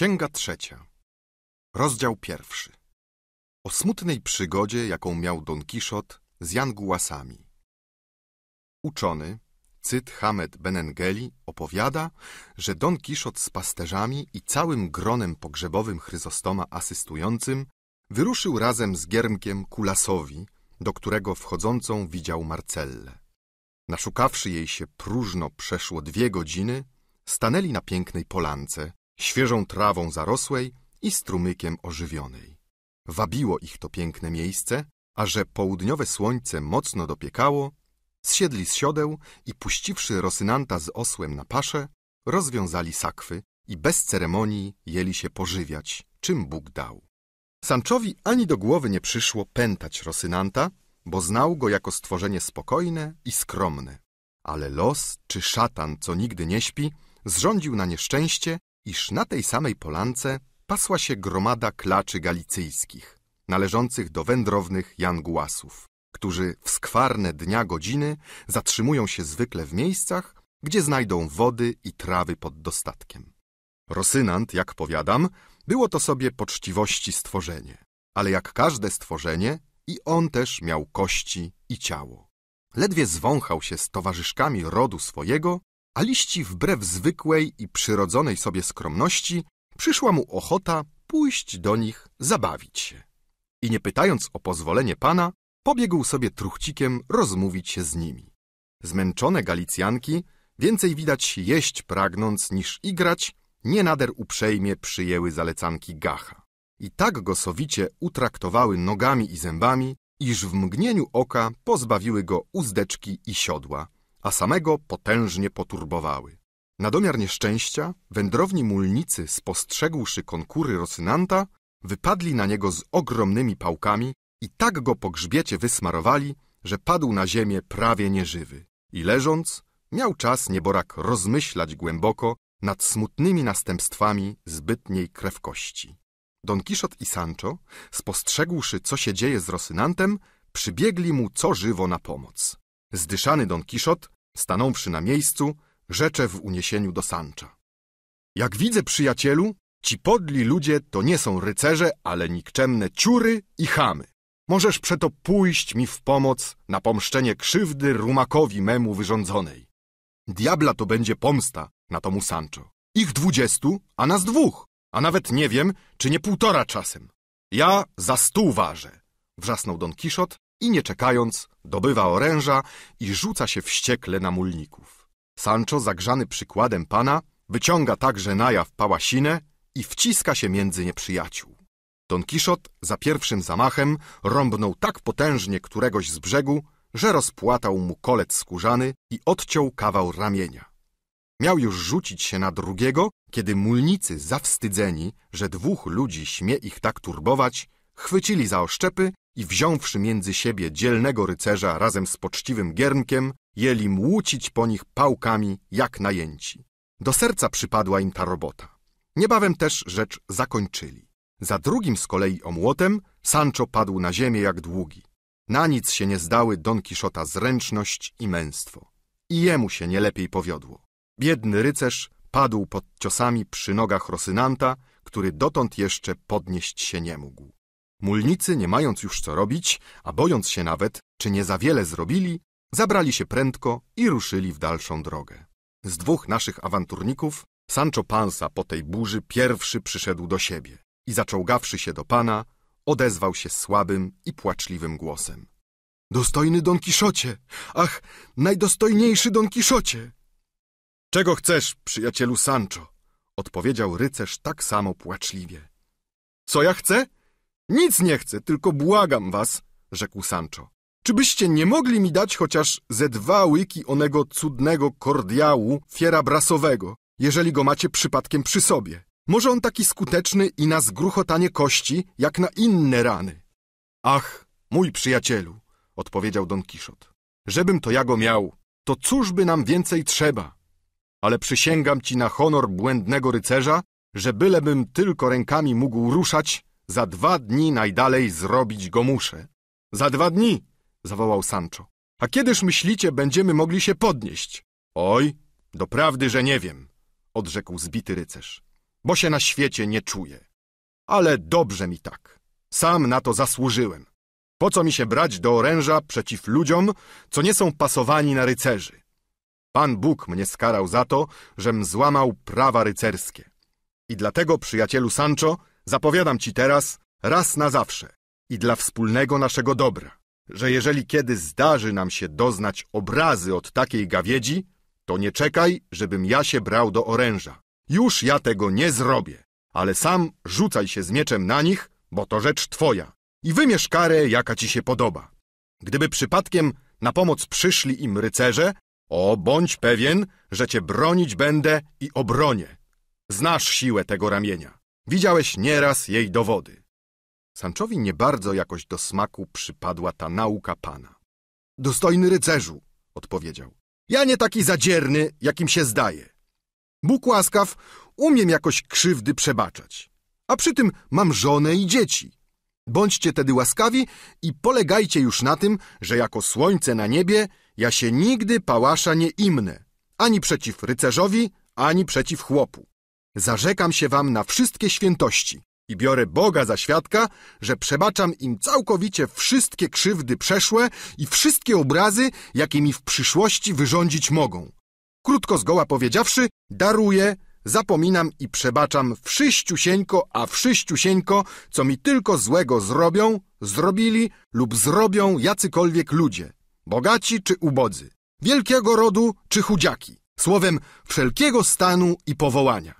Księga trzecia. Rozdział pierwszy. O smutnej przygodzie, jaką miał Don Kiszot z Jangułasami. Uczony, cyt Hamed Benengeli, opowiada, że Don Kiszot z pasterzami i całym gronem pogrzebowym Chryzostoma asystującym wyruszył razem z Giermkiem Kulasowi, do którego wchodzącą widział Marcellę. Naszukawszy jej się próżno przeszło dwie godziny, stanęli na pięknej polance, świeżą trawą zarosłej i strumykiem ożywionej. Wabiło ich to piękne miejsce, a że południowe słońce mocno dopiekało, zsiedli z siodeł i puściwszy Rosynanta z osłem na paszę, rozwiązali sakwy i bez ceremonii jeli się pożywiać, czym Bóg dał. Sanczowi ani do głowy nie przyszło pętać Rosynanta, bo znał go jako stworzenie spokojne i skromne. Ale los czy szatan, co nigdy nie śpi, zrządził na nieszczęście iż na tej samej polance pasła się gromada klaczy galicyjskich, należących do wędrownych jangułasów, którzy w skwarne dnia godziny zatrzymują się zwykle w miejscach, gdzie znajdą wody i trawy pod dostatkiem. Rosynant, jak powiadam, było to sobie poczciwości stworzenie, ale jak każde stworzenie, i on też miał kości i ciało. Ledwie zwąchał się z towarzyszkami rodu swojego, a liści wbrew zwykłej i przyrodzonej sobie skromności przyszła mu ochota pójść do nich zabawić się. I nie pytając o pozwolenie pana, pobiegł sobie truchcikiem rozmówić się z nimi. Zmęczone Galicjanki, więcej widać jeść pragnąc niż igrać, nie nader uprzejmie przyjęły zalecanki Gacha. I tak go sowicie utraktowały nogami i zębami, iż w mgnieniu oka pozbawiły go uzdeczki i siodła, a samego potężnie poturbowały. Na domiar nieszczęścia wędrowni mulnicy, spostrzegłszy konkury Rosynanta, wypadli na niego z ogromnymi pałkami i tak go po grzbiecie wysmarowali, że padł na ziemię prawie nieżywy. I leżąc, miał czas nieborak rozmyślać głęboko nad smutnymi następstwami zbytniej krewkości. Don Kiszot i Sancho, spostrzegłszy, co się dzieje z Rosynantem, przybiegli mu co żywo na pomoc. Zdyszany Don Kiszot, stanąwszy na miejscu, rzecze w uniesieniu do Sancha. Jak widzę, przyjacielu, ci podli ludzie to nie są rycerze, ale nikczemne ciury i chamy. Możesz przeto pójść mi w pomoc na pomszczenie krzywdy rumakowi memu wyrządzonej. Diabla to będzie pomsta na tomu Sancho. Ich dwudziestu, a nas dwóch, a nawet nie wiem, czy nie półtora czasem. Ja za stół ważę, wrzasnął Don Kiszot, i nie czekając dobywa oręża i rzuca się wściekle na mulników. Sancho, zagrzany przykładem pana, wyciąga także na jaw pałasinę i wciska się między nieprzyjaciół. Don Kiszot za pierwszym zamachem rąbnął tak potężnie któregoś z brzegu, że rozpłatał mu kolec skórzany i odciął kawał ramienia. Miał już rzucić się na drugiego, kiedy mulnicy zawstydzeni, że dwóch ludzi śmie ich tak turbować, chwycili za oszczepy i wziąwszy między siebie dzielnego rycerza razem z poczciwym giernkiem, jeli młócić po nich pałkami jak najęci. Do serca przypadła im ta robota. Niebawem też rzecz zakończyli. Za drugim z kolei omłotem Sancho padł na ziemię jak długi. Na nic się nie zdały Don Kiszota zręczność i męstwo. I jemu się nie lepiej powiodło. Biedny rycerz padł pod ciosami przy nogach Rosynanta, który dotąd jeszcze podnieść się nie mógł. Mulnicy, nie mając już co robić, a bojąc się nawet, czy nie za wiele zrobili, zabrali się prędko i ruszyli w dalszą drogę. Z dwóch naszych awanturników Sancho Panza po tej burzy pierwszy przyszedł do siebie i zaczołgawszy się do pana, odezwał się słabym i płaczliwym głosem. Dostojny Don Kiszocie! Ach, najdostojniejszy Don Kiszocie! Czego chcesz, przyjacielu Sancho? Odpowiedział rycerz tak samo płaczliwie. Co ja chcę? Nic nie chcę, tylko błagam was, rzekł Sancho. Czybyście nie mogli mi dać chociaż ze dwa łyki onego cudnego kordiału fiera brasowego, jeżeli go macie przypadkiem przy sobie? Może on taki skuteczny i na zgruchotanie kości, jak na inne rany. Ach, mój przyjacielu, odpowiedział Don Kiszot, żebym to ja go miał, to cóż by nam więcej trzeba? Ale przysięgam ci na honor błędnego rycerza, że bylebym tylko rękami mógł ruszać, za dwa dni najdalej zrobić go muszę. Za dwa dni, zawołał Sancho. A kiedyż myślicie, będziemy mogli się podnieść? Oj, doprawdy, że nie wiem, odrzekł zbity rycerz, bo się na świecie nie czuję. Ale dobrze mi tak. Sam na to zasłużyłem. Po co mi się brać do oręża przeciw ludziom, co nie są pasowani na rycerzy? Pan Bóg mnie skarał za to, żem złamał prawa rycerskie. I dlatego, przyjacielu Sancho, Zapowiadam ci teraz, raz na zawsze i dla wspólnego naszego dobra, że jeżeli kiedy zdarzy nam się doznać obrazy od takiej gawiedzi, to nie czekaj, żebym ja się brał do oręża. Już ja tego nie zrobię, ale sam rzucaj się z mieczem na nich, bo to rzecz twoja i wymierz karę, jaka ci się podoba. Gdyby przypadkiem na pomoc przyszli im rycerze, o, bądź pewien, że cię bronić będę i obronię. Znasz siłę tego ramienia. Widziałeś nieraz jej dowody. Sanczowi nie bardzo jakoś do smaku przypadła ta nauka pana. Dostojny rycerzu, odpowiedział. Ja nie taki zadzierny, jakim się zdaje. Bóg łaskaw, umiem jakoś krzywdy przebaczać. A przy tym mam żonę i dzieci. Bądźcie tedy łaskawi i polegajcie już na tym, że jako słońce na niebie ja się nigdy pałasza nie imnę, ani przeciw rycerzowi, ani przeciw chłopu zarzekam się wam na wszystkie świętości i biorę Boga za świadka, że przebaczam im całkowicie wszystkie krzywdy przeszłe i wszystkie obrazy, jakie mi w przyszłości wyrządzić mogą. Krótko zgoła powiedziawszy, daruję, zapominam i przebaczam wszyściusieńko, a wszyściusieńko, co mi tylko złego zrobią, zrobili lub zrobią jacykolwiek ludzie, bogaci czy ubodzy, wielkiego rodu czy chudziaki, słowem wszelkiego stanu i powołania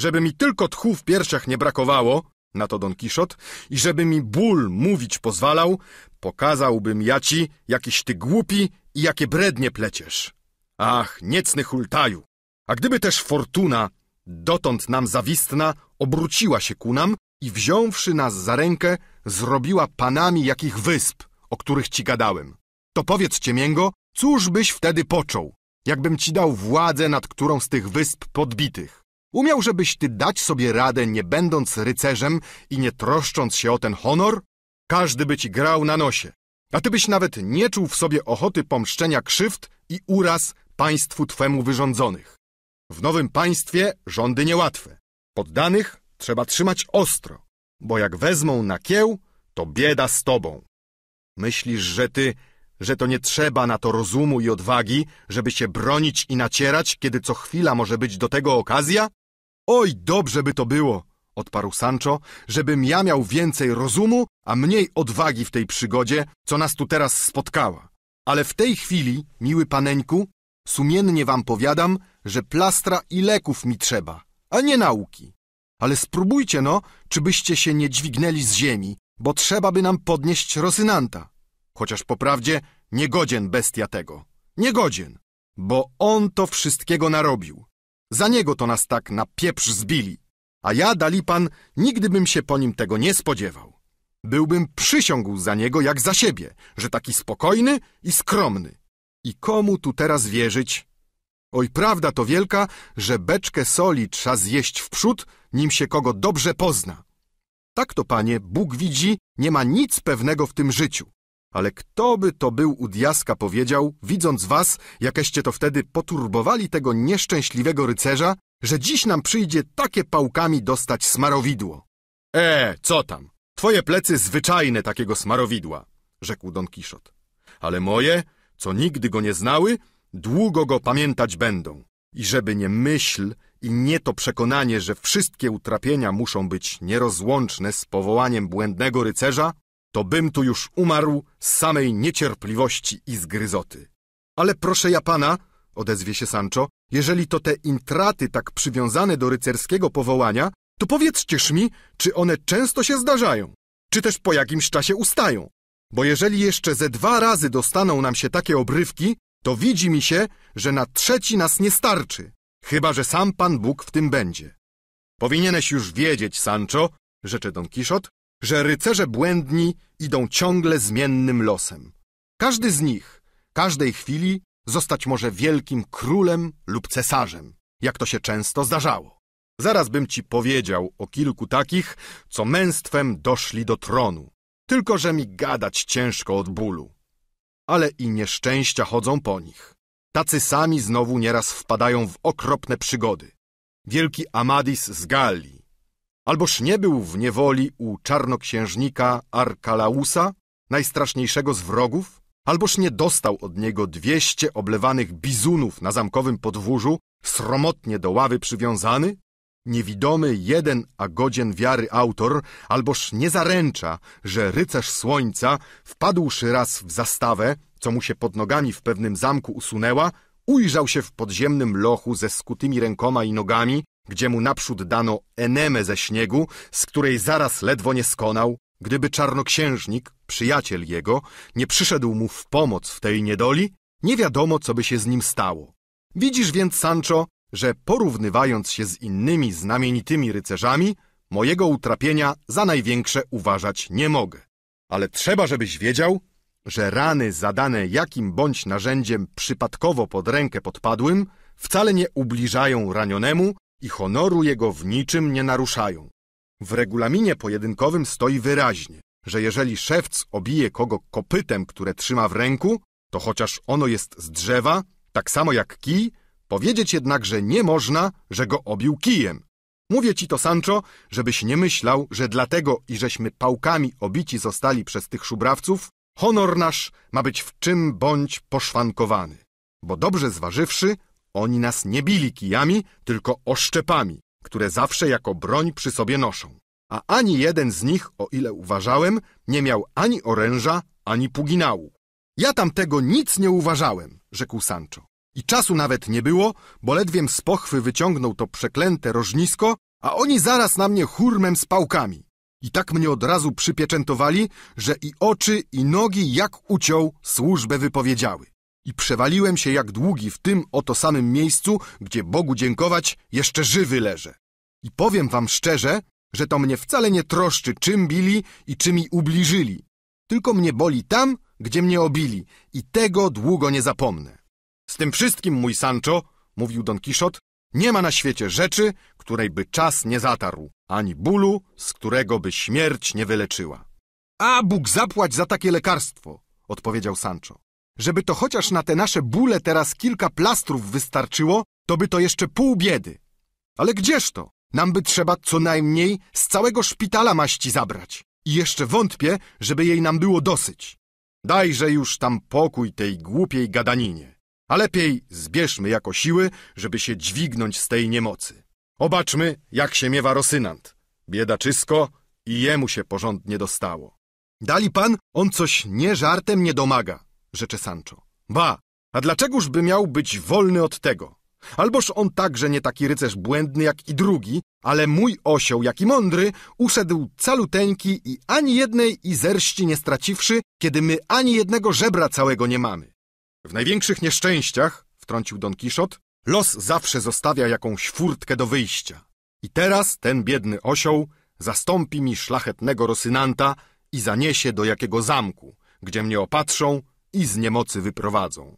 żeby mi tylko tchu w piersiach nie brakowało, na to Don Kiszot, i żeby mi ból mówić pozwalał, pokazałbym ja ci, jakiś ty głupi i jakie brednie pleciesz. Ach, niecny hultaju! A gdyby też fortuna, dotąd nam zawistna, obróciła się ku nam i wziąwszy nas za rękę, zrobiła panami jakich wysp, o których ci gadałem. To powiedz ciemięgo, cóż byś wtedy począł, jakbym ci dał władzę nad którą z tych wysp podbitych? Umiał, żebyś ty dać sobie radę, nie będąc rycerzem i nie troszcząc się o ten honor? Każdy by ci grał na nosie, a ty byś nawet nie czuł w sobie ochoty pomszczenia krzywd i uraz państwu twemu wyrządzonych. W nowym państwie rządy niełatwe. Poddanych trzeba trzymać ostro, bo jak wezmą na kieł, to bieda z tobą. Myślisz, że ty, że to nie trzeba na to rozumu i odwagi, żeby się bronić i nacierać, kiedy co chwila może być do tego okazja? Oj, dobrze by to było, odparł Sancho, żebym ja miał więcej rozumu, a mniej odwagi w tej przygodzie, co nas tu teraz spotkała. Ale w tej chwili, miły paneńku, sumiennie wam powiadam, że plastra i leków mi trzeba, a nie nauki. Ale spróbujcie no, czy byście się nie dźwignęli z ziemi, bo trzeba by nam podnieść Rosynanta. Chociaż po prawdzie niegodzien bestia tego. Niegodzien, bo on to wszystkiego narobił. Za niego to nas tak na pieprz zbili. A ja, dali pan, nigdy bym się po nim tego nie spodziewał. Byłbym przysiągł za niego jak za siebie, że taki spokojny i skromny. I komu tu teraz wierzyć? Oj, prawda to wielka, że beczkę soli trza zjeść w przód, nim się kogo dobrze pozna. Tak to, panie, Bóg widzi, nie ma nic pewnego w tym życiu. Ale kto by to był u diaska powiedział, widząc was, jakeście to wtedy poturbowali tego nieszczęśliwego rycerza, że dziś nam przyjdzie takie pałkami dostać smarowidło? E, co tam? Twoje plecy zwyczajne takiego smarowidła, rzekł Don Kiszot. Ale moje, co nigdy go nie znały, długo go pamiętać będą. I żeby nie myśl i nie to przekonanie, że wszystkie utrapienia muszą być nierozłączne z powołaniem błędnego rycerza, to bym tu już umarł z samej niecierpliwości i zgryzoty. Ale proszę ja pana, odezwie się Sancho, jeżeli to te intraty tak przywiązane do rycerskiego powołania, to powiedzcież mi, czy one często się zdarzają, czy też po jakimś czasie ustają. Bo jeżeli jeszcze ze dwa razy dostaną nam się takie obrywki, to widzi mi się, że na trzeci nas nie starczy, chyba że sam Pan Bóg w tym będzie. Powinieneś już wiedzieć, Sancho, rzecze Don Kiszot, że rycerze błędni idą ciągle zmiennym losem. Każdy z nich, każdej chwili zostać może wielkim królem lub cesarzem, jak to się często zdarzało. Zaraz bym ci powiedział o kilku takich, co męstwem doszli do tronu, tylko że mi gadać ciężko od bólu. Ale i nieszczęścia chodzą po nich. Tacy sami znowu nieraz wpadają w okropne przygody. Wielki Amadis z Galli, Alboż nie był w niewoli u czarnoksiężnika Arkalausa, najstraszniejszego z wrogów? Alboż nie dostał od niego dwieście oblewanych bizunów na zamkowym podwórzu, sromotnie do ławy przywiązany? Niewidomy jeden, a godzien wiary autor, alboż nie zaręcza, że rycerz słońca, wpadłszy raz w zastawę, co mu się pod nogami w pewnym zamku usunęła, ujrzał się w podziemnym lochu ze skutymi rękoma i nogami, gdzie mu naprzód dano enemę ze śniegu, z której zaraz ledwo nie skonał, gdyby czarnoksiężnik, przyjaciel jego, nie przyszedł mu w pomoc w tej niedoli, nie wiadomo, co by się z nim stało. Widzisz więc, Sancho, że porównywając się z innymi znamienitymi rycerzami, mojego utrapienia za największe uważać nie mogę. Ale trzeba, żebyś wiedział, że rany zadane jakim bądź narzędziem przypadkowo pod rękę podpadłym wcale nie ubliżają ranionemu, i honoru jego w niczym nie naruszają. W regulaminie pojedynkowym stoi wyraźnie, że jeżeli szewc obije kogo kopytem, które trzyma w ręku, to chociaż ono jest z drzewa, tak samo jak kij, powiedzieć jednakże nie można, że go obił kijem. Mówię ci to, Sancho, żebyś nie myślał, że dlatego, i żeśmy pałkami obici zostali przez tych szubrawców, honor nasz ma być w czym bądź poszwankowany. Bo dobrze zważywszy, oni nas nie bili kijami, tylko oszczepami, które zawsze jako broń przy sobie noszą. A ani jeden z nich, o ile uważałem, nie miał ani oręża, ani puginału. Ja tam tego nic nie uważałem, rzekł Sancho. I czasu nawet nie było, bo ledwiem z pochwy wyciągnął to przeklęte rożnisko, a oni zaraz na mnie hurmem z pałkami. I tak mnie od razu przypieczętowali, że i oczy, i nogi jak uciął służbę wypowiedziały. I przewaliłem się jak długi w tym oto samym miejscu, gdzie Bogu dziękować jeszcze żywy leżę. I powiem wam szczerze, że to mnie wcale nie troszczy, czym bili i czym mi ubliżyli. Tylko mnie boli tam, gdzie mnie obili i tego długo nie zapomnę. Z tym wszystkim, mój Sancho, mówił Don Kiszot, nie ma na świecie rzeczy, której by czas nie zatarł, ani bólu, z którego by śmierć nie wyleczyła. A Bóg zapłać za takie lekarstwo, odpowiedział Sancho. Żeby to chociaż na te nasze bóle teraz kilka plastrów wystarczyło, to by to jeszcze pół biedy. Ale gdzież to? Nam by trzeba co najmniej z całego szpitala maści zabrać. I jeszcze wątpię, żeby jej nam było dosyć. Dajże już tam pokój tej głupiej gadaninie. A lepiej zbierzmy jako siły, żeby się dźwignąć z tej niemocy. Obaczmy, jak się miewa Rosynant. Biedaczysko i jemu się porządnie dostało. Dali pan, on coś nie żartem nie domaga rzecze Sancho. Ba, a dlaczegoż by miał być wolny od tego? Alboż on także nie taki rycerz błędny jak i drugi, ale mój osioł, jaki mądry, uszedł caluteńki i ani jednej i zerści nie straciwszy, kiedy my ani jednego żebra całego nie mamy. W największych nieszczęściach, wtrącił Don Kiszot, los zawsze zostawia jakąś furtkę do wyjścia. I teraz ten biedny osioł zastąpi mi szlachetnego Rosynanta i zaniesie do jakiego zamku, gdzie mnie opatrzą i z niemocy wyprowadzą.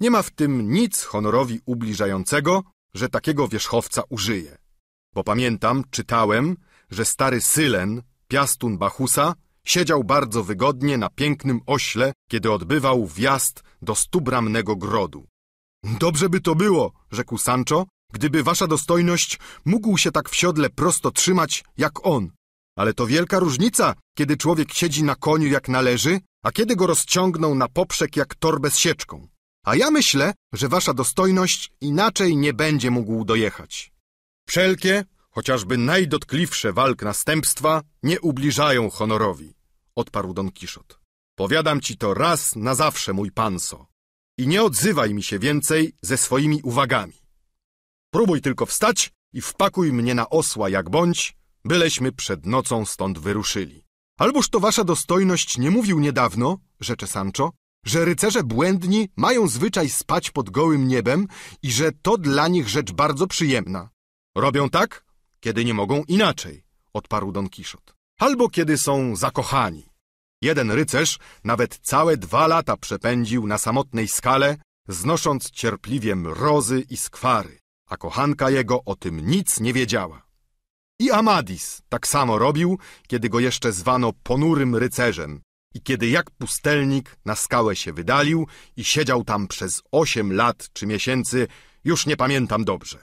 Nie ma w tym nic honorowi ubliżającego, że takiego wierzchowca użyje. Bo pamiętam, czytałem, że stary Sylen, piastun Bachusa, siedział bardzo wygodnie na pięknym ośle, kiedy odbywał wjazd do stubramnego grodu. Dobrze by to było, rzekł Sancho, gdyby wasza dostojność mógł się tak w siodle prosto trzymać jak on. Ale to wielka różnica, kiedy człowiek siedzi na koniu jak należy, a kiedy go rozciągną na poprzek jak torbę z sieczką. A ja myślę, że wasza dostojność inaczej nie będzie mógł dojechać. Wszelkie, chociażby najdotkliwsze walk następstwa, nie ubliżają honorowi, odparł Don Kiszot. Powiadam ci to raz na zawsze, mój panso. I nie odzywaj mi się więcej ze swoimi uwagami. Próbuj tylko wstać i wpakuj mnie na osła jak bądź, Byleśmy przed nocą stąd wyruszyli. Alboż to wasza dostojność nie mówił niedawno, rzecze Sancho, że rycerze błędni mają zwyczaj spać pod gołym niebem i że to dla nich rzecz bardzo przyjemna. Robią tak, kiedy nie mogą inaczej, odparł Don Kiszot. Albo kiedy są zakochani. Jeden rycerz nawet całe dwa lata przepędził na samotnej skale, znosząc cierpliwie mrozy i skwary, a kochanka jego o tym nic nie wiedziała. I Amadis tak samo robił, kiedy go jeszcze zwano ponurym rycerzem i kiedy jak pustelnik na skałę się wydalił i siedział tam przez osiem lat czy miesięcy, już nie pamiętam dobrze.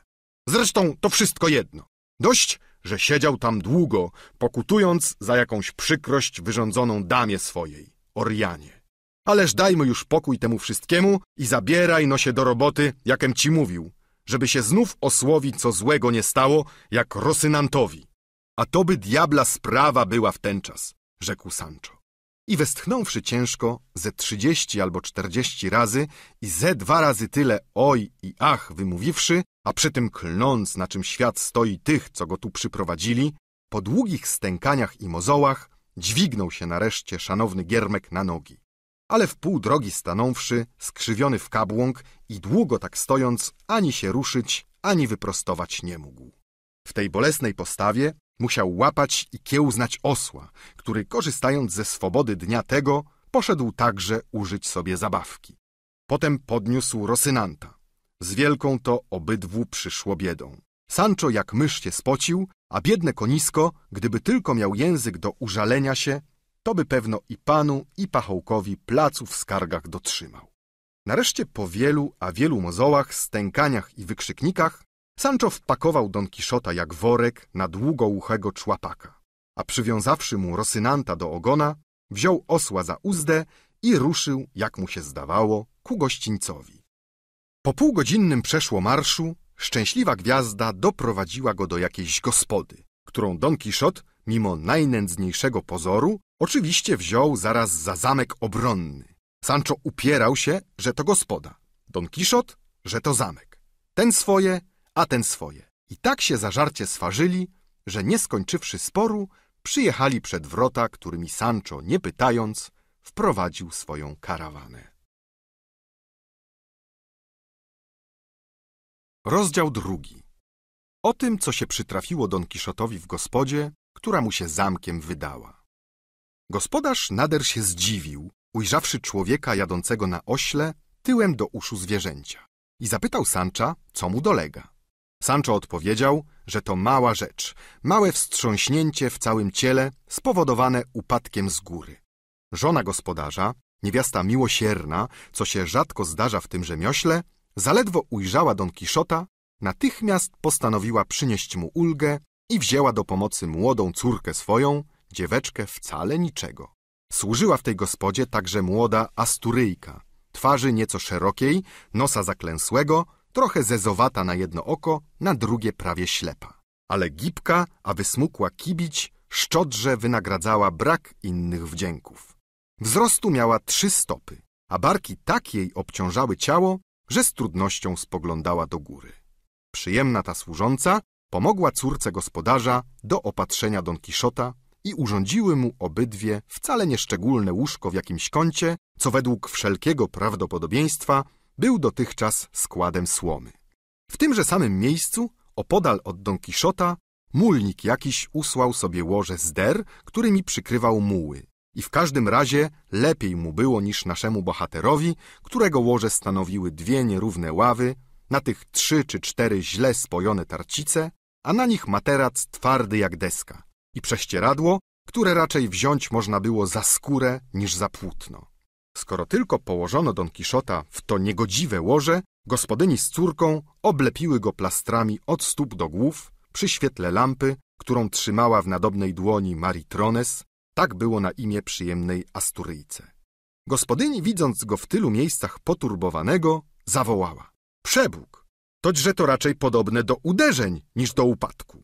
Zresztą to wszystko jedno. Dość, że siedział tam długo, pokutując za jakąś przykrość wyrządzoną damie swojej, Orianie. Ależ dajmy już pokój temu wszystkiemu i zabieraj no się do roboty, jakem ci mówił żeby się znów osłowi co złego nie stało, jak Rosynantowi. A to by diabla sprawa była w ten czas, rzekł Sancho. I westchnąwszy ciężko ze trzydzieści albo czterdzieści razy i ze dwa razy tyle oj i ach wymówiwszy, a przy tym klnąc, na czym świat stoi tych, co go tu przyprowadzili, po długich stękaniach i mozołach dźwignął się nareszcie szanowny giermek na nogi ale w pół drogi stanąwszy, skrzywiony w kabłąk i długo tak stojąc, ani się ruszyć, ani wyprostować nie mógł. W tej bolesnej postawie musiał łapać i kiełznać osła, który korzystając ze swobody dnia tego, poszedł także użyć sobie zabawki. Potem podniósł Rosynanta. Z wielką to obydwu przyszło biedą. Sancho jak mysz się spocił, a biedne konisko, gdyby tylko miał język do użalenia się, to by pewno i panu, i pachołkowi placu w skargach dotrzymał. Nareszcie po wielu, a wielu mozołach, stękaniach i wykrzyknikach, Sancho wpakował Don Kiszota jak worek na długouchego człapaka, a przywiązawszy mu Rosynanta do ogona, wziął osła za uzdę i ruszył, jak mu się zdawało, ku gościńcowi. Po półgodzinnym przeszło marszu, szczęśliwa gwiazda doprowadziła go do jakiejś gospody, którą Don Kiszot, mimo najnędzniejszego pozoru, Oczywiście wziął zaraz za zamek obronny. Sancho upierał się, że to gospoda. Don Kiszot, że to zamek. Ten swoje, a ten swoje. I tak się zażarcie swarzyli, że nie skończywszy sporu, przyjechali przed wrota, którymi Sancho, nie pytając, wprowadził swoją karawanę. Rozdział drugi. O tym, co się przytrafiło Don Kiszotowi w gospodzie, która mu się zamkiem wydała. Gospodarz nader się zdziwił, ujrzawszy człowieka jadącego na ośle tyłem do uszu zwierzęcia i zapytał Sancha, co mu dolega. Sancho odpowiedział, że to mała rzecz, małe wstrząśnięcie w całym ciele spowodowane upadkiem z góry. Żona gospodarza, niewiasta miłosierna, co się rzadko zdarza w tym rzemiośle, zaledwo ujrzała Don Kiszota, natychmiast postanowiła przynieść mu ulgę i wzięła do pomocy młodą córkę swoją, dzieweczkę wcale niczego. Służyła w tej gospodzie także młoda Asturyjka, twarzy nieco szerokiej, nosa zaklęsłego, trochę zezowata na jedno oko, na drugie prawie ślepa. Ale gipka, a wysmukła kibić, szczodrze wynagradzała brak innych wdzięków. Wzrostu miała trzy stopy, a barki tak jej obciążały ciało, że z trudnością spoglądała do góry. Przyjemna ta służąca pomogła córce gospodarza do opatrzenia Don Kiszota i urządziły mu obydwie wcale nieszczególne łóżko w jakimś kącie, co według wszelkiego prawdopodobieństwa był dotychczas składem słomy. W tymże samym miejscu, opodal od Don Kiszota, mulnik jakiś usłał sobie łoże z der, którymi przykrywał muły. I w każdym razie lepiej mu było niż naszemu bohaterowi, którego łoże stanowiły dwie nierówne ławy, na tych trzy czy cztery źle spojone tarcice, a na nich materac twardy jak deska i prześcieradło, które raczej wziąć można było za skórę niż za płótno. Skoro tylko położono Don Kiszota w to niegodziwe łoże, gospodyni z córką oblepiły go plastrami od stóp do głów przy świetle lampy, którą trzymała w nadobnej dłoni Maritrones, Trones, tak było na imię przyjemnej Asturyjce. Gospodyni, widząc go w tylu miejscach poturbowanego, zawołała. Przebóg! że to raczej podobne do uderzeń niż do upadku.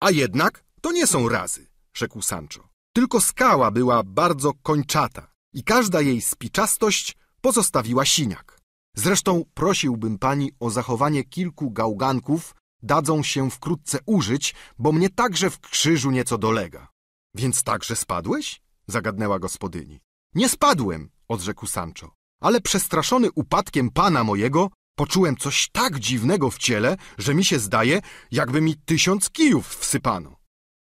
A jednak to nie są razy, rzekł Sancho. Tylko skała była bardzo kończata i każda jej spiczastość pozostawiła siniak. Zresztą prosiłbym pani o zachowanie kilku gałganków, dadzą się wkrótce użyć, bo mnie także w krzyżu nieco dolega. Więc także spadłeś? zagadnęła gospodyni. Nie spadłem, odrzekł Sancho, ale przestraszony upadkiem pana mojego, poczułem coś tak dziwnego w ciele, że mi się zdaje, jakby mi tysiąc kijów wsypano.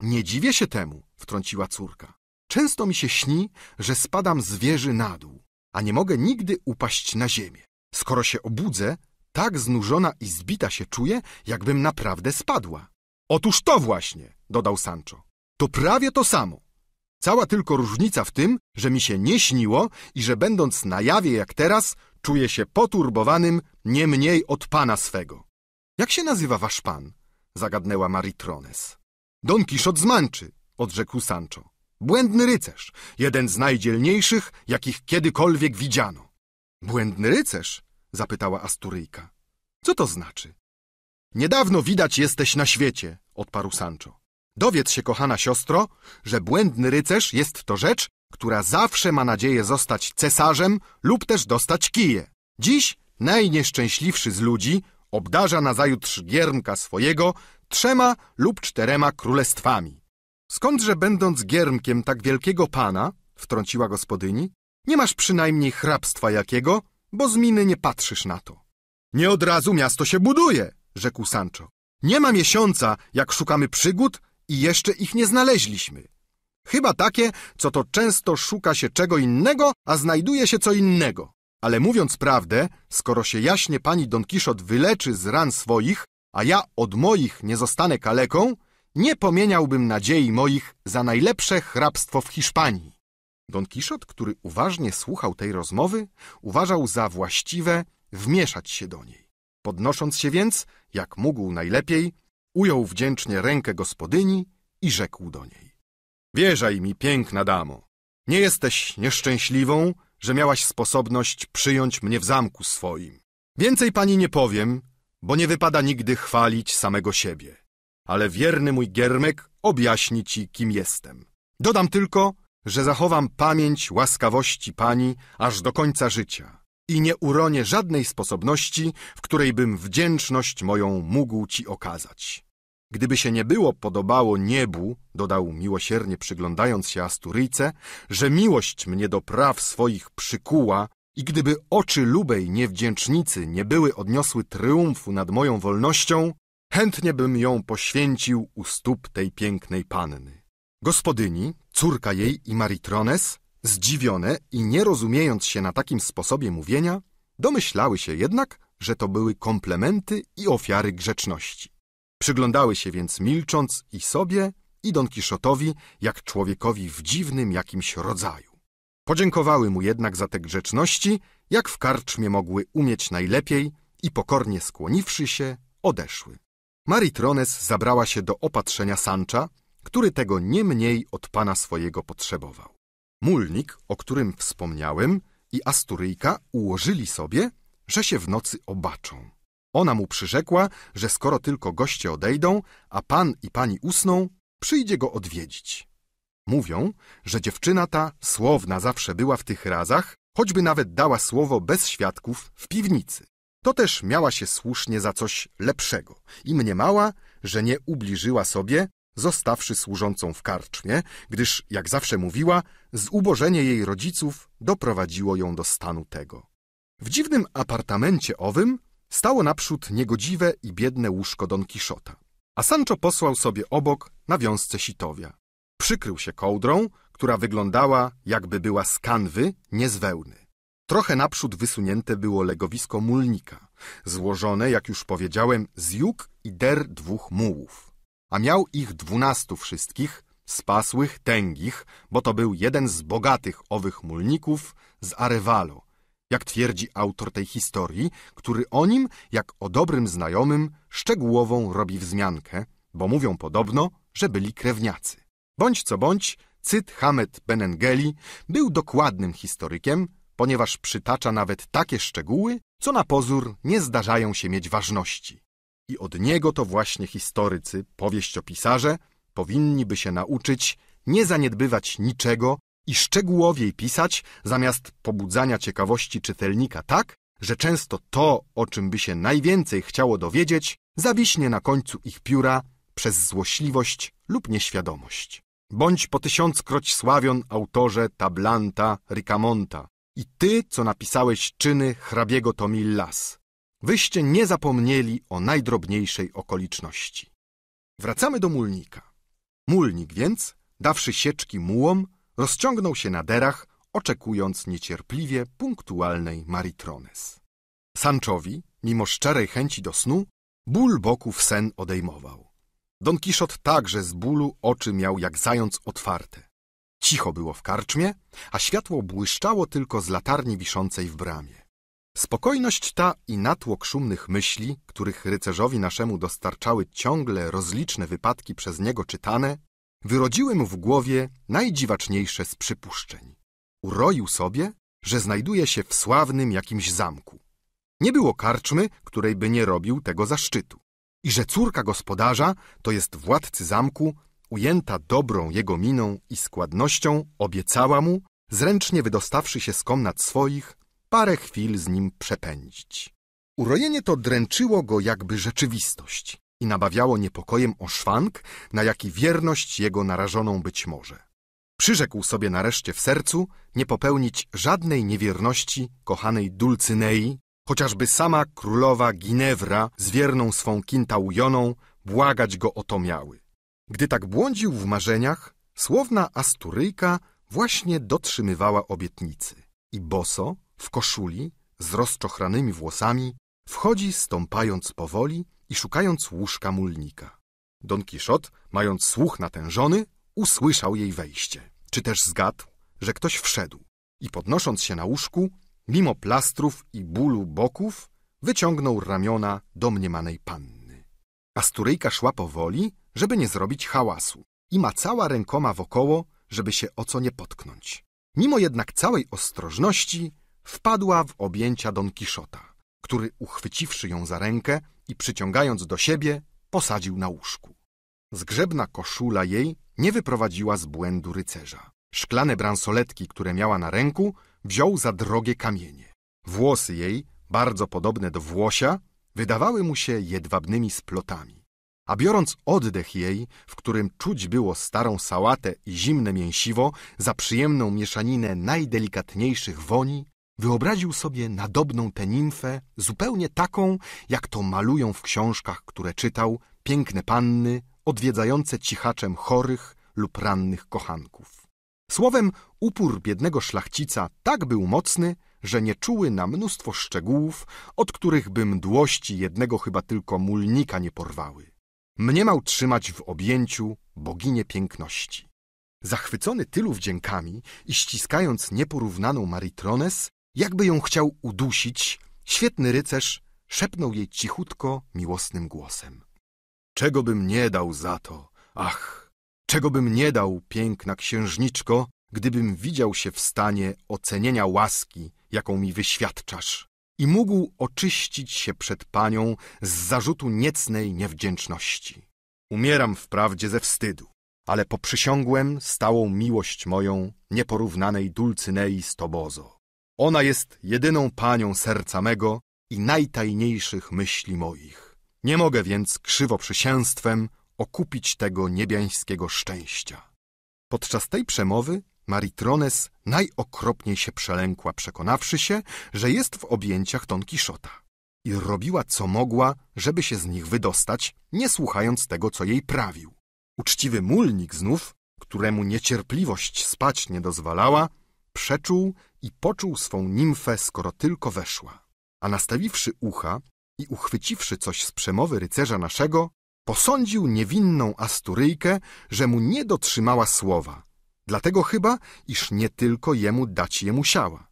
Nie dziwię się temu, wtrąciła córka. Często mi się śni, że spadam z wieży na dół, a nie mogę nigdy upaść na ziemię. Skoro się obudzę, tak znużona i zbita się czuję, jakbym naprawdę spadła. Otóż to właśnie, dodał Sancho. To prawie to samo. Cała tylko różnica w tym, że mi się nie śniło i że będąc na jawie jak teraz, czuję się poturbowanym nie mniej od pana swego. Jak się nazywa wasz pan? zagadnęła Maritrones. Don Kiszot z odrzekł Sancho. Błędny rycerz, jeden z najdzielniejszych, jakich kiedykolwiek widziano. Błędny rycerz? zapytała Asturyjka. Co to znaczy? Niedawno widać jesteś na świecie, odparł Sancho. Dowiedz się, kochana siostro, że błędny rycerz jest to rzecz, która zawsze ma nadzieję zostać cesarzem lub też dostać kije. Dziś najnieszczęśliwszy z ludzi obdarza nazajutrz giermka swojego trzema lub czterema królestwami. Skądże będąc giermkiem tak wielkiego pana, wtrąciła gospodyni, nie masz przynajmniej hrabstwa jakiego, bo z miny nie patrzysz na to. Nie od razu miasto się buduje, rzekł Sancho. Nie ma miesiąca, jak szukamy przygód i jeszcze ich nie znaleźliśmy. Chyba takie, co to często szuka się czego innego, a znajduje się co innego. Ale mówiąc prawdę, skoro się jaśnie pani Don Kiszot wyleczy z ran swoich, a ja od moich nie zostanę kaleką, nie pomieniałbym nadziei moich za najlepsze hrabstwo w Hiszpanii. Don Kiszot, który uważnie słuchał tej rozmowy, uważał za właściwe wmieszać się do niej. Podnosząc się więc, jak mógł najlepiej, ujął wdzięcznie rękę gospodyni i rzekł do niej. Wierzaj mi, piękna damo, nie jesteś nieszczęśliwą, że miałaś sposobność przyjąć mnie w zamku swoim. Więcej pani nie powiem, bo nie wypada nigdy chwalić samego siebie. Ale wierny mój Giermek objaśni ci, kim jestem. Dodam tylko, że zachowam pamięć łaskawości Pani aż do końca życia i nie uronię żadnej sposobności, w której bym wdzięczność moją mógł Ci okazać. Gdyby się nie było podobało niebu, dodał miłosiernie przyglądając się Asturyjce, że miłość mnie do praw swoich przykuła i gdyby oczy lubej niewdzięcznicy nie były odniosły triumfu nad moją wolnością, chętnie bym ją poświęcił u stóp tej pięknej panny. Gospodyni, córka jej i Maritrones, zdziwione i nie rozumiejąc się na takim sposobie mówienia, domyślały się jednak, że to były komplementy i ofiary grzeczności. Przyglądały się więc milcząc i sobie, i Don Kiszotowi, jak człowiekowi w dziwnym jakimś rodzaju. Podziękowały mu jednak za te grzeczności, jak w karczmie mogły umieć najlepiej i pokornie skłoniwszy się, odeszły. Maritrones zabrała się do opatrzenia Sancha, który tego nie mniej od pana swojego potrzebował. Mulnik, o którym wspomniałem, i Asturyjka ułożyli sobie, że się w nocy obaczą. Ona mu przyrzekła, że skoro tylko goście odejdą, a pan i pani usną, przyjdzie go odwiedzić. Mówią, że dziewczyna ta słowna zawsze była w tych razach, choćby nawet dała słowo bez świadków w piwnicy. To też miała się słusznie za coś lepszego i mniemała, że nie ubliżyła sobie, zostawszy służącą w karczmie, gdyż, jak zawsze mówiła, zubożenie jej rodziców doprowadziło ją do stanu tego. W dziwnym apartamencie owym stało naprzód niegodziwe i biedne łóżko Don Kiszota, a Sancho posłał sobie obok na wiązce sitowia. Przykrył się kołdrą, która wyglądała, jakby była z kanwy, nie z wełny. Trochę naprzód wysunięte było legowisko mulnika, złożone, jak już powiedziałem, z juk i der dwóch mułów. A miał ich dwunastu wszystkich, spasłych, tęgich, bo to był jeden z bogatych owych mulników z Arevalo, jak twierdzi autor tej historii, który o nim, jak o dobrym znajomym, szczegółową robi wzmiankę, bo mówią podobno, że byli krewniacy. Bądź co bądź, Cyt Hamed Benengeli był dokładnym historykiem, ponieważ przytacza nawet takie szczegóły, co na pozór nie zdarzają się mieć ważności. I od niego to właśnie historycy, powieściopisarze, powinni by się nauczyć nie zaniedbywać niczego i szczegółowiej pisać, zamiast pobudzania ciekawości czytelnika tak, że często to, o czym by się najwięcej chciało dowiedzieć, zawiśnie na końcu ich pióra przez złośliwość lub nieświadomość. Bądź po tysiąckroć sławion autorze Tablanta Ricamonta i ty, co napisałeś czyny hrabiego Tomillas. Wyście nie zapomnieli o najdrobniejszej okoliczności. Wracamy do mulnika. Mulnik więc, dawszy sieczki mułom, rozciągnął się na derach, oczekując niecierpliwie punktualnej Maritrones. Sanchowi, mimo szczerej chęci do snu, ból boków sen odejmował. Don Kiszot także z bólu oczy miał jak zając otwarte. Cicho było w karczmie, a światło błyszczało tylko z latarni wiszącej w bramie. Spokojność ta i natłok szumnych myśli, których rycerzowi naszemu dostarczały ciągle rozliczne wypadki przez niego czytane, wyrodziły mu w głowie najdziwaczniejsze z przypuszczeń. Uroił sobie, że znajduje się w sławnym jakimś zamku. Nie było karczmy, której by nie robił tego zaszczytu i że córka gospodarza, to jest władcy zamku, ujęta dobrą jego miną i składnością, obiecała mu, zręcznie wydostawszy się z komnat swoich, parę chwil z nim przepędzić. Urojenie to dręczyło go jakby rzeczywistość i nabawiało niepokojem o szwank, na jaki wierność jego narażoną być może. Przyrzekł sobie nareszcie w sercu nie popełnić żadnej niewierności kochanej Dulcynei, Chociażby sama królowa Ginewra z wierną swą Kintaulioną błagać go o to miały. Gdy tak błądził w marzeniach, słowna Asturyjka właśnie dotrzymywała obietnicy. I boso, w koszuli, z rozczochranymi włosami, wchodzi stąpając powoli i szukając łóżka mulnika. Don Kiszot, mając słuch natężony, usłyszał jej wejście, czy też zgadł, że ktoś wszedł i podnosząc się na łóżku, mimo plastrów i bólu boków, wyciągnął ramiona domniemanej panny. Asturyjka szła powoli, żeby nie zrobić hałasu i macała rękoma wokoło, żeby się o co nie potknąć. Mimo jednak całej ostrożności wpadła w objęcia Don Kiszota, który uchwyciwszy ją za rękę i przyciągając do siebie, posadził na łóżku. Zgrzebna koszula jej nie wyprowadziła z błędu rycerza. Szklane bransoletki, które miała na ręku, wziął za drogie kamienie. Włosy jej, bardzo podobne do włosia, wydawały mu się jedwabnymi splotami. A biorąc oddech jej, w którym czuć było starą sałatę i zimne mięsiwo, za przyjemną mieszaninę najdelikatniejszych woni, wyobraził sobie nadobną tę nimfę zupełnie taką, jak to malują w książkach, które czytał, piękne panny odwiedzające cichaczem chorych lub rannych kochanków. Słowem, upór biednego szlachcica tak był mocny, że nie czuły na mnóstwo szczegółów, od których by mdłości jednego chyba tylko mulnika nie porwały. Mniemał trzymać w objęciu boginię piękności. Zachwycony tylu wdziękami i ściskając nieporównaną Maritrones, jakby ją chciał udusić, świetny rycerz szepnął jej cichutko, miłosnym głosem. Czego bym nie dał za to, ach! Czego bym nie dał, piękna księżniczko, gdybym widział się w stanie ocenienia łaski, jaką mi wyświadczasz, i mógł oczyścić się przed panią z zarzutu niecnej niewdzięczności. Umieram wprawdzie ze wstydu, ale poprzysiągłem stałą miłość moją nieporównanej Dulcynei z Tobozo. Ona jest jedyną panią serca mego i najtajniejszych myśli moich. Nie mogę więc krzywo przysięstwem okupić tego niebiańskiego szczęścia. Podczas tej przemowy Maritrones najokropniej się przelękła, przekonawszy się, że jest w objęciach Don Kiszota. I robiła co mogła, żeby się z nich wydostać, nie słuchając tego, co jej prawił. Uczciwy mulnik znów, któremu niecierpliwość spać nie dozwalała, przeczuł i poczuł swą nimfę, skoro tylko weszła. A nastawiwszy ucha i uchwyciwszy coś z przemowy rycerza naszego, Posądził niewinną Asturyjkę, że mu nie dotrzymała słowa. Dlatego chyba, iż nie tylko jemu dać je musiała.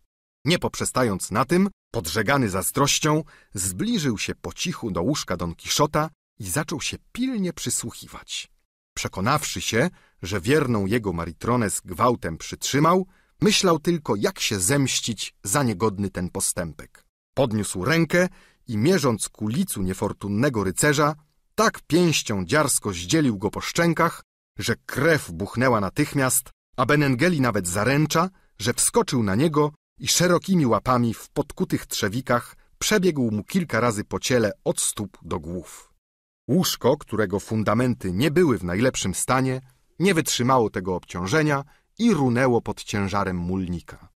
Nie poprzestając na tym, podżegany zazdrością, zbliżył się po cichu do łóżka Don Kiszota i zaczął się pilnie przysłuchiwać. Przekonawszy się, że wierną jego Maritronę z gwałtem przytrzymał, myślał tylko, jak się zemścić za niegodny ten postępek. Podniósł rękę i mierząc ku licu niefortunnego rycerza, tak pięścią dziarsko zdzielił go po szczękach, że krew buchnęła natychmiast, a Benengeli nawet zaręcza, że wskoczył na niego i szerokimi łapami w podkutych trzewikach przebiegł mu kilka razy po ciele od stóp do głów. Łóżko, którego fundamenty nie były w najlepszym stanie, nie wytrzymało tego obciążenia i runęło pod ciężarem mulnika.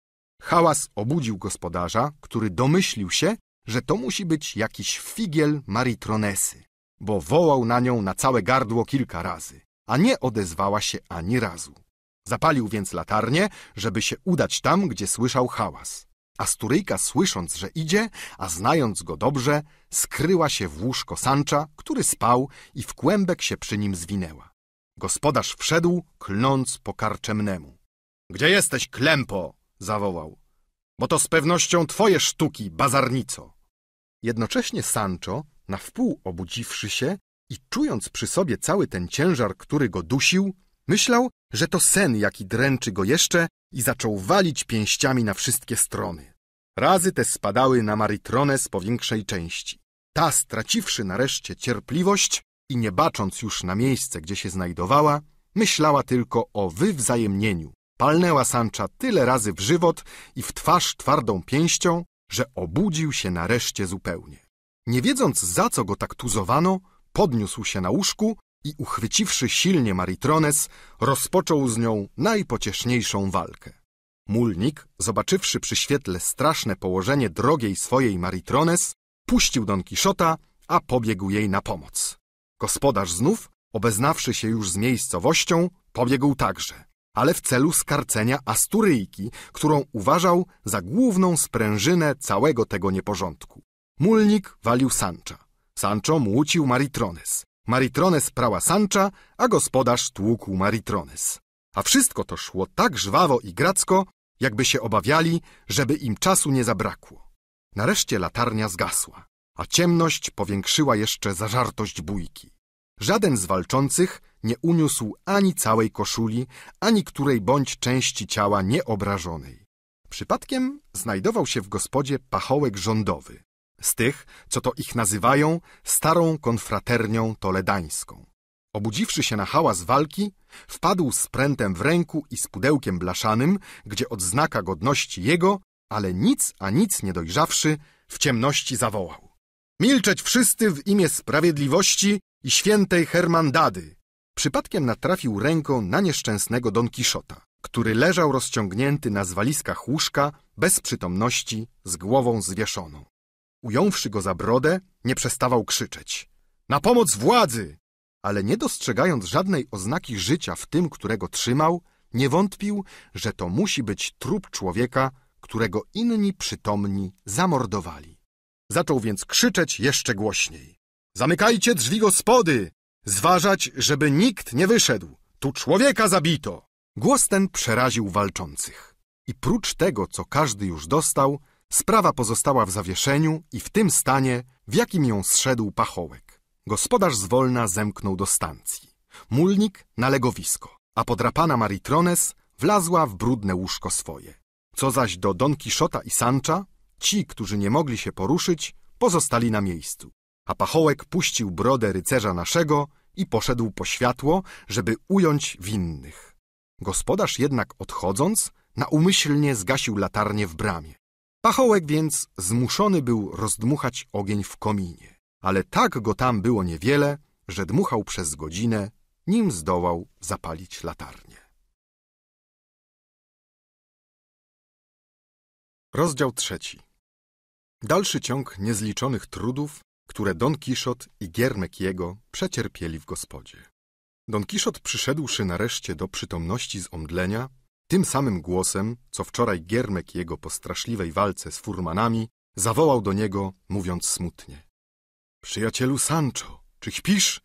Hałas obudził gospodarza, który domyślił się, że to musi być jakiś figiel Maritronesy. Tronesy bo wołał na nią na całe gardło kilka razy, a nie odezwała się ani razu. Zapalił więc latarnię, żeby się udać tam, gdzie słyszał hałas. Asturyjka słysząc, że idzie, a znając go dobrze, skryła się w łóżko Sancha, który spał i w kłębek się przy nim zwinęła. Gospodarz wszedł, klnąc po karczemnemu. — Gdzie jesteś, klępo? — zawołał. — Bo to z pewnością twoje sztuki, bazarnico! Jednocześnie Sancho, na wpół obudziwszy się i czując przy sobie cały ten ciężar, który go dusił, myślał, że to sen, jaki dręczy go jeszcze i zaczął walić pięściami na wszystkie strony. Razy te spadały na Maritronę po większej części. Ta, straciwszy nareszcie cierpliwość i nie bacząc już na miejsce, gdzie się znajdowała, myślała tylko o wywzajemnieniu. Palnęła Sancha tyle razy w żywot i w twarz twardą pięścią, że obudził się nareszcie zupełnie. Nie wiedząc, za co go tak tuzowano, podniósł się na łóżku i uchwyciwszy silnie Maritrones, rozpoczął z nią najpocieszniejszą walkę. Mulnik, zobaczywszy przy świetle straszne położenie drogiej swojej Maritrones, puścił Don Kiszota, a pobiegł jej na pomoc. Gospodarz znów, obeznawszy się już z miejscowością, pobiegł także, ale w celu skarcenia Asturyjki, którą uważał za główną sprężynę całego tego nieporządku. Mulnik walił Sancha. Sancho młócił Maritrones. Maritrones prała Sancha, a gospodarz tłukł Maritrones. A wszystko to szło tak żwawo i gracko, jakby się obawiali, żeby im czasu nie zabrakło. Nareszcie latarnia zgasła, a ciemność powiększyła jeszcze zażartość bójki. Żaden z walczących nie uniósł ani całej koszuli, ani której bądź części ciała nieobrażonej. Przypadkiem znajdował się w gospodzie pachołek rządowy, z tych, co to ich nazywają starą konfraternią toledańską. Obudziwszy się na hałas walki, wpadł z prętem w ręku i z pudełkiem blaszanym, gdzie odznaka godności jego, ale nic a nic nie dojrzawszy, w ciemności zawołał. Milczeć wszyscy w imię sprawiedliwości i świętej Hermandady. Przypadkiem natrafił ręką na nieszczęsnego Don Kiszota, który leżał rozciągnięty na zwaliskach łóżka, bez przytomności, z głową zwieszoną ująwszy go za brodę, nie przestawał krzyczeć. Na pomoc władzy! Ale nie dostrzegając żadnej oznaki życia w tym, którego trzymał, nie wątpił, że to musi być trup człowieka, którego inni przytomni zamordowali. Zaczął więc krzyczeć jeszcze głośniej. Zamykajcie drzwi gospody! Zważać, żeby nikt nie wyszedł! Tu człowieka zabito! Głos ten przeraził walczących. I prócz tego, co każdy już dostał, Sprawa pozostała w zawieszeniu i w tym stanie, w jakim ją zszedł pachołek. Gospodarz zwolna zemknął do stacji. Mulnik na legowisko, a podrapana Maritrones wlazła w brudne łóżko swoje. Co zaś do Don Kiszota i Sancha, ci, którzy nie mogli się poruszyć, pozostali na miejscu. A pachołek puścił brodę rycerza naszego i poszedł po światło, żeby ująć winnych. Gospodarz jednak odchodząc, naumyślnie zgasił latarnię w bramie. Pachołek więc zmuszony był rozdmuchać ogień w kominie, ale tak go tam było niewiele, że dmuchał przez godzinę, nim zdołał zapalić latarnię. Rozdział trzeci. Dalszy ciąg niezliczonych trudów, które Don Kiszot i giermek jego przecierpieli w gospodzie. Don Kiszot przyszedłszy nareszcie do przytomności z omdlenia, tym samym głosem, co wczoraj Giermek jego po straszliwej walce z furmanami, zawołał do niego, mówiąc smutnie. Przyjacielu Sancho, czy śpisz?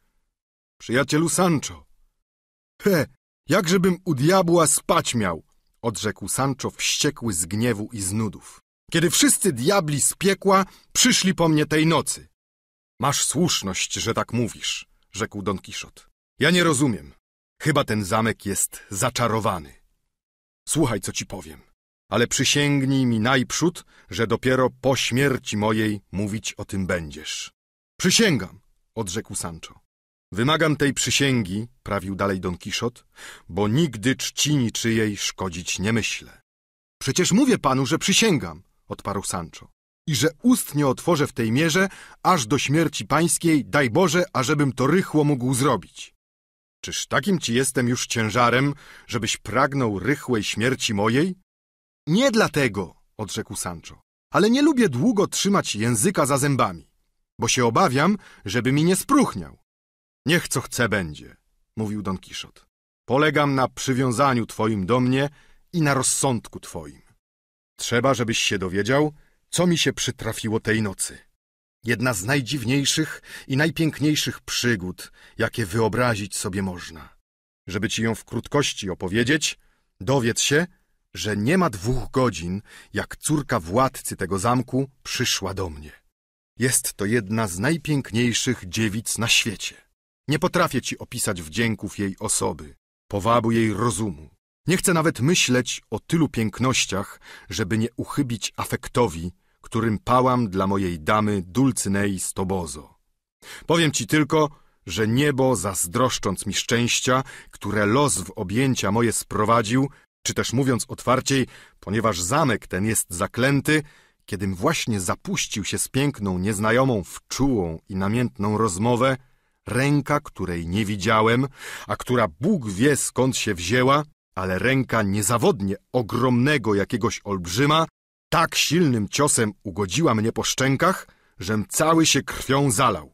Przyjacielu Sancho. He, jakżebym u diabła spać miał, odrzekł Sancho wściekły z gniewu i z nudów. Kiedy wszyscy diabli z piekła przyszli po mnie tej nocy. Masz słuszność, że tak mówisz, rzekł Don Kiszot. Ja nie rozumiem. Chyba ten zamek jest zaczarowany. Słuchaj, co ci powiem, ale przysięgnij mi najprzód, że dopiero po śmierci mojej mówić o tym będziesz. Przysięgam, odrzekł Sancho. Wymagam tej przysięgi, prawił dalej Don Kiszot, bo nigdy czci niczyjej szkodzić nie myślę. Przecież mówię panu, że przysięgam, odparł Sancho, i że ust nie otworzę w tej mierze, aż do śmierci pańskiej, daj Boże, ażebym to rychło mógł zrobić. Czyż takim ci jestem już ciężarem, żebyś pragnął rychłej śmierci mojej? Nie dlatego, odrzekł Sancho, ale nie lubię długo trzymać języka za zębami, bo się obawiam, żeby mi nie spruchniał. Niech co chce będzie, mówił Don Kiszot. Polegam na przywiązaniu twoim do mnie i na rozsądku twoim. Trzeba, żebyś się dowiedział, co mi się przytrafiło tej nocy. Jedna z najdziwniejszych i najpiękniejszych przygód, jakie wyobrazić sobie można. Żeby ci ją w krótkości opowiedzieć, dowiedz się, że nie ma dwóch godzin, jak córka władcy tego zamku przyszła do mnie. Jest to jedna z najpiękniejszych dziewic na świecie. Nie potrafię ci opisać wdzięków jej osoby, powabu jej rozumu. Nie chcę nawet myśleć o tylu pięknościach, żeby nie uchybić afektowi, którym pałam dla mojej damy Dulcynei Stobozo. Powiem ci tylko, że niebo, zazdroszcząc mi szczęścia, które los w objęcia moje sprowadził, czy też mówiąc otwarciej, ponieważ zamek ten jest zaklęty, kiedym właśnie zapuścił się z piękną, nieznajomą, czułą i namiętną rozmowę, ręka, której nie widziałem, a która Bóg wie skąd się wzięła, ale ręka niezawodnie ogromnego jakiegoś olbrzyma, tak silnym ciosem ugodziła mnie po szczękach, żem cały się krwią zalał.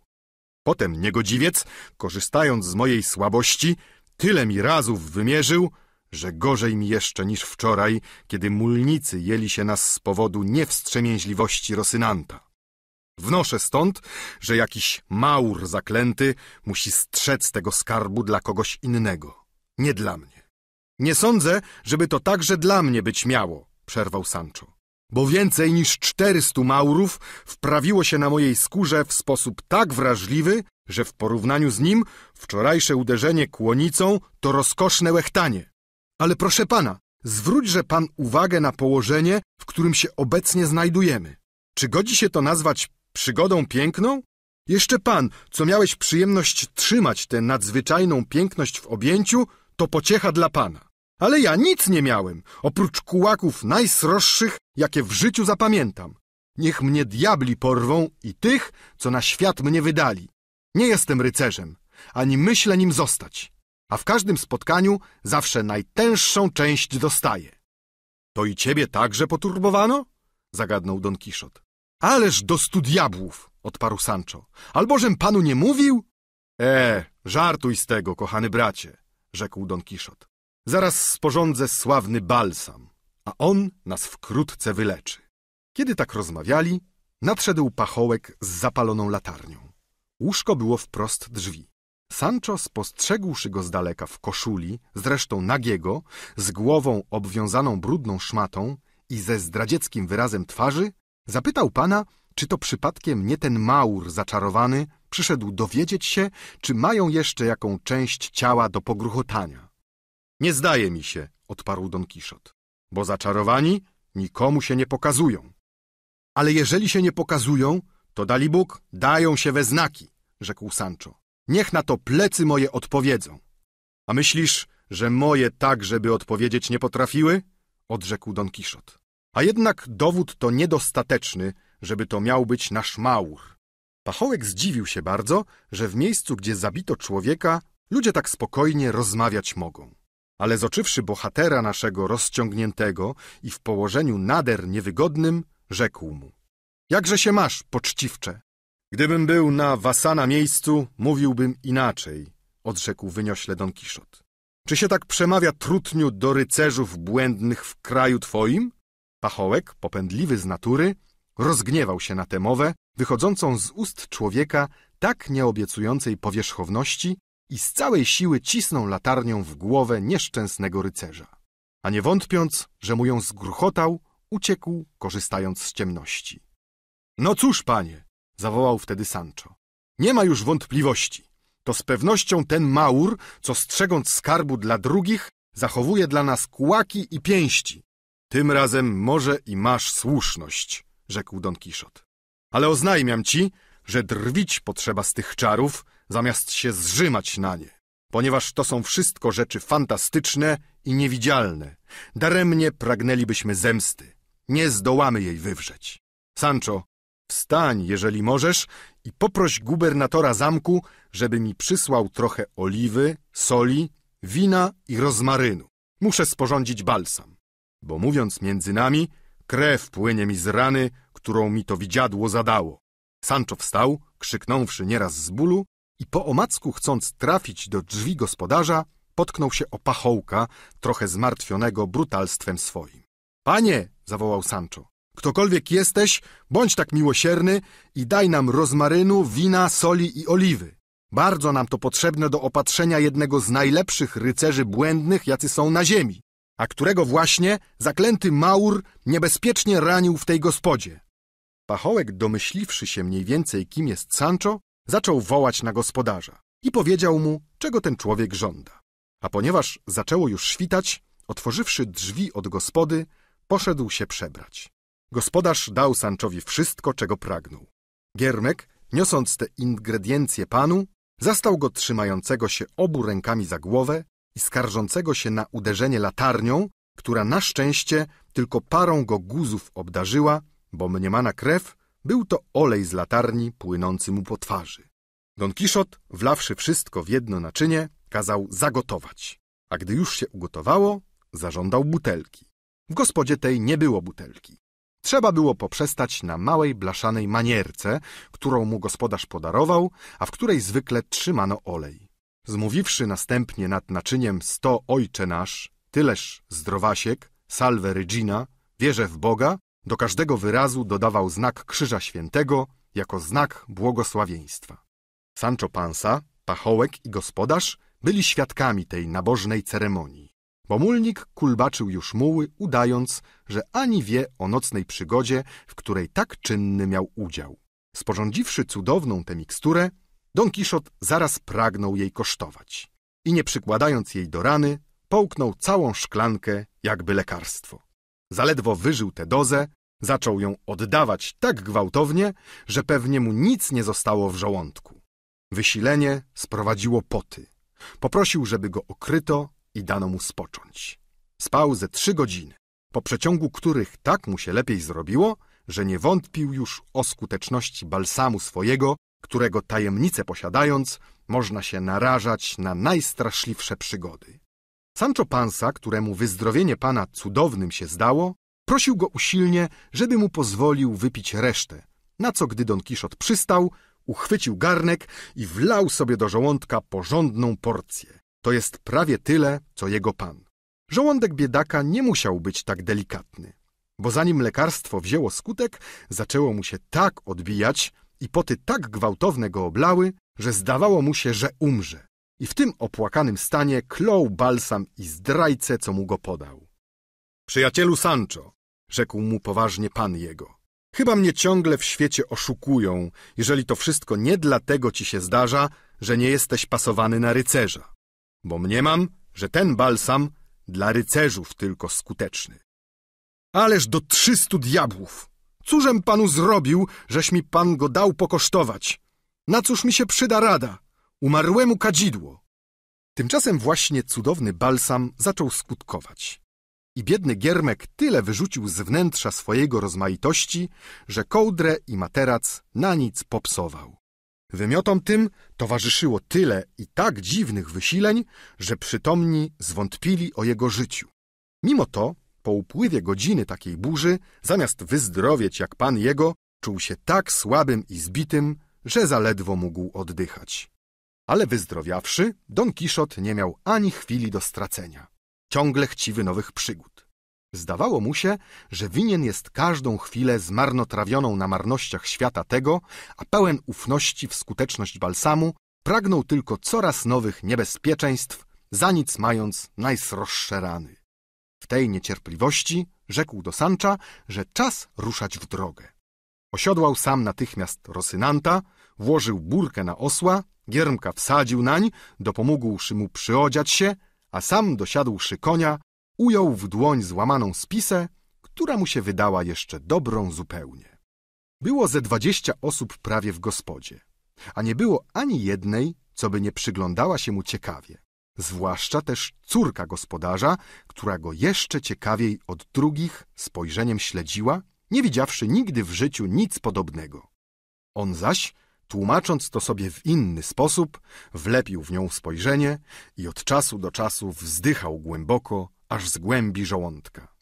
Potem niegodziwiec, korzystając z mojej słabości, tyle mi razów wymierzył, że gorzej mi jeszcze niż wczoraj, kiedy mulnicy jeli się nas z powodu niewstrzemięźliwości Rosynanta. Wnoszę stąd, że jakiś maur zaklęty musi strzec tego skarbu dla kogoś innego, nie dla mnie. Nie sądzę, żeby to także dla mnie być miało, przerwał Sancho bo więcej niż czterystu Maurów wprawiło się na mojej skórze w sposób tak wrażliwy, że w porównaniu z nim wczorajsze uderzenie kłonicą to rozkoszne łechtanie. Ale proszę pana, zwróćże pan uwagę na położenie, w którym się obecnie znajdujemy. Czy godzi się to nazwać przygodą piękną? Jeszcze pan, co miałeś przyjemność trzymać tę nadzwyczajną piękność w objęciu, to pociecha dla pana. Ale ja nic nie miałem, oprócz kułaków najsroższych jakie w życiu zapamiętam. Niech mnie diabli porwą i tych, co na świat mnie wydali. Nie jestem rycerzem, ani myślę nim zostać, a w każdym spotkaniu zawsze najtęższą część dostaję. To i ciebie także poturbowano? zagadnął Don Kiszot. Ależ do stu diabłów, odparł Sancho. Albożem panu nie mówił? E, żartuj z tego, kochany bracie, rzekł Don Kiszot. Zaraz sporządzę sławny balsam a on nas wkrótce wyleczy. Kiedy tak rozmawiali, nadszedł pachołek z zapaloną latarnią. Łóżko było wprost drzwi. Sancho, spostrzegłszy go z daleka w koszuli, zresztą nagiego, z głową obwiązaną brudną szmatą i ze zdradzieckim wyrazem twarzy, zapytał pana, czy to przypadkiem nie ten maur zaczarowany przyszedł dowiedzieć się, czy mają jeszcze jaką część ciała do pogruchotania. Nie zdaje mi się, odparł Don Kiszot bo zaczarowani nikomu się nie pokazują. Ale jeżeli się nie pokazują, to dali Bóg dają się we znaki, rzekł Sancho. Niech na to plecy moje odpowiedzą. A myślisz, że moje tak, żeby odpowiedzieć nie potrafiły? Odrzekł Don Kiszot. A jednak dowód to niedostateczny, żeby to miał być nasz maur. Pachołek zdziwił się bardzo, że w miejscu, gdzie zabito człowieka, ludzie tak spokojnie rozmawiać mogą ale zoczywszy bohatera naszego rozciągniętego i w położeniu nader niewygodnym, rzekł mu. Jakże się masz, poczciwcze? Gdybym był na Wasana miejscu, mówiłbym inaczej, odrzekł wyniośle Don Kiszot. Czy się tak przemawia trutniu do rycerzów błędnych w kraju twoim? Pachołek, popędliwy z natury, rozgniewał się na tę mowę, wychodzącą z ust człowieka tak nieobiecującej powierzchowności, i z całej siły cisnął latarnią w głowę nieszczęsnego rycerza. A nie wątpiąc, że mu ją zgruchotał, uciekł, korzystając z ciemności. No cóż, panie, zawołał wtedy Sancho. Nie ma już wątpliwości. To z pewnością ten Maur, co strzegąc skarbu dla drugich, zachowuje dla nas kłaki i pięści. Tym razem może i masz słuszność, rzekł Don Kiszot. Ale oznajmiam ci, że drwić potrzeba z tych czarów, zamiast się zrzymać na nie, ponieważ to są wszystko rzeczy fantastyczne i niewidzialne. Daremnie pragnęlibyśmy zemsty. Nie zdołamy jej wywrzeć. Sancho, wstań, jeżeli możesz, i poproś gubernatora zamku, żeby mi przysłał trochę oliwy, soli, wina i rozmarynu. Muszę sporządzić balsam, bo mówiąc między nami, krew płynie mi z rany, którą mi to widziadło zadało. Sancho wstał, krzyknąwszy nieraz z bólu, i po omacku chcąc trafić do drzwi gospodarza, potknął się o pachołka, trochę zmartwionego brutalstwem swoim. Panie, zawołał Sancho, ktokolwiek jesteś, bądź tak miłosierny i daj nam rozmarynu, wina, soli i oliwy. Bardzo nam to potrzebne do opatrzenia jednego z najlepszych rycerzy błędnych, jacy są na ziemi, a którego właśnie zaklęty Maur niebezpiecznie ranił w tej gospodzie. Pachołek, domyśliwszy się mniej więcej, kim jest Sancho, zaczął wołać na gospodarza i powiedział mu, czego ten człowiek żąda. A ponieważ zaczęło już świtać, otworzywszy drzwi od gospody, poszedł się przebrać. Gospodarz dał Sanczowi wszystko, czego pragnął. Giermek, niosąc te ingrediencje panu, zastał go trzymającego się obu rękami za głowę i skarżącego się na uderzenie latarnią, która na szczęście tylko parą go guzów obdarzyła, bo mniemana krew był to olej z latarni płynący mu po twarzy. Don Kiszot, wlawszy wszystko w jedno naczynie, kazał zagotować, a gdy już się ugotowało, zażądał butelki. W gospodzie tej nie było butelki. Trzeba było poprzestać na małej blaszanej manierce, którą mu gospodarz podarował, a w której zwykle trzymano olej. Zmówiwszy następnie nad naczyniem sto ojcze nasz, tyleż zdrowasiek, salve regina, wierzę w Boga, do każdego wyrazu dodawał znak Krzyża Świętego jako znak błogosławieństwa. Sancho Panza, pachołek i gospodarz byli świadkami tej nabożnej ceremonii. Pomulnik kulbaczył już muły, udając, że ani wie o nocnej przygodzie, w której tak czynny miał udział. Sporządziwszy cudowną tę miksturę, Don Kiszot zaraz pragnął jej kosztować. I nie przykładając jej do rany, połknął całą szklankę, jakby lekarstwo. Zaledwo wyżył tę dozę, Zaczął ją oddawać tak gwałtownie, że pewnie mu nic nie zostało w żołądku. Wysilenie sprowadziło poty. Poprosił, żeby go okryto i dano mu spocząć. Spał ze trzy godziny, po przeciągu których tak mu się lepiej zrobiło, że nie wątpił już o skuteczności balsamu swojego, którego tajemnicę posiadając, można się narażać na najstraszliwsze przygody. Sancho Pansa, któremu wyzdrowienie pana cudownym się zdało, Prosił go usilnie, żeby mu pozwolił wypić resztę, na co gdy Don Kiszot przystał, uchwycił garnek i wlał sobie do żołądka porządną porcję. To jest prawie tyle, co jego pan. Żołądek biedaka nie musiał być tak delikatny, bo zanim lekarstwo wzięło skutek, zaczęło mu się tak odbijać i poty tak gwałtowne go oblały, że zdawało mu się, że umrze. I w tym opłakanym stanie klął balsam i zdrajce, co mu go podał. Przyjacielu Sancho, rzekł mu poważnie pan jego. Chyba mnie ciągle w świecie oszukują, jeżeli to wszystko nie dlatego ci się zdarza, że nie jesteś pasowany na rycerza. Bo mniemam, że ten balsam dla rycerzów tylko skuteczny. Ależ do trzystu diabłów! Cóżem panu zrobił, żeś mi pan go dał pokosztować? Na cóż mi się przyda rada? Umarłemu kadzidło! Tymczasem właśnie cudowny balsam zaczął skutkować. I biedny Giermek tyle wyrzucił z wnętrza swojego rozmaitości, że kołdrę i materac na nic popsował. Wymiotom tym towarzyszyło tyle i tak dziwnych wysileń, że przytomni zwątpili o jego życiu. Mimo to, po upływie godziny takiej burzy, zamiast wyzdrowieć jak pan jego, czuł się tak słabym i zbitym, że zaledwo mógł oddychać. Ale wyzdrowiawszy, Don Kiszot nie miał ani chwili do stracenia ciągle chciwy nowych przygód. Zdawało mu się, że winien jest każdą chwilę zmarnotrawioną na marnościach świata tego, a pełen ufności w skuteczność balsamu pragnął tylko coraz nowych niebezpieczeństw, za nic mając najsroższe rany. W tej niecierpliwości rzekł do Sancha, że czas ruszać w drogę. Osiodłał sam natychmiast Rosynanta, włożył burkę na osła, Giermka wsadził nań, dopomógłszy mu przyodziać się – a sam dosiadłszy konia, ujął w dłoń złamaną spisę, która mu się wydała jeszcze dobrą zupełnie. Było ze dwadzieścia osób prawie w gospodzie, a nie było ani jednej, co by nie przyglądała się mu ciekawie, zwłaszcza też córka gospodarza, która go jeszcze ciekawiej od drugich spojrzeniem śledziła, nie widziawszy nigdy w życiu nic podobnego. On zaś tłumacząc to sobie w inny sposób, wlepił w nią spojrzenie i od czasu do czasu wzdychał głęboko, aż z głębi żołądka.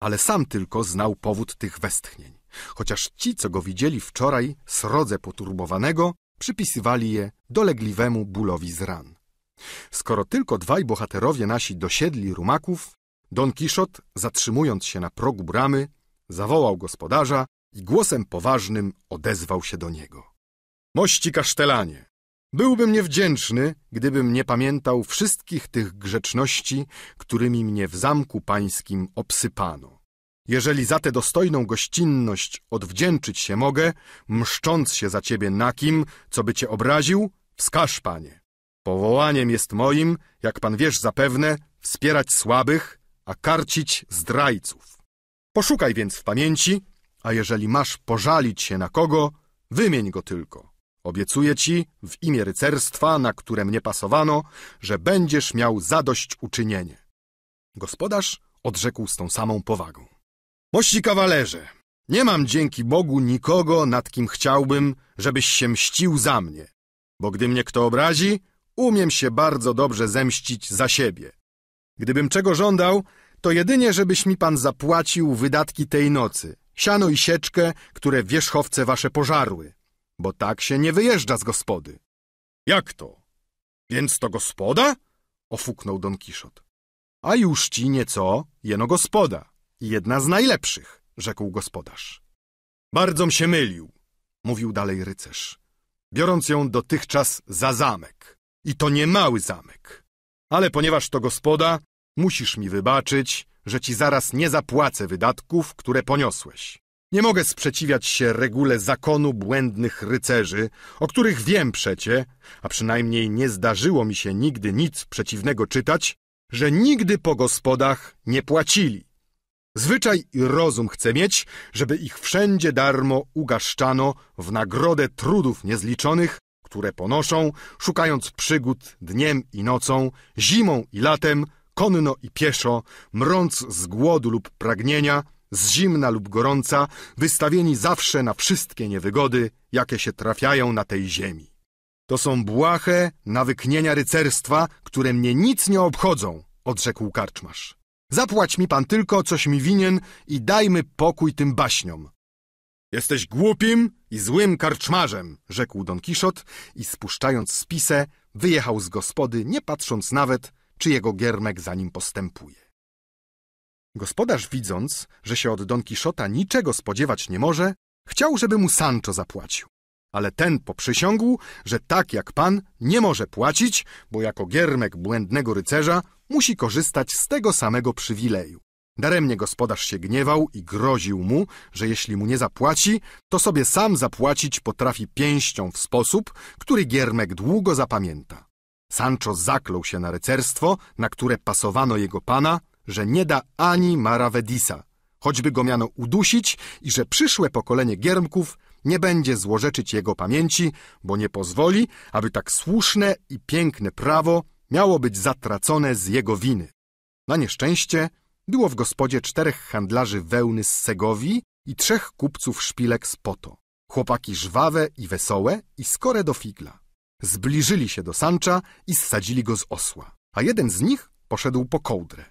Ale sam tylko znał powód tych westchnień, chociaż ci, co go widzieli wczoraj, srodze poturbowanego, przypisywali je dolegliwemu bólowi z ran. Skoro tylko dwaj bohaterowie nasi dosiedli rumaków, Don Kiszot, zatrzymując się na progu bramy, zawołał gospodarza i głosem poważnym odezwał się do niego. Mości kasztelanie, byłbym niewdzięczny, gdybym nie pamiętał wszystkich tych grzeczności, którymi mnie w zamku pańskim obsypano. Jeżeli za tę dostojną gościnność odwdzięczyć się mogę, mszcząc się za ciebie na kim, co by cię obraził, wskaż, panie. Powołaniem jest moim, jak pan wiesz zapewne, wspierać słabych, a karcić zdrajców. Poszukaj więc w pamięci, a jeżeli masz pożalić się na kogo, wymień go tylko. Obiecuję ci, w imię rycerstwa, na które mnie pasowano, że będziesz miał zadość uczynienie. Gospodarz odrzekł z tą samą powagą. Mości kawalerze, nie mam dzięki Bogu nikogo, nad kim chciałbym, żebyś się mścił za mnie, bo gdy mnie kto obrazi, umiem się bardzo dobrze zemścić za siebie. Gdybym czego żądał, to jedynie, żebyś mi pan zapłacił wydatki tej nocy, siano i sieczkę, które wierzchowce wasze pożarły bo tak się nie wyjeżdża z gospody. Jak to? Więc to gospoda? ofuknął Don Kiszot. A już ci nieco jeno gospoda, jedna z najlepszych, rzekł gospodarz. Bardzom się mylił, mówił dalej rycerz, biorąc ją dotychczas za zamek. I to nie mały zamek. Ale ponieważ to gospoda, musisz mi wybaczyć, że ci zaraz nie zapłacę wydatków, które poniosłeś. Nie mogę sprzeciwiać się regule zakonu błędnych rycerzy, o których wiem przecie, a przynajmniej nie zdarzyło mi się nigdy nic przeciwnego czytać, że nigdy po gospodach nie płacili. Zwyczaj i rozum chcę mieć, żeby ich wszędzie darmo ugaszczano w nagrodę trudów niezliczonych, które ponoszą, szukając przygód dniem i nocą, zimą i latem, konno i pieszo, mrąc z głodu lub pragnienia, z zimna lub gorąca, wystawieni zawsze na wszystkie niewygody, jakie się trafiają na tej ziemi. To są błahe nawyknienia rycerstwa, które mnie nic nie obchodzą, odrzekł karczmarz. Zapłać mi pan tylko, coś mi winien i dajmy pokój tym baśniom. Jesteś głupim i złym karczmarzem, rzekł Don Kiszot i spuszczając spisę, wyjechał z gospody, nie patrząc nawet, czy jego giermek za nim postępuje. Gospodarz widząc, że się od Don Kiszota niczego spodziewać nie może, chciał, żeby mu Sancho zapłacił. Ale ten poprzysiągł, że tak jak pan nie może płacić, bo jako giermek błędnego rycerza musi korzystać z tego samego przywileju. Daremnie gospodarz się gniewał i groził mu, że jeśli mu nie zapłaci, to sobie sam zapłacić potrafi pięścią w sposób, który giermek długo zapamięta. Sancho zaklął się na rycerstwo, na które pasowano jego pana – że nie da ani Maravedisa, choćby go miano udusić i że przyszłe pokolenie giermków nie będzie złorzeczyć jego pamięci, bo nie pozwoli, aby tak słuszne i piękne prawo miało być zatracone z jego winy. Na nieszczęście było w gospodzie czterech handlarzy wełny z Segowi i trzech kupców szpilek z Poto. Chłopaki żwawe i wesołe i skore do figla. Zbliżyli się do Sancha i ssadzili go z osła, a jeden z nich poszedł po kołdrę.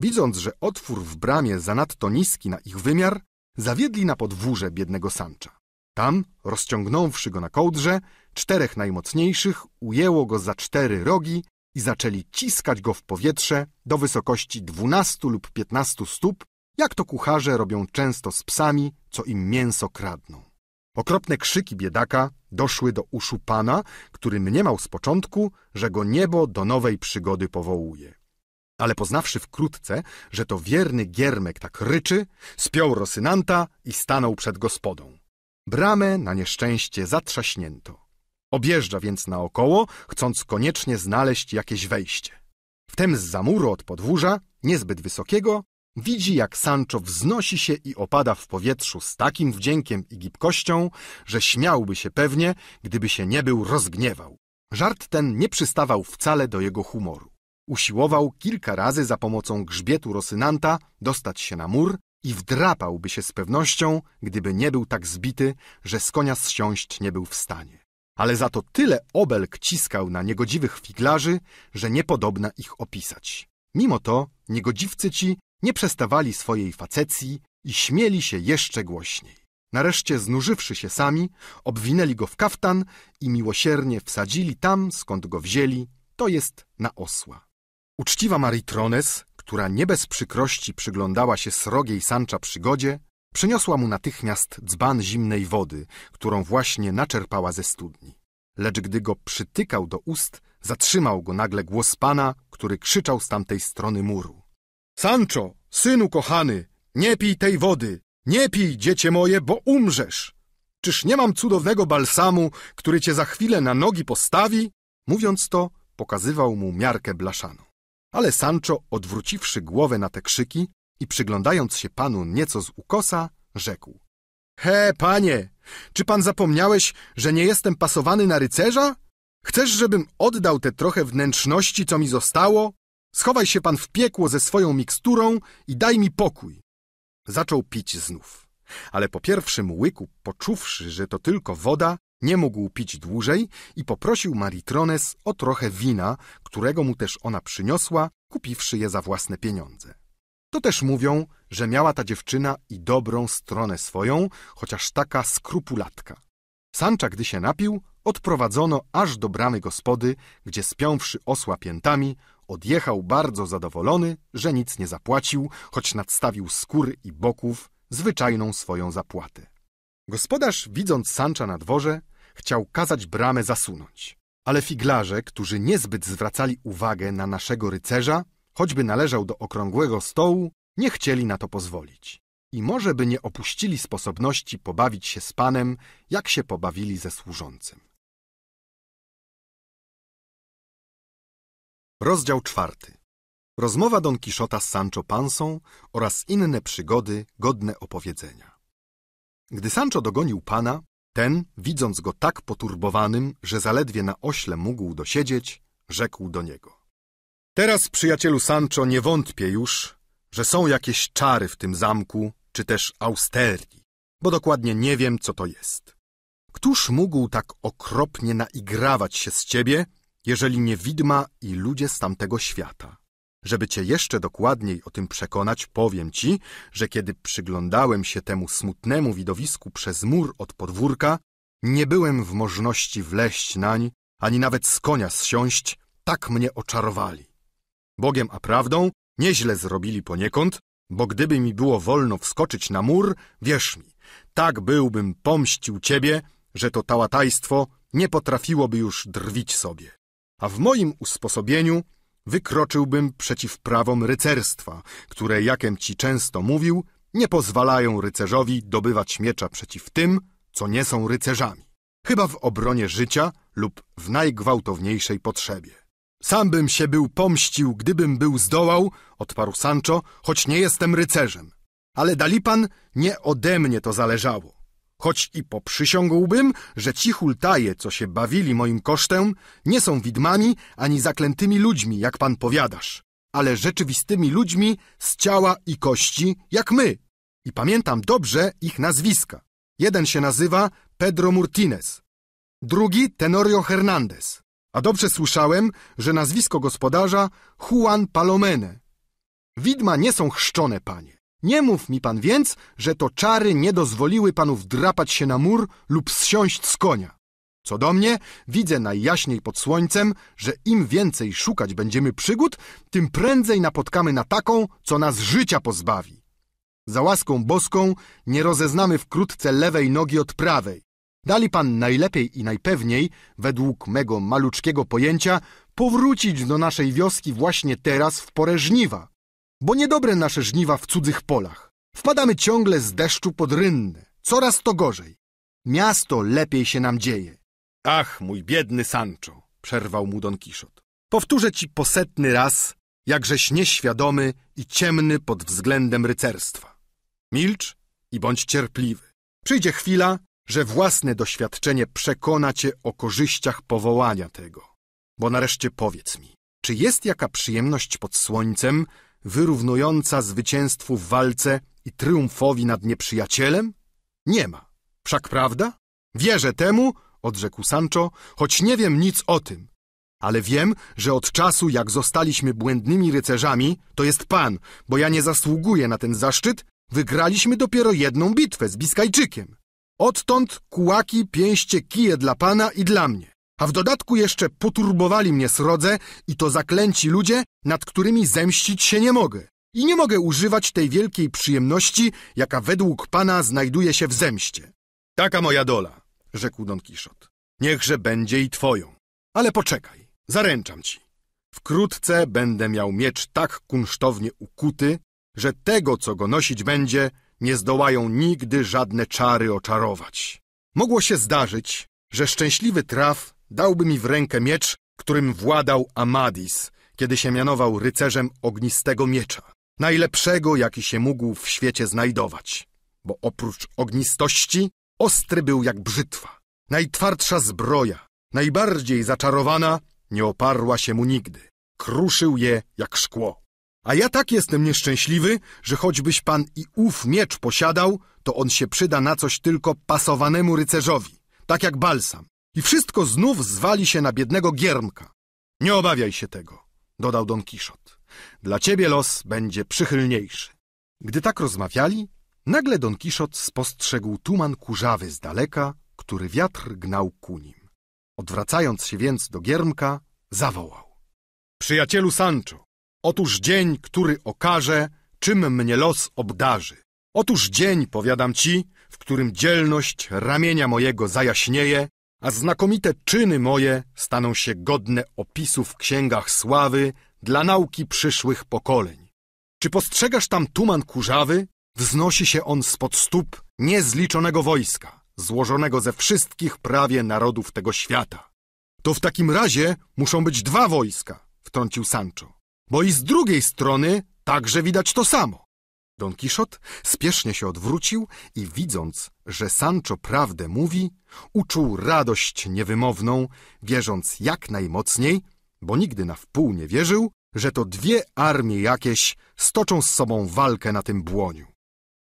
Widząc, że otwór w bramie zanadto niski na ich wymiar, zawiedli na podwórze biednego Sancha. Tam, rozciągnąwszy go na kołdrze, czterech najmocniejszych ujęło go za cztery rogi i zaczęli ciskać go w powietrze do wysokości dwunastu lub piętnastu stóp, jak to kucharze robią często z psami, co im mięso kradną. Okropne krzyki biedaka doszły do uszu pana, który mniemał z początku, że go niebo do nowej przygody powołuje. Ale poznawszy wkrótce, że to wierny giermek tak ryczy, spiął Rosynanta i stanął przed gospodą. Bramę na nieszczęście zatrzaśnięto. Objeżdża więc naokoło, chcąc koniecznie znaleźć jakieś wejście. Wtem z zamuru od podwórza, niezbyt wysokiego, widzi jak Sancho wznosi się i opada w powietrzu z takim wdziękiem i gibkością, że śmiałby się pewnie, gdyby się nie był rozgniewał. Żart ten nie przystawał wcale do jego humoru. Usiłował kilka razy za pomocą grzbietu Rosynanta dostać się na mur i wdrapałby się z pewnością, gdyby nie był tak zbity, że z konia zsiąść nie był w stanie. Ale za to tyle obelg ciskał na niegodziwych figlarzy, że niepodobna ich opisać. Mimo to niegodziwcy ci nie przestawali swojej facecji i śmieli się jeszcze głośniej. Nareszcie znużywszy się sami, obwinęli go w kaftan i miłosiernie wsadzili tam, skąd go wzięli, to jest na osła. Uczciwa Maritrones, która nie bez przykrości przyglądała się srogiej Sancha przygodzie, przyniosła mu natychmiast dzban zimnej wody, którą właśnie naczerpała ze studni. Lecz gdy go przytykał do ust, zatrzymał go nagle głos pana, który krzyczał z tamtej strony muru. Sancho, synu kochany, nie pij tej wody, nie pij, dziecię moje, bo umrzesz. Czyż nie mam cudownego balsamu, który cię za chwilę na nogi postawi? Mówiąc to, pokazywał mu miarkę blaszaną. Ale Sancho, odwróciwszy głowę na te krzyki i przyglądając się panu nieco z ukosa, rzekł. He, panie, czy pan zapomniałeś, że nie jestem pasowany na rycerza? Chcesz, żebym oddał te trochę wnętrzności, co mi zostało? Schowaj się pan w piekło ze swoją miksturą i daj mi pokój. Zaczął pić znów ale po pierwszym łyku, poczuwszy, że to tylko woda, nie mógł pić dłużej i poprosił Maritrones o trochę wina, którego mu też ona przyniosła, kupiwszy je za własne pieniądze. To też mówią, że miała ta dziewczyna i dobrą stronę swoją, chociaż taka skrupulatka. Sancha, gdy się napił, odprowadzono aż do bramy gospody, gdzie spiąwszy osła piętami, odjechał bardzo zadowolony, że nic nie zapłacił, choć nadstawił skór i boków, zwyczajną swoją zapłatę. Gospodarz, widząc Sancha na dworze, chciał kazać bramę zasunąć. Ale figlarze, którzy niezbyt zwracali uwagę na naszego rycerza, choćby należał do okrągłego stołu, nie chcieli na to pozwolić. I może by nie opuścili sposobności pobawić się z panem, jak się pobawili ze służącym. Rozdział czwarty Rozmowa Don Kiszota z Sancho Pansą oraz inne przygody godne opowiedzenia. Gdy Sancho dogonił pana, ten, widząc go tak poturbowanym, że zaledwie na ośle mógł dosiedzieć, rzekł do niego. Teraz, przyjacielu Sancho, nie wątpię już, że są jakieś czary w tym zamku, czy też austerii, bo dokładnie nie wiem, co to jest. Któż mógł tak okropnie naigrawać się z ciebie, jeżeli nie widma i ludzie z tamtego świata? Żeby cię jeszcze dokładniej o tym przekonać, powiem ci, że kiedy przyglądałem się temu smutnemu widowisku przez mur od podwórka, nie byłem w możności wleść nań, ani nawet z konia zsiąść, tak mnie oczarowali. Bogiem a prawdą nieźle zrobili poniekąd, bo gdyby mi było wolno wskoczyć na mur, wierz mi, tak byłbym pomścił ciebie, że to tałatajstwo nie potrafiłoby już drwić sobie. A w moim usposobieniu wykroczyłbym przeciw prawom rycerstwa, które, jakem ci często mówił, nie pozwalają rycerzowi dobywać miecza przeciw tym, co nie są rycerzami, chyba w obronie życia lub w najgwałtowniejszej potrzebie. Sam bym się był pomścił, gdybym był zdołał, odparł Sancho, choć nie jestem rycerzem. Ale Dalipan nie ode mnie to zależało. Choć i poprzysiągłbym, że ci hultaje, co się bawili moim kosztem, nie są widmami ani zaklętymi ludźmi, jak pan powiadasz, ale rzeczywistymi ludźmi z ciała i kości, jak my. I pamiętam dobrze ich nazwiska. Jeden się nazywa Pedro Martinez, drugi Tenorio Hernandez, a dobrze słyszałem, że nazwisko gospodarza Juan Palomene. Widma nie są chrzczone, panie. Nie mów mi pan więc, że to czary nie dozwoliły panu wdrapać się na mur lub zsiąść z konia. Co do mnie, widzę najjaśniej pod słońcem, że im więcej szukać będziemy przygód, tym prędzej napotkamy na taką, co nas życia pozbawi. Za łaską boską nie rozeznamy wkrótce lewej nogi od prawej. Dali pan najlepiej i najpewniej, według mego maluczkiego pojęcia, powrócić do naszej wioski właśnie teraz w porę żniwa bo niedobre nasze żniwa w cudzych polach. Wpadamy ciągle z deszczu pod rynne, coraz to gorzej. Miasto lepiej się nam dzieje. Ach, mój biedny Sancho, przerwał mu Don Kiszot. Powtórzę ci po setny raz, jakżeś nieświadomy i ciemny pod względem rycerstwa. Milcz i bądź cierpliwy. Przyjdzie chwila, że własne doświadczenie przekona cię o korzyściach powołania tego. Bo nareszcie powiedz mi, czy jest jaka przyjemność pod słońcem, wyrównująca zwycięstwu w walce i triumfowi nad nieprzyjacielem? Nie ma. Wszak prawda? Wierzę temu, odrzekł Sancho, choć nie wiem nic o tym. Ale wiem, że od czasu, jak zostaliśmy błędnymi rycerzami, to jest pan, bo ja nie zasługuję na ten zaszczyt, wygraliśmy dopiero jedną bitwę z Biskajczykiem. Odtąd kułaki, pięście, kije dla pana i dla mnie. A w dodatku jeszcze poturbowali mnie srodze i to zaklęci ludzie, nad którymi zemścić się nie mogę. I nie mogę używać tej wielkiej przyjemności, jaka według pana znajduje się w zemście. Taka moja dola, rzekł Don Kiszot. Niechże będzie i twoją. Ale poczekaj, zaręczam ci. Wkrótce będę miał miecz tak kunsztownie ukuty, że tego, co go nosić będzie, nie zdołają nigdy żadne czary oczarować. Mogło się zdarzyć, że szczęśliwy traf dałby mi w rękę miecz, którym władał Amadis, kiedy się mianował rycerzem ognistego miecza, najlepszego, jaki się mógł w świecie znajdować, bo oprócz ognistości ostry był jak brzytwa. Najtwardsza zbroja, najbardziej zaczarowana, nie oparła się mu nigdy. Kruszył je jak szkło. A ja tak jestem nieszczęśliwy, że choćbyś pan i ów miecz posiadał, to on się przyda na coś tylko pasowanemu rycerzowi, tak jak balsam i wszystko znów zwali się na biednego giermka. Nie obawiaj się tego, dodał Don Kiszot. Dla ciebie los będzie przychylniejszy. Gdy tak rozmawiali, nagle Don Kiszot spostrzegł tuman kurzawy z daleka, który wiatr gnał ku nim. Odwracając się więc do giermka, zawołał. Przyjacielu Sancho, otóż dzień, który okaże, czym mnie los obdarzy. Otóż dzień, powiadam ci, w którym dzielność ramienia mojego zajaśnieje a znakomite czyny moje staną się godne opisu w księgach sławy dla nauki przyszłych pokoleń. Czy postrzegasz tam tuman kurzawy? Wznosi się on spod stóp niezliczonego wojska, złożonego ze wszystkich prawie narodów tego świata. To w takim razie muszą być dwa wojska, wtrącił Sancho, bo i z drugiej strony także widać to samo. Don Kiszot spiesznie się odwrócił i widząc, że Sancho prawdę mówi, uczuł radość niewymowną, wierząc jak najmocniej, bo nigdy na wpół nie wierzył, że to dwie armie jakieś stoczą z sobą walkę na tym błoniu.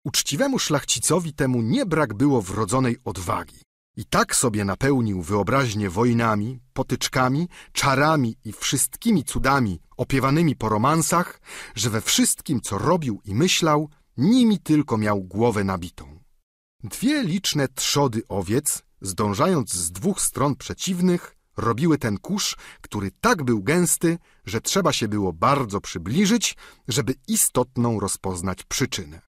Uczciwemu szlachcicowi temu nie brak było wrodzonej odwagi. I tak sobie napełnił wyobraźnię wojnami, potyczkami, czarami i wszystkimi cudami opiewanymi po romansach, że we wszystkim, co robił i myślał, nimi tylko miał głowę nabitą. Dwie liczne trzody owiec, zdążając z dwóch stron przeciwnych, robiły ten kurz, który tak był gęsty, że trzeba się było bardzo przybliżyć, żeby istotną rozpoznać przyczynę.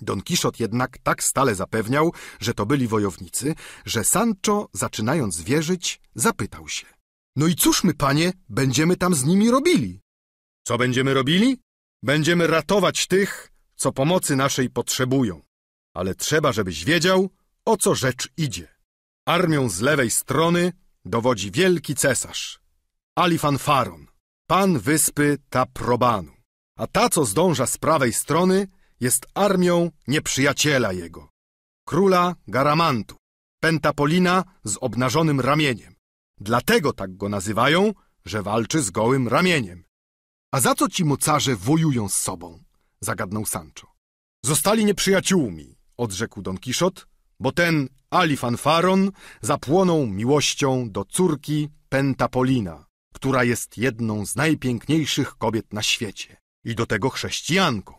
Don Kiszot jednak tak stale zapewniał, że to byli wojownicy, że Sancho, zaczynając wierzyć, zapytał się. No i cóż my, panie, będziemy tam z nimi robili? Co będziemy robili? Będziemy ratować tych, co pomocy naszej potrzebują ale trzeba, żebyś wiedział, o co rzecz idzie. Armią z lewej strony dowodzi wielki cesarz, Alifan Faron, pan wyspy Taprobanu, a ta, co zdąża z prawej strony, jest armią nieprzyjaciela jego, króla Garamantu, Pentapolina z obnażonym ramieniem. Dlatego tak go nazywają, że walczy z gołym ramieniem. A za co ci mocarze wojują z sobą? Zagadnął Sancho. Zostali nieprzyjaciółmi, odrzekł Don Kiszot, bo ten Alifanfaron zapłonął miłością do córki Pentapolina, która jest jedną z najpiękniejszych kobiet na świecie i do tego chrześcijanką.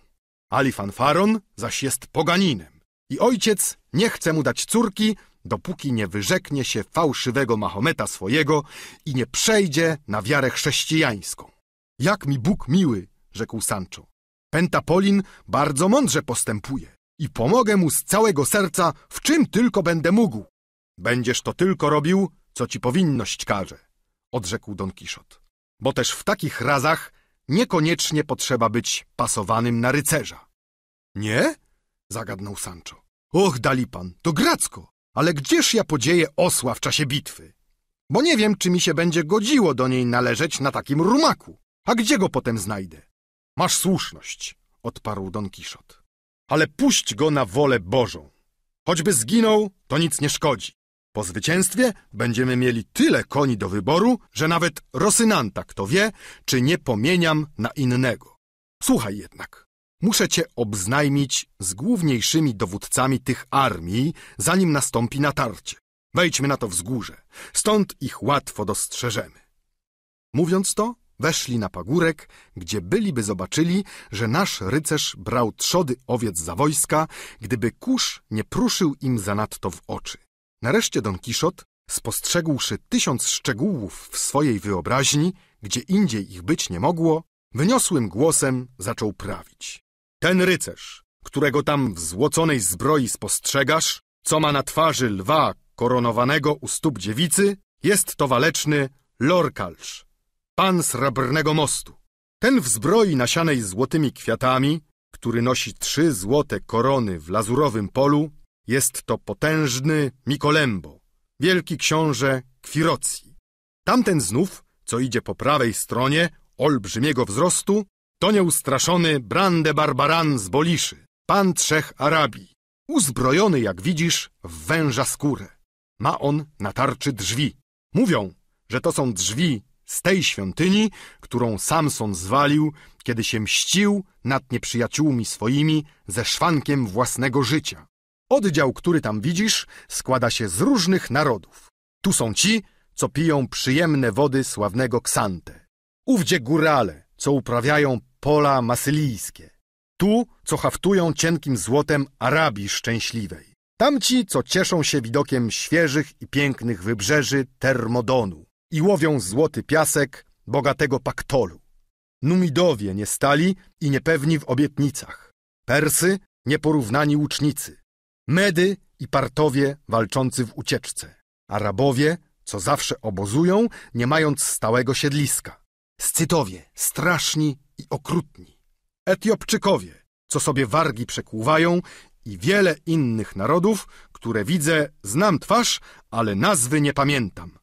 Alifanfaron zaś jest poganinem i ojciec nie chce mu dać córki, dopóki nie wyrzeknie się fałszywego Mahometa swojego i nie przejdzie na wiarę chrześcijańską. Jak mi Bóg miły, rzekł Sancho. Pentapolin bardzo mądrze postępuje i pomogę mu z całego serca, w czym tylko będę mógł. Będziesz to tylko robił, co ci powinność każe, odrzekł Don Kiszot. Bo też w takich razach niekoniecznie potrzeba być pasowanym na rycerza. Nie? zagadnął Sancho. Och, dali pan, to gracko, ale gdzież ja podzieję osła w czasie bitwy? Bo nie wiem, czy mi się będzie godziło do niej należeć na takim rumaku. A gdzie go potem znajdę? Masz słuszność, odparł Don Kiszot ale puść go na wolę Bożą. Choćby zginął, to nic nie szkodzi. Po zwycięstwie będziemy mieli tyle koni do wyboru, że nawet Rosynanta, kto wie, czy nie pomieniam na innego. Słuchaj jednak, muszę cię obznajmić z główniejszymi dowódcami tych armii, zanim nastąpi natarcie. Wejdźmy na to wzgórze, stąd ich łatwo dostrzeżemy. Mówiąc to, Weszli na pagórek, gdzie byliby zobaczyli, że nasz rycerz brał trzody owiec za wojska, gdyby kurz nie pruszył im zanadto w oczy. Nareszcie Don Kiszot, spostrzegłszy tysiąc szczegółów w swojej wyobraźni, gdzie indziej ich być nie mogło, wyniosłym głosem zaczął prawić. Ten rycerz, którego tam w złoconej zbroi spostrzegasz, co ma na twarzy lwa koronowanego u stóp dziewicy, jest to waleczny Lorkalsz, pan srebrnego mostu. Ten w zbroi nasianej złotymi kwiatami, który nosi trzy złote korony w lazurowym polu, jest to potężny Mikolembo, wielki książę Kwirocji. Tamten znów, co idzie po prawej stronie, olbrzymiego wzrostu, to nieustraszony Brande Barbaran z Boliszy, pan trzech Arabii, uzbrojony, jak widzisz, w węża skórę. Ma on na tarczy drzwi. Mówią, że to są drzwi z tej świątyni, którą Samson zwalił, kiedy się mścił nad nieprzyjaciółmi swoimi ze szwankiem własnego życia. Oddział, który tam widzisz, składa się z różnych narodów. Tu są ci, co piją przyjemne wody sławnego Ksante. Ówdzie górale, co uprawiają pola masylijskie. Tu, co haftują cienkim złotem Arabii Szczęśliwej. Tamci, co cieszą się widokiem świeżych i pięknych wybrzeży Termodonu i łowią złoty piasek bogatego paktolu. Numidowie nie stali i niepewni w obietnicach. Persy nieporównani łucznicy. Medy i partowie walczący w ucieczce. Arabowie, co zawsze obozują, nie mając stałego siedliska. Scytowie, straszni i okrutni. Etiopczykowie, co sobie wargi przekłuwają i wiele innych narodów, które widzę, znam twarz, ale nazwy nie pamiętam.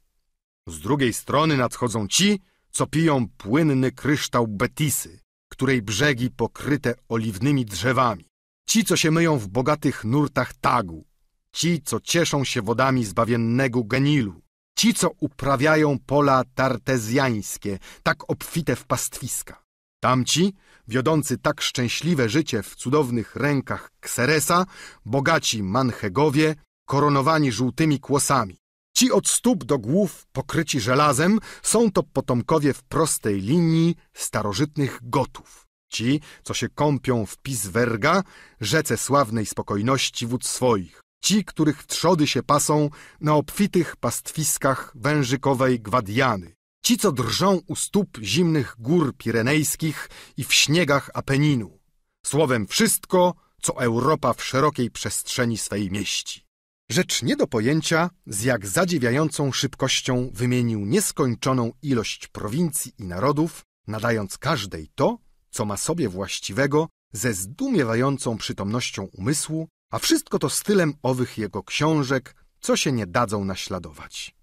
Z drugiej strony nadchodzą ci, co piją płynny kryształ Betisy, której brzegi pokryte oliwnymi drzewami. Ci, co się myją w bogatych nurtach tagu. Ci, co cieszą się wodami zbawiennego Genilu. Ci, co uprawiają pola tartezjańskie, tak obfite w pastwiska. Tamci, wiodący tak szczęśliwe życie w cudownych rękach Kseresa, bogaci Manchegowie, koronowani żółtymi kłosami. Ci od stóp do głów pokryci żelazem są to potomkowie w prostej linii starożytnych Gotów. Ci, co się kąpią w Piswerga, rzece sławnej spokojności wód swoich. Ci, których trzody się pasą na obfitych pastwiskach wężykowej Gwadiany. Ci, co drżą u stóp zimnych gór pirenejskich i w śniegach Apeninu. Słowem wszystko, co Europa w szerokiej przestrzeni swej mieści. Rzecz nie do pojęcia, z jak zadziwiającą szybkością wymienił nieskończoną ilość prowincji i narodów, nadając każdej to, co ma sobie właściwego, ze zdumiewającą przytomnością umysłu, a wszystko to stylem owych jego książek, co się nie dadzą naśladować.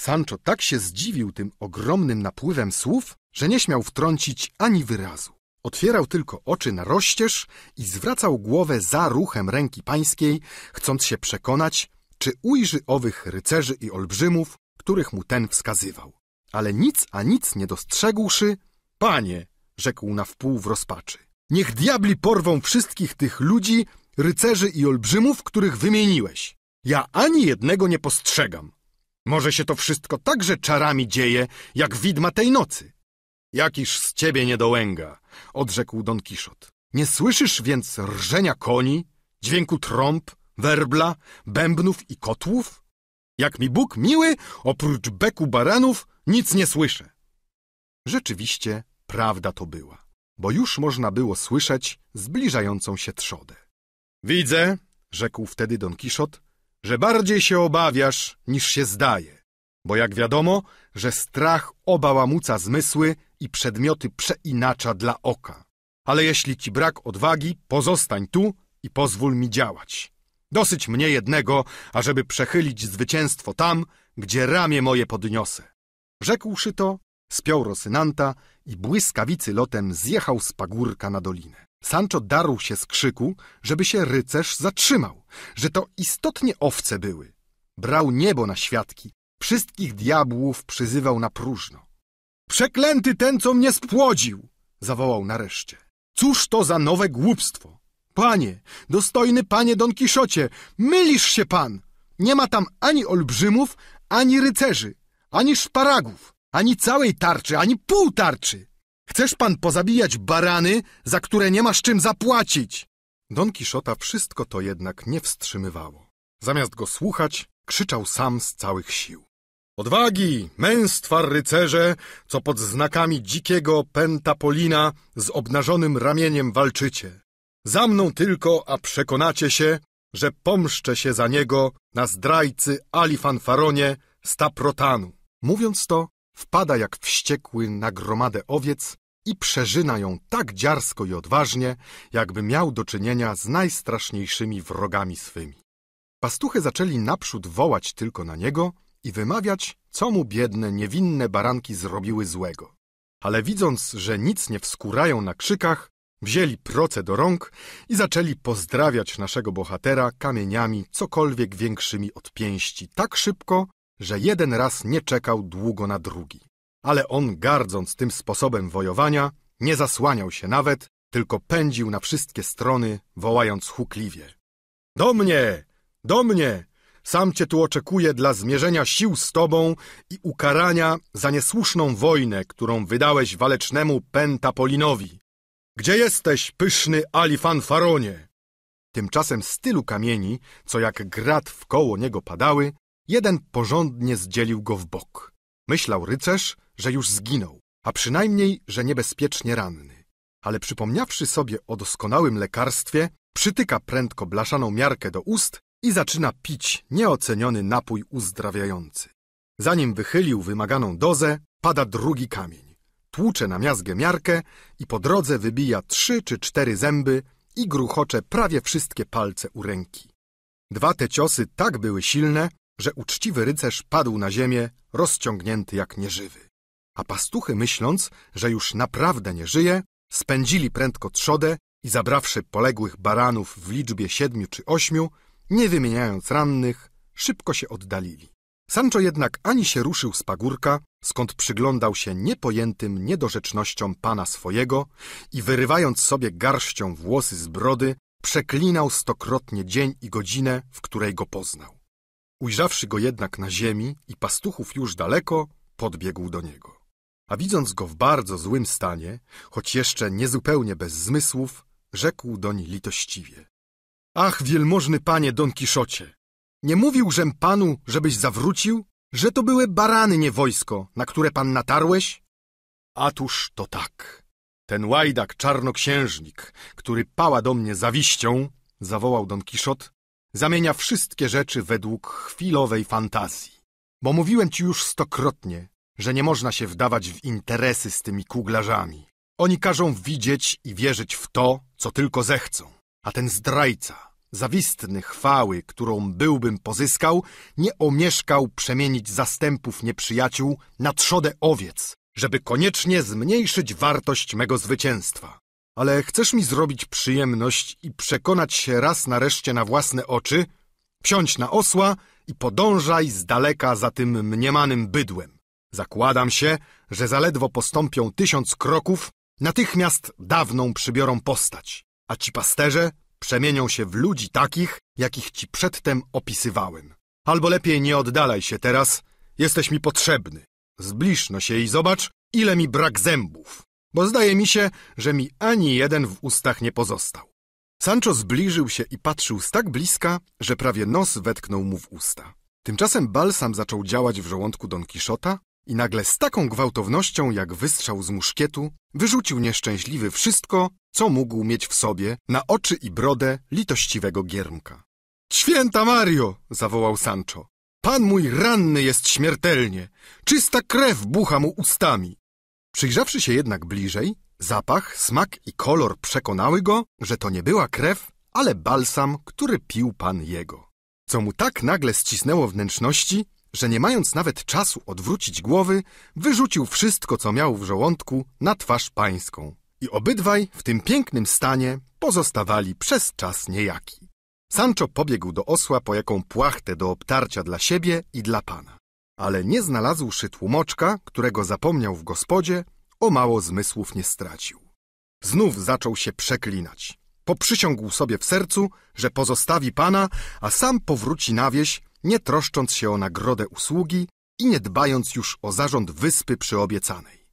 Sancho tak się zdziwił tym ogromnym napływem słów, że nie śmiał wtrącić ani wyrazu. Otwierał tylko oczy na rozścież i zwracał głowę za ruchem ręki pańskiej, chcąc się przekonać, czy ujrzy owych rycerzy i olbrzymów, których mu ten wskazywał. Ale nic a nic nie dostrzegłszy, panie, rzekł na wpół w rozpaczy, niech diabli porwą wszystkich tych ludzi, rycerzy i olbrzymów, których wymieniłeś. Ja ani jednego nie postrzegam. Może się to wszystko także czarami dzieje, jak widma tej nocy. Jakiż z ciebie niedołęga, odrzekł Don Kiszot. Nie słyszysz więc rżenia koni, dźwięku trąb, werbla, bębnów i kotłów? Jak mi Bóg miły, oprócz beku baranów nic nie słyszę. Rzeczywiście prawda to była, bo już można było słyszeć zbliżającą się trzodę. Widzę, rzekł wtedy Don Kiszot, że bardziej się obawiasz niż się zdaje, bo jak wiadomo, że strach obałamuca zmysły i przedmioty przeinacza dla oka. Ale jeśli ci brak odwagi, pozostań tu i pozwól mi działać. Dosyć mnie jednego, ażeby przechylić zwycięstwo tam, gdzie ramię moje podniosę. Rzekłszy to, spiął Rosynanta i błyskawicy lotem zjechał z pagórka na dolinę. Sancho darł się z krzyku, żeby się rycerz zatrzymał, że to istotnie owce były. Brał niebo na świadki, wszystkich diabłów przyzywał na próżno. Przeklęty ten, co mnie spłodził! zawołał nareszcie. Cóż to za nowe głupstwo! Panie, dostojny panie Don Kiszocie, mylisz się pan! Nie ma tam ani olbrzymów, ani rycerzy, ani szparagów, ani całej tarczy, ani pół tarczy! Chcesz pan pozabijać barany, za które nie masz czym zapłacić! Don Kiszota wszystko to jednak nie wstrzymywało. Zamiast go słuchać, krzyczał sam z całych sił. Odwagi, męstwa rycerze, co pod znakami dzikiego pentapolina z obnażonym ramieniem walczycie. Za mną tylko, a przekonacie się, że pomszczę się za niego na zdrajcy Ali Fanfaronie Staprotanu. Mówiąc to, wpada jak wściekły na gromadę owiec i przeżyna ją tak dziarsko i odważnie, jakby miał do czynienia z najstraszniejszymi wrogami swymi. Pastuchy zaczęli naprzód wołać tylko na niego – i wymawiać, co mu biedne, niewinne baranki zrobiły złego. Ale widząc, że nic nie wskurają na krzykach, wzięli proce do rąk i zaczęli pozdrawiać naszego bohatera kamieniami cokolwiek większymi od pięści tak szybko, że jeden raz nie czekał długo na drugi. Ale on, gardząc tym sposobem wojowania, nie zasłaniał się nawet, tylko pędził na wszystkie strony, wołając hukliwie. Do mnie! Do mnie! Sam cię tu oczekuję dla zmierzenia sił z tobą i ukarania za niesłuszną wojnę, którą wydałeś walecznemu Pentapolinowi. Gdzie jesteś, pyszny fanfaronie? Tymczasem z tylu kamieni, co jak grat w koło niego padały, jeden porządnie zdzielił go w bok. Myślał rycerz, że już zginął, a przynajmniej, że niebezpiecznie ranny. Ale przypomniawszy sobie o doskonałym lekarstwie, przytyka prędko blaszaną miarkę do ust i zaczyna pić nieoceniony napój uzdrawiający. Zanim wychylił wymaganą dozę, pada drugi kamień. Tłucze na miazgę miarkę i po drodze wybija trzy czy cztery zęby i gruchocze prawie wszystkie palce u ręki. Dwa te ciosy tak były silne, że uczciwy rycerz padł na ziemię, rozciągnięty jak nieżywy. A pastuchy myśląc, że już naprawdę nie żyje, spędzili prędko trzodę i zabrawszy poległych baranów w liczbie siedmiu czy ośmiu, nie wymieniając rannych, szybko się oddalili. Sancho jednak ani się ruszył z pagórka, skąd przyglądał się niepojętym niedorzecznościom pana swojego i wyrywając sobie garścią włosy z brody, przeklinał stokrotnie dzień i godzinę, w której go poznał. Ujrzawszy go jednak na ziemi i pastuchów już daleko, podbiegł do niego. A widząc go w bardzo złym stanie, choć jeszcze niezupełnie bez zmysłów, rzekł doń litościwie. Ach, wielmożny panie Don Kiszocie, nie mówiłżem panu, żebyś zawrócił, że to były barany, nie wojsko, na które pan natarłeś? Atuż to tak. Ten łajdak czarnoksiężnik, który pała do mnie zawiścią, zawołał Don Kiszot, zamienia wszystkie rzeczy według chwilowej fantazji. Bo mówiłem ci już stokrotnie, że nie można się wdawać w interesy z tymi kuglarzami. Oni każą widzieć i wierzyć w to, co tylko zechcą. A ten zdrajca, zawistny chwały, którą byłbym pozyskał, nie omieszkał przemienić zastępów nieprzyjaciół na trzodę owiec, żeby koniecznie zmniejszyć wartość mego zwycięstwa. Ale chcesz mi zrobić przyjemność i przekonać się raz nareszcie na własne oczy? Wsiądź na osła i podążaj z daleka za tym mniemanym bydłem. Zakładam się, że zaledwo postąpią tysiąc kroków, natychmiast dawną przybiorą postać a ci pasterze przemienią się w ludzi takich, jakich ci przedtem opisywałem. Albo lepiej nie oddalaj się teraz, jesteś mi potrzebny. Zbliżno się i zobacz, ile mi brak zębów, bo zdaje mi się, że mi ani jeden w ustach nie pozostał. Sancho zbliżył się i patrzył z tak bliska, że prawie nos wetknął mu w usta. Tymczasem balsam zaczął działać w żołądku Don Kiszota i nagle z taką gwałtownością jak wystrzał z muszkietu wyrzucił nieszczęśliwy wszystko, co mógł mieć w sobie, na oczy i brodę litościwego giermka. Święta Mario! zawołał Sancho. Pan mój ranny jest śmiertelnie. Czysta krew bucha mu ustami. Przyjrzawszy się jednak bliżej, zapach, smak i kolor przekonały go, że to nie była krew, ale balsam, który pił pan jego. Co mu tak nagle ścisnęło wnętrzności, że nie mając nawet czasu odwrócić głowy, wyrzucił wszystko, co miał w żołądku, na twarz pańską i obydwaj w tym pięknym stanie pozostawali przez czas niejaki. Sancho pobiegł do osła po jaką płachtę do obtarcia dla siebie i dla pana, ale nie znalazłszy tłumoczka, którego zapomniał w gospodzie, o mało zmysłów nie stracił. Znów zaczął się przeklinać. Poprzysiągł sobie w sercu, że pozostawi pana, a sam powróci na wieś, nie troszcząc się o nagrodę usługi i nie dbając już o zarząd wyspy przyobiecanej.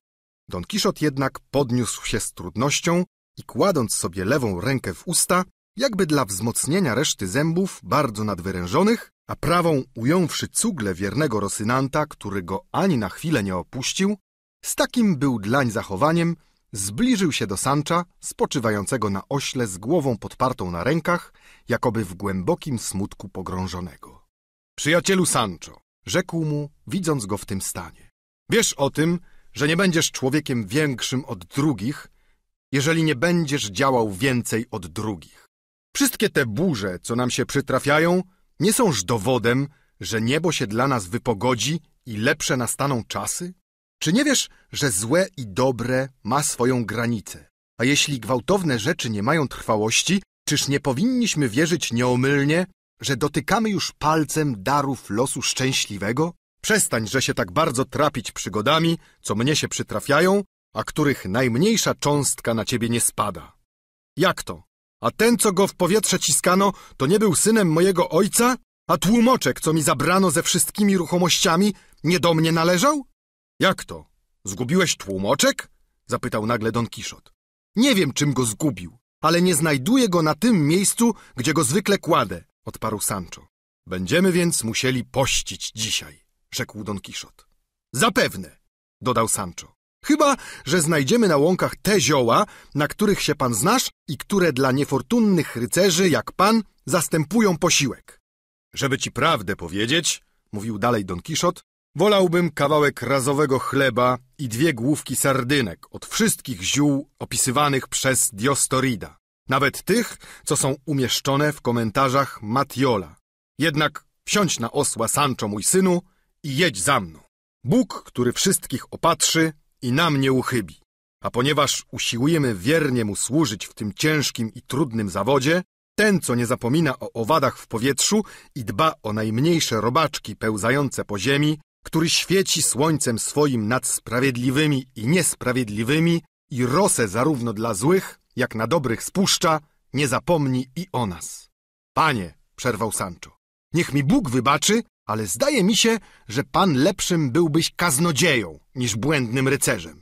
Don Kiszot jednak podniósł się z trudnością i kładąc sobie lewą rękę w usta, jakby dla wzmocnienia reszty zębów bardzo nadwyrężonych, a prawą ująwszy cugle wiernego Rosynanta, który go ani na chwilę nie opuścił, z takim był dlań zachowaniem, zbliżył się do Sancha, spoczywającego na ośle z głową podpartą na rękach, jakoby w głębokim smutku pogrążonego. Przyjacielu Sancho, rzekł mu, widząc go w tym stanie. Wiesz o tym, że nie będziesz człowiekiem większym od drugich, jeżeli nie będziesz działał więcej od drugich. Wszystkie te burze, co nam się przytrafiają, nie sąż dowodem, że niebo się dla nas wypogodzi i lepsze nastaną czasy? Czy nie wiesz, że złe i dobre ma swoją granicę? A jeśli gwałtowne rzeczy nie mają trwałości, czyż nie powinniśmy wierzyć nieomylnie, że dotykamy już palcem darów losu szczęśliwego? Przestań, że się tak bardzo trapić przygodami, co mnie się przytrafiają, a których najmniejsza cząstka na ciebie nie spada. Jak to? A ten, co go w powietrze ciskano, to nie był synem mojego ojca? A tłumoczek, co mi zabrano ze wszystkimi ruchomościami, nie do mnie należał? Jak to? Zgubiłeś tłumoczek? Zapytał nagle Don Kiszot. Nie wiem, czym go zgubił, ale nie znajduję go na tym miejscu, gdzie go zwykle kładę, odparł Sancho. Będziemy więc musieli pościć dzisiaj rzekł Don Kiszot. Zapewne, dodał Sancho. Chyba, że znajdziemy na łąkach te zioła, na których się pan znasz i które dla niefortunnych rycerzy jak pan zastępują posiłek. Żeby ci prawdę powiedzieć, mówił dalej Don Kiszot, wolałbym kawałek razowego chleba i dwie główki sardynek od wszystkich ziół opisywanych przez Diostorida, nawet tych, co są umieszczone w komentarzach Matiola. Jednak wsiądź na osła, Sancho, mój synu, i jedź za mną. Bóg, który wszystkich opatrzy i nam nie uchybi. A ponieważ usiłujemy wiernie Mu służyć w tym ciężkim i trudnym zawodzie, ten, co nie zapomina o owadach w powietrzu i dba o najmniejsze robaczki pełzające po ziemi, który świeci słońcem swoim nad sprawiedliwymi i niesprawiedliwymi i rosę zarówno dla złych, jak na dobrych spuszcza, nie zapomni i o nas. Panie, przerwał Sancho, niech mi Bóg wybaczy, ale zdaje mi się, że pan lepszym byłbyś kaznodzieją niż błędnym rycerzem.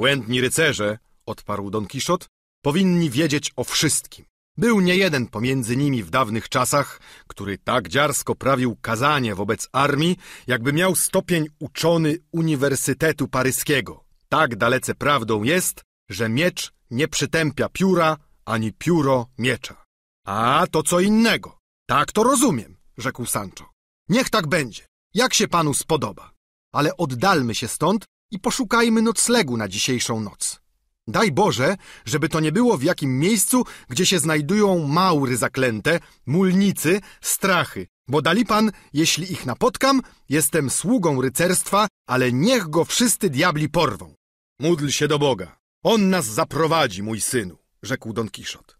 Błędni rycerze, odparł Don Kiszot, powinni wiedzieć o wszystkim. Był niejeden pomiędzy nimi w dawnych czasach, który tak dziarsko prawił kazanie wobec armii, jakby miał stopień uczony Uniwersytetu Paryskiego. Tak dalece prawdą jest, że miecz nie przytępia pióra, ani pióro miecza. A to co innego. Tak to rozumiem, rzekł Sancho. Niech tak będzie, jak się panu spodoba. Ale oddalmy się stąd i poszukajmy noclegu na dzisiejszą noc. Daj Boże, żeby to nie było w jakim miejscu, gdzie się znajdują maury zaklęte, mulnicy, strachy, bo dali pan, jeśli ich napotkam, jestem sługą rycerstwa, ale niech go wszyscy diabli porwą. Módl się do Boga. On nas zaprowadzi, mój synu, rzekł Don Kiszot.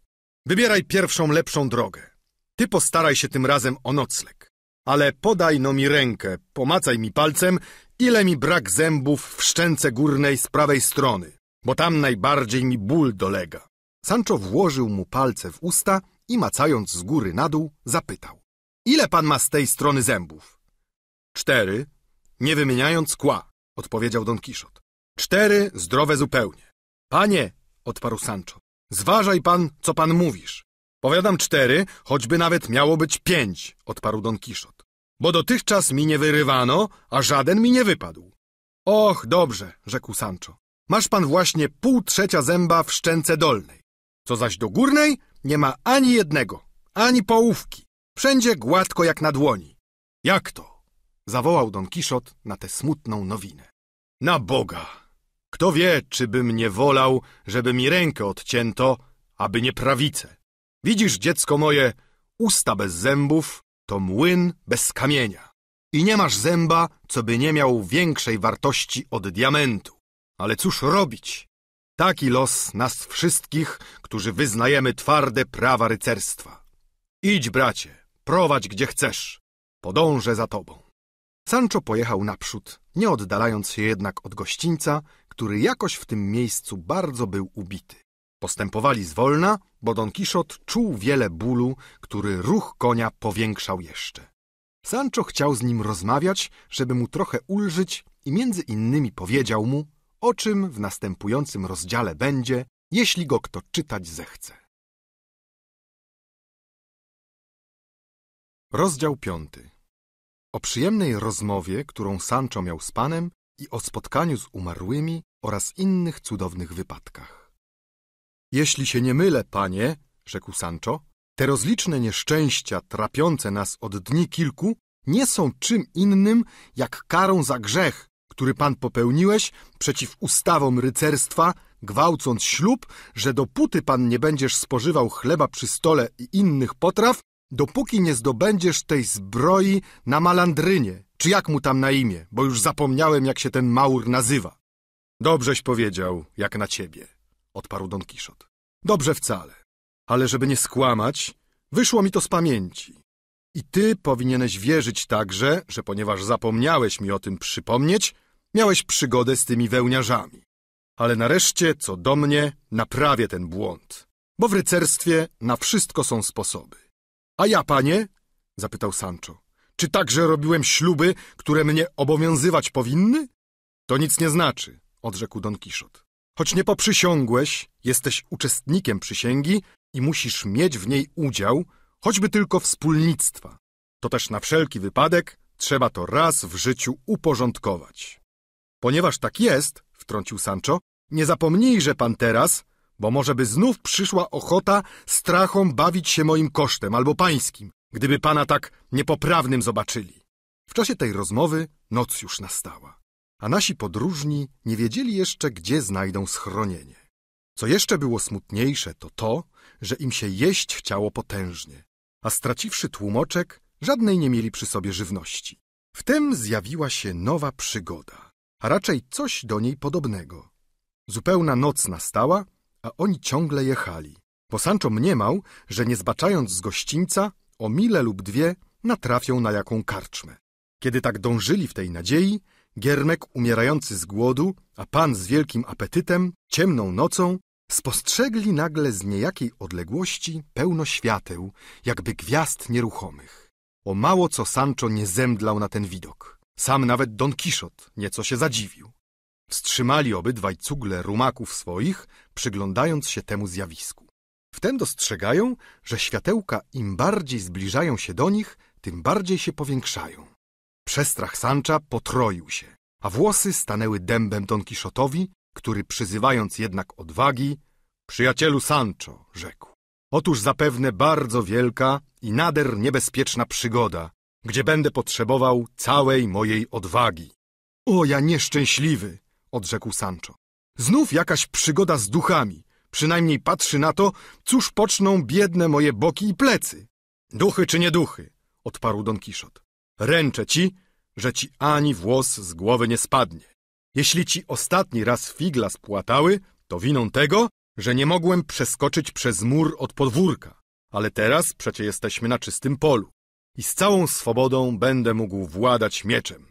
Wybieraj pierwszą lepszą drogę. Ty postaraj się tym razem o nocleg ale podaj no mi rękę, pomacaj mi palcem, ile mi brak zębów w szczęce górnej z prawej strony, bo tam najbardziej mi ból dolega. Sancho włożył mu palce w usta i macając z góry na dół, zapytał. Ile pan ma z tej strony zębów? Cztery, nie wymieniając kła, odpowiedział Don Kiszot. Cztery, zdrowe zupełnie. Panie, odparł Sancho, zważaj pan, co pan mówisz. Powiadam cztery, choćby nawet miało być pięć, odparł Don Kiszot bo dotychczas mi nie wyrywano, a żaden mi nie wypadł. Och, dobrze, rzekł Sancho. Masz pan właśnie pół trzecia zęba w szczęce dolnej. Co zaś do górnej, nie ma ani jednego, ani połówki. Wszędzie gładko jak na dłoni. Jak to? Zawołał Don Kiszot na tę smutną nowinę. Na Boga! Kto wie, czy bym nie wolał, żeby mi rękę odcięto, aby nie prawicę. Widzisz, dziecko moje, usta bez zębów, to młyn bez kamienia. I nie masz zęba, co by nie miał większej wartości od diamentu. Ale cóż robić? Taki los nas wszystkich, którzy wyznajemy twarde prawa rycerstwa. Idź, bracie, prowadź gdzie chcesz. Podążę za tobą. Sancho pojechał naprzód, nie oddalając się jednak od gościńca, który jakoś w tym miejscu bardzo był ubity. Postępowali zwolna, bo Don Kiszot czuł wiele bólu, który ruch konia powiększał jeszcze. Sancho chciał z nim rozmawiać, żeby mu trochę ulżyć i między innymi powiedział mu, o czym w następującym rozdziale będzie, jeśli go kto czytać zechce. Rozdział piąty. O przyjemnej rozmowie, którą Sancho miał z panem i o spotkaniu z umarłymi oraz innych cudownych wypadkach. Jeśli się nie mylę, panie, rzekł Sancho, te rozliczne nieszczęścia trapiące nas od dni kilku nie są czym innym jak karą za grzech, który pan popełniłeś przeciw ustawom rycerstwa, gwałcąc ślub, że dopóty pan nie będziesz spożywał chleba przy stole i innych potraw, dopóki nie zdobędziesz tej zbroi na malandrynie, czy jak mu tam na imię, bo już zapomniałem, jak się ten maur nazywa. Dobrześ powiedział, jak na ciebie odparł Don Kiszot. Dobrze wcale, ale żeby nie skłamać, wyszło mi to z pamięci. I ty powinieneś wierzyć także, że ponieważ zapomniałeś mi o tym przypomnieć, miałeś przygodę z tymi wełniarzami. Ale nareszcie, co do mnie, naprawię ten błąd, bo w rycerstwie na wszystko są sposoby. A ja, panie? zapytał Sancho. Czy także robiłem śluby, które mnie obowiązywać powinny? To nic nie znaczy, odrzekł Don Kiszot. Choć nie poprzysiągłeś, jesteś uczestnikiem przysięgi i musisz mieć w niej udział, choćby tylko wspólnictwa. To też na wszelki wypadek trzeba to raz w życiu uporządkować. Ponieważ tak jest, wtrącił Sancho, nie zapomnijże pan teraz, bo może by znów przyszła ochota strachą bawić się moim kosztem albo pańskim, gdyby pana tak niepoprawnym zobaczyli. W czasie tej rozmowy noc już nastała a nasi podróżni nie wiedzieli jeszcze, gdzie znajdą schronienie. Co jeszcze było smutniejsze, to to, że im się jeść chciało potężnie, a straciwszy tłumoczek, żadnej nie mieli przy sobie żywności. Wtem zjawiła się nowa przygoda, a raczej coś do niej podobnego. Zupełna noc nastała, a oni ciągle jechali, bo Sancho mniemał, że nie zbaczając z gościńca, o mile lub dwie natrafią na jaką karczmę. Kiedy tak dążyli w tej nadziei, Giermek umierający z głodu, a pan z wielkim apetytem, ciemną nocą, spostrzegli nagle z niejakiej odległości pełno świateł, jakby gwiazd nieruchomych. O mało co Sancho nie zemdlał na ten widok. Sam nawet Don Kiszot nieco się zadziwił. Wstrzymali obydwaj cugle rumaków swoich, przyglądając się temu zjawisku. Wtem dostrzegają, że światełka im bardziej zbliżają się do nich, tym bardziej się powiększają. Przestrach Sancha potroił się, a włosy stanęły dębem Don Kiszotowi, który przyzywając jednak odwagi, przyjacielu Sancho, rzekł. Otóż zapewne bardzo wielka i nader niebezpieczna przygoda, gdzie będę potrzebował całej mojej odwagi. O, ja nieszczęśliwy, odrzekł Sancho. Znów jakaś przygoda z duchami. Przynajmniej patrzy na to, cóż poczną biedne moje boki i plecy. Duchy czy nie duchy, odparł Don Kiszot. Ręczę ci, że ci ani włos z głowy nie spadnie. Jeśli ci ostatni raz figla spłatały, to winą tego, że nie mogłem przeskoczyć przez mur od podwórka. Ale teraz przecie jesteśmy na czystym polu i z całą swobodą będę mógł władać mieczem.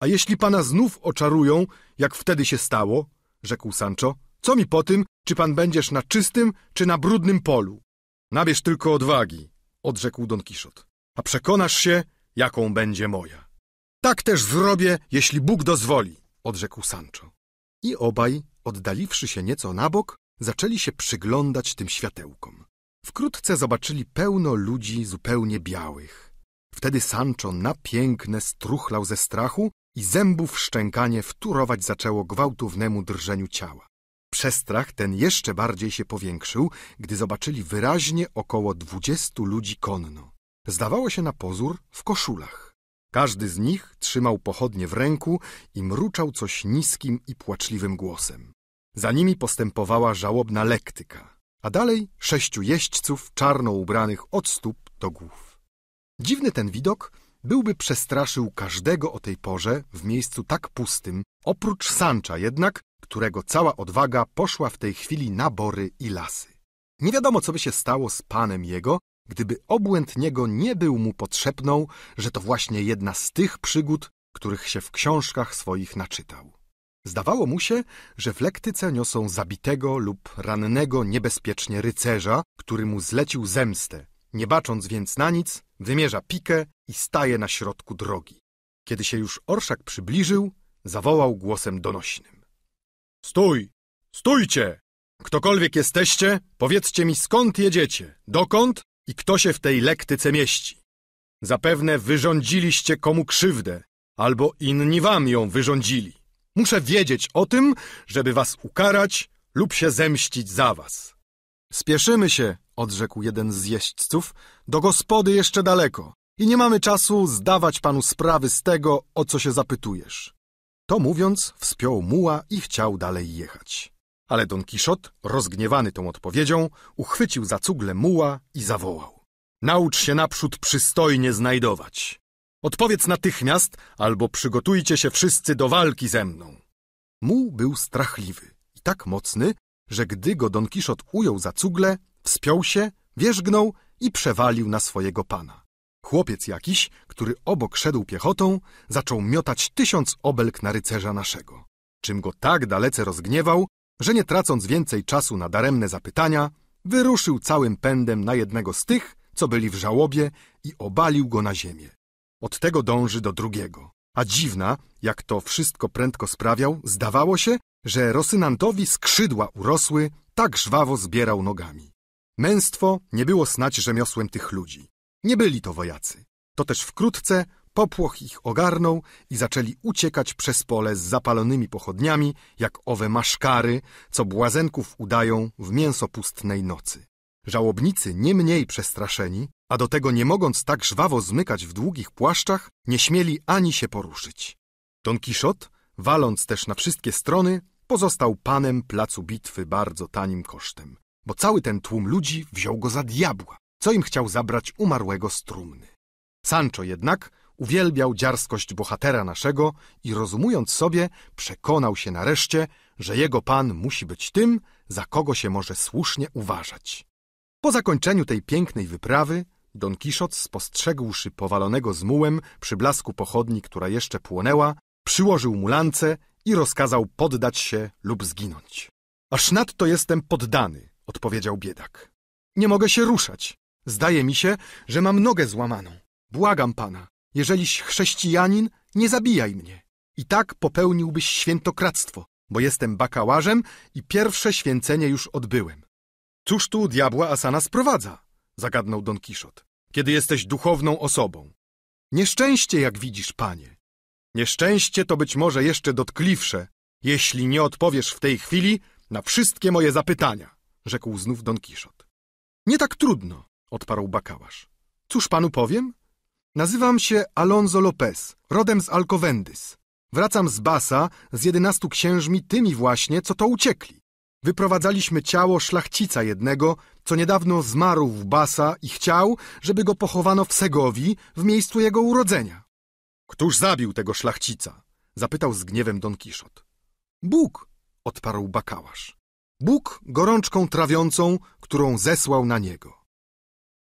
A jeśli pana znów oczarują, jak wtedy się stało, rzekł Sancho, co mi po tym, czy pan będziesz na czystym, czy na brudnym polu? Nabierz tylko odwagi, odrzekł Don Kiszot, a przekonasz się, jaką będzie moja. Tak też zrobię, jeśli Bóg dozwoli, odrzekł Sancho. I obaj, oddaliwszy się nieco na bok, zaczęli się przyglądać tym światełkom. Wkrótce zobaczyli pełno ludzi zupełnie białych. Wtedy Sancho na piękne struchlał ze strachu i zębów szczękanie wturować zaczęło gwałtownemu drżeniu ciała. Przestrach ten jeszcze bardziej się powiększył, gdy zobaczyli wyraźnie około dwudziestu ludzi konno zdawało się na pozór w koszulach. Każdy z nich trzymał pochodnie w ręku i mruczał coś niskim i płaczliwym głosem. Za nimi postępowała żałobna lektyka, a dalej sześciu jeźdźców czarno ubranych od stóp do głów. Dziwny ten widok byłby przestraszył każdego o tej porze w miejscu tak pustym, oprócz Sancha jednak, którego cała odwaga poszła w tej chwili na bory i lasy. Nie wiadomo, co by się stało z panem jego, gdyby obłęd niego nie był mu potrzebną, że to właśnie jedna z tych przygód, których się w książkach swoich naczytał. Zdawało mu się, że w lektyce niosą zabitego lub rannego niebezpiecznie rycerza, który mu zlecił zemstę. Nie bacząc więc na nic, wymierza pikę i staje na środku drogi. Kiedy się już orszak przybliżył, zawołał głosem donośnym. Stój! Stójcie! Ktokolwiek jesteście, powiedzcie mi skąd jedziecie, dokąd i kto się w tej lektyce mieści? Zapewne wyrządziliście komu krzywdę, albo inni wam ją wyrządzili. Muszę wiedzieć o tym, żeby was ukarać lub się zemścić za was. Spieszymy się, odrzekł jeden z jeźdźców, do gospody jeszcze daleko i nie mamy czasu zdawać panu sprawy z tego, o co się zapytujesz. To mówiąc, wspiął muła i chciał dalej jechać. Ale Don Kiszot, rozgniewany tą odpowiedzią, uchwycił za cugle muła i zawołał. Naucz się naprzód przystojnie znajdować. Odpowiedz natychmiast, albo przygotujcie się wszyscy do walki ze mną. Muł był strachliwy i tak mocny, że gdy go Don Kiszot ujął za cugle, wspiął się, wierzgnął i przewalił na swojego pana. Chłopiec jakiś, który obok szedł piechotą, zaczął miotać tysiąc obelg na rycerza naszego, czym go tak dalece rozgniewał, że nie tracąc więcej czasu na daremne zapytania, wyruszył całym pędem na jednego z tych, co byli w żałobie i obalił go na ziemię. Od tego dąży do drugiego. A dziwna, jak to wszystko prędko sprawiał, zdawało się, że Rosynantowi skrzydła urosły, tak żwawo zbierał nogami. Męstwo nie było snać rzemiosłem tych ludzi. Nie byli to wojacy. To też wkrótce Popłoch ich ogarnął i zaczęli uciekać przez pole z zapalonymi pochodniami, jak owe maszkary, co błazenków udają w mięsopustnej nocy. Żałobnicy nie mniej przestraszeni, a do tego nie mogąc tak żwawo zmykać w długich płaszczach, nie śmieli ani się poruszyć. Don Kiszot, waląc też na wszystkie strony, pozostał panem placu bitwy bardzo tanim kosztem, bo cały ten tłum ludzi wziął go za diabła, co im chciał zabrać umarłego strumny. Sancho jednak Uwielbiał dziarskość bohatera naszego i rozumując sobie, przekonał się nareszcie, że jego pan musi być tym, za kogo się może słusznie uważać. Po zakończeniu tej pięknej wyprawy, Don Kiszot, spostrzegłszy powalonego z mułem przy blasku pochodni, która jeszcze płonęła, przyłożył mu lance i rozkazał poddać się lub zginąć. Aż nadto jestem poddany, odpowiedział biedak. Nie mogę się ruszać. Zdaje mi się, że mam nogę złamaną. Błagam pana, Jeżeliś chrześcijanin, nie zabijaj mnie. I tak popełniłbyś świętokradztwo, bo jestem bakałarzem i pierwsze święcenie już odbyłem. Cóż tu diabła Asana sprowadza? Zagadnął Don Kiszot. Kiedy jesteś duchowną osobą. Nieszczęście, jak widzisz, panie. Nieszczęście to być może jeszcze dotkliwsze, jeśli nie odpowiesz w tej chwili na wszystkie moje zapytania, rzekł znów Don Kiszot. Nie tak trudno, odparł bakałasz. Cóż panu powiem? Nazywam się Alonso Lopez, rodem z Alcovendys. Wracam z Basa z jedenastu księżmi tymi właśnie, co to uciekli. Wyprowadzaliśmy ciało szlachcica jednego, co niedawno zmarł w Basa i chciał, żeby go pochowano w Segowi, w miejscu jego urodzenia. Któż zabił tego szlachcica? zapytał z gniewem Don Kiszot. Bóg, odparł bakałasz. Bóg gorączką trawiącą, którą zesłał na niego.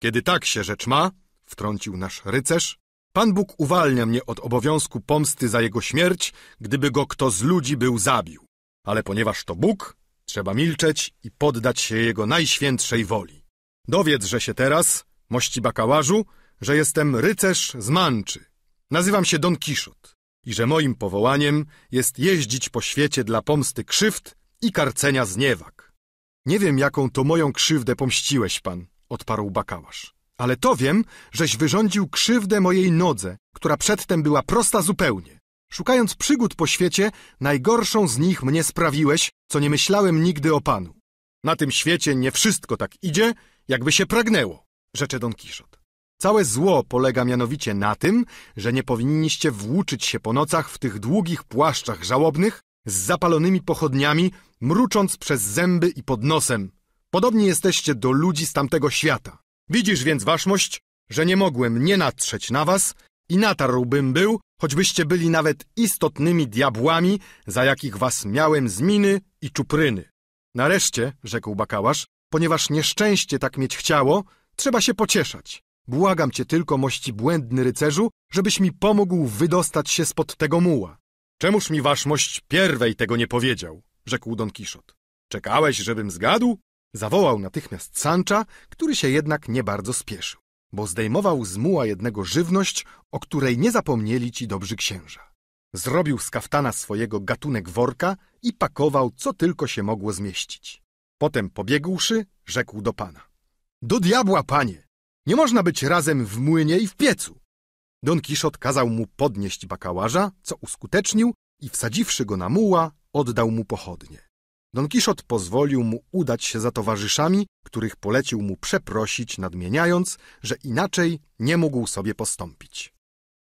Kiedy tak się rzecz ma, wtrącił nasz rycerz. Pan Bóg uwalnia mnie od obowiązku pomsty za jego śmierć, gdyby go kto z ludzi był zabił. Ale ponieważ to Bóg, trzeba milczeć i poddać się jego najświętszej woli. Dowiedz, że się teraz, mości bakałarzu, że jestem rycerz z Manczy. Nazywam się Don Kiszot i że moim powołaniem jest jeździć po świecie dla pomsty krzywd i karcenia zniewag. Nie wiem, jaką to moją krzywdę pomściłeś pan, odparł bakałarz. Ale to wiem, żeś wyrządził krzywdę mojej nodze, która przedtem była prosta zupełnie. Szukając przygód po świecie, najgorszą z nich mnie sprawiłeś, co nie myślałem nigdy o panu. Na tym świecie nie wszystko tak idzie, jakby się pragnęło, rzecze Don Kiszot. Całe zło polega mianowicie na tym, że nie powinniście włóczyć się po nocach w tych długich płaszczach żałobnych z zapalonymi pochodniami, mrucząc przez zęby i pod nosem. Podobni jesteście do ludzi z tamtego świata. Widzisz więc, waszmość, że nie mogłem nie natrzeć na was i natarłbym był, choćbyście byli nawet istotnymi diabłami, za jakich was miałem z miny i czupryny. Nareszcie, rzekł bakałasz, ponieważ nieszczęście tak mieć chciało, trzeba się pocieszać. Błagam cię tylko, mości błędny rycerzu, żebyś mi pomógł wydostać się spod tego muła. Czemuż mi waszmość pierwej tego nie powiedział? rzekł Don Kiszot. Czekałeś, żebym zgadł? Zawołał natychmiast Sancha, który się jednak nie bardzo spieszył, bo zdejmował z muła jednego żywność, o której nie zapomnieli ci dobrzy księża. Zrobił z kaftana swojego gatunek worka i pakował, co tylko się mogło zmieścić. Potem pobiegłszy, rzekł do pana. Do diabła, panie! Nie można być razem w młynie i w piecu! Don Kiszot kazał mu podnieść bakałarza, co uskutecznił i wsadziwszy go na muła, oddał mu pochodnie. Don Kiszot pozwolił mu udać się za towarzyszami, których polecił mu przeprosić, nadmieniając, że inaczej nie mógł sobie postąpić.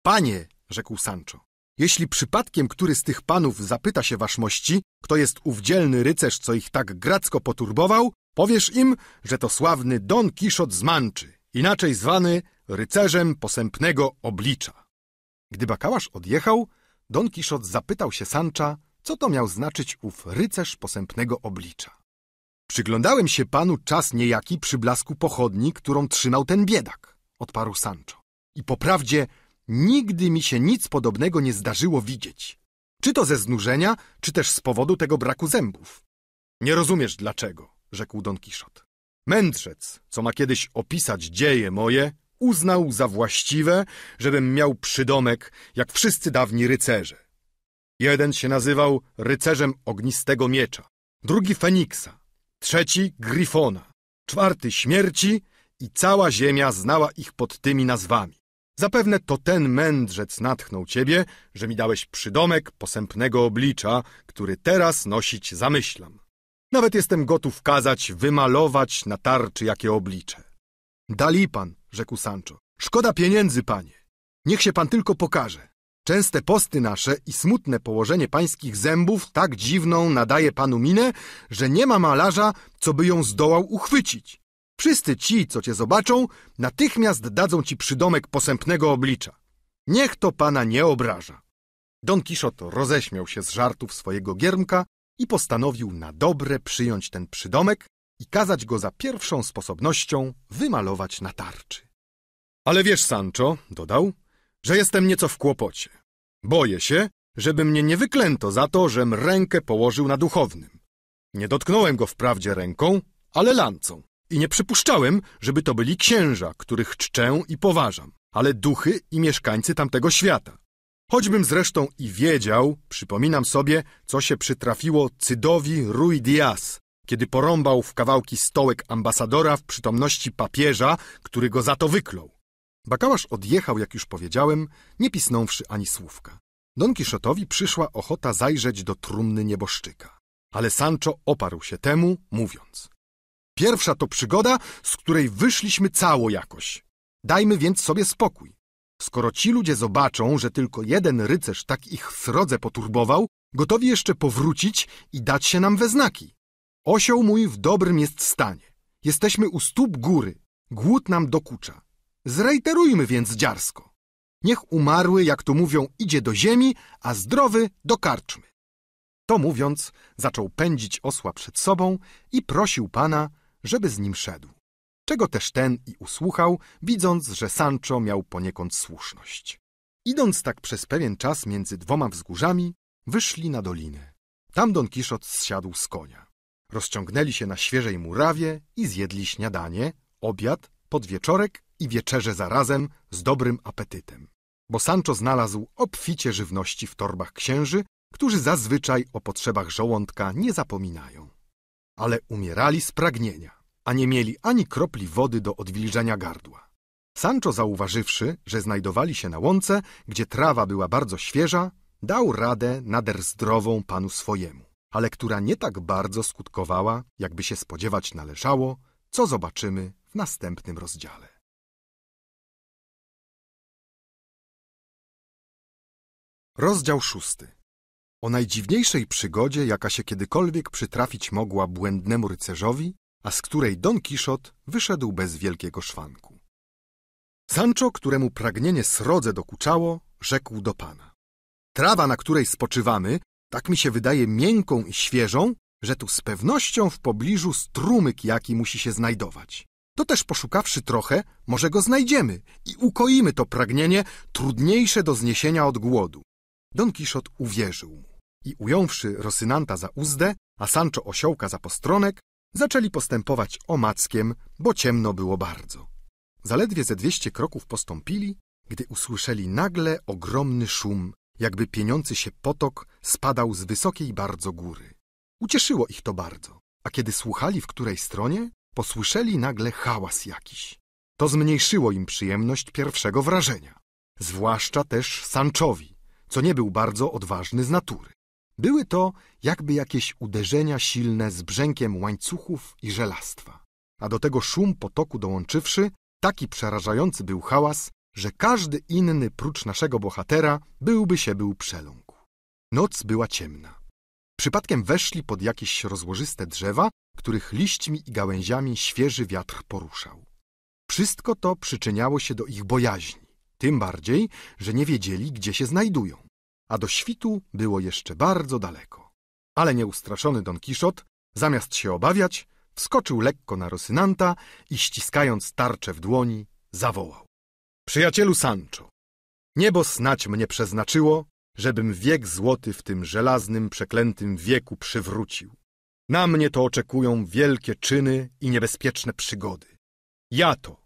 Panie, rzekł Sancho, jeśli przypadkiem który z tych panów zapyta się waszmości, kto jest ów dzielny rycerz, co ich tak gracko poturbował, powiesz im, że to sławny Don Kiszot z Manczy, inaczej zwany rycerzem posępnego oblicza. Gdy bakałasz odjechał, Don Kiszot zapytał się Sancha, co to miał znaczyć ów rycerz posępnego oblicza. Przyglądałem się panu czas niejaki przy blasku pochodni, którą trzymał ten biedak, odparł Sancho. I po prawdzie nigdy mi się nic podobnego nie zdarzyło widzieć. Czy to ze znużenia, czy też z powodu tego braku zębów. Nie rozumiesz dlaczego, rzekł Don Kiszot. Mędrzec, co ma kiedyś opisać dzieje moje, uznał za właściwe, żebym miał przydomek, jak wszyscy dawni rycerze Jeden się nazywał rycerzem ognistego miecza, drugi Feniksa, trzeci Gryfona, czwarty Śmierci i cała ziemia znała ich pod tymi nazwami. Zapewne to ten mędrzec natchnął ciebie, że mi dałeś przydomek posępnego oblicza, który teraz nosić zamyślam. Nawet jestem gotów kazać wymalować na tarczy jakie oblicze. Dali pan, rzekł Sancho. Szkoda pieniędzy, panie. Niech się pan tylko pokaże. Częste posty nasze i smutne położenie pańskich zębów tak dziwną nadaje panu minę, że nie ma malarza, co by ją zdołał uchwycić. Wszyscy ci, co cię zobaczą, natychmiast dadzą ci przydomek posępnego oblicza. Niech to pana nie obraża. Don Kiszot roześmiał się z żartów swojego giermka i postanowił na dobre przyjąć ten przydomek i kazać go za pierwszą sposobnością wymalować na tarczy. Ale wiesz, Sancho, dodał, że jestem nieco w kłopocie. Boję się, żeby mnie nie wyklęto za to, żem rękę położył na duchownym. Nie dotknąłem go wprawdzie ręką, ale lancą. I nie przypuszczałem, żeby to byli księża, których czczę i poważam, ale duchy i mieszkańcy tamtego świata. Choćbym zresztą i wiedział, przypominam sobie, co się przytrafiło Cydowi Ruy Diaz, kiedy porąbał w kawałki stołek ambasadora w przytomności papieża, który go za to wyklął. Bakałasz odjechał, jak już powiedziałem, nie pisnąwszy ani słówka. Don Kiszotowi przyszła ochota zajrzeć do trumny nieboszczyka. Ale Sancho oparł się temu, mówiąc. Pierwsza to przygoda, z której wyszliśmy cało jakoś. Dajmy więc sobie spokój. Skoro ci ludzie zobaczą, że tylko jeden rycerz tak ich srodze poturbował, gotowi jeszcze powrócić i dać się nam we znaki. Osioł mój w dobrym jest stanie. Jesteśmy u stóp góry. Głód nam dokucza. Zrejterujmy więc dziarsko. Niech umarły, jak tu mówią, idzie do ziemi, a zdrowy do karczmy. To mówiąc, zaczął pędzić osła przed sobą i prosił pana, żeby z nim szedł. Czego też ten i usłuchał, widząc, że Sancho miał poniekąd słuszność. Idąc tak przez pewien czas między dwoma wzgórzami, wyszli na dolinę. Tam Don Kiszot zsiadł z konia. Rozciągnęli się na świeżej murawie i zjedli śniadanie, obiad, podwieczorek i wieczerze zarazem z dobrym apetytem, bo Sancho znalazł obficie żywności w torbach księży, którzy zazwyczaj o potrzebach żołądka nie zapominają. Ale umierali z pragnienia, a nie mieli ani kropli wody do odwilżenia gardła. Sancho zauważywszy, że znajdowali się na łące, gdzie trawa była bardzo świeża, dał radę nader zdrową panu swojemu, ale która nie tak bardzo skutkowała, jakby się spodziewać należało, co zobaczymy w następnym rozdziale. Rozdział szósty. O najdziwniejszej przygodzie, jaka się kiedykolwiek przytrafić mogła błędnemu rycerzowi, a z której Don Kiszot wyszedł bez wielkiego szwanku. Sancho, któremu pragnienie srodze dokuczało, rzekł do pana. Trawa, na której spoczywamy, tak mi się wydaje miękką i świeżą, że tu z pewnością w pobliżu strumyk jaki musi się znajdować. To też poszukawszy trochę, może go znajdziemy i ukoimy to pragnienie trudniejsze do zniesienia od głodu. Don Kiszot uwierzył mu i ująwszy Rosynanta za uzdę, a Sancho osiołka za postronek, zaczęli postępować omackiem, bo ciemno było bardzo. Zaledwie ze dwieście kroków postąpili, gdy usłyszeli nagle ogromny szum, jakby pieniący się potok spadał z wysokiej bardzo góry. Ucieszyło ich to bardzo, a kiedy słuchali w której stronie, posłyszeli nagle hałas jakiś. To zmniejszyło im przyjemność pierwszego wrażenia, zwłaszcza też Sanchowi, co nie był bardzo odważny z natury. Były to jakby jakieś uderzenia silne z brzękiem łańcuchów i żelastwa. A do tego szum potoku dołączywszy, taki przerażający był hałas, że każdy inny prócz naszego bohatera byłby się był przeląkł. Noc była ciemna. Przypadkiem weszli pod jakieś rozłożyste drzewa, których liśćmi i gałęziami świeży wiatr poruszał. Wszystko to przyczyniało się do ich bojaźni tym bardziej, że nie wiedzieli, gdzie się znajdują, a do świtu było jeszcze bardzo daleko. Ale nieustraszony Don Kiszot, zamiast się obawiać, wskoczył lekko na Rosynanta i ściskając tarczę w dłoni, zawołał. Przyjacielu Sancho, niebo snać mnie przeznaczyło, żebym wiek złoty w tym żelaznym, przeklętym wieku przywrócił. Na mnie to oczekują wielkie czyny i niebezpieczne przygody. Ja to,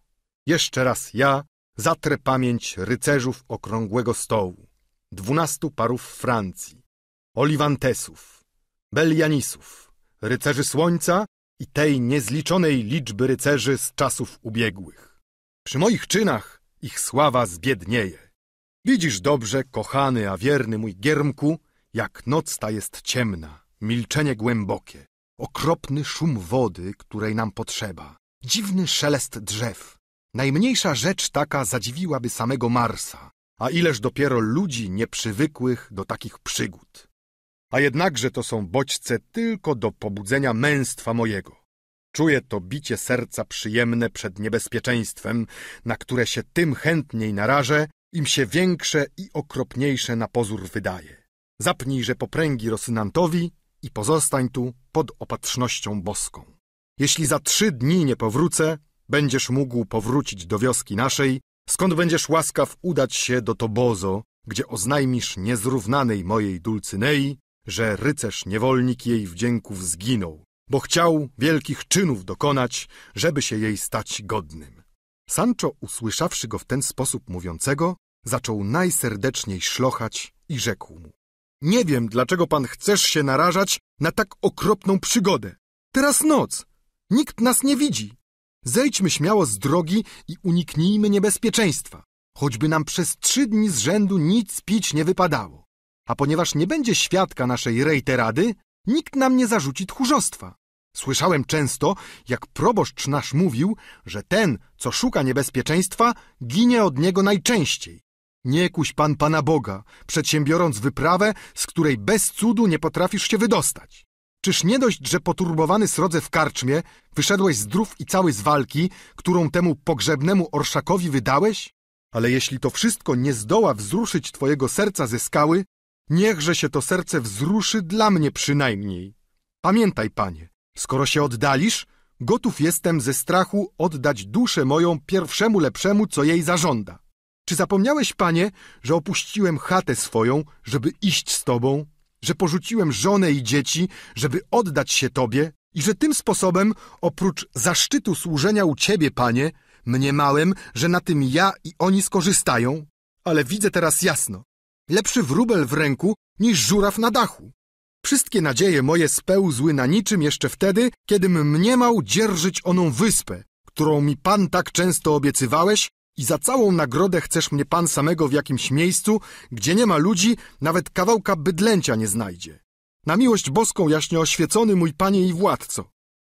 jeszcze raz ja, Zatrę pamięć rycerzów okrągłego stołu, dwunastu parów Francji, Oliwantesów, Belianisów, rycerzy słońca i tej niezliczonej liczby rycerzy z czasów ubiegłych. Przy moich czynach ich sława zbiednieje. Widzisz dobrze, kochany, a wierny mój Giermku, jak noc ta jest ciemna, milczenie głębokie, okropny szum wody, której nam potrzeba, dziwny szelest drzew, Najmniejsza rzecz taka zadziwiłaby samego Marsa, a ileż dopiero ludzi nieprzywykłych do takich przygód. A jednakże to są bodźce tylko do pobudzenia męstwa mojego. Czuję to bicie serca przyjemne przed niebezpieczeństwem, na które się tym chętniej narażę, im się większe i okropniejsze na pozór wydaje. Zapnijże popręgi Rosynantowi i pozostań tu pod opatrznością boską. Jeśli za trzy dni nie powrócę, będziesz mógł powrócić do wioski naszej, skąd będziesz łaskaw udać się do Tobozo, gdzie oznajmisz niezrównanej mojej Dulcynei, że rycerz niewolnik jej wdzięków zginął, bo chciał wielkich czynów dokonać, żeby się jej stać godnym. Sancho, usłyszawszy go w ten sposób mówiącego, zaczął najserdeczniej szlochać i rzekł mu. Nie wiem, dlaczego pan chcesz się narażać na tak okropną przygodę. Teraz noc. Nikt nas nie widzi. Zejdźmy śmiało z drogi i uniknijmy niebezpieczeństwa, choćby nam przez trzy dni z rzędu nic pić nie wypadało. A ponieważ nie będzie świadka naszej rejterady, nikt nam nie zarzuci tchórzostwa. Słyszałem często, jak proboszcz nasz mówił, że ten, co szuka niebezpieczeństwa, ginie od niego najczęściej. Nie kuś pan Pana Boga, przedsiębiorąc wyprawę, z której bez cudu nie potrafisz się wydostać. Czyż nie dość, że poturbowany srodze w karczmie wyszedłeś zdrów i cały z walki, którą temu pogrzebnemu orszakowi wydałeś? Ale jeśli to wszystko nie zdoła wzruszyć twojego serca ze skały, niechże się to serce wzruszy dla mnie przynajmniej. Pamiętaj, panie, skoro się oddalisz, gotów jestem ze strachu oddać duszę moją pierwszemu lepszemu, co jej zażąda. Czy zapomniałeś, panie, że opuściłem chatę swoją, żeby iść z tobą? że porzuciłem żonę i dzieci, żeby oddać się Tobie i że tym sposobem, oprócz zaszczytu służenia u Ciebie, Panie, mniemałem, że na tym ja i oni skorzystają, ale widzę teraz jasno. Lepszy wróbel w ręku niż żuraw na dachu. Wszystkie nadzieje moje spełzły na niczym jeszcze wtedy, kiedym mniemał dzierżyć oną wyspę, którą mi Pan tak często obiecywałeś i za całą nagrodę chcesz mnie pan samego w jakimś miejscu, gdzie nie ma ludzi, nawet kawałka bydlęcia nie znajdzie. Na miłość boską, jaśnie oświecony mój panie i władco,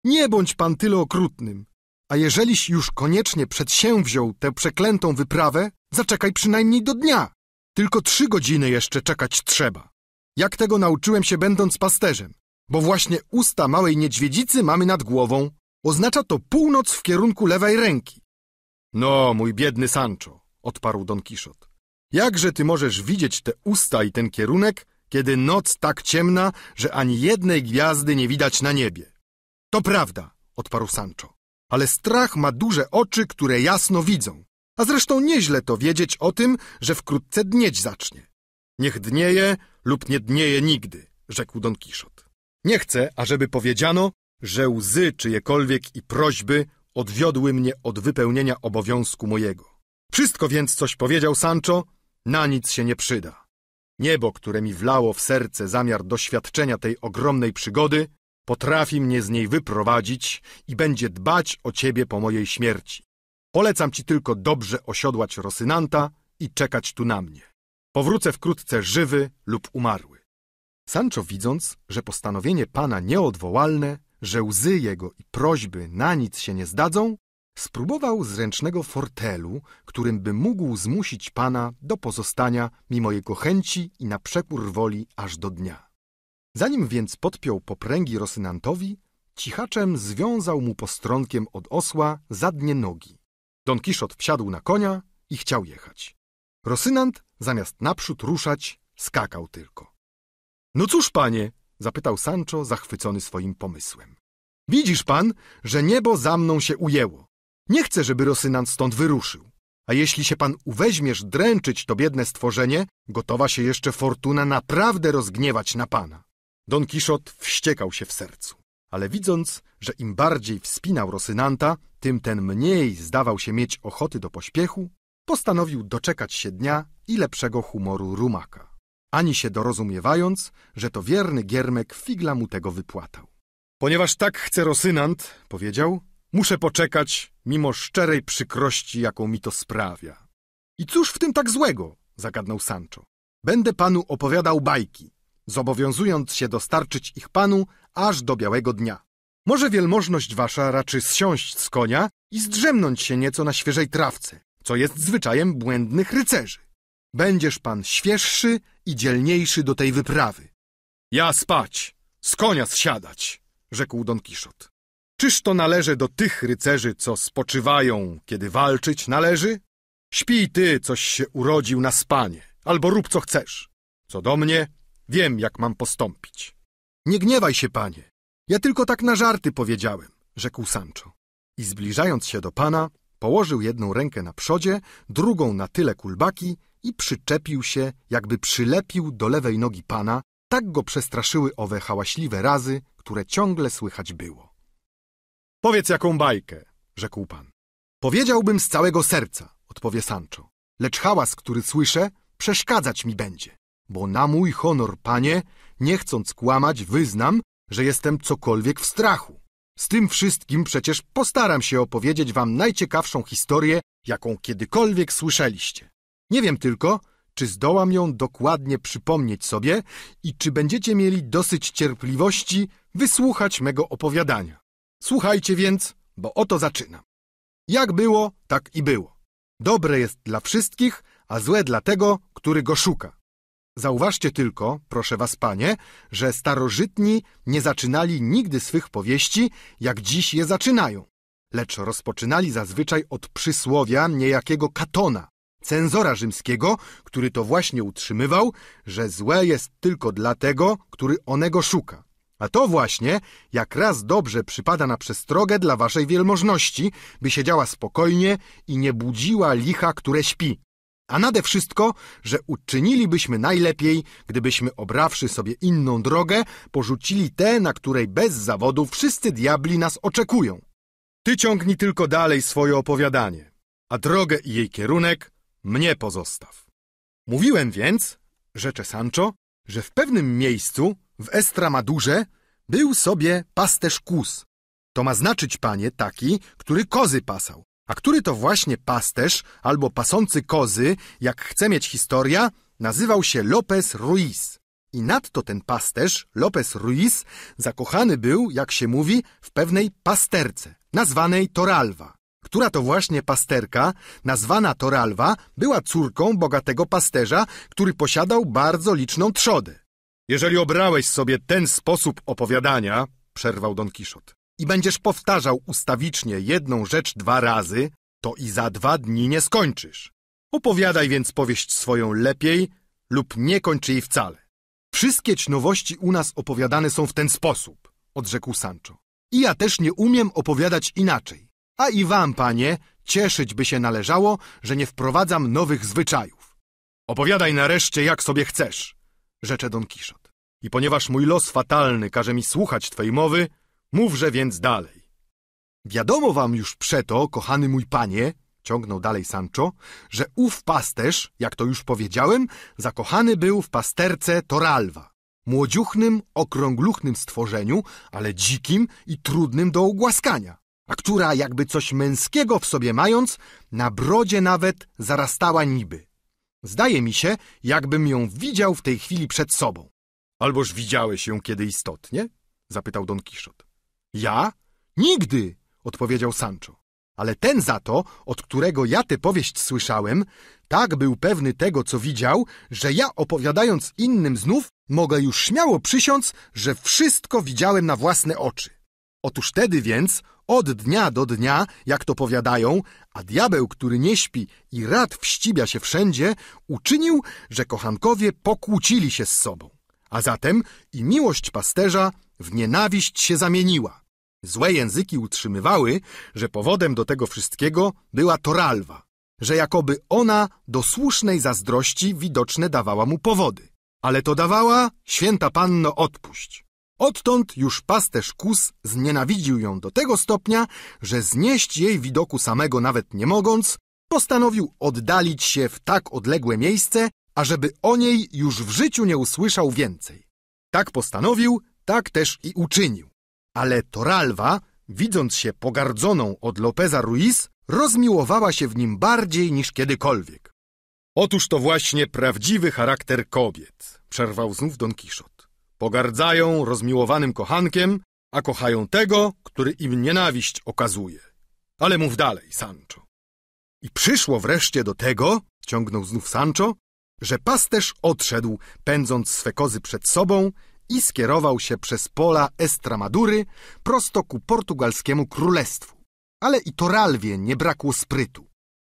nie bądź pan tyle okrutnym. A jeżeliś już koniecznie przedsięwziął tę przeklętą wyprawę, zaczekaj przynajmniej do dnia. Tylko trzy godziny jeszcze czekać trzeba. Jak tego nauczyłem się będąc pasterzem, bo właśnie usta małej niedźwiedzicy mamy nad głową. Oznacza to północ w kierunku lewej ręki. No, mój biedny Sancho, odparł Don Kiszot. Jakże ty możesz widzieć te usta i ten kierunek, kiedy noc tak ciemna, że ani jednej gwiazdy nie widać na niebie? To prawda, odparł Sancho, ale strach ma duże oczy, które jasno widzą. A zresztą nieźle to wiedzieć o tym, że wkrótce dnieć zacznie. Niech dnieje lub nie dnieje nigdy, rzekł Don Kiszot. Nie chcę, ażeby powiedziano, że łzy czyjekolwiek i prośby odwiodły mnie od wypełnienia obowiązku mojego. Wszystko więc, coś powiedział Sancho, na nic się nie przyda. Niebo, które mi wlało w serce zamiar doświadczenia tej ogromnej przygody, potrafi mnie z niej wyprowadzić i będzie dbać o ciebie po mojej śmierci. Polecam ci tylko dobrze osiodłać Rosynanta i czekać tu na mnie. Powrócę wkrótce żywy lub umarły. Sancho widząc, że postanowienie pana nieodwołalne, że łzy jego i prośby na nic się nie zdadzą, spróbował zręcznego fortelu, którym by mógł zmusić pana do pozostania mimo jego chęci i na przekór woli aż do dnia. Zanim więc podpiął popręgi Rosynantowi, cichaczem związał mu postronkiem od osła zadnie nogi. Don Kiszot wsiadł na konia i chciał jechać. Rosynant, zamiast naprzód ruszać, skakał tylko. — No cóż, panie Zapytał Sancho, zachwycony swoim pomysłem. Widzisz pan, że niebo za mną się ujęło. Nie chcę, żeby Rosynant stąd wyruszył. A jeśli się pan uweźmiesz dręczyć to biedne stworzenie, gotowa się jeszcze fortuna naprawdę rozgniewać na pana. Don Kiszot wściekał się w sercu, ale widząc, że im bardziej wspinał Rosynanta, tym ten mniej zdawał się mieć ochoty do pośpiechu, postanowił doczekać się dnia i lepszego humoru Rumaka ani się dorozumiewając, że to wierny giermek figla mu tego wypłatał. Ponieważ tak chce Rosynant, powiedział, muszę poczekać, mimo szczerej przykrości, jaką mi to sprawia. I cóż w tym tak złego? zagadnął Sancho. Będę panu opowiadał bajki, zobowiązując się dostarczyć ich panu aż do białego dnia. Może wielmożność wasza raczy zsiąść z konia i zdrzemnąć się nieco na świeżej trawce, co jest zwyczajem błędnych rycerzy. Będziesz pan świeższy i dzielniejszy do tej wyprawy. Ja spać, z konia zsiadać, rzekł Don Kiszot. Czyż to należy do tych rycerzy, co spoczywają, kiedy walczyć należy? Śpij ty, coś się urodził na spanie, albo rób co chcesz. Co do mnie, wiem, jak mam postąpić. Nie gniewaj się, panie. Ja tylko tak na żarty powiedziałem, rzekł Sancho. I zbliżając się do pana, położył jedną rękę na przodzie, drugą na tyle kulbaki i przyczepił się, jakby przylepił do lewej nogi pana, tak go przestraszyły owe hałaśliwe razy, które ciągle słychać było. Powiedz jaką bajkę, rzekł pan. Powiedziałbym z całego serca, odpowie Sancho, lecz hałas, który słyszę, przeszkadzać mi będzie, bo na mój honor, panie, nie chcąc kłamać, wyznam, że jestem cokolwiek w strachu. Z tym wszystkim przecież postaram się opowiedzieć wam najciekawszą historię, jaką kiedykolwiek słyszeliście. Nie wiem tylko, czy zdołam ją dokładnie przypomnieć sobie i czy będziecie mieli dosyć cierpliwości wysłuchać mego opowiadania. Słuchajcie więc, bo oto zaczynam. Jak było, tak i było. Dobre jest dla wszystkich, a złe dla tego, który go szuka. Zauważcie tylko, proszę was panie, że starożytni nie zaczynali nigdy swych powieści, jak dziś je zaczynają, lecz rozpoczynali zazwyczaj od przysłowia niejakiego Katona, cenzora rzymskiego, który to właśnie utrzymywał, że złe jest tylko dla tego, który onego szuka. A to właśnie, jak raz dobrze przypada na przestrogę dla waszej wielmożności, by siedziała spokojnie i nie budziła licha, które śpi. A nade wszystko, że uczynilibyśmy najlepiej, gdybyśmy obrawszy sobie inną drogę, porzucili tę, na której bez zawodu wszyscy diabli nas oczekują. Ty ciągnij tylko dalej swoje opowiadanie, a drogę i jej kierunek mnie pozostaw. Mówiłem więc, rzecze Sancho, że w pewnym miejscu, w Estramadurze, był sobie pasterz kus. To ma znaczyć, panie, taki, który kozy pasał. A który to właśnie pasterz albo pasący kozy, jak chce mieć historia, nazywał się Lopez Ruiz. I nadto ten pasterz, Lopez Ruiz, zakochany był, jak się mówi, w pewnej pasterce, nazwanej Toralwa która to właśnie pasterka, nazwana Toralwa, była córką bogatego pasterza, który posiadał bardzo liczną trzodę. Jeżeli obrałeś sobie ten sposób opowiadania, przerwał Don Kiszot, i będziesz powtarzał ustawicznie jedną rzecz dwa razy, to i za dwa dni nie skończysz. Opowiadaj więc powieść swoją lepiej lub nie kończyj jej wcale. Wszystkie nowości u nas opowiadane są w ten sposób, odrzekł Sancho. I ja też nie umiem opowiadać inaczej. A i wam, panie, cieszyć by się należało, że nie wprowadzam nowych zwyczajów. Opowiadaj nareszcie, jak sobie chcesz, rzecze Don Kiszot. I ponieważ mój los fatalny każe mi słuchać twej mowy, mówże więc dalej. Wiadomo wam już przeto, kochany mój panie, ciągnął dalej Sancho, że ów pasterz, jak to już powiedziałem, zakochany był w pasterce Toralwa, młodziuchnym, okrągluchnym stworzeniu, ale dzikim i trudnym do ugłaskania a która jakby coś męskiego w sobie mając, na brodzie nawet zarastała niby. Zdaje mi się, jakbym ją widział w tej chwili przed sobą. Alboż widziałeś ją kiedy istotnie? zapytał Don Kiszot. Ja? Nigdy, odpowiedział Sancho. Ale ten za to, od którego ja tę powieść słyszałem, tak był pewny tego, co widział, że ja opowiadając innym znów, mogę już śmiało przysiąc, że wszystko widziałem na własne oczy. Otóż wtedy więc, od dnia do dnia, jak to powiadają, a diabeł, który nie śpi i rad wścibia się wszędzie, uczynił, że kochankowie pokłócili się z sobą. A zatem i miłość pasterza w nienawiść się zamieniła. Złe języki utrzymywały, że powodem do tego wszystkiego była Toralwa, że jakoby ona do słusznej zazdrości widoczne dawała mu powody. Ale to dawała, święta panno, odpuść. Odtąd już pasterz kus znienawidził ją do tego stopnia, że znieść jej widoku samego nawet nie mogąc, postanowił oddalić się w tak odległe miejsce, ażeby o niej już w życiu nie usłyszał więcej. Tak postanowił, tak też i uczynił. Ale Toralwa, widząc się pogardzoną od Lopeza Ruiz, rozmiłowała się w nim bardziej niż kiedykolwiek. Otóż to właśnie prawdziwy charakter kobiet, przerwał znów Don Kiszot. Pogardzają rozmiłowanym kochankiem, a kochają tego, który im nienawiść okazuje. Ale mów dalej, Sancho. I przyszło wreszcie do tego, ciągnął znów Sancho, że pasterz odszedł, pędząc swe kozy przed sobą i skierował się przez pola Estramadury prosto ku portugalskiemu królestwu. Ale i Toralwie nie brakło sprytu.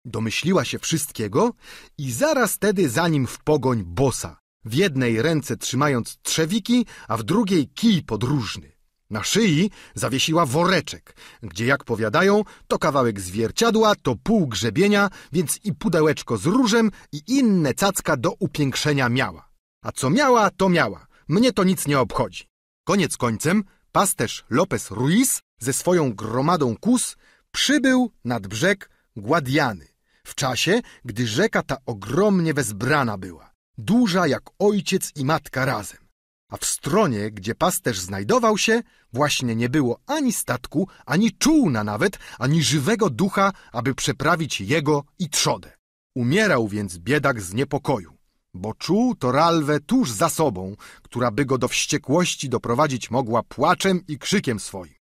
Domyśliła się wszystkiego i zaraz tedy za nim w pogoń bosa, w jednej ręce trzymając trzewiki, a w drugiej kij podróżny. Na szyi zawiesiła woreczek, gdzie, jak powiadają, to kawałek zwierciadła, to pół grzebienia, więc i pudełeczko z różem i inne cacka do upiększenia miała. A co miała, to miała. Mnie to nic nie obchodzi. Koniec końcem pasterz Lopez Ruiz ze swoją gromadą kus przybył nad brzeg Guadiany, w czasie, gdy rzeka ta ogromnie wezbrana była duża jak ojciec i matka razem. A w stronie, gdzie pasterz znajdował się, właśnie nie było ani statku, ani czółna nawet, ani żywego ducha, aby przeprawić jego i trzodę. Umierał więc biedak z niepokoju, bo czuł Toralwę tuż za sobą, która by go do wściekłości doprowadzić mogła płaczem i krzykiem swoim.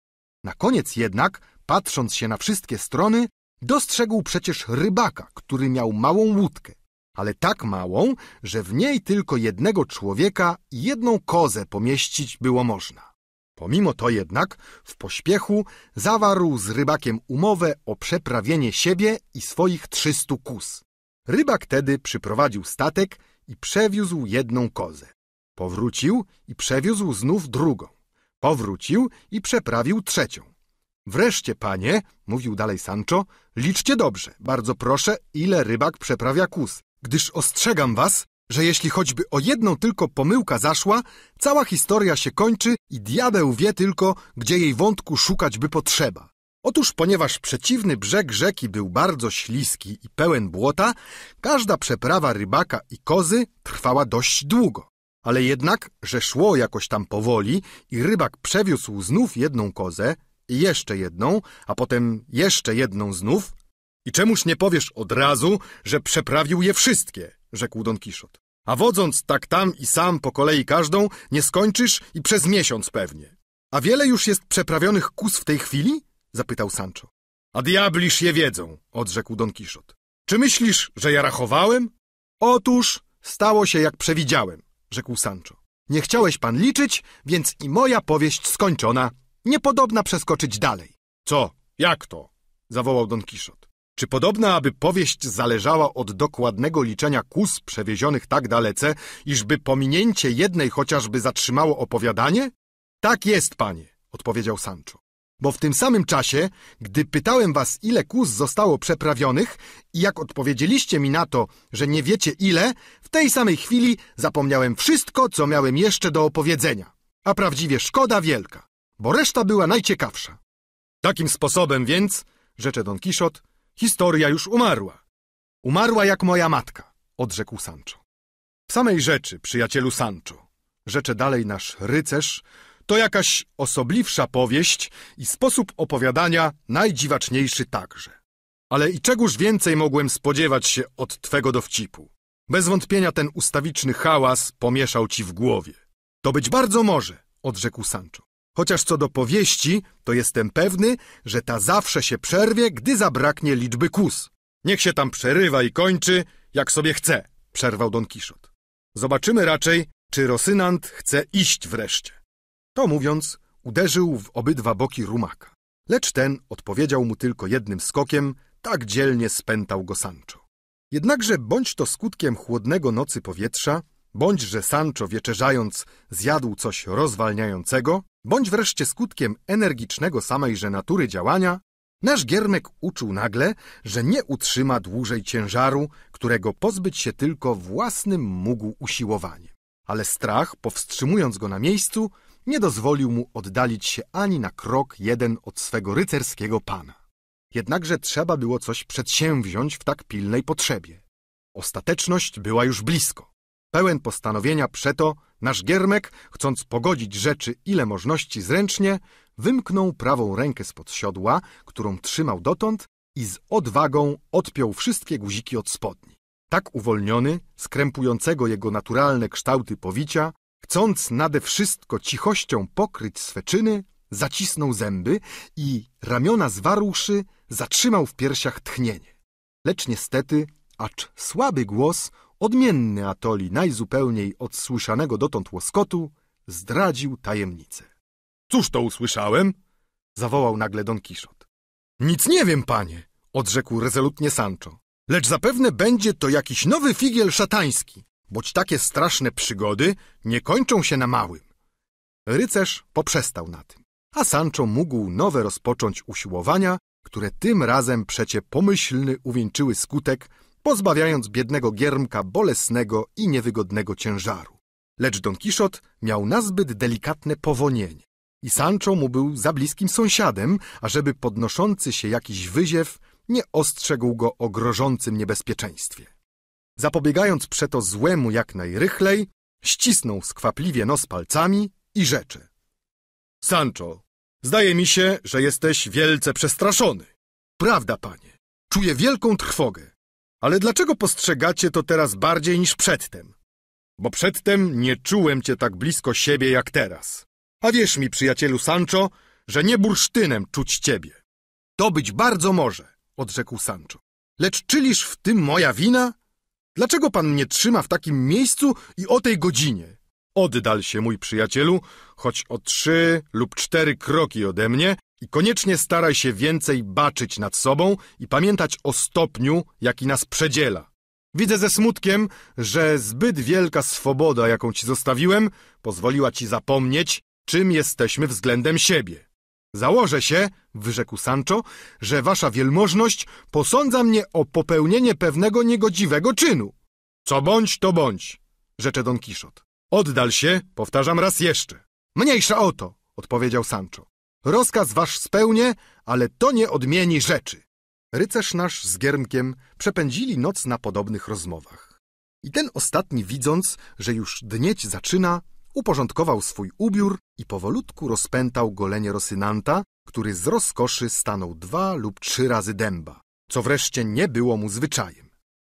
Na koniec jednak, patrząc się na wszystkie strony, dostrzegł przecież rybaka, który miał małą łódkę ale tak małą, że w niej tylko jednego człowieka i jedną kozę pomieścić było można. Pomimo to jednak, w pośpiechu, zawarł z rybakiem umowę o przeprawienie siebie i swoich trzystu kus. Rybak tedy przyprowadził statek i przewiózł jedną kozę. Powrócił i przewiózł znów drugą. Powrócił i przeprawił trzecią. Wreszcie, panie, mówił dalej Sancho, liczcie dobrze, bardzo proszę, ile rybak przeprawia kus, gdyż ostrzegam was, że jeśli choćby o jedną tylko pomyłka zaszła, cała historia się kończy i diabeł wie tylko, gdzie jej wątku szukać by potrzeba. Otóż ponieważ przeciwny brzeg rzeki był bardzo śliski i pełen błota, każda przeprawa rybaka i kozy trwała dość długo. Ale jednak, że szło jakoś tam powoli i rybak przewiózł znów jedną kozę i jeszcze jedną, a potem jeszcze jedną znów, i czemuż nie powiesz od razu, że przeprawił je wszystkie, rzekł Don Kiszot. A wodząc tak tam i sam po kolei każdą, nie skończysz i przez miesiąc pewnie. A wiele już jest przeprawionych kus w tej chwili? zapytał Sancho. A diabliż je wiedzą, odrzekł Don Kiszot. Czy myślisz, że ja rachowałem? Otóż stało się jak przewidziałem, rzekł Sancho. Nie chciałeś pan liczyć, więc i moja powieść skończona. Niepodobna przeskoczyć dalej. Co? Jak to? zawołał Don Kiszot. Czy podobna, aby powieść zależała od dokładnego liczenia kus przewiezionych tak dalece, iżby pominięcie jednej chociażby zatrzymało opowiadanie? Tak jest, panie, odpowiedział Sancho. Bo w tym samym czasie, gdy pytałem was, ile kus zostało przeprawionych i jak odpowiedzieliście mi na to, że nie wiecie ile, w tej samej chwili zapomniałem wszystko, co miałem jeszcze do opowiedzenia. A prawdziwie szkoda wielka, bo reszta była najciekawsza. Takim sposobem więc, rzecze Don Kiszot, Historia już umarła. Umarła jak moja matka, odrzekł Sancho. W samej rzeczy, przyjacielu Sancho, rzecze dalej nasz rycerz, to jakaś osobliwsza powieść i sposób opowiadania najdziwaczniejszy także. Ale i czegoż więcej mogłem spodziewać się od twego dowcipu? Bez wątpienia ten ustawiczny hałas pomieszał ci w głowie. To być bardzo może, odrzekł Sancho. Chociaż co do powieści, to jestem pewny, że ta zawsze się przerwie, gdy zabraknie liczby kus. Niech się tam przerywa i kończy, jak sobie chce, przerwał Don Kiszot. Zobaczymy raczej, czy Rosynant chce iść wreszcie. To mówiąc, uderzył w obydwa boki rumaka. Lecz ten odpowiedział mu tylko jednym skokiem, tak dzielnie spętał go Sancho. Jednakże bądź to skutkiem chłodnego nocy powietrza, bądź że Sancho wieczerzając zjadł coś rozwalniającego, bądź wreszcie skutkiem energicznego samejże natury działania, nasz Giermek uczuł nagle, że nie utrzyma dłużej ciężaru, którego pozbyć się tylko własnym mógł usiłowanie. Ale strach, powstrzymując go na miejscu, nie dozwolił mu oddalić się ani na krok jeden od swego rycerskiego pana. Jednakże trzeba było coś przedsięwziąć w tak pilnej potrzebie. Ostateczność była już blisko. Pełen postanowienia przeto nasz Giermek, chcąc pogodzić rzeczy ile możności zręcznie, wymknął prawą rękę spod siodła, którą trzymał dotąd i z odwagą odpiął wszystkie guziki od spodni. Tak uwolniony, skrępującego jego naturalne kształty powicia, chcąc nade wszystko cichością pokryć swe czyny, zacisnął zęby i, ramiona zwarłszy, zatrzymał w piersiach tchnienie. Lecz niestety, acz słaby głos odmienny Atoli najzupełniej od słyszanego dotąd łoskotu, zdradził tajemnicę. — Cóż to usłyszałem? — zawołał nagle Don Kiszot. — Nic nie wiem, panie — odrzekł rezolutnie Sancho. — Lecz zapewne będzie to jakiś nowy figiel szatański, boć takie straszne przygody nie kończą się na małym. Rycerz poprzestał na tym, a Sancho mógł nowe rozpocząć usiłowania, które tym razem przecie pomyślny uwieńczyły skutek, pozbawiając biednego giermka bolesnego i niewygodnego ciężaru. Lecz Don Kiszot miał nazbyt delikatne powonienie i Sancho mu był za bliskim sąsiadem, ażeby podnoszący się jakiś wyziew nie ostrzegł go o grożącym niebezpieczeństwie. Zapobiegając przeto złemu jak najrychlej, ścisnął skwapliwie nos palcami i rzeczy. Sancho, zdaje mi się, że jesteś wielce przestraszony. Prawda, panie. Czuję wielką trwogę. Ale dlaczego postrzegacie to teraz bardziej niż przedtem? Bo przedtem nie czułem cię tak blisko siebie jak teraz. A wierz mi, przyjacielu Sancho, że nie bursztynem czuć ciebie. To być bardzo może, odrzekł Sancho. Lecz czyliż w tym moja wina? Dlaczego pan mnie trzyma w takim miejscu i o tej godzinie? Oddal się, mój przyjacielu, choć o trzy lub cztery kroki ode mnie, i koniecznie staraj się więcej baczyć nad sobą i pamiętać o stopniu, jaki nas przedziela. Widzę ze smutkiem, że zbyt wielka swoboda, jaką ci zostawiłem, pozwoliła ci zapomnieć, czym jesteśmy względem siebie. Założę się, wyrzekł Sancho, że wasza wielmożność posądza mnie o popełnienie pewnego niegodziwego czynu. Co bądź, to bądź, rzecze Don Kiszot. Oddal się, powtarzam raz jeszcze. Mniejsza o to, odpowiedział Sancho. Rozkaz wasz spełnię, ale to nie odmieni rzeczy. Rycerz nasz z Giermkiem przepędzili noc na podobnych rozmowach. I ten ostatni, widząc, że już dnieć zaczyna, uporządkował swój ubiór i powolutku rozpętał golenie Rosynanta, który z rozkoszy stanął dwa lub trzy razy dęba, co wreszcie nie było mu zwyczajem.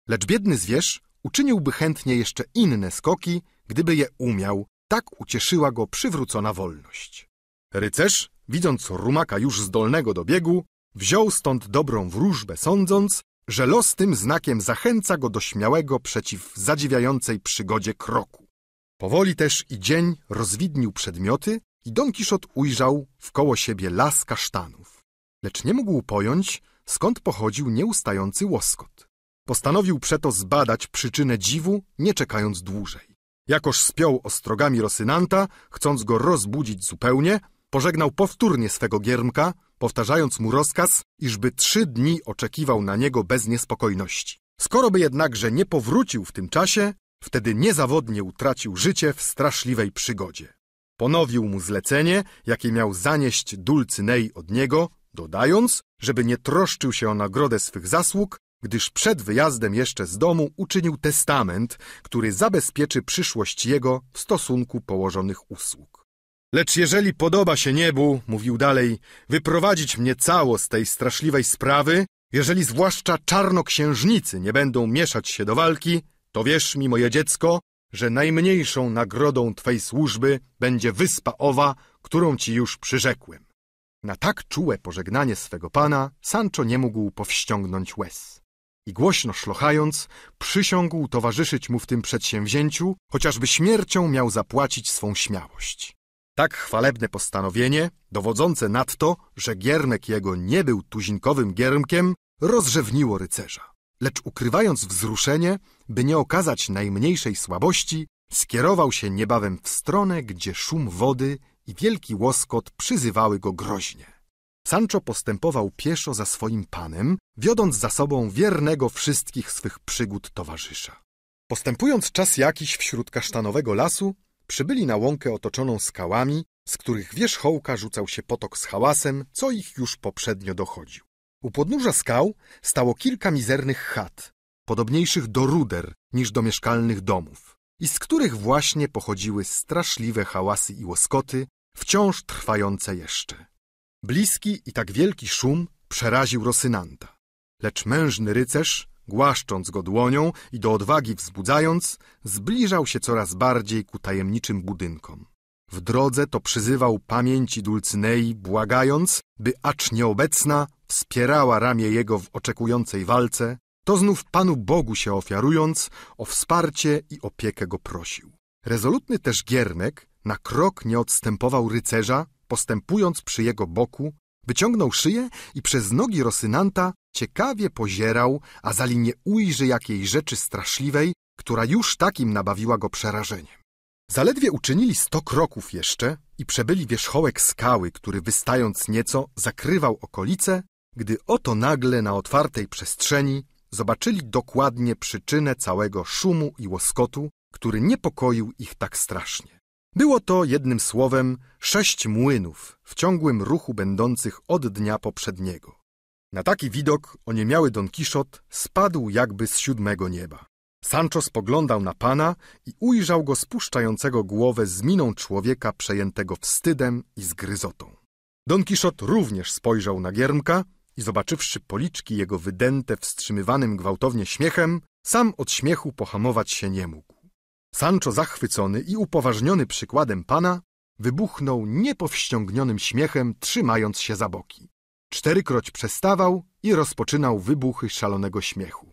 Lecz biedny zwierz uczyniłby chętnie jeszcze inne skoki, gdyby je umiał, tak ucieszyła go przywrócona wolność. Rycerz widząc rumaka już zdolnego do biegu, wziął stąd dobrą wróżbę, sądząc, że los tym znakiem zachęca go do śmiałego przeciw zadziwiającej przygodzie kroku. Powoli też i dzień rozwidnił przedmioty i Don Kiszot ujrzał wkoło siebie las kasztanów. Lecz nie mógł pojąć, skąd pochodził nieustający łoskot. Postanowił przeto zbadać przyczynę dziwu, nie czekając dłużej. Jakoż spiął ostrogami Rosynanta, chcąc go rozbudzić zupełnie, pożegnał powtórnie swego giermka, powtarzając mu rozkaz, iżby trzy dni oczekiwał na niego bez niespokojności. Skoro by jednakże nie powrócił w tym czasie, wtedy niezawodnie utracił życie w straszliwej przygodzie. Ponowił mu zlecenie, jakie miał zanieść Dulcynei od niego, dodając, żeby nie troszczył się o nagrodę swych zasług, gdyż przed wyjazdem jeszcze z domu uczynił testament, który zabezpieczy przyszłość jego w stosunku położonych usług. Lecz jeżeli podoba się niebu, mówił dalej, wyprowadzić mnie cało z tej straszliwej sprawy, jeżeli zwłaszcza czarnoksiężnicy nie będą mieszać się do walki, to wierz mi, moje dziecko, że najmniejszą nagrodą Twej służby będzie wyspa owa, którą Ci już przyrzekłem. Na tak czułe pożegnanie swego pana Sancho nie mógł powściągnąć łez. I głośno szlochając, przysiągł towarzyszyć mu w tym przedsięwzięciu, chociażby śmiercią miał zapłacić swą śmiałość. Tak chwalebne postanowienie, dowodzące nadto, że Giermek jego nie był tuzinkowym Giermkiem, rozrzewniło rycerza. Lecz ukrywając wzruszenie, by nie okazać najmniejszej słabości, skierował się niebawem w stronę, gdzie szum wody i wielki łoskot przyzywały go groźnie. Sancho postępował pieszo za swoim panem, wiodąc za sobą wiernego wszystkich swych przygód towarzysza. Postępując czas jakiś wśród kasztanowego lasu, przybyli na łąkę otoczoną skałami, z których wierzchołka rzucał się potok z hałasem, co ich już poprzednio dochodził. U podnóża skał stało kilka mizernych chat, podobniejszych do ruder niż do mieszkalnych domów, i z których właśnie pochodziły straszliwe hałasy i łoskoty, wciąż trwające jeszcze. Bliski i tak wielki szum przeraził Rosynanta, lecz mężny rycerz Głaszcząc go dłonią i do odwagi wzbudzając, zbliżał się coraz bardziej ku tajemniczym budynkom. W drodze to przyzywał pamięci Dulcynei, błagając, by acz nieobecna wspierała ramię jego w oczekującej walce, to znów Panu Bogu się ofiarując, o wsparcie i opiekę go prosił. Rezolutny też Giernek na krok nie odstępował rycerza, postępując przy jego boku, Wyciągnął szyję i przez nogi Rosynanta ciekawie pozierał, a zali nie ujrzy jakiej rzeczy straszliwej, która już takim nabawiła go przerażeniem. Zaledwie uczynili sto kroków jeszcze i przebyli wierzchołek skały, który wystając nieco zakrywał okolice, gdy oto nagle na otwartej przestrzeni zobaczyli dokładnie przyczynę całego szumu i łoskotu, który niepokoił ich tak strasznie. Było to, jednym słowem, sześć młynów w ciągłym ruchu będących od dnia poprzedniego. Na taki widok oniemiały Don Kiszot spadł jakby z siódmego nieba. Sancho spoglądał na pana i ujrzał go spuszczającego głowę z miną człowieka przejętego wstydem i zgryzotą. Don Kiszot również spojrzał na Giermka i zobaczywszy policzki jego wydęte wstrzymywanym gwałtownie śmiechem, sam od śmiechu pohamować się nie mógł. Sancho zachwycony i upoważniony przykładem pana, wybuchnął niepowściągnionym śmiechem, trzymając się za boki. Czterykroć przestawał i rozpoczynał wybuchy szalonego śmiechu.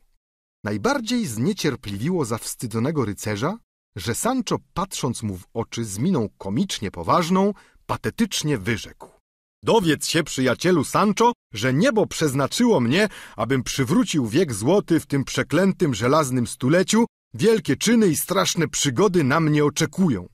Najbardziej zniecierpliwiło zawstydzonego rycerza, że Sancho patrząc mu w oczy z miną komicznie poważną, patetycznie wyrzekł. Dowiedz się, przyjacielu Sancho, że niebo przeznaczyło mnie, abym przywrócił wiek złoty w tym przeklętym żelaznym stuleciu Wielkie czyny i straszne przygody na mnie oczekują.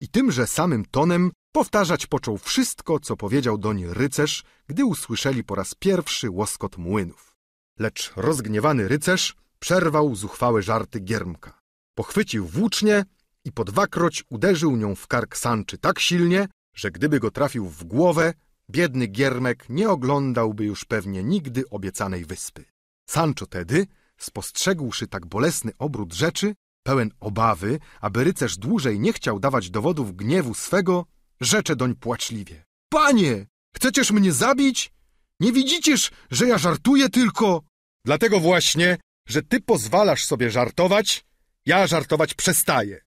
I tymże samym tonem powtarzać począł wszystko, co powiedział doń rycerz, gdy usłyszeli po raz pierwszy łoskot młynów. Lecz rozgniewany rycerz przerwał zuchwałe żarty Giermka. Pochwycił włócznie i po dwakroć uderzył nią w kark Sanczy tak silnie, że gdyby go trafił w głowę, biedny Giermek nie oglądałby już pewnie nigdy obiecanej wyspy. Sancho tedy spostrzegłszy tak bolesny obrót rzeczy, pełen obawy, aby rycerz dłużej nie chciał dawać dowodów gniewu swego, rzecze doń płaczliwie. Panie, chcecież mnie zabić? Nie widzicież, że ja żartuję tylko? Dlatego właśnie, że ty pozwalasz sobie żartować, ja żartować przestaję.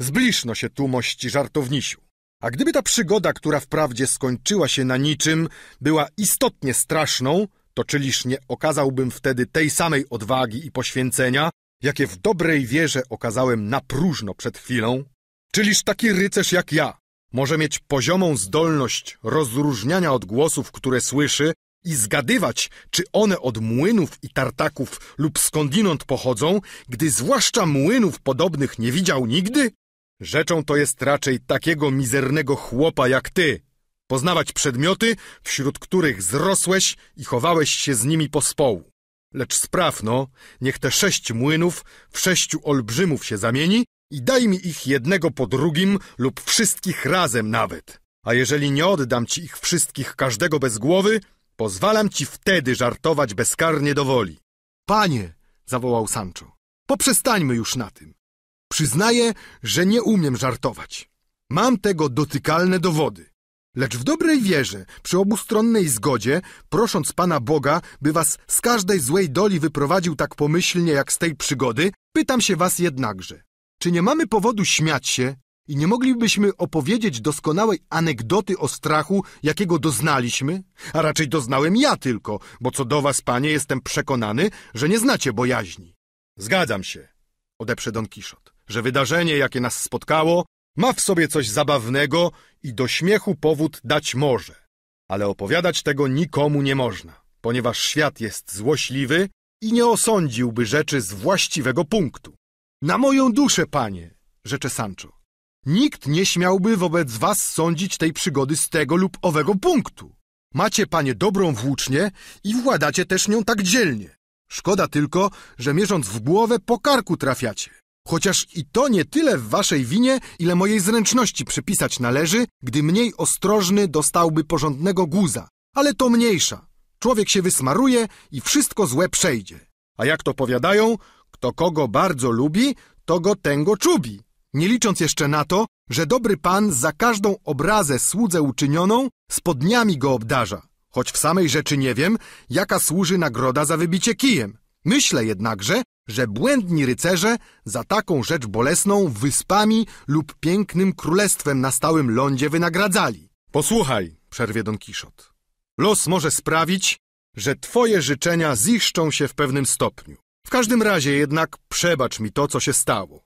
Zbliżno się tu, mości żartownisiu. A gdyby ta przygoda, która wprawdzie skończyła się na niczym, była istotnie straszną, to czyliż nie okazałbym wtedy tej samej odwagi i poświęcenia, jakie w dobrej wierze okazałem na próżno przed chwilą? Czyliż taki rycerz jak ja może mieć poziomą zdolność rozróżniania odgłosów, które słyszy i zgadywać, czy one od młynów i tartaków lub skądinąd pochodzą, gdy zwłaszcza młynów podobnych nie widział nigdy? Rzeczą to jest raczej takiego mizernego chłopa jak ty, poznawać przedmioty, wśród których zrosłeś i chowałeś się z nimi pospołu. Lecz sprawno, niech te sześć młynów w sześciu olbrzymów się zamieni i daj mi ich jednego po drugim lub wszystkich razem nawet. A jeżeli nie oddam ci ich wszystkich każdego bez głowy, pozwalam ci wtedy żartować bezkarnie do woli. Panie, zawołał Sancho, poprzestańmy już na tym. Przyznaję, że nie umiem żartować. Mam tego dotykalne dowody. Lecz w dobrej wierze, przy obustronnej zgodzie, prosząc Pana Boga, by was z każdej złej doli wyprowadził tak pomyślnie jak z tej przygody, pytam się was jednakże, czy nie mamy powodu śmiać się i nie moglibyśmy opowiedzieć doskonałej anegdoty o strachu, jakiego doznaliśmy? A raczej doznałem ja tylko, bo co do was, Panie, jestem przekonany, że nie znacie bojaźni. Zgadzam się, odeprze Don Kiszot, że wydarzenie, jakie nas spotkało, ma w sobie coś zabawnego i do śmiechu powód dać może, ale opowiadać tego nikomu nie można, ponieważ świat jest złośliwy i nie osądziłby rzeczy z właściwego punktu. Na moją duszę, panie, rzecze Sancho, nikt nie śmiałby wobec was sądzić tej przygody z tego lub owego punktu. Macie, panie, dobrą włócznię i władacie też nią tak dzielnie. Szkoda tylko, że mierząc w głowę po karku trafiacie. Chociaż i to nie tyle w waszej winie, ile mojej zręczności przypisać należy, gdy mniej ostrożny dostałby porządnego guza. Ale to mniejsza. Człowiek się wysmaruje i wszystko złe przejdzie. A jak to powiadają, kto kogo bardzo lubi, to go tęgo czubi. Nie licząc jeszcze na to, że dobry pan za każdą obrazę słudzę uczynioną spodniami go obdarza. Choć w samej rzeczy nie wiem, jaka służy nagroda za wybicie kijem. Myślę jednakże, że błędni rycerze za taką rzecz bolesną wyspami lub pięknym królestwem na stałym lądzie wynagradzali. Posłuchaj, przerwie Don Kiszot. Los może sprawić, że twoje życzenia ziszczą się w pewnym stopniu. W każdym razie jednak przebacz mi to, co się stało.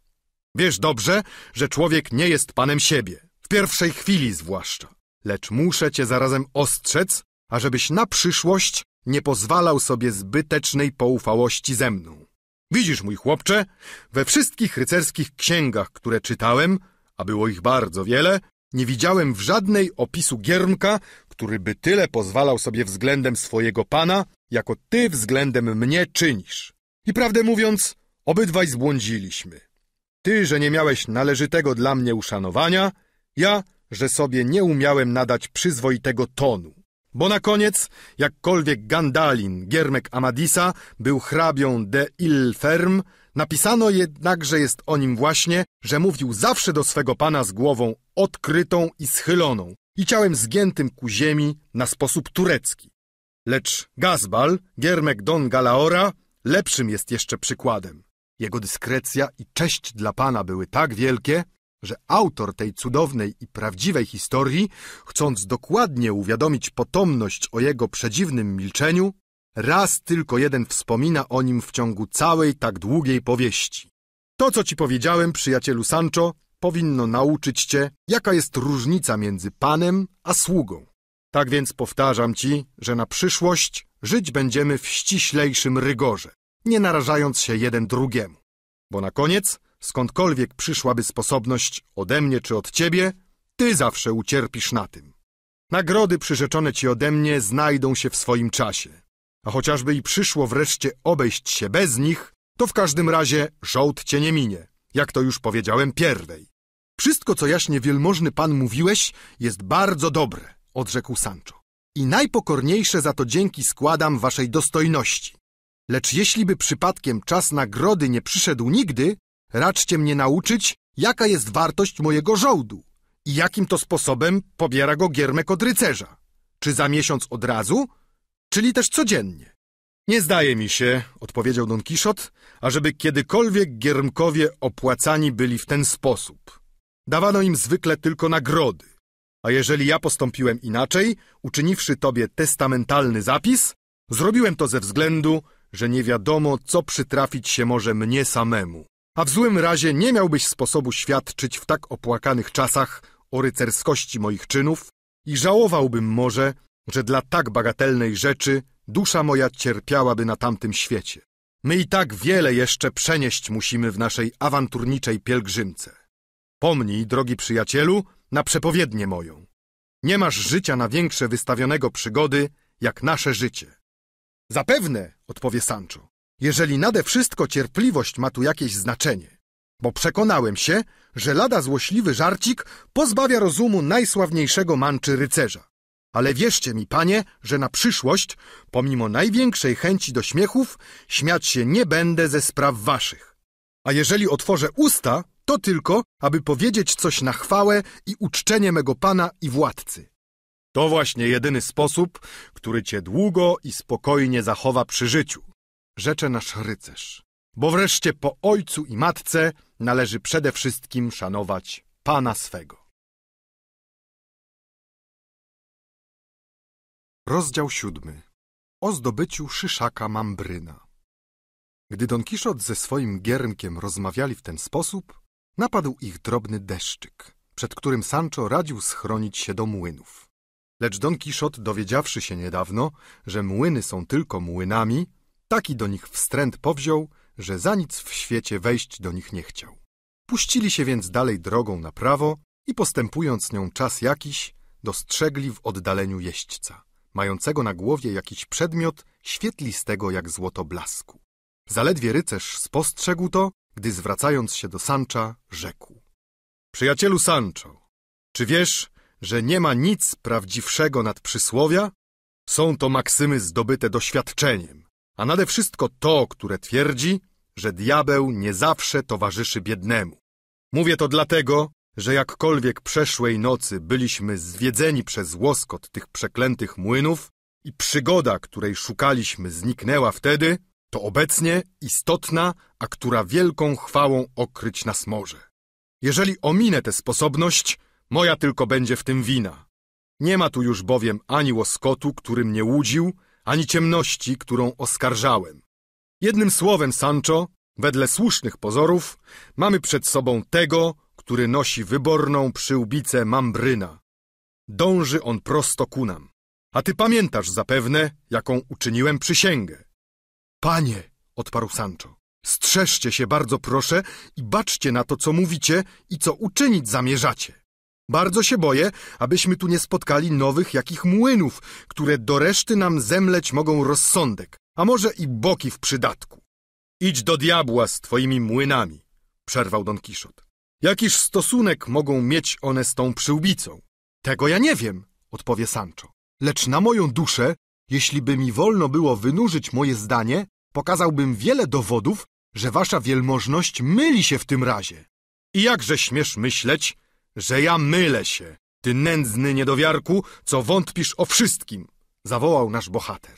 Wiesz dobrze, że człowiek nie jest panem siebie, w pierwszej chwili zwłaszcza. Lecz muszę cię zarazem ostrzec, ażebyś na przyszłość nie pozwalał sobie zbytecznej poufałości ze mną. Widzisz, mój chłopcze, we wszystkich rycerskich księgach, które czytałem, a było ich bardzo wiele, nie widziałem w żadnej opisu giermka, który by tyle pozwalał sobie względem swojego pana, jako ty względem mnie czynisz. I prawdę mówiąc, obydwaj zbłądziliśmy. Ty, że nie miałeś należytego dla mnie uszanowania, ja, że sobie nie umiałem nadać przyzwoitego tonu. Bo na koniec, jakkolwiek Gandalin, giermek Amadisa, był hrabią de Ilferm, napisano jednak, że jest o nim właśnie, że mówił zawsze do swego pana z głową odkrytą i schyloną i ciałem zgiętym ku ziemi na sposób turecki. Lecz Gazbal, giermek Don Galaora, lepszym jest jeszcze przykładem. Jego dyskrecja i cześć dla pana były tak wielkie, że autor tej cudownej i prawdziwej historii, chcąc dokładnie uwiadomić potomność o jego przedziwnym milczeniu, raz tylko jeden wspomina o nim w ciągu całej tak długiej powieści. To, co ci powiedziałem, przyjacielu Sancho, powinno nauczyć cię, jaka jest różnica między panem a sługą. Tak więc powtarzam ci, że na przyszłość żyć będziemy w ściślejszym rygorze, nie narażając się jeden drugiemu. Bo na koniec skądkolwiek przyszłaby sposobność ode mnie czy od ciebie, ty zawsze ucierpisz na tym. Nagrody przyrzeczone ci ode mnie znajdą się w swoim czasie. A chociażby i przyszło wreszcie obejść się bez nich, to w każdym razie żołd cię nie minie, jak to już powiedziałem pierwej. Wszystko, co jaśnie wielmożny pan mówiłeś, jest bardzo dobre, odrzekł Sancho. I najpokorniejsze za to dzięki składam waszej dostojności. Lecz jeśliby przypadkiem czas nagrody nie przyszedł nigdy, Raczcie mnie nauczyć, jaka jest wartość mojego żołdu i jakim to sposobem pobiera go giermek od rycerza. Czy za miesiąc od razu, czyli też codziennie. Nie zdaje mi się, odpowiedział Don Kiszot, ażeby kiedykolwiek giermkowie opłacani byli w ten sposób. Dawano im zwykle tylko nagrody. A jeżeli ja postąpiłem inaczej, uczyniwszy tobie testamentalny zapis, zrobiłem to ze względu, że nie wiadomo, co przytrafić się może mnie samemu a w złym razie nie miałbyś sposobu świadczyć w tak opłakanych czasach o rycerskości moich czynów i żałowałbym może, że dla tak bagatelnej rzeczy dusza moja cierpiałaby na tamtym świecie. My i tak wiele jeszcze przenieść musimy w naszej awanturniczej pielgrzymce. Pomnij, drogi przyjacielu, na przepowiednię moją. Nie masz życia na większe wystawionego przygody, jak nasze życie. Zapewne, odpowie Sancho jeżeli nade wszystko cierpliwość ma tu jakieś znaczenie, bo przekonałem się, że lada złośliwy żarcik pozbawia rozumu najsławniejszego manczy rycerza. Ale wierzcie mi, panie, że na przyszłość, pomimo największej chęci do śmiechów, śmiać się nie będę ze spraw waszych. A jeżeli otworzę usta, to tylko, aby powiedzieć coś na chwałę i uczczenie mego pana i władcy. To właśnie jedyny sposób, który cię długo i spokojnie zachowa przy życiu rzecze nasz rycerz. Bo wreszcie po ojcu i matce należy przede wszystkim szanować Pana swego. Rozdział siódmy O zdobyciu Szyszaka Mambryna Gdy Don Kiszot ze swoim giermkiem rozmawiali w ten sposób, napadł ich drobny deszczyk, przed którym Sancho radził schronić się do młynów. Lecz Don Kiszot, dowiedziawszy się niedawno, że młyny są tylko młynami, Taki do nich wstręt powziął, że za nic w świecie wejść do nich nie chciał. Puścili się więc dalej drogą na prawo i postępując nią czas jakiś, dostrzegli w oddaleniu jeźdźca, mającego na głowie jakiś przedmiot świetlistego jak złoto blasku. Zaledwie rycerz spostrzegł to, gdy zwracając się do Sancha, rzekł. Przyjacielu Sancho, czy wiesz, że nie ma nic prawdziwszego nad przysłowia? Są to maksymy zdobyte doświadczeniem a nade wszystko to, które twierdzi, że diabeł nie zawsze towarzyszy biednemu. Mówię to dlatego, że jakkolwiek przeszłej nocy byliśmy zwiedzeni przez łoskot tych przeklętych młynów i przygoda, której szukaliśmy, zniknęła wtedy, to obecnie istotna, a która wielką chwałą okryć nas może. Jeżeli ominę tę sposobność, moja tylko będzie w tym wina. Nie ma tu już bowiem ani łoskotu, który mnie łudził, ani ciemności, którą oskarżałem. Jednym słowem, Sancho, wedle słusznych pozorów, mamy przed sobą tego, który nosi wyborną przyłbicę Mambryna. Dąży on prosto ku nam. A ty pamiętasz zapewne, jaką uczyniłem przysięgę. Panie, odparł Sancho, strzeżcie się bardzo proszę i baczcie na to, co mówicie i co uczynić zamierzacie. Bardzo się boję, abyśmy tu nie spotkali nowych jakich młynów, które do reszty nam zemleć mogą rozsądek, a może i boki w przydatku. Idź do diabła z twoimi młynami, przerwał Don Kiszot. Jakiż stosunek mogą mieć one z tą przyłbicą? Tego ja nie wiem, odpowie Sancho. Lecz na moją duszę, jeśli by mi wolno było wynurzyć moje zdanie, pokazałbym wiele dowodów, że wasza wielmożność myli się w tym razie. I jakże śmiesz myśleć, że ja mylę się, ty nędzny niedowiarku, co wątpisz o wszystkim, zawołał nasz bohater.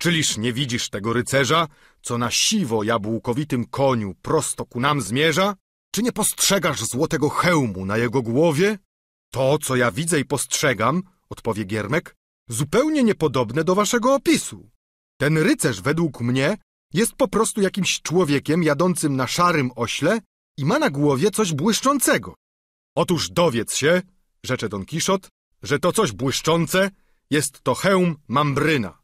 Czyliż nie widzisz tego rycerza, co na siwo-jabłkowitym koniu prosto ku nam zmierza? Czy nie postrzegasz złotego hełmu na jego głowie? To, co ja widzę i postrzegam, odpowie Giermek, zupełnie niepodobne do waszego opisu. Ten rycerz według mnie jest po prostu jakimś człowiekiem jadącym na szarym ośle i ma na głowie coś błyszczącego. Otóż dowiedz się, rzecze Don Kiszot, że to coś błyszczące jest to hełm Mambryna.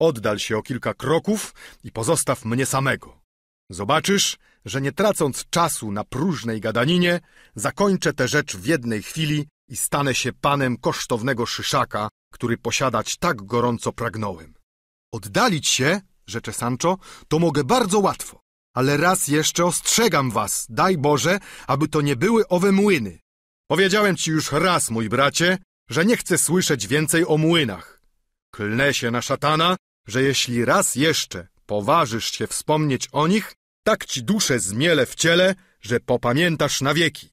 Oddal się o kilka kroków i pozostaw mnie samego. Zobaczysz, że nie tracąc czasu na próżnej gadaninie, zakończę tę rzecz w jednej chwili i stanę się panem kosztownego szyszaka, który posiadać tak gorąco pragnąłem. Oddalić się, rzecze Sancho, to mogę bardzo łatwo, ale raz jeszcze ostrzegam was, daj Boże, aby to nie były owe młyny, Powiedziałem ci już raz, mój bracie, że nie chcę słyszeć więcej o młynach. Klnę się na szatana, że jeśli raz jeszcze poważysz się wspomnieć o nich, tak ci duszę zmielę w ciele, że popamiętasz na wieki.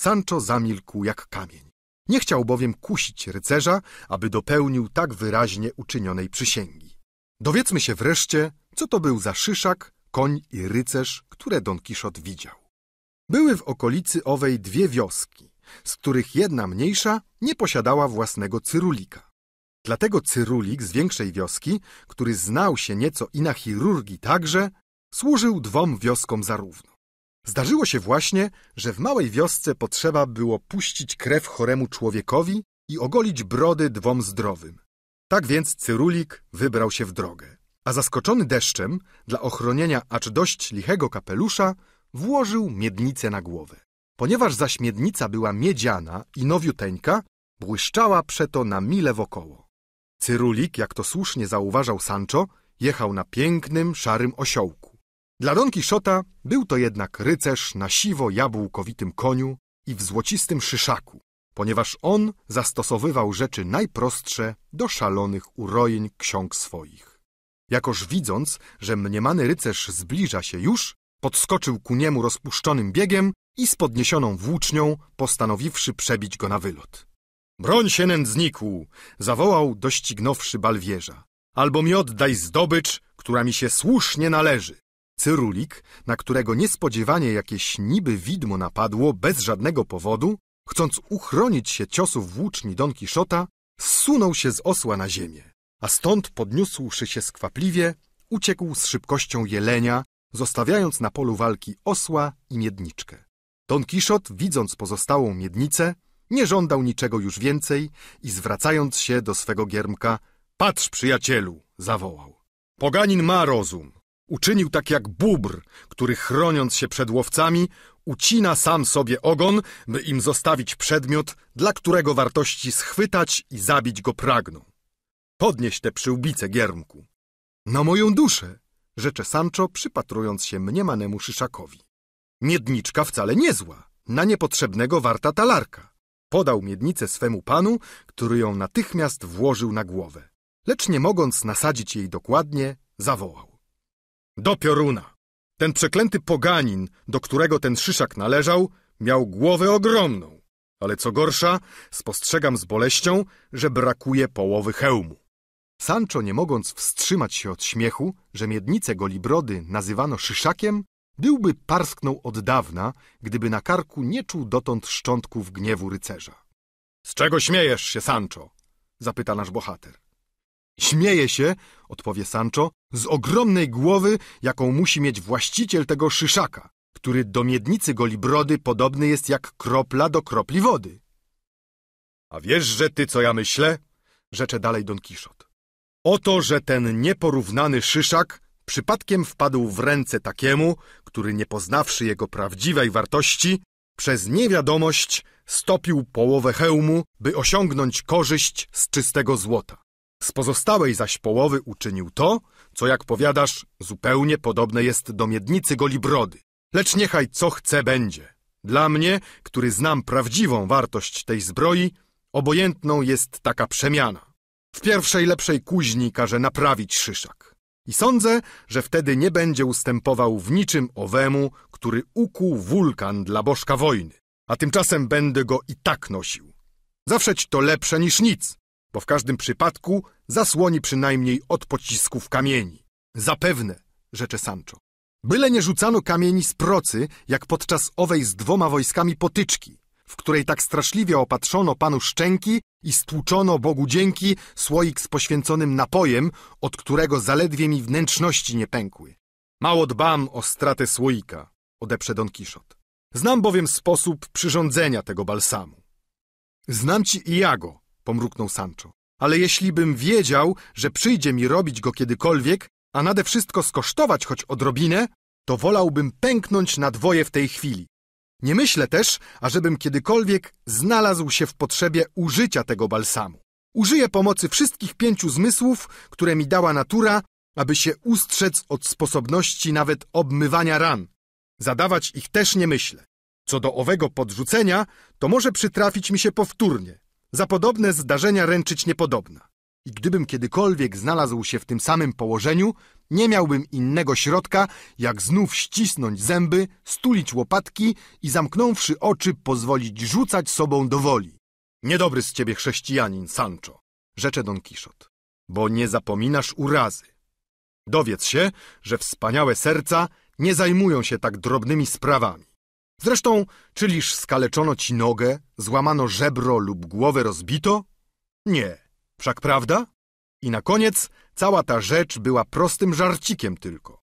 Sancho zamilkł jak kamień. Nie chciał bowiem kusić rycerza, aby dopełnił tak wyraźnie uczynionej przysięgi. Dowiedzmy się wreszcie, co to był za szyszak, koń i rycerz, które Don Kiszot widział. Były w okolicy owej dwie wioski z których jedna mniejsza nie posiadała własnego cyrulika. Dlatego cyrulik z większej wioski, który znał się nieco i na chirurgii także, służył dwom wioskom zarówno. Zdarzyło się właśnie, że w małej wiosce potrzeba było puścić krew choremu człowiekowi i ogolić brody dwom zdrowym. Tak więc cyrulik wybrał się w drogę, a zaskoczony deszczem, dla ochronienia acz dość lichego kapelusza, włożył miednicę na głowę. Ponieważ zaś miednica była miedziana i nowiuteńka, błyszczała przeto na mile wokoło. Cyrulik, jak to słusznie zauważał Sancho, jechał na pięknym, szarym osiołku. Dla Don Quixota był to jednak rycerz na siwo-jabłkowitym koniu i w złocistym szyszaku, ponieważ on zastosowywał rzeczy najprostsze do szalonych urojeń ksiąg swoich. Jakoż widząc, że mniemany rycerz zbliża się już, podskoczył ku niemu rozpuszczonym biegiem i z podniesioną włócznią postanowiwszy przebić go na wylot. Broń się nędzniku! zawołał doścignąwszy balwierza. Albo mi oddaj zdobycz, która mi się słusznie należy. Cyrulik, na którego niespodziewanie jakieś niby widmo napadło bez żadnego powodu, chcąc uchronić się ciosów włóczni Don Kiszota, zsunął się z osła na ziemię, a stąd podniósłszy się skwapliwie, uciekł z szybkością jelenia, zostawiając na polu walki osła i miedniczkę. Don Kiszot, widząc pozostałą miednicę, nie żądał niczego już więcej i zwracając się do swego giermka — Patrz, przyjacielu! — zawołał. — Poganin ma rozum. Uczynił tak jak bóbr, który chroniąc się przed łowcami, ucina sam sobie ogon, by im zostawić przedmiot, dla którego wartości schwytać i zabić go pragną. Podnieś tę przyłbice, giermku. Na moją duszę! — rzecze Sancho, przypatrując się mniemanemu szyszakowi. Miedniczka wcale nie zła, na niepotrzebnego warta talarka. Podał miednicę swemu panu, który ją natychmiast włożył na głowę. Lecz nie mogąc nasadzić jej dokładnie, zawołał. Do pioruna! Ten przeklęty poganin, do którego ten szyszak należał, miał głowę ogromną. Ale co gorsza, spostrzegam z boleścią, że brakuje połowy hełmu. Sancho, nie mogąc wstrzymać się od śmiechu, że miednicę Golibrody nazywano szyszakiem, Byłby parsknął od dawna, gdyby na karku nie czuł dotąd szczątków gniewu rycerza. Z czego śmiejesz się, Sancho? zapyta nasz bohater. Śmieje się, odpowie Sancho, z ogromnej głowy, jaką musi mieć właściciel tego szyszaka, który do miednicy golibrody podobny jest jak kropla do kropli wody. A wiesz, że ty co ja myślę? Rzecze dalej Don Kiszot. Oto, że ten nieporównany szyszak przypadkiem wpadł w ręce takiemu, który nie poznawszy jego prawdziwej wartości, przez niewiadomość stopił połowę hełmu, by osiągnąć korzyść z czystego złota. Z pozostałej zaś połowy uczynił to, co jak powiadasz, zupełnie podobne jest do miednicy Golibrody. Lecz niechaj co chce będzie. Dla mnie, który znam prawdziwą wartość tej zbroi, obojętną jest taka przemiana. W pierwszej lepszej kuźni każe naprawić szyszak. I sądzę, że wtedy nie będzie ustępował w niczym owemu, który ukuł wulkan dla bożka wojny, a tymczasem będę go i tak nosił. Zawszeć to lepsze niż nic, bo w każdym przypadku zasłoni przynajmniej od pocisków kamieni. Zapewne, rzecze Sancho. Byle nie rzucano kamieni z procy, jak podczas owej z dwoma wojskami potyczki, w której tak straszliwie opatrzono panu szczęki, i stłuczono Bogu dzięki słoik z poświęconym napojem, od którego zaledwie mi wnętrzności nie pękły. Mało dbam o stratę słoika, odeprze Don Kiszot. Znam bowiem sposób przyrządzenia tego balsamu. Znam ci i ja go, pomruknął Sancho, ale jeśli bym wiedział, że przyjdzie mi robić go kiedykolwiek, a nade wszystko skosztować choć odrobinę, to wolałbym pęknąć na dwoje w tej chwili, nie myślę też, ażebym kiedykolwiek znalazł się w potrzebie użycia tego balsamu. Użyję pomocy wszystkich pięciu zmysłów, które mi dała natura, aby się ustrzec od sposobności nawet obmywania ran. Zadawać ich też nie myślę. Co do owego podrzucenia, to może przytrafić mi się powtórnie. Za podobne zdarzenia ręczyć niepodobna. I gdybym kiedykolwiek znalazł się w tym samym położeniu, nie miałbym innego środka, jak znów ścisnąć zęby, stulić łopatki i zamknąwszy oczy pozwolić rzucać sobą do woli. Niedobry z ciebie chrześcijanin, Sancho, rzecze Don Kiszot, bo nie zapominasz urazy. Dowiedz się, że wspaniałe serca nie zajmują się tak drobnymi sprawami. Zresztą, czyliż skaleczono ci nogę, złamano żebro lub głowę rozbito? Nie, wszak prawda? I na koniec cała ta rzecz była prostym żarcikiem tylko.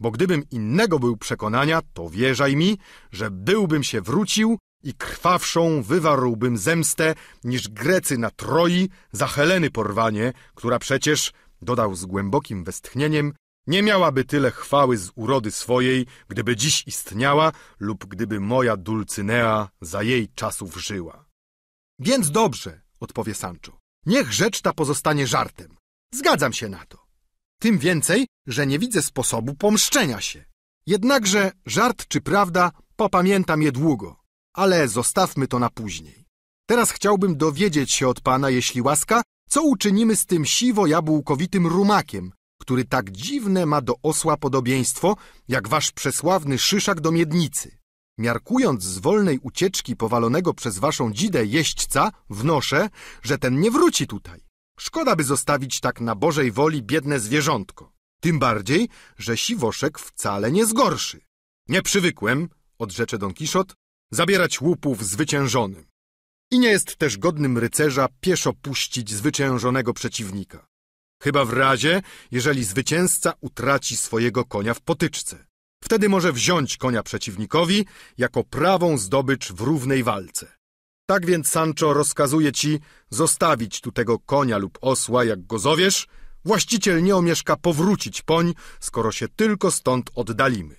Bo gdybym innego był przekonania, to wierzaj mi, że byłbym się wrócił i krwawszą wywarłbym zemstę niż Grecy na Troi za Heleny porwanie, która przecież, dodał z głębokim westchnieniem, nie miałaby tyle chwały z urody swojej, gdyby dziś istniała lub gdyby moja Dulcynea za jej czasów żyła. Więc dobrze, odpowie Sancho, niech rzecz ta pozostanie żartem, Zgadzam się na to. Tym więcej, że nie widzę sposobu pomszczenia się. Jednakże żart czy prawda, popamiętam je długo, ale zostawmy to na później. Teraz chciałbym dowiedzieć się od pana, jeśli łaska, co uczynimy z tym siwo-jabłkowitym rumakiem, który tak dziwne ma do osła podobieństwo, jak wasz przesławny szyszak do miednicy. Miarkując z wolnej ucieczki powalonego przez waszą dzidę jeźdźca, wnoszę, że ten nie wróci tutaj. Szkoda by zostawić tak na Bożej woli biedne zwierzątko. Tym bardziej, że Siwoszek wcale nie zgorszy. Nie przywykłem, odrzecze Don Kiszot, zabierać łupów zwyciężonym. I nie jest też godnym rycerza pieszo puścić zwyciężonego przeciwnika. Chyba w razie, jeżeli zwycięzca utraci swojego konia w potyczce. Wtedy może wziąć konia przeciwnikowi jako prawą zdobycz w równej walce. Tak więc, Sancho, rozkazuje ci zostawić tu tego konia lub osła, jak go zowiesz. Właściciel nie omieszka powrócić poń, skoro się tylko stąd oddalimy.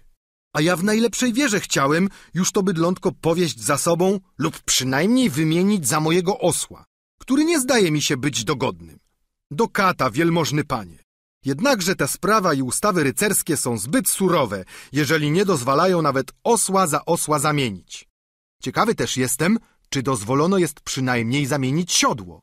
A ja w najlepszej wierze chciałem już to bydlątko powieść za sobą lub przynajmniej wymienić za mojego osła, który nie zdaje mi się być dogodnym. Do kata, wielmożny panie. Jednakże te sprawa i ustawy rycerskie są zbyt surowe, jeżeli nie dozwalają nawet osła za osła zamienić. Ciekawy też jestem, czy dozwolono jest przynajmniej zamienić siodło?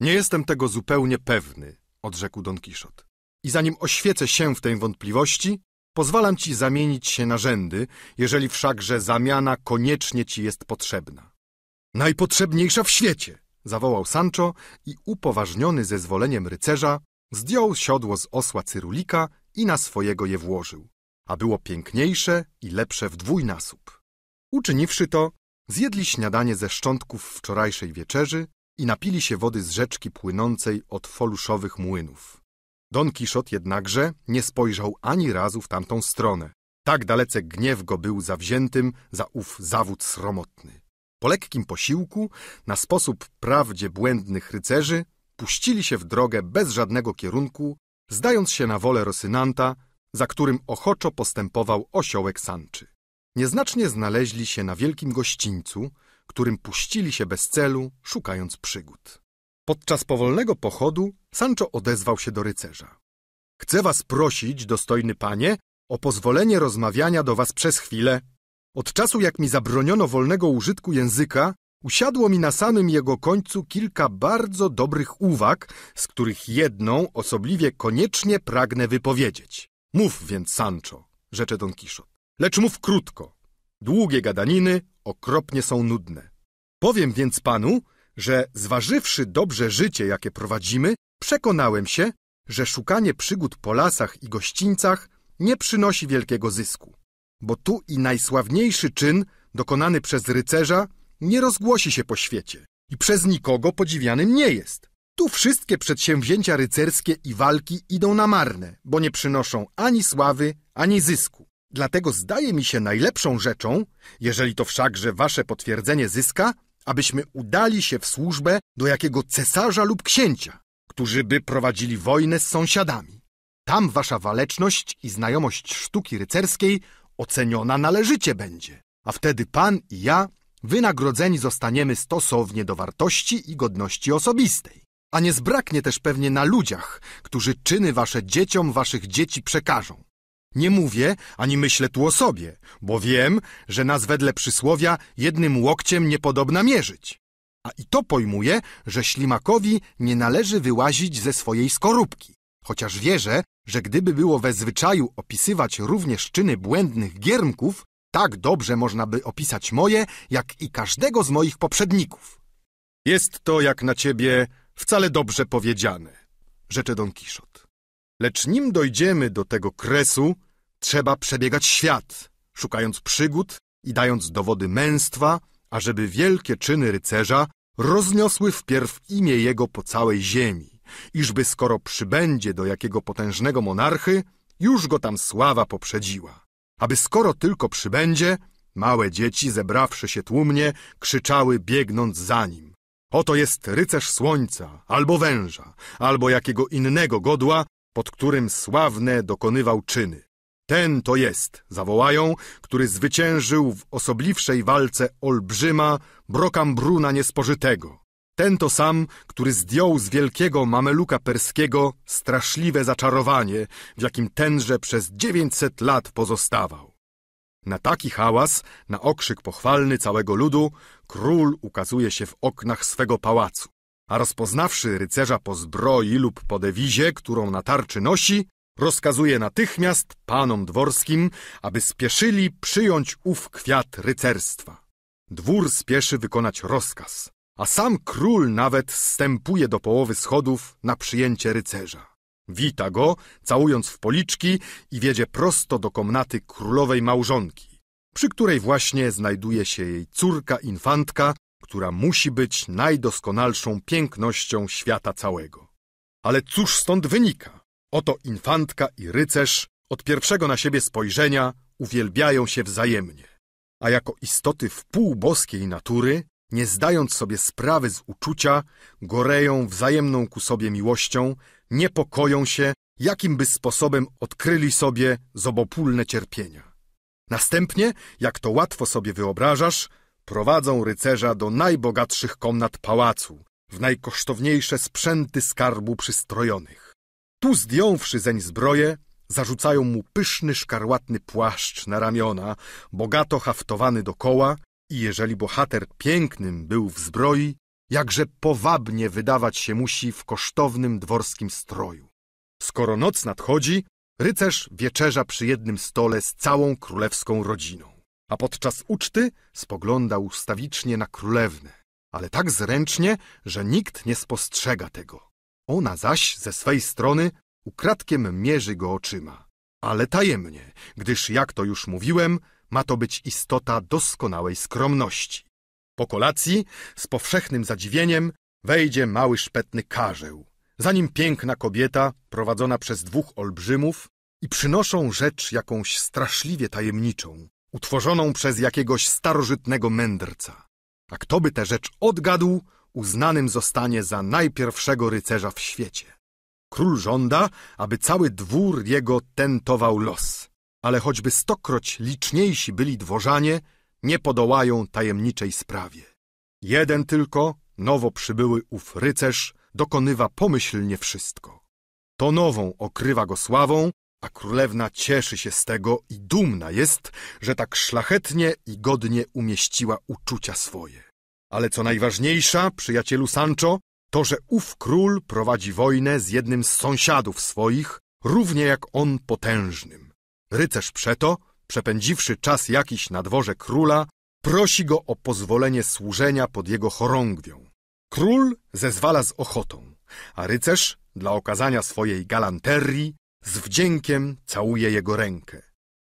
Nie jestem tego zupełnie pewny, odrzekł Don Kiszot. I zanim oświecę się w tej wątpliwości, pozwalam ci zamienić się na rzędy, jeżeli wszakże zamiana koniecznie ci jest potrzebna. Najpotrzebniejsza w świecie! zawołał Sancho i upoważniony zezwoleniem rycerza zdjął siodło z osła Cyrulika i na swojego je włożył, a było piękniejsze i lepsze w dwójnasób. Uczyniwszy to, Zjedli śniadanie ze szczątków wczorajszej wieczerzy i napili się wody z rzeczki płynącej od foluszowych młynów. Don Kiszot jednakże nie spojrzał ani razu w tamtą stronę. Tak dalece gniew go był zawziętym za ów zawód sromotny. Po lekkim posiłku, na sposób prawdzie błędnych rycerzy, puścili się w drogę bez żadnego kierunku, zdając się na wolę Rosynanta, za którym ochoczo postępował osiołek Sanczy. Nieznacznie znaleźli się na wielkim gościńcu, którym puścili się bez celu, szukając przygód. Podczas powolnego pochodu Sancho odezwał się do rycerza. Chcę was prosić, dostojny panie, o pozwolenie rozmawiania do was przez chwilę. Od czasu, jak mi zabroniono wolnego użytku języka, usiadło mi na samym jego końcu kilka bardzo dobrych uwag, z których jedną osobliwie koniecznie pragnę wypowiedzieć. Mów więc, Sancho, rzecze Don Kiszot lecz mów krótko. Długie gadaniny okropnie są nudne. Powiem więc panu, że zważywszy dobrze życie, jakie prowadzimy, przekonałem się, że szukanie przygód po lasach i gościńcach nie przynosi wielkiego zysku, bo tu i najsławniejszy czyn dokonany przez rycerza nie rozgłosi się po świecie i przez nikogo podziwianym nie jest. Tu wszystkie przedsięwzięcia rycerskie i walki idą na marne, bo nie przynoszą ani sławy, ani zysku. Dlatego zdaje mi się najlepszą rzeczą, jeżeli to wszakże wasze potwierdzenie zyska, abyśmy udali się w służbę do jakiego cesarza lub księcia, którzy by prowadzili wojnę z sąsiadami. Tam wasza waleczność i znajomość sztuki rycerskiej oceniona należycie będzie, a wtedy pan i ja wynagrodzeni zostaniemy stosownie do wartości i godności osobistej. A nie zbraknie też pewnie na ludziach, którzy czyny wasze dzieciom waszych dzieci przekażą. Nie mówię ani myślę tu o sobie, bo wiem, że nas wedle przysłowia jednym łokciem niepodobna mierzyć. A i to pojmuję, że ślimakowi nie należy wyłazić ze swojej skorupki. Chociaż wierzę, że gdyby było we zwyczaju opisywać również czyny błędnych giermków, tak dobrze można by opisać moje, jak i każdego z moich poprzedników. Jest to, jak na ciebie, wcale dobrze powiedziane, rzecze Don Kiszot. Lecz nim dojdziemy do tego kresu, Trzeba przebiegać świat, szukając przygód i dając dowody męstwa, ażeby wielkie czyny rycerza rozniosły wpierw imię jego po całej ziemi, iżby skoro przybędzie do jakiego potężnego monarchy, już go tam sława poprzedziła. Aby skoro tylko przybędzie, małe dzieci, zebrawszy się tłumnie, krzyczały biegnąc za nim. Oto jest rycerz słońca, albo węża, albo jakiego innego godła, pod którym sławne dokonywał czyny. Ten to jest, zawołają, który zwyciężył w osobliwszej walce olbrzyma Brokambruna Niespożytego. Ten to sam, który zdjął z wielkiego mameluka perskiego straszliwe zaczarowanie, w jakim tenże przez 900 lat pozostawał. Na taki hałas, na okrzyk pochwalny całego ludu, król ukazuje się w oknach swego pałacu, a rozpoznawszy rycerza po zbroi lub po dewizie, którą na tarczy nosi, rozkazuje natychmiast panom dworskim, aby spieszyli przyjąć ów kwiat rycerstwa. Dwór spieszy wykonać rozkaz, a sam król nawet stępuje do połowy schodów na przyjęcie rycerza. Wita go, całując w policzki i wiedzie prosto do komnaty królowej małżonki, przy której właśnie znajduje się jej córka infantka, która musi być najdoskonalszą pięknością świata całego. Ale cóż stąd wynika? Oto infantka i rycerz od pierwszego na siebie spojrzenia uwielbiają się wzajemnie, a jako istoty boskiej natury, nie zdając sobie sprawy z uczucia, goreją wzajemną ku sobie miłością, niepokoją się, jakimby sposobem odkryli sobie zobopólne cierpienia. Następnie, jak to łatwo sobie wyobrażasz, prowadzą rycerza do najbogatszych komnat pałacu, w najkosztowniejsze sprzęty skarbu przystrojonych. Tu zdjąwszy zeń zbroję, zarzucają mu pyszny szkarłatny płaszcz na ramiona, bogato haftowany dokoła i jeżeli bohater pięknym był w zbroi, jakże powabnie wydawać się musi w kosztownym dworskim stroju. Skoro noc nadchodzi, rycerz wieczerza przy jednym stole z całą królewską rodziną, a podczas uczty spogląda ustawicznie na królewnę, ale tak zręcznie, że nikt nie spostrzega tego. Ona zaś ze swej strony ukradkiem mierzy go oczyma, ale tajemnie, gdyż jak to już mówiłem, ma to być istota doskonałej skromności. Po kolacji, z powszechnym zadziwieniem, wejdzie mały szpetny karzeł, zanim piękna kobieta, prowadzona przez dwóch olbrzymów, i przynoszą rzecz jakąś straszliwie tajemniczą, utworzoną przez jakiegoś starożytnego mędrca. A kto by tę rzecz odgadł, uznanym zostanie za najpierwszego rycerza w świecie. Król żąda, aby cały dwór jego tentował los, ale choćby stokroć liczniejsi byli dworzanie, nie podołają tajemniczej sprawie. Jeden tylko, nowo przybyły ów rycerz, dokonywa pomyślnie wszystko. To nową okrywa go sławą, a królewna cieszy się z tego i dumna jest, że tak szlachetnie i godnie umieściła uczucia swoje ale co najważniejsza, przyjacielu Sancho, to, że ów król prowadzi wojnę z jednym z sąsiadów swoich, równie jak on potężnym. Rycerz przeto, przepędziwszy czas jakiś na dworze króla, prosi go o pozwolenie służenia pod jego chorągwią. Król zezwala z ochotą, a rycerz, dla okazania swojej galanterii, z wdziękiem całuje jego rękę.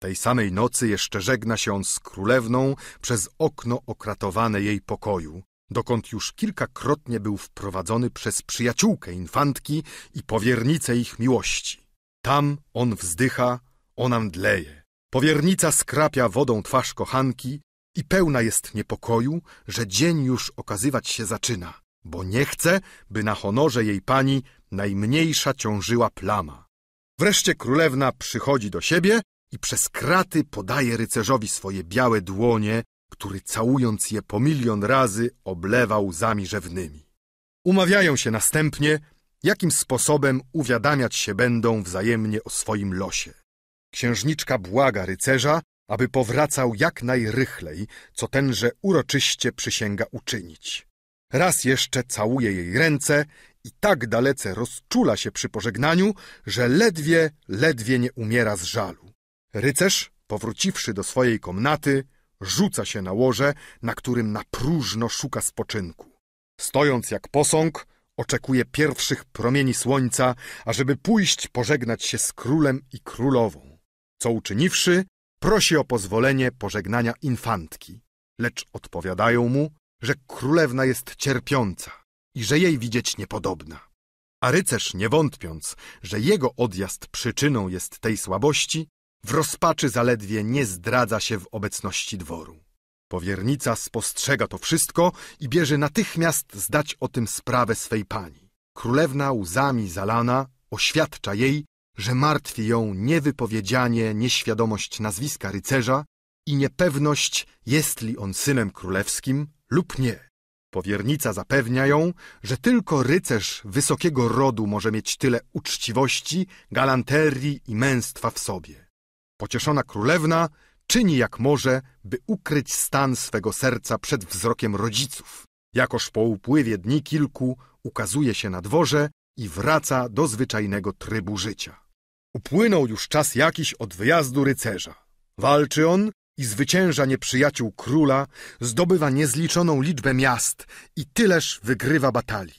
Tej samej nocy jeszcze żegna się on z królewną przez okno okratowane jej pokoju, dokąd już kilkakrotnie był wprowadzony przez przyjaciółkę infantki i powiernicę ich miłości. Tam on wzdycha, ona mdleje. Powiernica skrapia wodą twarz kochanki i pełna jest niepokoju, że dzień już okazywać się zaczyna, bo nie chce, by na honorze jej pani najmniejsza ciążyła plama. Wreszcie królewna przychodzi do siebie i przez kraty podaje rycerzowi swoje białe dłonie, który całując je po milion razy oblewa łzami rzewnymi. Umawiają się następnie, jakim sposobem uwiadamiać się będą wzajemnie o swoim losie. Księżniczka błaga rycerza, aby powracał jak najrychlej, co tenże uroczyście przysięga uczynić. Raz jeszcze całuje jej ręce i tak dalece rozczula się przy pożegnaniu, że ledwie, ledwie nie umiera z żalu. Rycerz, powróciwszy do swojej komnaty, rzuca się na łoże, na którym na próżno szuka spoczynku. Stojąc jak posąg, oczekuje pierwszych promieni słońca, ażeby pójść pożegnać się z królem i królową. Co uczyniwszy, prosi o pozwolenie pożegnania infantki, lecz odpowiadają mu, że królewna jest cierpiąca i że jej widzieć niepodobna. A rycerz, nie wątpiąc, że jego odjazd przyczyną jest tej słabości, w rozpaczy zaledwie nie zdradza się w obecności dworu. Powiernica spostrzega to wszystko i bierze natychmiast zdać o tym sprawę swej pani. Królewna łzami zalana oświadcza jej, że martwi ją niewypowiedzianie nieświadomość nazwiska rycerza i niepewność, jestli on synem królewskim lub nie. Powiernica zapewnia ją, że tylko rycerz wysokiego rodu może mieć tyle uczciwości, galanterii i męstwa w sobie. Pocieszona królewna czyni jak może, by ukryć stan swego serca przed wzrokiem rodziców. Jakoż po upływie dni kilku ukazuje się na dworze i wraca do zwyczajnego trybu życia. Upłynął już czas jakiś od wyjazdu rycerza. Walczy on i zwycięża nieprzyjaciół króla, zdobywa niezliczoną liczbę miast i tyleż wygrywa batalii.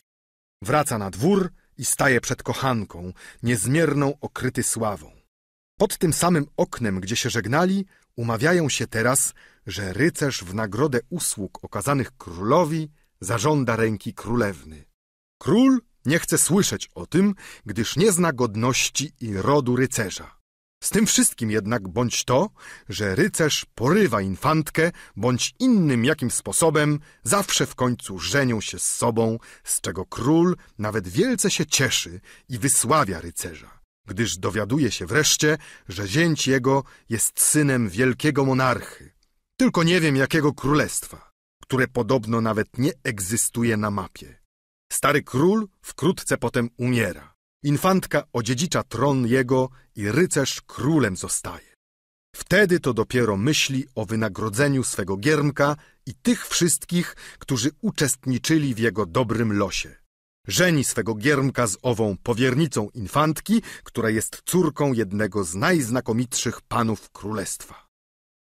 Wraca na dwór i staje przed kochanką, niezmierną okryty sławą. Pod tym samym oknem, gdzie się żegnali, umawiają się teraz, że rycerz w nagrodę usług okazanych królowi zażąda ręki królewny. Król nie chce słyszeć o tym, gdyż nie zna godności i rodu rycerza. Z tym wszystkim jednak bądź to, że rycerz porywa infantkę bądź innym jakim sposobem, zawsze w końcu żenią się z sobą, z czego król nawet wielce się cieszy i wysławia rycerza gdyż dowiaduje się wreszcie, że zięć jego jest synem wielkiego monarchy, tylko nie wiem jakiego królestwa, które podobno nawet nie egzystuje na mapie. Stary król wkrótce potem umiera. Infantka odziedzicza tron jego i rycerz królem zostaje. Wtedy to dopiero myśli o wynagrodzeniu swego giermka i tych wszystkich, którzy uczestniczyli w jego dobrym losie. Żeni swego giermka z ową powiernicą infantki, która jest córką jednego z najznakomitszych panów królestwa.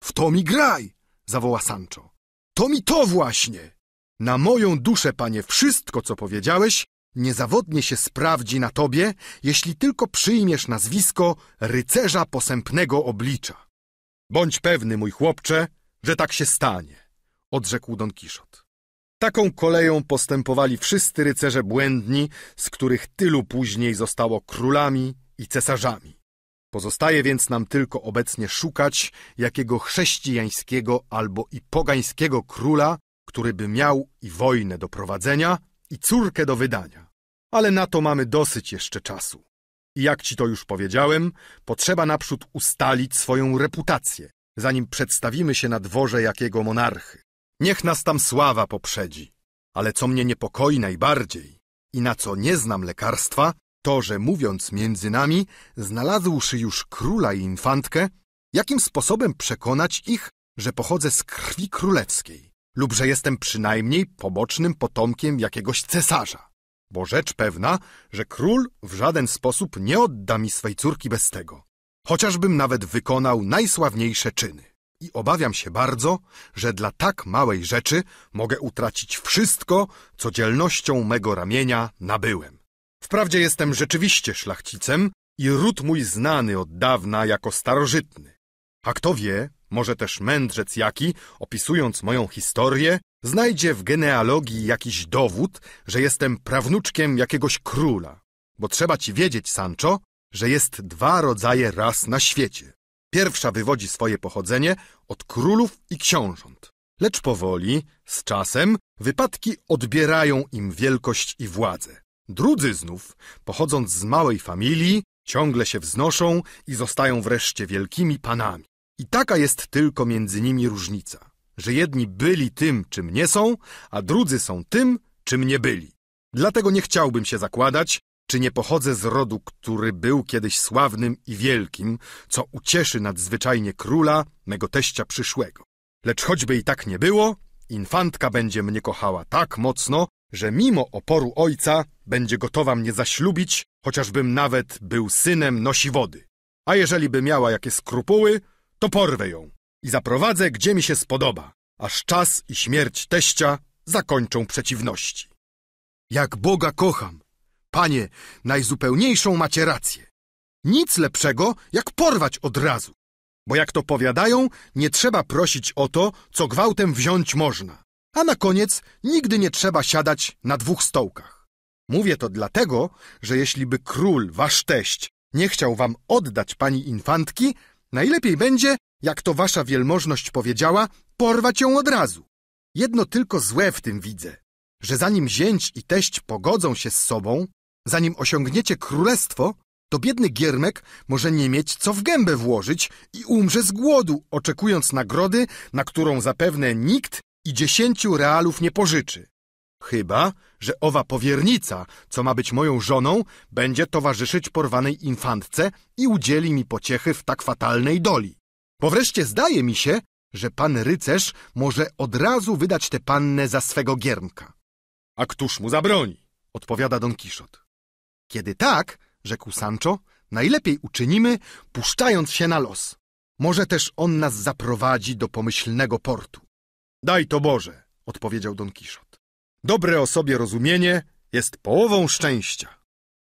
W to mi graj! zawoła Sancho. To mi to właśnie! Na moją duszę, panie, wszystko, co powiedziałeś, niezawodnie się sprawdzi na tobie, jeśli tylko przyjmiesz nazwisko rycerza posępnego oblicza. Bądź pewny, mój chłopcze, że tak się stanie, odrzekł Don Kiszot. Taką koleją postępowali wszyscy rycerze błędni, z których tylu później zostało królami i cesarzami. Pozostaje więc nam tylko obecnie szukać jakiego chrześcijańskiego albo i pogańskiego króla, który by miał i wojnę do prowadzenia, i córkę do wydania. Ale na to mamy dosyć jeszcze czasu. I jak ci to już powiedziałem, potrzeba naprzód ustalić swoją reputację, zanim przedstawimy się na dworze jakiego monarchy. Niech nas tam sława poprzedzi. Ale co mnie niepokoi najbardziej i na co nie znam lekarstwa, to, że mówiąc między nami, znalazłszy już króla i infantkę, jakim sposobem przekonać ich, że pochodzę z krwi królewskiej lub że jestem przynajmniej pobocznym potomkiem jakiegoś cesarza. Bo rzecz pewna, że król w żaden sposób nie odda mi swej córki bez tego, chociażbym nawet wykonał najsławniejsze czyny i obawiam się bardzo, że dla tak małej rzeczy mogę utracić wszystko, co dzielnością mego ramienia nabyłem. Wprawdzie jestem rzeczywiście szlachcicem i ród mój znany od dawna jako starożytny. A kto wie, może też mędrzec jaki, opisując moją historię, znajdzie w genealogii jakiś dowód, że jestem prawnuczkiem jakiegoś króla. Bo trzeba ci wiedzieć, Sancho, że jest dwa rodzaje ras na świecie. Pierwsza wywodzi swoje pochodzenie od królów i książąt. Lecz powoli, z czasem, wypadki odbierają im wielkość i władzę. Drudzy znów, pochodząc z małej familii, ciągle się wznoszą i zostają wreszcie wielkimi panami. I taka jest tylko między nimi różnica, że jedni byli tym, czym nie są, a drudzy są tym, czym nie byli. Dlatego nie chciałbym się zakładać, czy nie pochodzę z rodu, który był kiedyś sławnym i wielkim, co ucieszy nadzwyczajnie króla, mego teścia przyszłego? Lecz choćby i tak nie było, infantka będzie mnie kochała tak mocno, że mimo oporu ojca będzie gotowa mnie zaślubić, chociażbym nawet był synem nosi wody. A jeżeli by miała jakie skrupuły, to porwę ją i zaprowadzę, gdzie mi się spodoba, aż czas i śmierć teścia zakończą przeciwności. Jak Boga kocham, Panie, najzupełniejszą macie rację. Nic lepszego, jak porwać od razu. Bo jak to powiadają, nie trzeba prosić o to, co gwałtem wziąć można. A na koniec nigdy nie trzeba siadać na dwóch stołkach. Mówię to dlatego, że jeśli by król, wasz teść, nie chciał wam oddać pani infantki, najlepiej będzie, jak to wasza wielmożność powiedziała, porwać ją od razu. Jedno tylko złe w tym widzę, że zanim zięć i teść pogodzą się z sobą, Zanim osiągniecie królestwo, to biedny giermek może nie mieć co w gębę włożyć i umrze z głodu, oczekując nagrody, na którą zapewne nikt i dziesięciu realów nie pożyczy. Chyba, że owa powiernica, co ma być moją żoną, będzie towarzyszyć porwanej infantce i udzieli mi pociechy w tak fatalnej doli. Bo wreszcie zdaje mi się, że pan rycerz może od razu wydać tę pannę za swego giermka. A któż mu zabroni? Odpowiada Don Kiszot. Kiedy tak, rzekł Sancho, najlepiej uczynimy, puszczając się na los. Może też on nas zaprowadzi do pomyślnego portu. Daj to Boże, odpowiedział Don Kiszot. Dobre o sobie rozumienie jest połową szczęścia.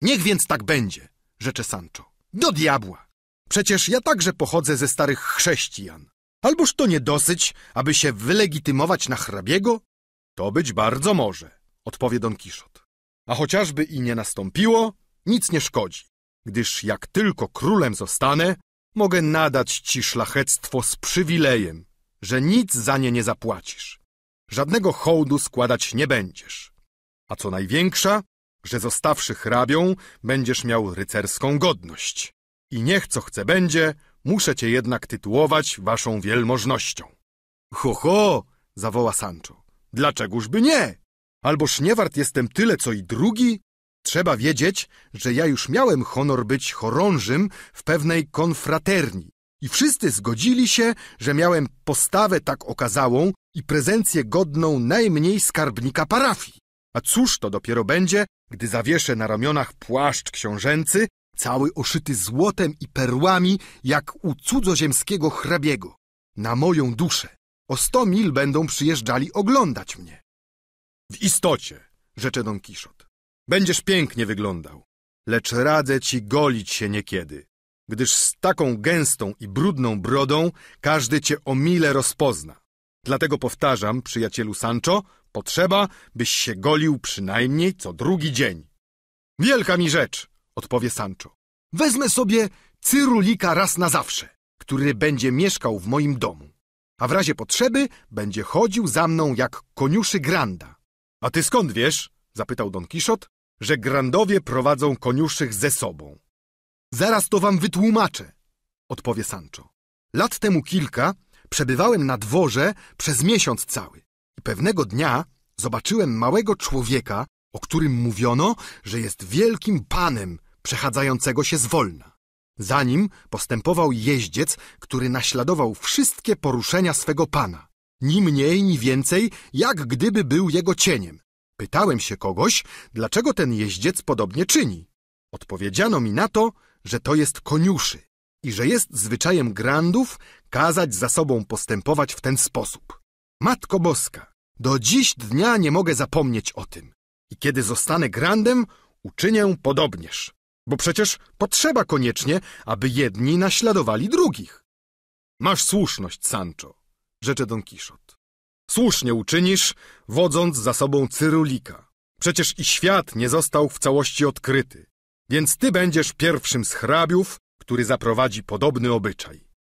Niech więc tak będzie, rzecze Sancho. Do diabła! Przecież ja także pochodzę ze starych chrześcijan. Alboż to nie dosyć, aby się wylegitymować na hrabiego? To być bardzo może, odpowie Don Kiszot. A chociażby i nie nastąpiło, nic nie szkodzi, gdyż jak tylko królem zostanę, mogę nadać ci szlachectwo z przywilejem, że nic za nie nie zapłacisz. Żadnego hołdu składać nie będziesz. A co największa, że zostawszy hrabią, będziesz miał rycerską godność. I niech co chce będzie, muszę cię jednak tytułować waszą wielmożnością. Ho, ho! zawoła Sancho. Dlaczegożby nie? Alboż nie wart jestem tyle, co i drugi? Trzeba wiedzieć, że ja już miałem honor być chorążym w pewnej konfraterni i wszyscy zgodzili się, że miałem postawę tak okazałą i prezencję godną najmniej skarbnika parafii. A cóż to dopiero będzie, gdy zawieszę na ramionach płaszcz książęcy, cały oszyty złotem i perłami, jak u cudzoziemskiego hrabiego. Na moją duszę. O sto mil będą przyjeżdżali oglądać mnie. W istocie, rzecze Don Kiszot, będziesz pięknie wyglądał, lecz radzę ci golić się niekiedy, gdyż z taką gęstą i brudną brodą każdy cię o mile rozpozna. Dlatego powtarzam, przyjacielu Sancho, potrzeba, byś się golił przynajmniej co drugi dzień. Wielka mi rzecz, odpowie Sancho. Wezmę sobie cyrulika raz na zawsze, który będzie mieszkał w moim domu, a w razie potrzeby będzie chodził za mną jak koniuszy granda. A ty skąd wiesz, zapytał Don Kiszot, że grandowie prowadzą koniuszych ze sobą? Zaraz to wam wytłumaczę, odpowie Sancho. Lat temu kilka przebywałem na dworze przez miesiąc cały i pewnego dnia zobaczyłem małego człowieka, o którym mówiono, że jest wielkim panem przechadzającego się z wolna. Za nim postępował jeździec, który naśladował wszystkie poruszenia swego pana. Ni mniej, ni więcej, jak gdyby był jego cieniem. Pytałem się kogoś, dlaczego ten jeździec podobnie czyni. Odpowiedziano mi na to, że to jest koniuszy i że jest zwyczajem grandów kazać za sobą postępować w ten sposób. Matko Boska, do dziś dnia nie mogę zapomnieć o tym. I kiedy zostanę grandem, uczynię podobnież. Bo przecież potrzeba koniecznie, aby jedni naśladowali drugich. Masz słuszność, Sancho rzecze Don Kiszot. Słusznie uczynisz, wodząc za sobą Cyrulika. Przecież i świat nie został w całości odkryty, więc ty będziesz pierwszym z hrabiów, który zaprowadzi podobny obyczaj.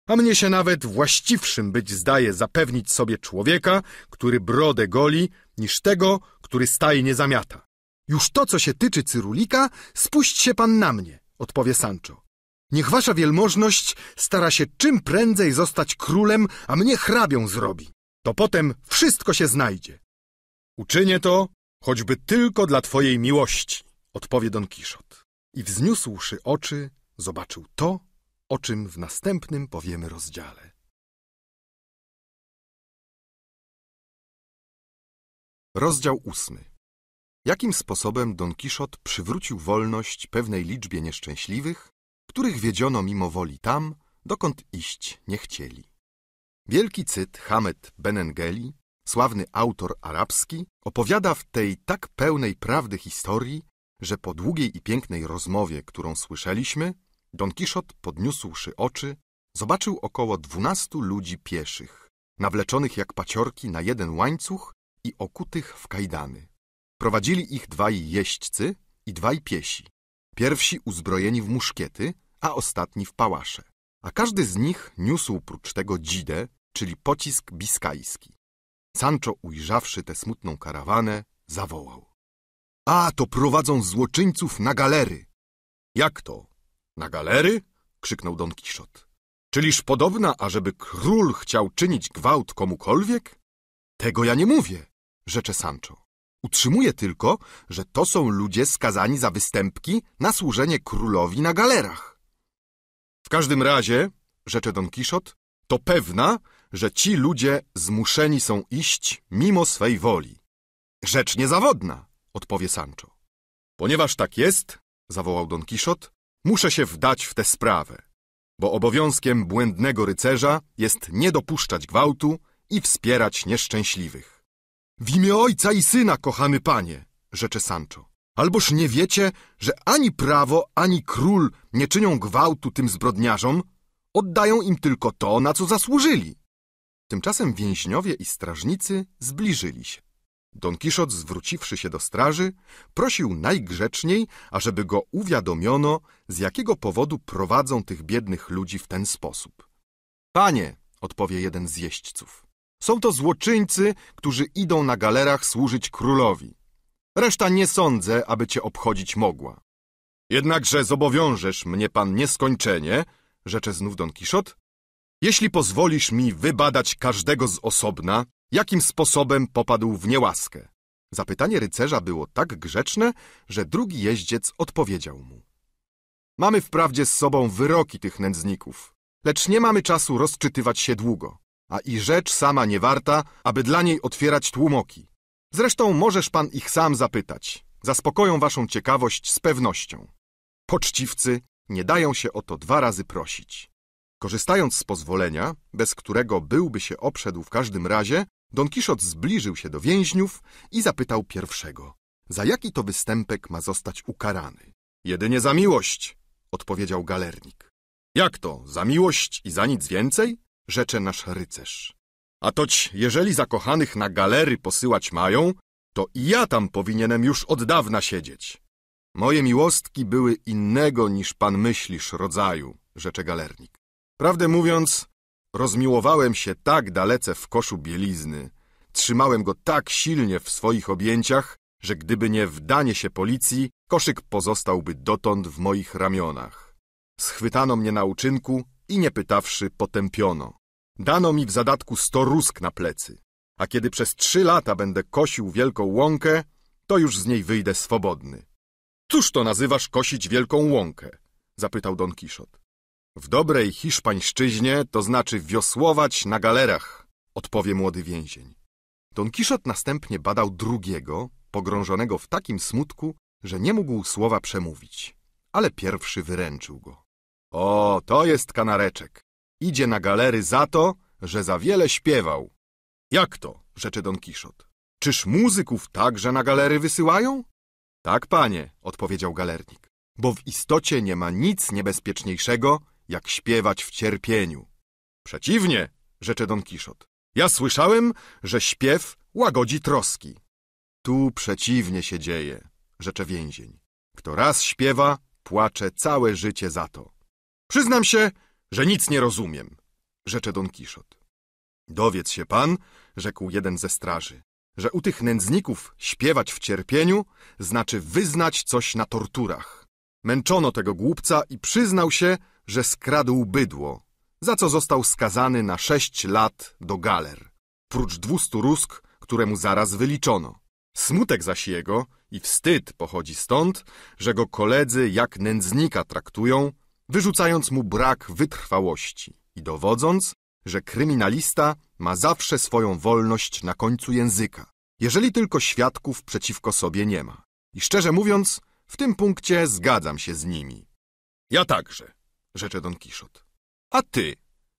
A mnie się nawet właściwszym być zdaje zapewnić sobie człowieka, który brodę goli, niż tego, który nie zamiata. Już to, co się tyczy Cyrulika, spuść się pan na mnie, odpowie Sancho. Niech wasza wielmożność stara się czym prędzej zostać królem, a mnie hrabią zrobi. To potem wszystko się znajdzie. Uczynię to, choćby tylko dla twojej miłości, odpowie Don Kiszot. I wzniósłszy oczy, zobaczył to, o czym w następnym powiemy rozdziale. Rozdział ósmy. Jakim sposobem Don Kiszot przywrócił wolność pewnej liczbie nieszczęśliwych, których wiedziono mimo woli tam, dokąd iść nie chcieli. Wielki Cyt Hamed Benengeli, sławny autor arabski, opowiada w tej tak pełnej prawdy historii, że po długiej i pięknej rozmowie, którą słyszeliśmy, Don Kiszot, podniósłszy oczy, zobaczył około dwunastu ludzi pieszych, nawleczonych jak paciorki na jeden łańcuch i okutych w kajdany. Prowadzili ich dwaj jeźdźcy i dwaj piesi. Pierwsi uzbrojeni w muszkiety, a ostatni w pałasze. A każdy z nich niósł prócz tego dzidę, czyli pocisk biskajski. Sancho, ujrzawszy tę smutną karawanę, zawołał. A, to prowadzą złoczyńców na galery! Jak to? Na galery? krzyknął Don Kiszot. Czyliż podobna, ażeby król chciał czynić gwałt komukolwiek? Tego ja nie mówię, rzecze Sancho. Utrzymuje tylko, że to są ludzie skazani za występki na służenie królowi na galerach. W każdym razie, rzecze Don Kiszot, to pewna, że ci ludzie zmuszeni są iść mimo swej woli. Rzecz niezawodna, odpowie Sancho. Ponieważ tak jest, zawołał Don Kiszot, muszę się wdać w tę sprawę, bo obowiązkiem błędnego rycerza jest nie dopuszczać gwałtu i wspierać nieszczęśliwych. W imię ojca i syna, kochany panie, rzecze Sancho. Alboż nie wiecie, że ani prawo, ani król nie czynią gwałtu tym zbrodniarzom, oddają im tylko to, na co zasłużyli. Tymczasem więźniowie i strażnicy zbliżyli się. Don Kiszot, zwróciwszy się do straży, prosił najgrzeczniej, ażeby go uwiadomiono, z jakiego powodu prowadzą tych biednych ludzi w ten sposób. Panie, odpowie jeden z jeźdźców, są to złoczyńcy, którzy idą na galerach służyć królowi. Reszta nie sądzę, aby cię obchodzić mogła. Jednakże zobowiążesz mnie pan nieskończenie, rzecze znów Don Kiszot, jeśli pozwolisz mi wybadać każdego z osobna, jakim sposobem popadł w niełaskę. Zapytanie rycerza było tak grzeczne, że drugi jeździec odpowiedział mu. Mamy wprawdzie z sobą wyroki tych nędzników, lecz nie mamy czasu rozczytywać się długo, a i rzecz sama nie warta, aby dla niej otwierać tłumoki. Zresztą możesz pan ich sam zapytać. Zaspokoją waszą ciekawość z pewnością. Poczciwcy nie dają się o to dwa razy prosić. Korzystając z pozwolenia, bez którego byłby się obszedł w każdym razie, Don Kiszot zbliżył się do więźniów i zapytał pierwszego, za jaki to występek ma zostać ukarany. Jedynie za miłość, odpowiedział galernik. Jak to, za miłość i za nic więcej? Rzecze nasz rycerz. A toć jeżeli zakochanych na galery posyłać mają, to i ja tam powinienem już od dawna siedzieć. Moje miłostki były innego niż pan myślisz rodzaju, rzecze galernik. Prawdę mówiąc, rozmiłowałem się tak dalece w koszu bielizny, trzymałem go tak silnie w swoich objęciach, że gdyby nie wdanie się policji, koszyk pozostałby dotąd w moich ramionach. Schwytano mnie na uczynku i nie pytawszy potępiono. Dano mi w zadatku sto rusk na plecy, a kiedy przez trzy lata będę kosił wielką łąkę, to już z niej wyjdę swobodny. Cóż to nazywasz kosić wielką łąkę? zapytał Don Kiszot. W dobrej hiszpańszczyźnie to znaczy wiosłować na galerach, odpowie młody więzień. Don Kiszot następnie badał drugiego, pogrążonego w takim smutku, że nie mógł słowa przemówić, ale pierwszy wyręczył go. O, to jest kanareczek. Idzie na galery za to, że za wiele śpiewał. Jak to? rzecze Don Kiszot. Czyż muzyków także na galery wysyłają? Tak, panie, odpowiedział galernik, bo w istocie nie ma nic niebezpieczniejszego, jak śpiewać w cierpieniu. Przeciwnie, rzecze Don Kiszot. Ja słyszałem, że śpiew łagodzi troski. Tu przeciwnie się dzieje, rzecze więzień. Kto raz śpiewa, płacze całe życie za to. Przyznam się, że nic nie rozumiem, rzecze Don Kiszot. Dowiedz się pan, rzekł jeden ze straży, że u tych nędzników śpiewać w cierpieniu znaczy wyznać coś na torturach. Męczono tego głupca i przyznał się, że skradł bydło, za co został skazany na sześć lat do galer, prócz dwustu rusk, któremu zaraz wyliczono. Smutek zaś jego i wstyd pochodzi stąd, że go koledzy jak nędznika traktują, wyrzucając mu brak wytrwałości i dowodząc, że kryminalista ma zawsze swoją wolność na końcu języka, jeżeli tylko świadków przeciwko sobie nie ma. I szczerze mówiąc, w tym punkcie zgadzam się z nimi. Ja także, rzecze Don Kiszot. A ty,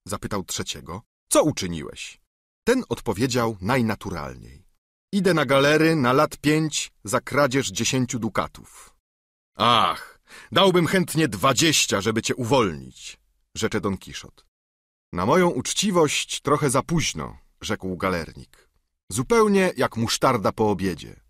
zapytał trzeciego, co uczyniłeś? Ten odpowiedział najnaturalniej. Idę na galery na lat pięć za kradzież dziesięciu dukatów. Ach, Dałbym chętnie dwadzieścia, żeby cię uwolnić, rzecze Don Kiszot. Na moją uczciwość trochę za późno, rzekł galernik. Zupełnie jak musztarda po obiedzie.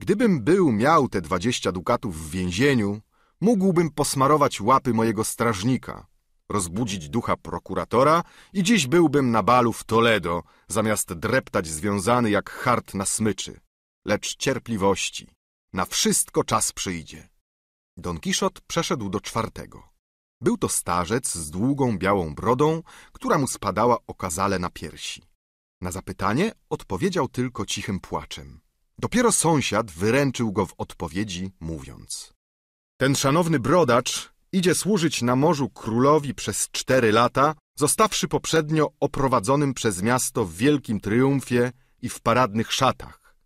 Gdybym był miał te dwadzieścia dukatów w więzieniu, mógłbym posmarować łapy mojego strażnika, rozbudzić ducha prokuratora i dziś byłbym na balu w Toledo, zamiast dreptać związany jak hart na smyczy. Lecz cierpliwości. Na wszystko czas przyjdzie. Don Kiszot przeszedł do czwartego. Był to starzec z długą białą brodą, która mu spadała okazale na piersi. Na zapytanie odpowiedział tylko cichym płaczem. Dopiero sąsiad wyręczył go w odpowiedzi, mówiąc: Ten szanowny brodacz idzie służyć na morzu królowi przez cztery lata, zostawszy poprzednio oprowadzonym przez miasto w wielkim triumfie i w paradnych szatach.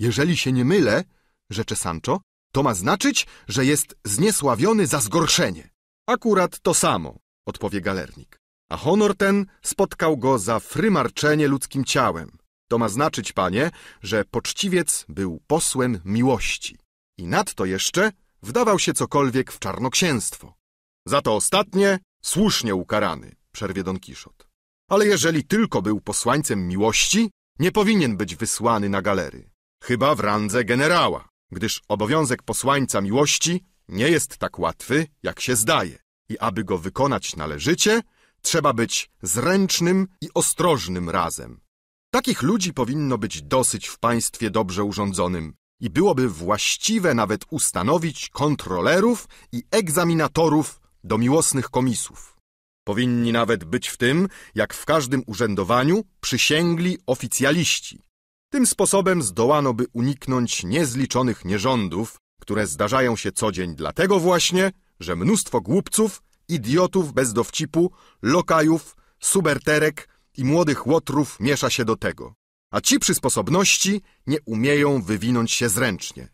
Jeżeli się nie mylę, rzecze Sancho, to ma znaczyć, że jest zniesławiony za zgorszenie. Akurat to samo, odpowie galernik. A honor ten spotkał go za frymarczenie ludzkim ciałem. To ma znaczyć, panie, że poczciwiec był posłem miłości. I nadto jeszcze wdawał się cokolwiek w czarnoksięstwo. Za to ostatnie słusznie ukarany, przerwie Don Kiszot. Ale jeżeli tylko był posłańcem miłości, nie powinien być wysłany na galery. Chyba w randze generała gdyż obowiązek posłańca miłości nie jest tak łatwy, jak się zdaje. I aby go wykonać należycie, trzeba być zręcznym i ostrożnym razem. Takich ludzi powinno być dosyć w państwie dobrze urządzonym i byłoby właściwe nawet ustanowić kontrolerów i egzaminatorów do miłosnych komisów. Powinni nawet być w tym, jak w każdym urzędowaniu, przysięgli oficjaliści, tym sposobem zdołano by uniknąć niezliczonych nierządów, które zdarzają się co dzień dlatego właśnie, że mnóstwo głupców, idiotów bez dowcipu, lokajów, suberterek i młodych łotrów miesza się do tego, a ci przy sposobności nie umieją wywinąć się zręcznie.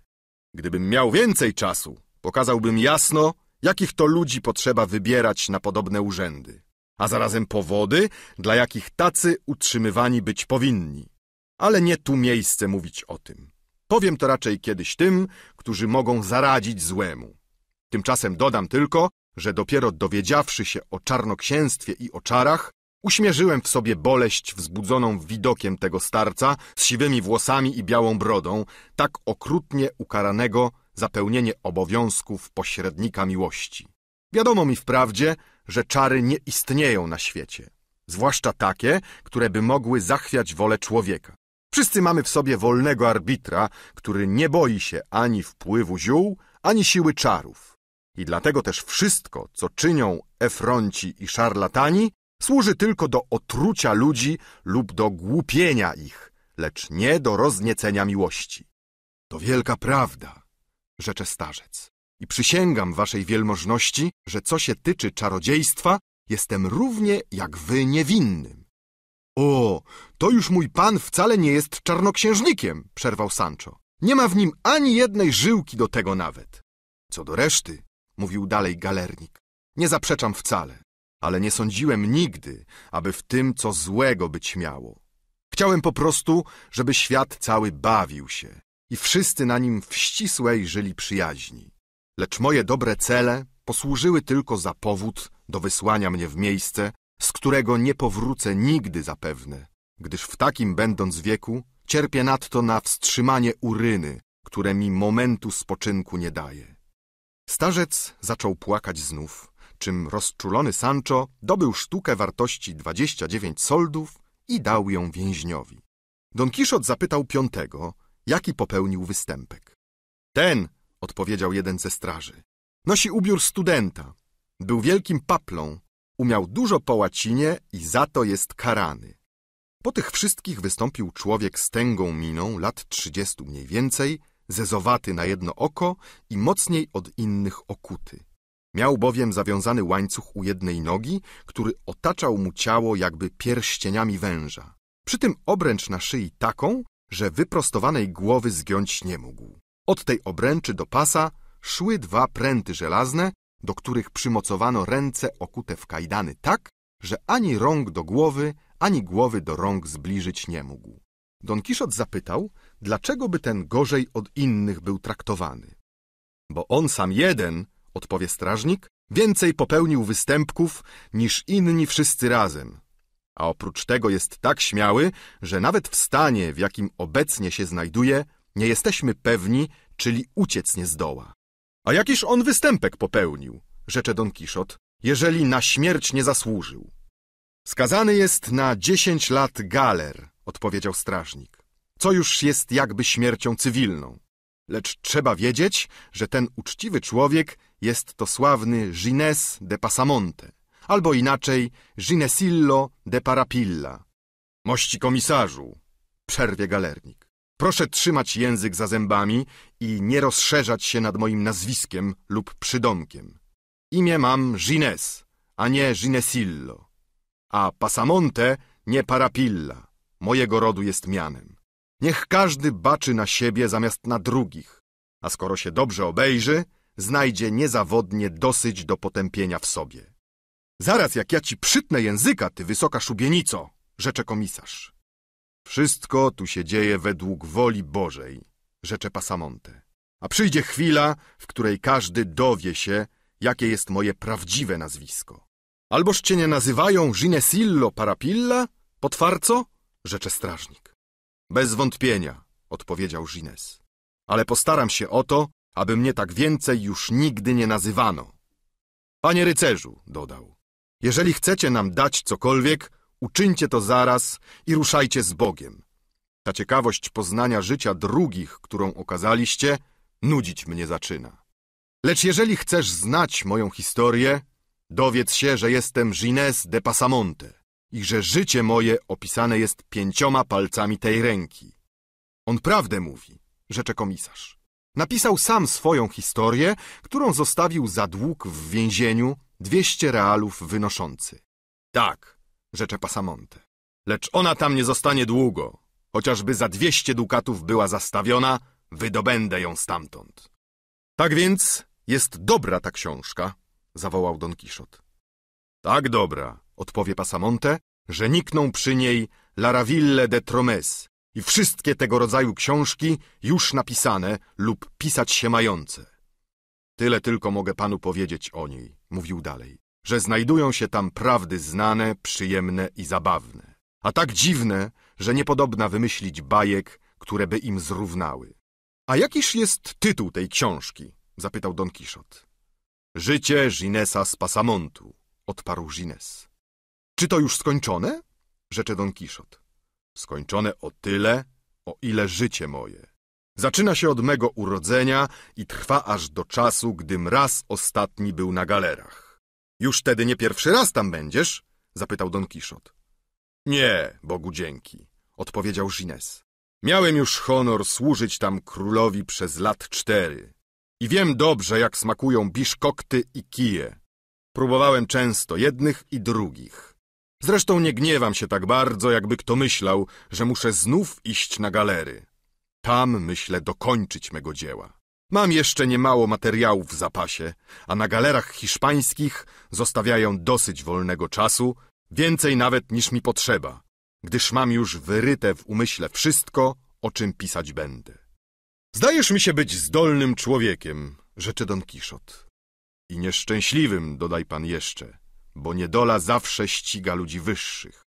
Gdybym miał więcej czasu, pokazałbym jasno, jakich to ludzi potrzeba wybierać na podobne urzędy, a zarazem powody, dla jakich tacy utrzymywani być powinni ale nie tu miejsce mówić o tym. Powiem to raczej kiedyś tym, którzy mogą zaradzić złemu. Tymczasem dodam tylko, że dopiero dowiedziawszy się o czarnoksięstwie i o czarach, uśmierzyłem w sobie boleść wzbudzoną widokiem tego starca z siwymi włosami i białą brodą, tak okrutnie ukaranego za pełnienie obowiązków pośrednika miłości. Wiadomo mi wprawdzie, że czary nie istnieją na świecie, zwłaszcza takie, które by mogły zachwiać wolę człowieka. Wszyscy mamy w sobie wolnego arbitra, który nie boi się ani wpływu ziół, ani siły czarów. I dlatego też wszystko, co czynią efronci i szarlatani, służy tylko do otrucia ludzi lub do głupienia ich, lecz nie do rozniecenia miłości. To wielka prawda, rzecze starzec. I przysięgam waszej wielmożności, że co się tyczy czarodziejstwa, jestem równie jak wy niewinnym. O, to już mój pan wcale nie jest czarnoksiężnikiem, przerwał Sancho. Nie ma w nim ani jednej żyłki do tego nawet. Co do reszty, mówił dalej galernik, nie zaprzeczam wcale, ale nie sądziłem nigdy, aby w tym co złego być miało. Chciałem po prostu, żeby świat cały bawił się i wszyscy na nim w ścisłej żyli przyjaźni. Lecz moje dobre cele posłużyły tylko za powód do wysłania mnie w miejsce, z którego nie powrócę nigdy zapewne, gdyż w takim będąc wieku cierpię nadto na wstrzymanie uryny, które mi momentu spoczynku nie daje. Starzec zaczął płakać znów, czym rozczulony Sancho dobył sztukę wartości 29 soldów i dał ją więźniowi. Don Kiszot zapytał piątego, jaki popełnił występek. Ten, odpowiedział jeden ze straży, nosi ubiór studenta. Był wielkim paplą Umiał dużo po łacinie i za to jest karany. Po tych wszystkich wystąpił człowiek z tęgą miną, lat trzydziestu mniej więcej, zezowaty na jedno oko i mocniej od innych okuty. Miał bowiem zawiązany łańcuch u jednej nogi, który otaczał mu ciało jakby pierścieniami węża. Przy tym obręcz na szyi taką, że wyprostowanej głowy zgiąć nie mógł. Od tej obręczy do pasa szły dwa pręty żelazne, do których przymocowano ręce okute w kajdany tak, że ani rąk do głowy, ani głowy do rąk zbliżyć nie mógł. Don Kiszot zapytał, dlaczego by ten gorzej od innych był traktowany. Bo on sam jeden, odpowie strażnik, więcej popełnił występków niż inni wszyscy razem. A oprócz tego jest tak śmiały, że nawet w stanie, w jakim obecnie się znajduje, nie jesteśmy pewni, czyli uciec nie zdoła. A jakiż on występek popełnił, rzecze Don Kiszot, jeżeli na śmierć nie zasłużył? Skazany jest na dziesięć lat galer, odpowiedział strażnik, co już jest jakby śmiercią cywilną. Lecz trzeba wiedzieć, że ten uczciwy człowiek jest to sławny Gines de Passamonte, albo inaczej Ginesillo de Parapilla. Mości komisarzu, przerwie galernik. Proszę trzymać język za zębami i nie rozszerzać się nad moim nazwiskiem lub przydomkiem. Imię mam Gines, a nie Ginesillo. A Pasamonte nie Parapilla. Mojego rodu jest mianem. Niech każdy baczy na siebie zamiast na drugich. A skoro się dobrze obejrzy, znajdzie niezawodnie dosyć do potępienia w sobie. Zaraz jak ja ci przytnę języka, ty wysoka szubienico, rzecze komisarz. Wszystko tu się dzieje według woli Bożej, rzecze Pasamonte. A przyjdzie chwila, w której każdy dowie się, jakie jest moje prawdziwe nazwisko. Alboż cię nie nazywają Ginesillo Parapilla, potwarco? rzecze strażnik. Bez wątpienia, odpowiedział Gines. Ale postaram się o to, aby mnie tak więcej już nigdy nie nazywano. Panie rycerzu, dodał, jeżeli chcecie nam dać cokolwiek, Uczyńcie to zaraz i ruszajcie z Bogiem. Ta ciekawość poznania życia drugich, którą okazaliście, nudzić mnie zaczyna. Lecz jeżeli chcesz znać moją historię, dowiedz się, że jestem Gines de Passamonte i że życie moje opisane jest pięcioma palcami tej ręki. On prawdę mówi, rzecze komisarz. Napisał sam swoją historię, którą zostawił za dług w więzieniu 200 realów wynoszący. Tak, rzecze Pasamonte. Lecz ona tam nie zostanie długo. Chociażby za dwieście dukatów była zastawiona, wydobędę ją stamtąd. Tak więc jest dobra ta książka, zawołał Don Kiszot. Tak dobra, odpowie Pasamonte, że nikną przy niej Laraville de Tromes i wszystkie tego rodzaju książki już napisane lub pisać się mające. Tyle tylko mogę panu powiedzieć o niej, mówił dalej że znajdują się tam prawdy znane, przyjemne i zabawne, a tak dziwne, że niepodobna wymyślić bajek, które by im zrównały. A jakiż jest tytuł tej książki? zapytał Don Kiszot. Życie Ginesa z Pasamontu, odparł Gines. Czy to już skończone? rzecze Don Kiszot. Skończone o tyle, o ile życie moje. Zaczyna się od mego urodzenia i trwa aż do czasu, gdym raz ostatni był na galerach. Już tedy nie pierwszy raz tam będziesz? zapytał Don Kiszot. Nie, Bogu dzięki, odpowiedział Gines. Miałem już honor służyć tam królowi przez lat cztery i wiem dobrze, jak smakują biszkokty i kije. Próbowałem często jednych i drugich. Zresztą nie gniewam się tak bardzo, jakby kto myślał, że muszę znów iść na galery. Tam myślę dokończyć mego dzieła. Mam jeszcze niemało materiałów w zapasie, a na galerach hiszpańskich zostawiają dosyć wolnego czasu, więcej nawet niż mi potrzeba, gdyż mam już wyryte w umyśle wszystko, o czym pisać będę. Zdajesz mi się być zdolnym człowiekiem, rzeczy Don Kiszot. I nieszczęśliwym, dodaj pan jeszcze, bo niedola zawsze ściga ludzi wyższych.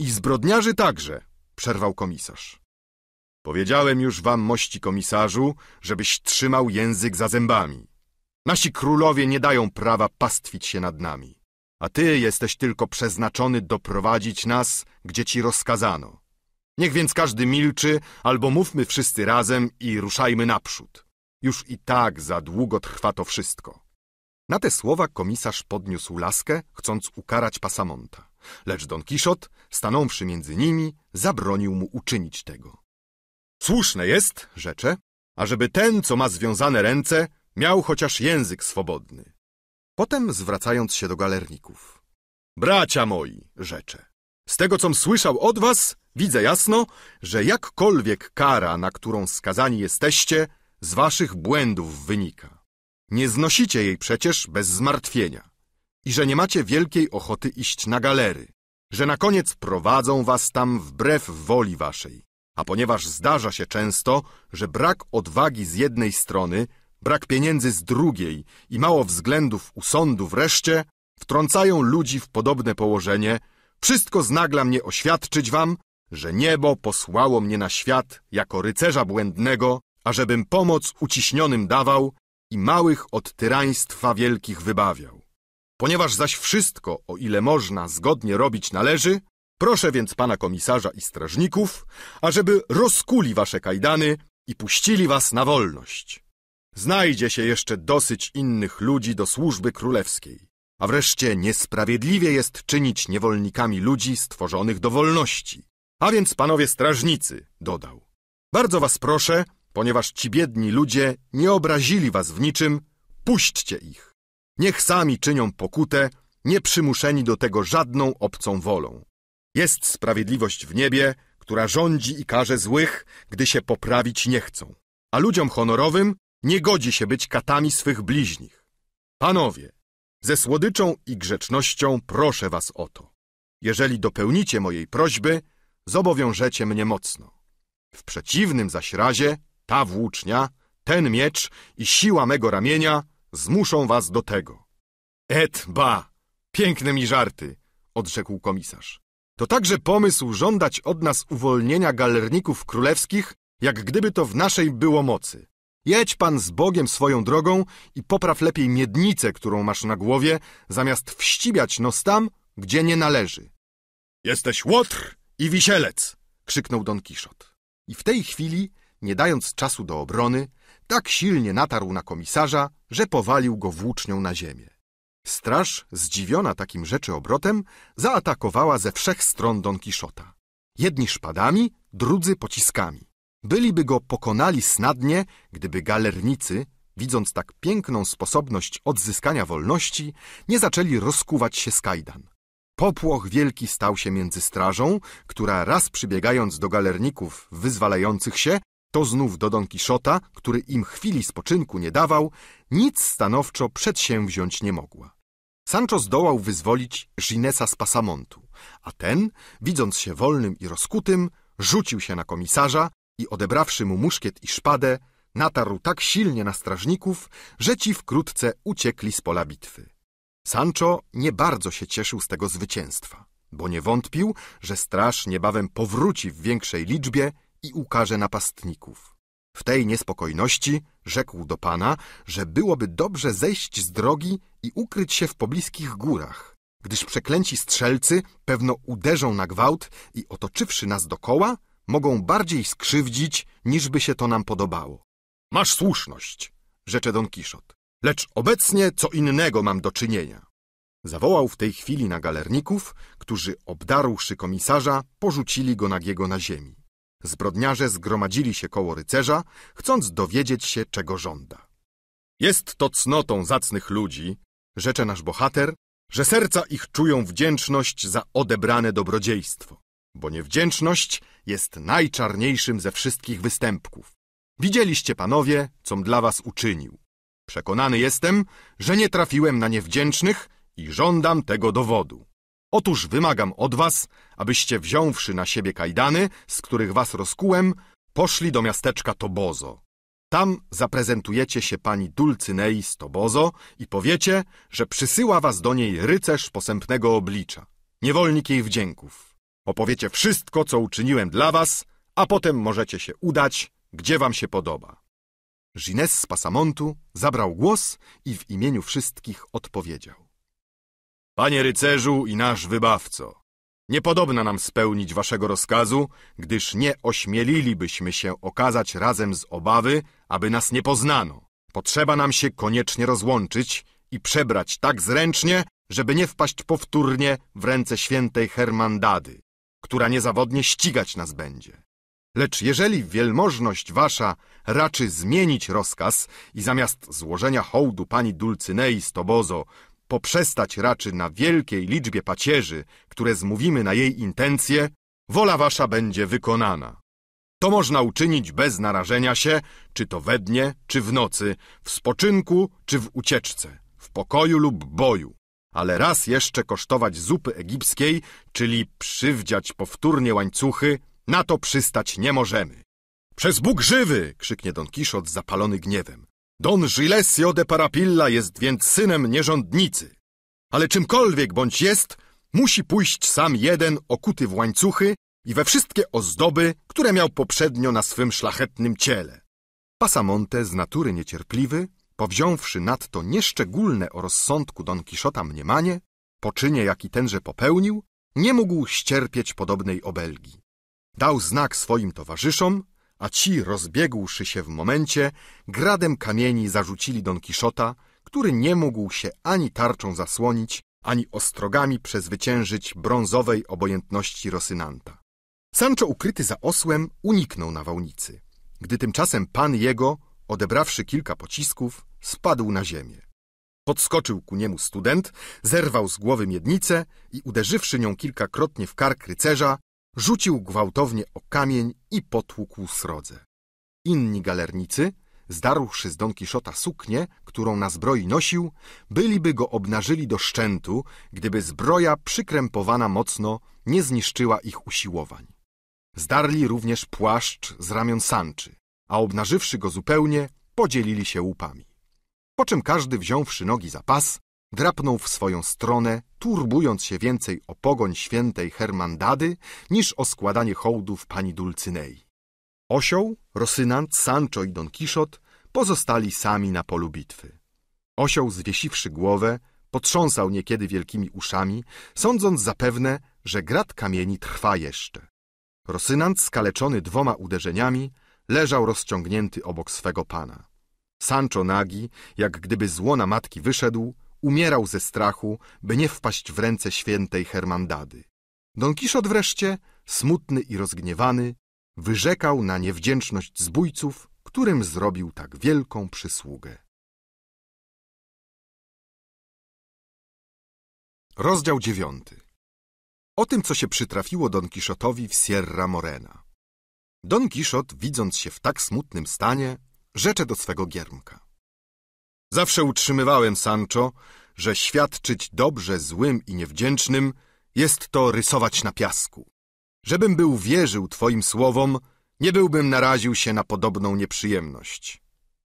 I zbrodniarzy także, przerwał komisarz. Powiedziałem już wam, mości komisarzu, żebyś trzymał język za zębami. Nasi królowie nie dają prawa pastwić się nad nami, a ty jesteś tylko przeznaczony doprowadzić nas, gdzie ci rozkazano. Niech więc każdy milczy, albo mówmy wszyscy razem i ruszajmy naprzód. Już i tak za długo trwa to wszystko. Na te słowa komisarz podniósł laskę, chcąc ukarać pasamonta, lecz Don Kiszot, stanąwszy między nimi, zabronił mu uczynić tego. Słuszne jest, rzecze, ażeby ten, co ma związane ręce, miał chociaż język swobodny. Potem zwracając się do galerników. Bracia moi, rzecze, z tego, com słyszał od was, widzę jasno, że jakkolwiek kara, na którą skazani jesteście, z waszych błędów wynika. Nie znosicie jej przecież bez zmartwienia i że nie macie wielkiej ochoty iść na galery, że na koniec prowadzą was tam wbrew woli waszej a ponieważ zdarza się często, że brak odwagi z jednej strony, brak pieniędzy z drugiej i mało względów u sądu wreszcie, wtrącają ludzi w podobne położenie, wszystko znagla mnie oświadczyć wam, że niebo posłało mnie na świat jako rycerza błędnego, ażebym pomoc uciśnionym dawał i małych od tyraństwa wielkich wybawiał. Ponieważ zaś wszystko, o ile można, zgodnie robić należy, Proszę więc pana komisarza i strażników, ażeby rozkuli wasze kajdany i puścili was na wolność. Znajdzie się jeszcze dosyć innych ludzi do służby królewskiej. A wreszcie niesprawiedliwie jest czynić niewolnikami ludzi stworzonych do wolności. A więc panowie strażnicy, dodał. Bardzo was proszę, ponieważ ci biedni ludzie nie obrazili was w niczym, puśćcie ich. Niech sami czynią pokutę, nie przymuszeni do tego żadną obcą wolą. Jest sprawiedliwość w niebie, która rządzi i karze złych, gdy się poprawić nie chcą. A ludziom honorowym nie godzi się być katami swych bliźnich. Panowie, ze słodyczą i grzecznością proszę was o to. Jeżeli dopełnicie mojej prośby, zobowiążecie mnie mocno. W przeciwnym zaś razie ta włócznia, ten miecz i siła mego ramienia zmuszą was do tego. Et ba! Piękne mi żarty, odrzekł komisarz. To także pomysł żądać od nas uwolnienia galerników królewskich, jak gdyby to w naszej było mocy. Jedź pan z Bogiem swoją drogą i popraw lepiej miednicę, którą masz na głowie, zamiast wścibiać nos tam, gdzie nie należy. Jesteś łotr i wisielec! krzyknął Don Kiszot. I w tej chwili, nie dając czasu do obrony, tak silnie natarł na komisarza, że powalił go włócznią na ziemię. Straż, zdziwiona takim rzeczy obrotem, zaatakowała ze wszech stron Don Kiszota. Jedni szpadami, drudzy pociskami. Byliby go pokonali snadnie, gdyby galernicy, widząc tak piękną sposobność odzyskania wolności, nie zaczęli rozkuwać się z kajdan. Popłoch wielki stał się między strażą, która raz przybiegając do galerników wyzwalających się, to znów do Don Kiszota, który im chwili spoczynku nie dawał, nic stanowczo przedsięwziąć nie mogła. Sancho zdołał wyzwolić Ginesa z pasamontu, a ten, widząc się wolnym i rozkutym, rzucił się na komisarza i odebrawszy mu muszkiet i szpadę, natarł tak silnie na strażników, że ci wkrótce uciekli z pola bitwy. Sancho nie bardzo się cieszył z tego zwycięstwa, bo nie wątpił, że straż niebawem powróci w większej liczbie i ukarze napastników. W tej niespokojności rzekł do pana, że byłoby dobrze zejść z drogi i ukryć się w pobliskich górach, gdyż przeklęci strzelcy pewno uderzą na gwałt i otoczywszy nas dokoła, mogą bardziej skrzywdzić, niżby się to nam podobało. Masz słuszność, rzecze Don Kiszot, lecz obecnie co innego mam do czynienia. Zawołał w tej chwili na galerników, którzy obdarłszy komisarza, porzucili go nagiego na ziemi. Zbrodniarze zgromadzili się koło rycerza, chcąc dowiedzieć się, czego żąda. Jest to cnotą zacnych ludzi, rzecze nasz bohater, że serca ich czują wdzięczność za odebrane dobrodziejstwo, bo niewdzięczność jest najczarniejszym ze wszystkich występków. Widzieliście, panowie, com dla was uczynił. Przekonany jestem, że nie trafiłem na niewdzięcznych i żądam tego dowodu. Otóż wymagam od was, abyście wziąwszy na siebie kajdany, z których was rozkułem, poszli do miasteczka Tobozo. Tam zaprezentujecie się pani Dulcynei z Tobozo i powiecie, że przysyła was do niej rycerz posępnego oblicza, niewolnik jej wdzięków. Opowiecie wszystko, co uczyniłem dla was, a potem możecie się udać, gdzie wam się podoba. Gines z Pasamontu zabrał głos i w imieniu wszystkich odpowiedział. Panie rycerzu i nasz wybawco, niepodobna nam spełnić waszego rozkazu, gdyż nie ośmielilibyśmy się okazać razem z obawy, aby nas nie poznano. Potrzeba nam się koniecznie rozłączyć i przebrać tak zręcznie, żeby nie wpaść powtórnie w ręce świętej Hermandady, która niezawodnie ścigać nas będzie. Lecz jeżeli wielmożność wasza raczy zmienić rozkaz i zamiast złożenia hołdu pani Dulcynei z Tobozo poprzestać raczy na wielkiej liczbie pacierzy, które zmówimy na jej intencje, wola wasza będzie wykonana. To można uczynić bez narażenia się, czy to we dnie, czy w nocy, w spoczynku, czy w ucieczce, w pokoju lub boju. Ale raz jeszcze kosztować zupy egipskiej, czyli przywdziać powtórnie łańcuchy, na to przystać nie możemy. Przez Bóg żywy! krzyknie Don Kiszot zapalony gniewem. Don Gilesio de Parapilla jest więc synem nierządnicy. Ale czymkolwiek bądź jest, musi pójść sam jeden okuty w łańcuchy i we wszystkie ozdoby, które miał poprzednio na swym szlachetnym ciele. Pasamonte, z natury niecierpliwy, powziąwszy nadto nieszczególne o rozsądku Don Kiszota mniemanie, poczynie, jaki tenże popełnił, nie mógł ścierpieć podobnej obelgi. Dał znak swoim towarzyszom, a ci, rozbiegłszy się w momencie, gradem kamieni zarzucili Don Kiszota, który nie mógł się ani tarczą zasłonić, ani ostrogami przezwyciężyć brązowej obojętności Rosynanta. Sancho ukryty za osłem uniknął nawałnicy, gdy tymczasem pan jego, odebrawszy kilka pocisków, spadł na ziemię. Podskoczył ku niemu student, zerwał z głowy miednicę i uderzywszy nią kilkakrotnie w kark rycerza, Rzucił gwałtownie o kamień i potłukł srodze. Inni galernicy, zdarłszy z Don Kiszota suknię, którą na zbroi nosił, byliby go obnażyli do szczętu, gdyby zbroja przykrępowana mocno nie zniszczyła ich usiłowań. Zdarli również płaszcz z ramion sanczy, a obnażywszy go zupełnie, podzielili się łupami. Po czym każdy wziąwszy nogi za pas, drapnął w swoją stronę, turbując się więcej o pogoń świętej Hermandady niż o składanie hołdów pani Dulcynei. Osioł, Rosynant, Sancho i Don Kiszot pozostali sami na polu bitwy. Osioł, zwiesiwszy głowę, potrząsał niekiedy wielkimi uszami, sądząc zapewne, że grad kamieni trwa jeszcze. Rosynant, skaleczony dwoma uderzeniami, leżał rozciągnięty obok swego pana. Sancho nagi, jak gdyby z łona matki wyszedł, Umierał ze strachu, by nie wpaść w ręce świętej Hermandady. Don Kiszot wreszcie, smutny i rozgniewany, wyrzekał na niewdzięczność zbójców, którym zrobił tak wielką przysługę. Rozdział dziewiąty O tym, co się przytrafiło Don Kiszotowi w Sierra Morena. Don Kiszot, widząc się w tak smutnym stanie, rzecze do swego giermka. Zawsze utrzymywałem, Sancho, że świadczyć dobrze złym i niewdzięcznym jest to rysować na piasku. Żebym był wierzył twoim słowom, nie byłbym naraził się na podobną nieprzyjemność.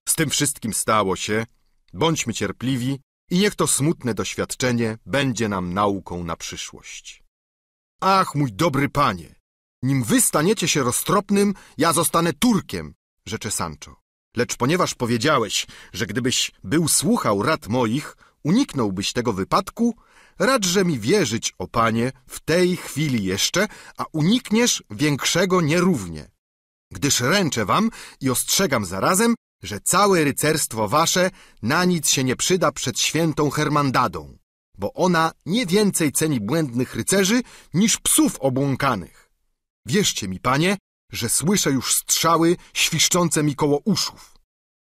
Z tym wszystkim stało się, bądźmy cierpliwi i niech to smutne doświadczenie będzie nam nauką na przyszłość. Ach, mój dobry panie, nim wy staniecie się roztropnym, ja zostanę Turkiem, rzecze Sancho. Lecz ponieważ powiedziałeś, że gdybyś był słuchał rad moich, uniknąłbyś tego wypadku, radże mi wierzyć, o Panie, w tej chwili jeszcze, a unikniesz większego nierównie. Gdyż ręczę wam i ostrzegam zarazem, że całe rycerstwo wasze na nic się nie przyda przed świętą Hermandadą, bo ona nie więcej ceni błędnych rycerzy niż psów obłąkanych. Wierzcie mi, panie, że słyszę już strzały świszczące mi koło uszów.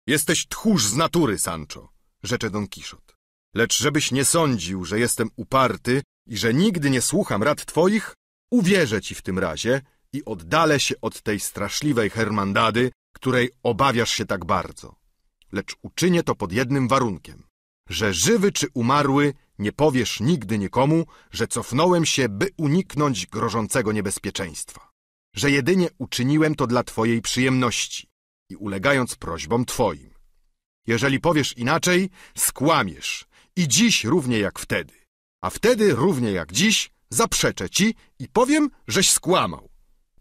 Jesteś tchórz z natury, Sancho, rzecze Don Kiszot. Lecz żebyś nie sądził, że jestem uparty i że nigdy nie słucham rad twoich, uwierzę ci w tym razie i oddalę się od tej straszliwej hermandady, której obawiasz się tak bardzo. Lecz uczynię to pod jednym warunkiem, że żywy czy umarły nie powiesz nigdy nikomu, że cofnąłem się, by uniknąć grożącego niebezpieczeństwa że jedynie uczyniłem to dla Twojej przyjemności i ulegając prośbom Twoim. Jeżeli powiesz inaczej, skłamiesz i dziś równie jak wtedy, a wtedy równie jak dziś zaprzeczę Ci i powiem, żeś skłamał.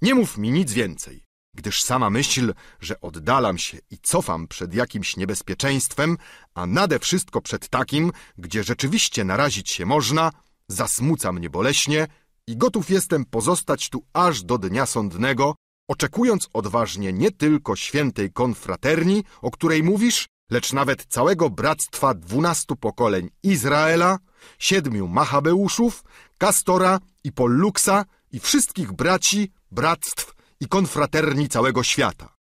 Nie mów mi nic więcej, gdyż sama myśl, że oddalam się i cofam przed jakimś niebezpieczeństwem, a nade wszystko przed takim, gdzie rzeczywiście narazić się można, zasmuca mnie boleśnie, i gotów jestem pozostać tu aż do dnia sądnego, oczekując odważnie nie tylko świętej konfraterni, o której mówisz, lecz nawet całego bractwa dwunastu pokoleń Izraela, siedmiu Machabeuszów, Kastora i Polluksa i wszystkich braci, bractw i konfraterni całego świata.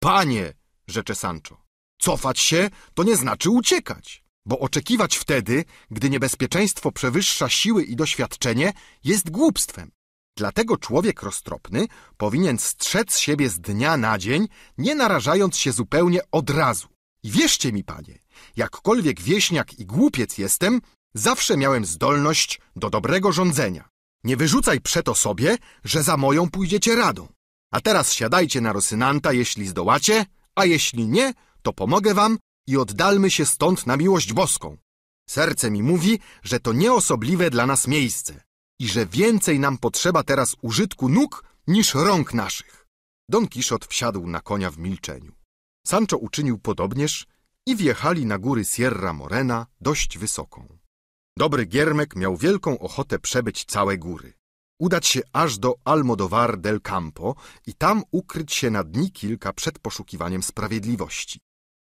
Panie, rzecze Sancho, cofać się to nie znaczy uciekać bo oczekiwać wtedy, gdy niebezpieczeństwo przewyższa siły i doświadczenie, jest głupstwem. Dlatego człowiek roztropny powinien strzec siebie z dnia na dzień, nie narażając się zupełnie od razu. I wierzcie mi, panie, jakkolwiek wieśniak i głupiec jestem, zawsze miałem zdolność do dobrego rządzenia. Nie wyrzucaj przeto sobie, że za moją pójdziecie radą. A teraz siadajcie na Rosynanta, jeśli zdołacie, a jeśli nie, to pomogę wam i oddalmy się stąd na miłość boską. Serce mi mówi, że to nieosobliwe dla nas miejsce i że więcej nam potrzeba teraz użytku nóg niż rąk naszych. Don Kiszot wsiadł na konia w milczeniu. Sancho uczynił podobnież i wjechali na góry Sierra Morena dość wysoką. Dobry Giermek miał wielką ochotę przebyć całe góry. Udać się aż do Almodovar del Campo i tam ukryć się na dni kilka przed poszukiwaniem sprawiedliwości.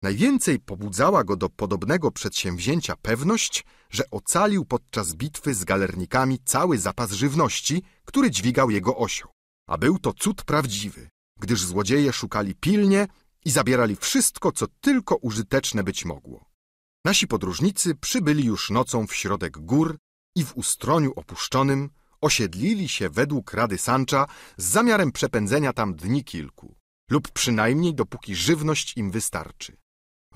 Najwięcej pobudzała go do podobnego przedsięwzięcia pewność, że ocalił podczas bitwy z galernikami cały zapas żywności, który dźwigał jego osioł. A był to cud prawdziwy, gdyż złodzieje szukali pilnie i zabierali wszystko, co tylko użyteczne być mogło. Nasi podróżnicy przybyli już nocą w środek gór i w ustroniu opuszczonym osiedlili się według rady Sancha z zamiarem przepędzenia tam dni kilku lub przynajmniej dopóki żywność im wystarczy.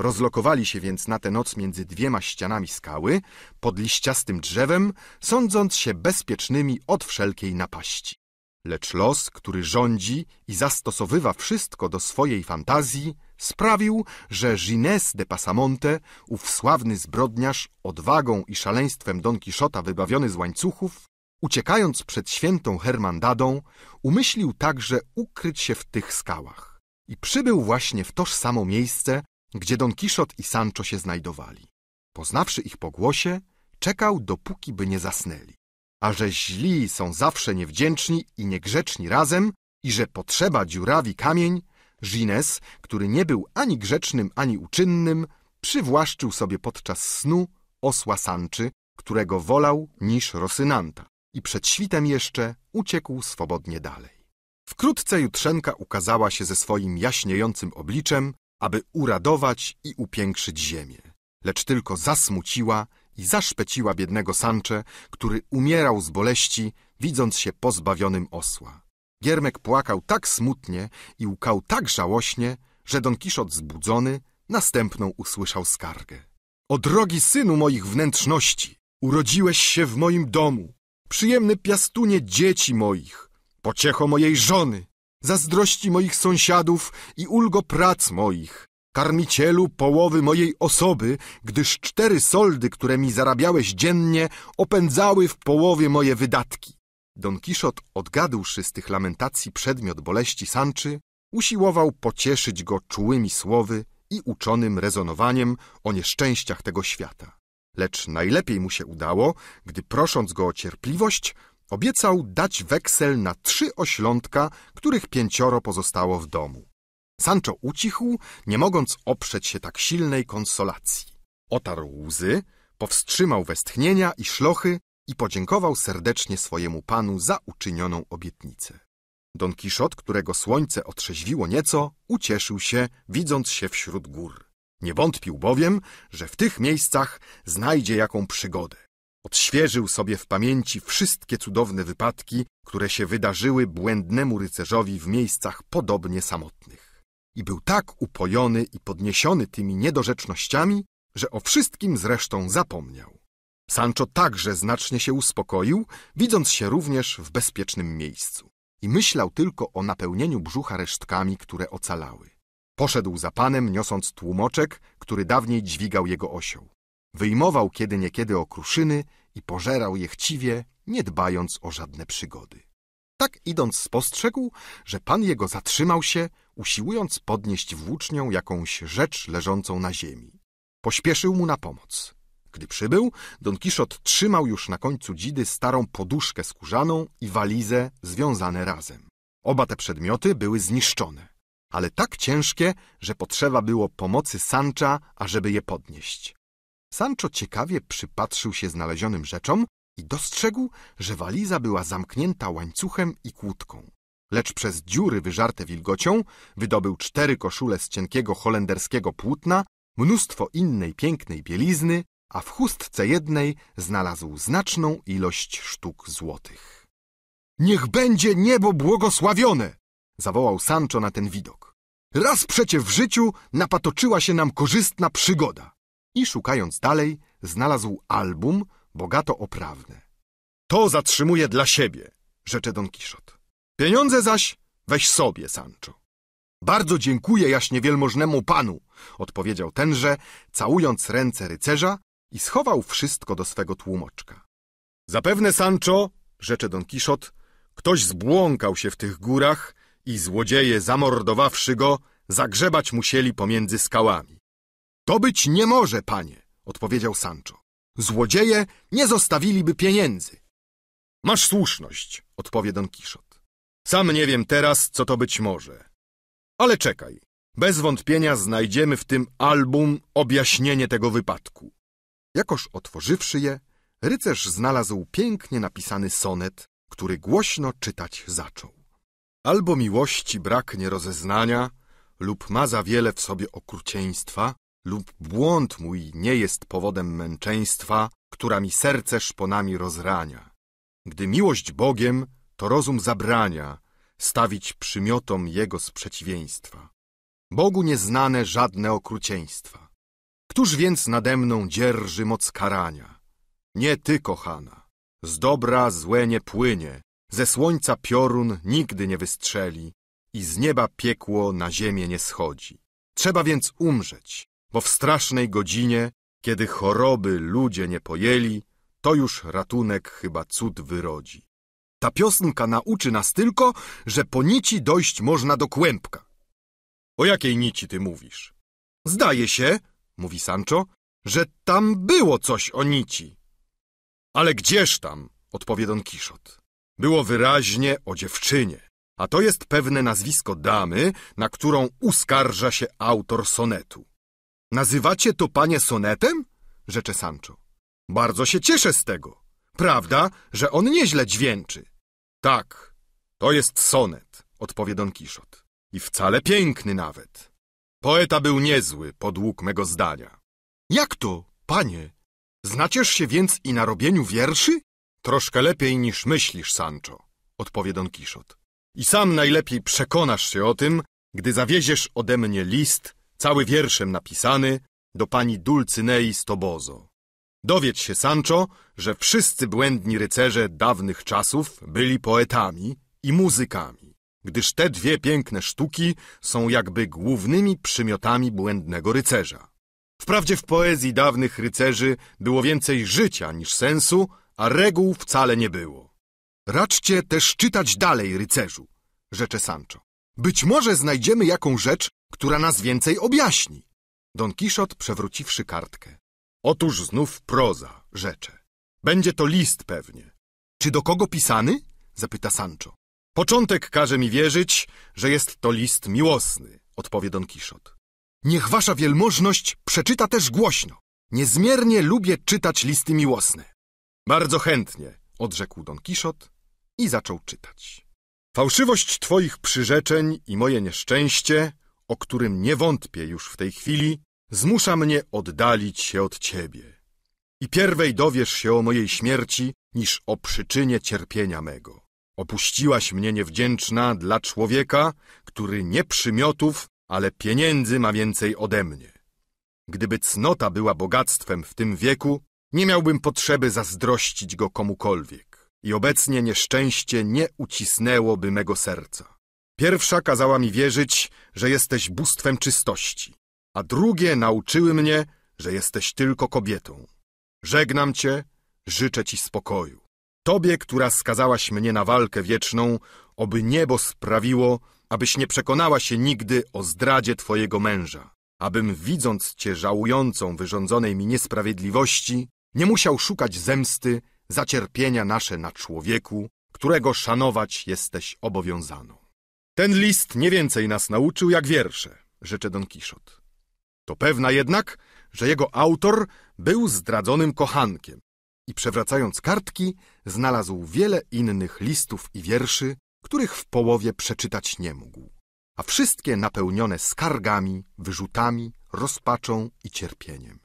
Rozlokowali się więc na tę noc między dwiema ścianami skały, pod liściastym drzewem, sądząc się bezpiecznymi od wszelkiej napaści. Lecz los, który rządzi i zastosowywa wszystko do swojej fantazji, sprawił, że Gines de Passamonte, ów sławny zbrodniarz, odwagą i szaleństwem Don Quixota wybawiony z łańcuchów, uciekając przed świętą Hermandadą, umyślił także ukryć się w tych skałach. I przybył właśnie w toż samo miejsce, gdzie Don Kiszot i Sancho się znajdowali. Poznawszy ich po głosie, czekał, dopóki by nie zasnęli. A że źli są zawsze niewdzięczni i niegrzeczni razem i że potrzeba dziurawi kamień, Gines, który nie był ani grzecznym, ani uczynnym, przywłaszczył sobie podczas snu osła Sanczy, którego wolał niż Rosynanta i przed świtem jeszcze uciekł swobodnie dalej. Wkrótce Jutrzenka ukazała się ze swoim jaśniejącym obliczem, aby uradować i upiększyć ziemię, lecz tylko zasmuciła i zaszpeciła biednego Sancze, który umierał z boleści, widząc się pozbawionym osła. Giermek płakał tak smutnie i łkał tak żałośnie, że Don Kiszot zbudzony następną usłyszał skargę. O drogi synu moich wnętrzności, urodziłeś się w moim domu, przyjemny piastunie dzieci moich, pociecho mojej żony, zazdrości moich sąsiadów i ulgo prac moich, karmicielu połowy mojej osoby, gdyż cztery soldy, które mi zarabiałeś dziennie, opędzały w połowie moje wydatki. Don Kiszot, odgadłszy z tych lamentacji przedmiot boleści Sanczy, usiłował pocieszyć go czułymi słowy i uczonym rezonowaniem o nieszczęściach tego świata. Lecz najlepiej mu się udało, gdy prosząc go o cierpliwość, Obiecał dać weksel na trzy oślątka, których pięcioro pozostało w domu. Sancho ucichł, nie mogąc oprzeć się tak silnej konsolacji. Otarł łzy, powstrzymał westchnienia i szlochy i podziękował serdecznie swojemu panu za uczynioną obietnicę. Don Kiszot, którego słońce otrzeźwiło nieco, ucieszył się, widząc się wśród gór. Nie wątpił bowiem, że w tych miejscach znajdzie jaką przygodę. Odświeżył sobie w pamięci wszystkie cudowne wypadki, które się wydarzyły błędnemu rycerzowi w miejscach podobnie samotnych. I był tak upojony i podniesiony tymi niedorzecznościami, że o wszystkim zresztą zapomniał. Sancho także znacznie się uspokoił, widząc się również w bezpiecznym miejscu. I myślał tylko o napełnieniu brzucha resztkami, które ocalały. Poszedł za panem, niosąc tłumoczek, który dawniej dźwigał jego osioł. Wyjmował kiedy niekiedy okruszyny i pożerał je chciwie, nie dbając o żadne przygody. Tak idąc spostrzegł, że pan jego zatrzymał się, usiłując podnieść włócznią jakąś rzecz leżącą na ziemi. Pośpieszył mu na pomoc. Gdy przybył, Don Kiszot trzymał już na końcu dzidy starą poduszkę skórzaną i walizę związane razem. Oba te przedmioty były zniszczone, ale tak ciężkie, że potrzeba było pomocy Sancha, ażeby je podnieść. Sancho ciekawie przypatrzył się znalezionym rzeczom i dostrzegł, że waliza była zamknięta łańcuchem i kłódką. Lecz przez dziury wyżarte wilgocią wydobył cztery koszule z cienkiego holenderskiego płótna, mnóstwo innej pięknej bielizny, a w chustce jednej znalazł znaczną ilość sztuk złotych. Niech będzie niebo błogosławione! zawołał Sancho na ten widok. Raz przecie w życiu napatoczyła się nam korzystna przygoda i szukając dalej, znalazł album bogato oprawne. To zatrzymuje dla siebie, rzecze Don Kiszot. Pieniądze zaś weź sobie, Sancho. Bardzo dziękuję jaśnie wielmożnemu panu, odpowiedział tenże, całując ręce rycerza i schował wszystko do swego tłumoczka. Zapewne, Sancho, rzecze Don Kiszot, ktoś zbłąkał się w tych górach i złodzieje, zamordowawszy go, zagrzebać musieli pomiędzy skałami. To być nie może, panie, odpowiedział Sancho. Złodzieje nie zostawiliby pieniędzy. Masz słuszność, odpowie Don Kiszot. Sam nie wiem teraz, co to być może. Ale czekaj, bez wątpienia znajdziemy w tym album objaśnienie tego wypadku. Jakoż otworzywszy je, rycerz znalazł pięknie napisany sonet, który głośno czytać zaczął. Albo miłości braknie rozeznania, lub ma za wiele w sobie okrucieństwa, lub błąd mój nie jest powodem męczeństwa, która mi serce szponami rozrania. Gdy miłość Bogiem, to rozum zabrania stawić przymiotom Jego sprzeciwieństwa. Bogu nieznane żadne okrucieństwa. Któż więc nade mną dzierży moc karania? Nie Ty, kochana. Z dobra złe nie płynie, ze słońca piorun nigdy nie wystrzeli i z nieba piekło na ziemię nie schodzi. Trzeba więc umrzeć, bo w strasznej godzinie, kiedy choroby ludzie nie pojęli, to już ratunek chyba cud wyrodzi. Ta piosenka nauczy nas tylko, że po nici dojść można do kłębka. O jakiej nici ty mówisz? Zdaje się, mówi Sancho, że tam było coś o nici. Ale gdzież tam, odpowie Don Kiszot. Było wyraźnie o dziewczynie, a to jest pewne nazwisko damy, na którą uskarża się autor sonetu. Nazywacie to panie sonetem? rzecze Sancho. Bardzo się cieszę z tego. Prawda, że on nieźle dźwięczy. Tak, to jest sonet, odpowie Don Kiszot. I wcale piękny nawet. Poeta był niezły, podług mego zdania. Jak to, panie? Znaczysz się więc i na robieniu wierszy? Troszkę lepiej niż myślisz, Sancho, odpowie Don Kiszot. I sam najlepiej przekonasz się o tym, gdy zawieziesz ode mnie list cały wierszem napisany, do pani Dulcynei Stobozo. Dowiedz się, Sancho, że wszyscy błędni rycerze dawnych czasów byli poetami i muzykami, gdyż te dwie piękne sztuki są jakby głównymi przymiotami błędnego rycerza. Wprawdzie w poezji dawnych rycerzy było więcej życia niż sensu, a reguł wcale nie było. Raczcie też czytać dalej, rycerzu, rzecze Sancho. Być może znajdziemy jaką rzecz, która nas więcej objaśni. Don Kiszot przewróciwszy kartkę. Otóż znów proza, rzecze. Będzie to list pewnie. Czy do kogo pisany? zapyta Sancho. Początek każe mi wierzyć, że jest to list miłosny, odpowie Don Kiszot. Niech wasza wielmożność przeczyta też głośno. Niezmiernie lubię czytać listy miłosne. Bardzo chętnie, odrzekł Don Kiszot i zaczął czytać. Fałszywość twoich przyrzeczeń i moje nieszczęście o którym nie wątpię już w tej chwili, zmusza mnie oddalić się od Ciebie. I pierwej dowiesz się o mojej śmierci, niż o przyczynie cierpienia mego. Opuściłaś mnie niewdzięczna dla człowieka, który nie przymiotów, ale pieniędzy ma więcej ode mnie. Gdyby cnota była bogactwem w tym wieku, nie miałbym potrzeby zazdrościć go komukolwiek i obecnie nieszczęście nie ucisnęłoby mego serca. Pierwsza kazała mi wierzyć, że jesteś bóstwem czystości, a drugie nauczyły mnie, że jesteś tylko kobietą. Żegnam cię, życzę ci spokoju. Tobie, która skazałaś mnie na walkę wieczną, oby niebo sprawiło, abyś nie przekonała się nigdy o zdradzie twojego męża, abym widząc cię żałującą wyrządzonej mi niesprawiedliwości, nie musiał szukać zemsty za cierpienia nasze na człowieku, którego szanować jesteś obowiązaną. Ten list nie więcej nas nauczył jak wiersze, rzecze Don Kiszot. To pewna jednak, że jego autor był zdradzonym kochankiem i przewracając kartki znalazł wiele innych listów i wierszy, których w połowie przeczytać nie mógł, a wszystkie napełnione skargami, wyrzutami, rozpaczą i cierpieniem.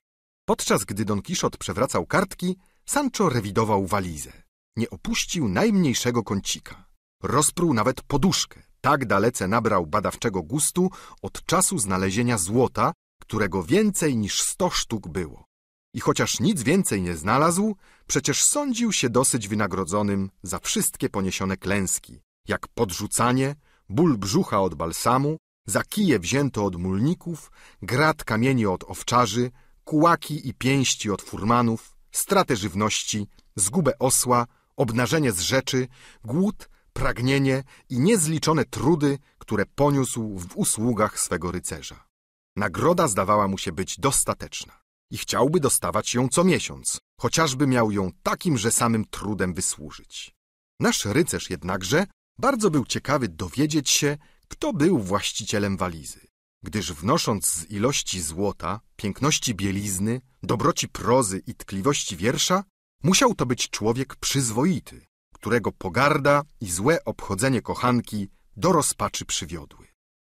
Podczas gdy Don Kiszot przewracał kartki, Sancho rewidował walizę. Nie opuścił najmniejszego kącika. Rozpruł nawet poduszkę tak dalece nabrał badawczego gustu od czasu znalezienia złota, którego więcej niż sto sztuk było. I chociaż nic więcej nie znalazł, przecież sądził się dosyć wynagrodzonym za wszystkie poniesione klęski, jak podrzucanie, ból brzucha od balsamu, za kije wzięto od mulników, grat kamieni od owczarzy, kułaki i pięści od furmanów, stratę żywności, zgubę osła, obnażenie z rzeczy, głód, pragnienie i niezliczone trudy, które poniósł w usługach swego rycerza. Nagroda zdawała mu się być dostateczna i chciałby dostawać ją co miesiąc, chociażby miał ją takimże samym trudem wysłużyć. Nasz rycerz jednakże bardzo był ciekawy dowiedzieć się, kto był właścicielem walizy, gdyż wnosząc z ilości złota, piękności bielizny, dobroci prozy i tkliwości wiersza, musiał to być człowiek przyzwoity, którego pogarda i złe obchodzenie kochanki do rozpaczy przywiodły.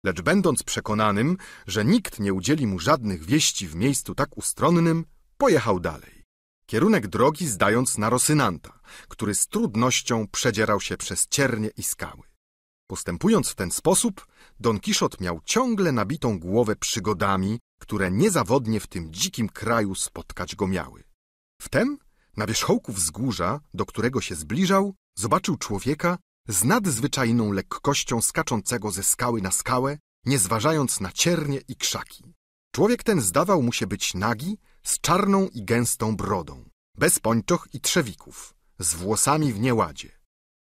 Lecz będąc przekonanym, że nikt nie udzieli mu żadnych wieści w miejscu tak ustronnym, pojechał dalej. Kierunek drogi zdając na Rosynanta, który z trudnością przedzierał się przez ciernie i skały. Postępując w ten sposób, Don Kiszot miał ciągle nabitą głowę przygodami, które niezawodnie w tym dzikim kraju spotkać go miały. Wtem na wierzchołku wzgórza, do którego się zbliżał, Zobaczył człowieka z nadzwyczajną lekkością skaczącego ze skały na skałę, nie zważając na ciernie i krzaki. Człowiek ten zdawał mu się być nagi, z czarną i gęstą brodą, bez pończoch i trzewików, z włosami w nieładzie.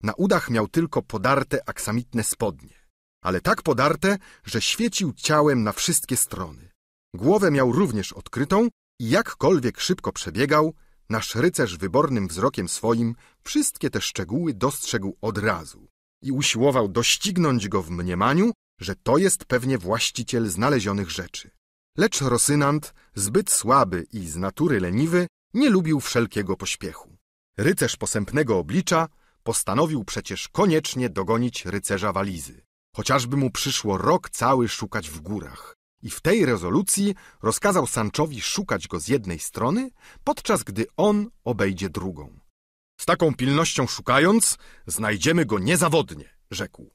Na udach miał tylko podarte aksamitne spodnie, ale tak podarte, że świecił ciałem na wszystkie strony. Głowę miał również odkrytą i jakkolwiek szybko przebiegał, Nasz rycerz wybornym wzrokiem swoim wszystkie te szczegóły dostrzegł od razu i usiłował doścignąć go w mniemaniu, że to jest pewnie właściciel znalezionych rzeczy. Lecz Rosynant, zbyt słaby i z natury leniwy, nie lubił wszelkiego pośpiechu. Rycerz posępnego oblicza postanowił przecież koniecznie dogonić rycerza walizy. Chociażby mu przyszło rok cały szukać w górach, i w tej rezolucji rozkazał Sanchowi szukać go z jednej strony, podczas gdy on obejdzie drugą. Z taką pilnością szukając, znajdziemy go niezawodnie, rzekł.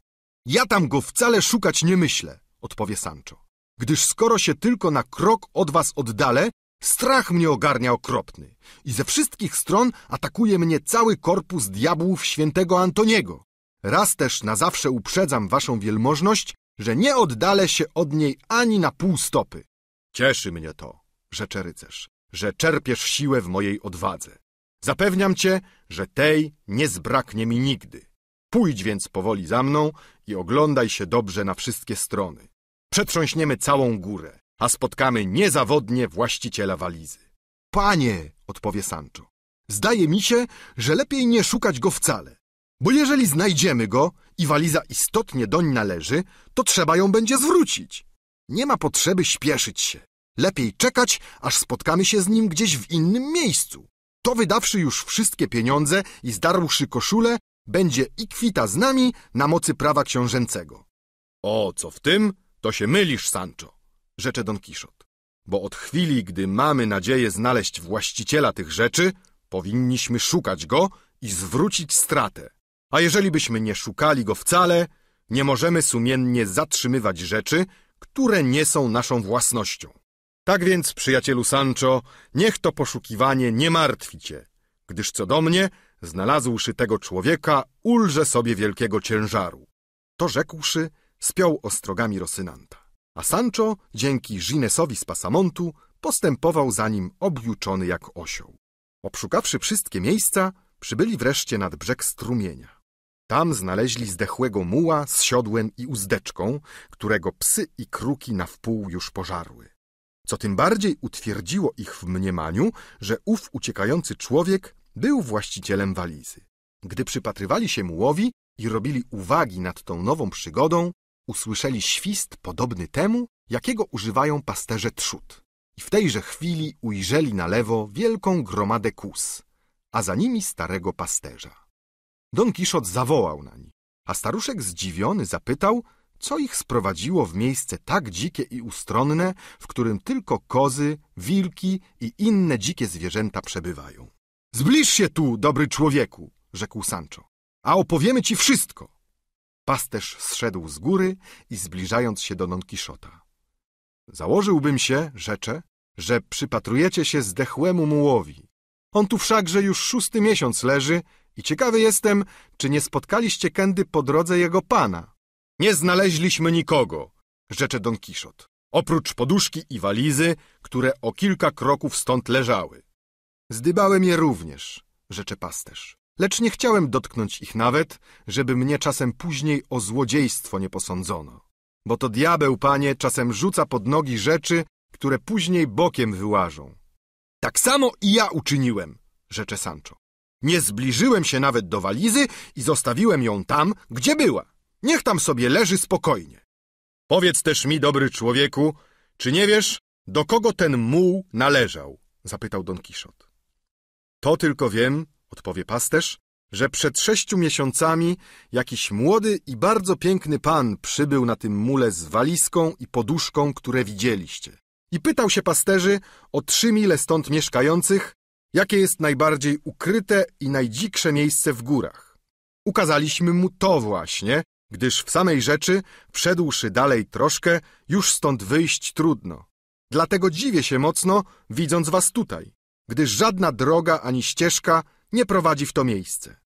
Ja tam go wcale szukać nie myślę, odpowie Sancho. Gdyż skoro się tylko na krok od was oddalę, strach mnie ogarnia okropny i ze wszystkich stron atakuje mnie cały korpus diabłów świętego Antoniego. Raz też na zawsze uprzedzam waszą wielmożność, że nie oddalę się od niej ani na pół stopy. Cieszy mnie to, rzecze rycerz, że czerpiesz siłę w mojej odwadze. Zapewniam cię, że tej nie zbraknie mi nigdy. Pójdź więc powoli za mną i oglądaj się dobrze na wszystkie strony. Przetrząśniemy całą górę, a spotkamy niezawodnie właściciela walizy. Panie, odpowie Sancho, zdaje mi się, że lepiej nie szukać go wcale. Bo jeżeli znajdziemy go i waliza istotnie doń należy, to trzeba ją będzie zwrócić. Nie ma potrzeby śpieszyć się. Lepiej czekać, aż spotkamy się z nim gdzieś w innym miejscu. To wydawszy już wszystkie pieniądze i zdarłszy koszulę, będzie i kwita z nami na mocy prawa książęcego. O, co w tym, to się mylisz, Sancho, rzecze Don Kiszot. Bo od chwili, gdy mamy nadzieję znaleźć właściciela tych rzeczy, powinniśmy szukać go i zwrócić stratę. A jeżeli byśmy nie szukali go wcale, nie możemy sumiennie zatrzymywać rzeczy, które nie są naszą własnością. Tak więc, przyjacielu Sancho, niech to poszukiwanie nie martwi cię, gdyż co do mnie, znalazłszy tego człowieka, ulże sobie wielkiego ciężaru. To rzekłszy, spiął ostrogami Rosynanta. A Sancho, dzięki Ginesowi z Pasamontu, postępował za nim objuczony jak osioł. Obszukawszy wszystkie miejsca, przybyli wreszcie nad brzeg strumienia. Tam znaleźli zdechłego muła z siodłem i uzdeczką, którego psy i kruki na wpół już pożarły. Co tym bardziej utwierdziło ich w mniemaniu, że ów uciekający człowiek był właścicielem walizy. Gdy przypatrywali się mułowi i robili uwagi nad tą nową przygodą, usłyszeli świst podobny temu, jakiego używają pasterze trzód. I w tejże chwili ujrzeli na lewo wielką gromadę kus, a za nimi starego pasterza. Don Kiszot zawołał nań, a staruszek zdziwiony zapytał, co ich sprowadziło w miejsce tak dzikie i ustronne, w którym tylko kozy, wilki i inne dzikie zwierzęta przebywają. Zbliż się tu, dobry człowieku, rzekł Sancho, a opowiemy ci wszystko. Pasterz zszedł z góry i zbliżając się do Don Kiszota. Założyłbym się, rzecze, że przypatrujecie się zdechłemu mułowi. On tu wszakże już szósty miesiąc leży i ciekawy jestem, czy nie spotkaliście kędy po drodze jego pana. Nie znaleźliśmy nikogo, rzecze Don Kiszot, oprócz poduszki i walizy, które o kilka kroków stąd leżały. Zdybałem je również, rzecze pasterz, lecz nie chciałem dotknąć ich nawet, żeby mnie czasem później o złodziejstwo nie posądzono. Bo to diabeł, panie, czasem rzuca pod nogi rzeczy, które później bokiem wyłażą. Tak samo i ja uczyniłem, rzecze Sancho. Nie zbliżyłem się nawet do walizy i zostawiłem ją tam, gdzie była. Niech tam sobie leży spokojnie. Powiedz też mi, dobry człowieku, czy nie wiesz, do kogo ten muł należał? Zapytał Don Kiszot. To tylko wiem, odpowie pasterz, że przed sześciu miesiącami jakiś młody i bardzo piękny pan przybył na tym mule z walizką i poduszką, które widzieliście. I pytał się pasterzy o trzy mile stąd mieszkających, jakie jest najbardziej ukryte i najdziksze miejsce w górach. Ukazaliśmy mu to właśnie, gdyż w samej rzeczy, wszedłszy dalej troszkę, już stąd wyjść trudno. Dlatego dziwię się mocno, widząc was tutaj, gdyż żadna droga ani ścieżka nie prowadzi w to miejsce.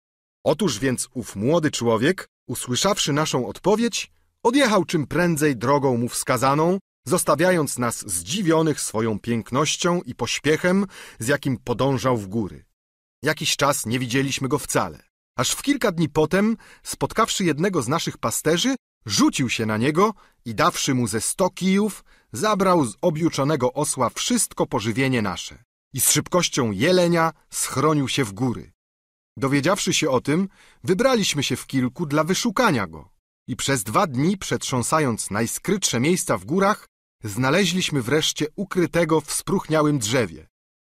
Otóż więc ów młody człowiek, usłyszawszy naszą odpowiedź, odjechał czym prędzej drogą mu wskazaną zostawiając nas zdziwionych swoją pięknością i pośpiechem, z jakim podążał w góry. Jakiś czas nie widzieliśmy go wcale. Aż w kilka dni potem, spotkawszy jednego z naszych pasterzy, rzucił się na niego i dawszy mu ze sto kijów, zabrał z objuczonego osła wszystko pożywienie nasze i z szybkością jelenia schronił się w góry. Dowiedziawszy się o tym, wybraliśmy się w kilku dla wyszukania go i przez dwa dni, przetrząsając najskrytsze miejsca w górach, Znaleźliśmy wreszcie ukrytego w spruchniałym drzewie.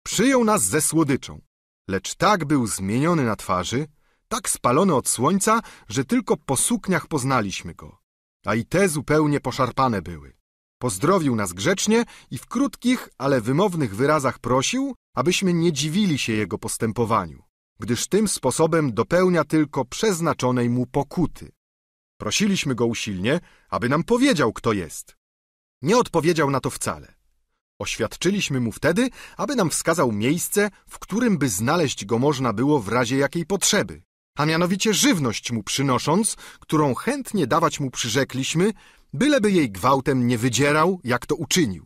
Przyjął nas ze słodyczą, lecz tak był zmieniony na twarzy, tak spalony od słońca, że tylko po sukniach poznaliśmy go. A i te zupełnie poszarpane były. Pozdrowił nas grzecznie i w krótkich, ale wymownych wyrazach prosił, abyśmy nie dziwili się jego postępowaniu, gdyż tym sposobem dopełnia tylko przeznaczonej mu pokuty. Prosiliśmy go usilnie, aby nam powiedział, kto jest nie odpowiedział na to wcale. Oświadczyliśmy mu wtedy, aby nam wskazał miejsce, w którym by znaleźć go można było w razie jakiej potrzeby, a mianowicie żywność mu przynosząc, którą chętnie dawać mu przyrzekliśmy, byleby jej gwałtem nie wydzierał, jak to uczynił.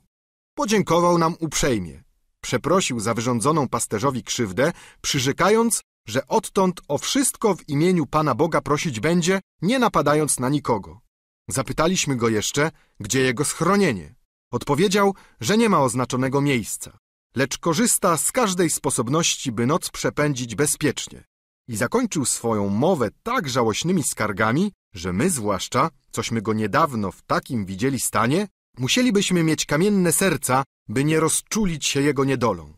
Podziękował nam uprzejmie. Przeprosił za wyrządzoną pasterzowi krzywdę, przyrzekając, że odtąd o wszystko w imieniu Pana Boga prosić będzie, nie napadając na nikogo. Zapytaliśmy go jeszcze, gdzie jego schronienie. Odpowiedział, że nie ma oznaczonego miejsca, lecz korzysta z każdej sposobności, by noc przepędzić bezpiecznie. I zakończył swoją mowę tak żałośnymi skargami, że my zwłaszcza, cośmy go niedawno w takim widzieli stanie, musielibyśmy mieć kamienne serca, by nie rozczulić się jego niedolą.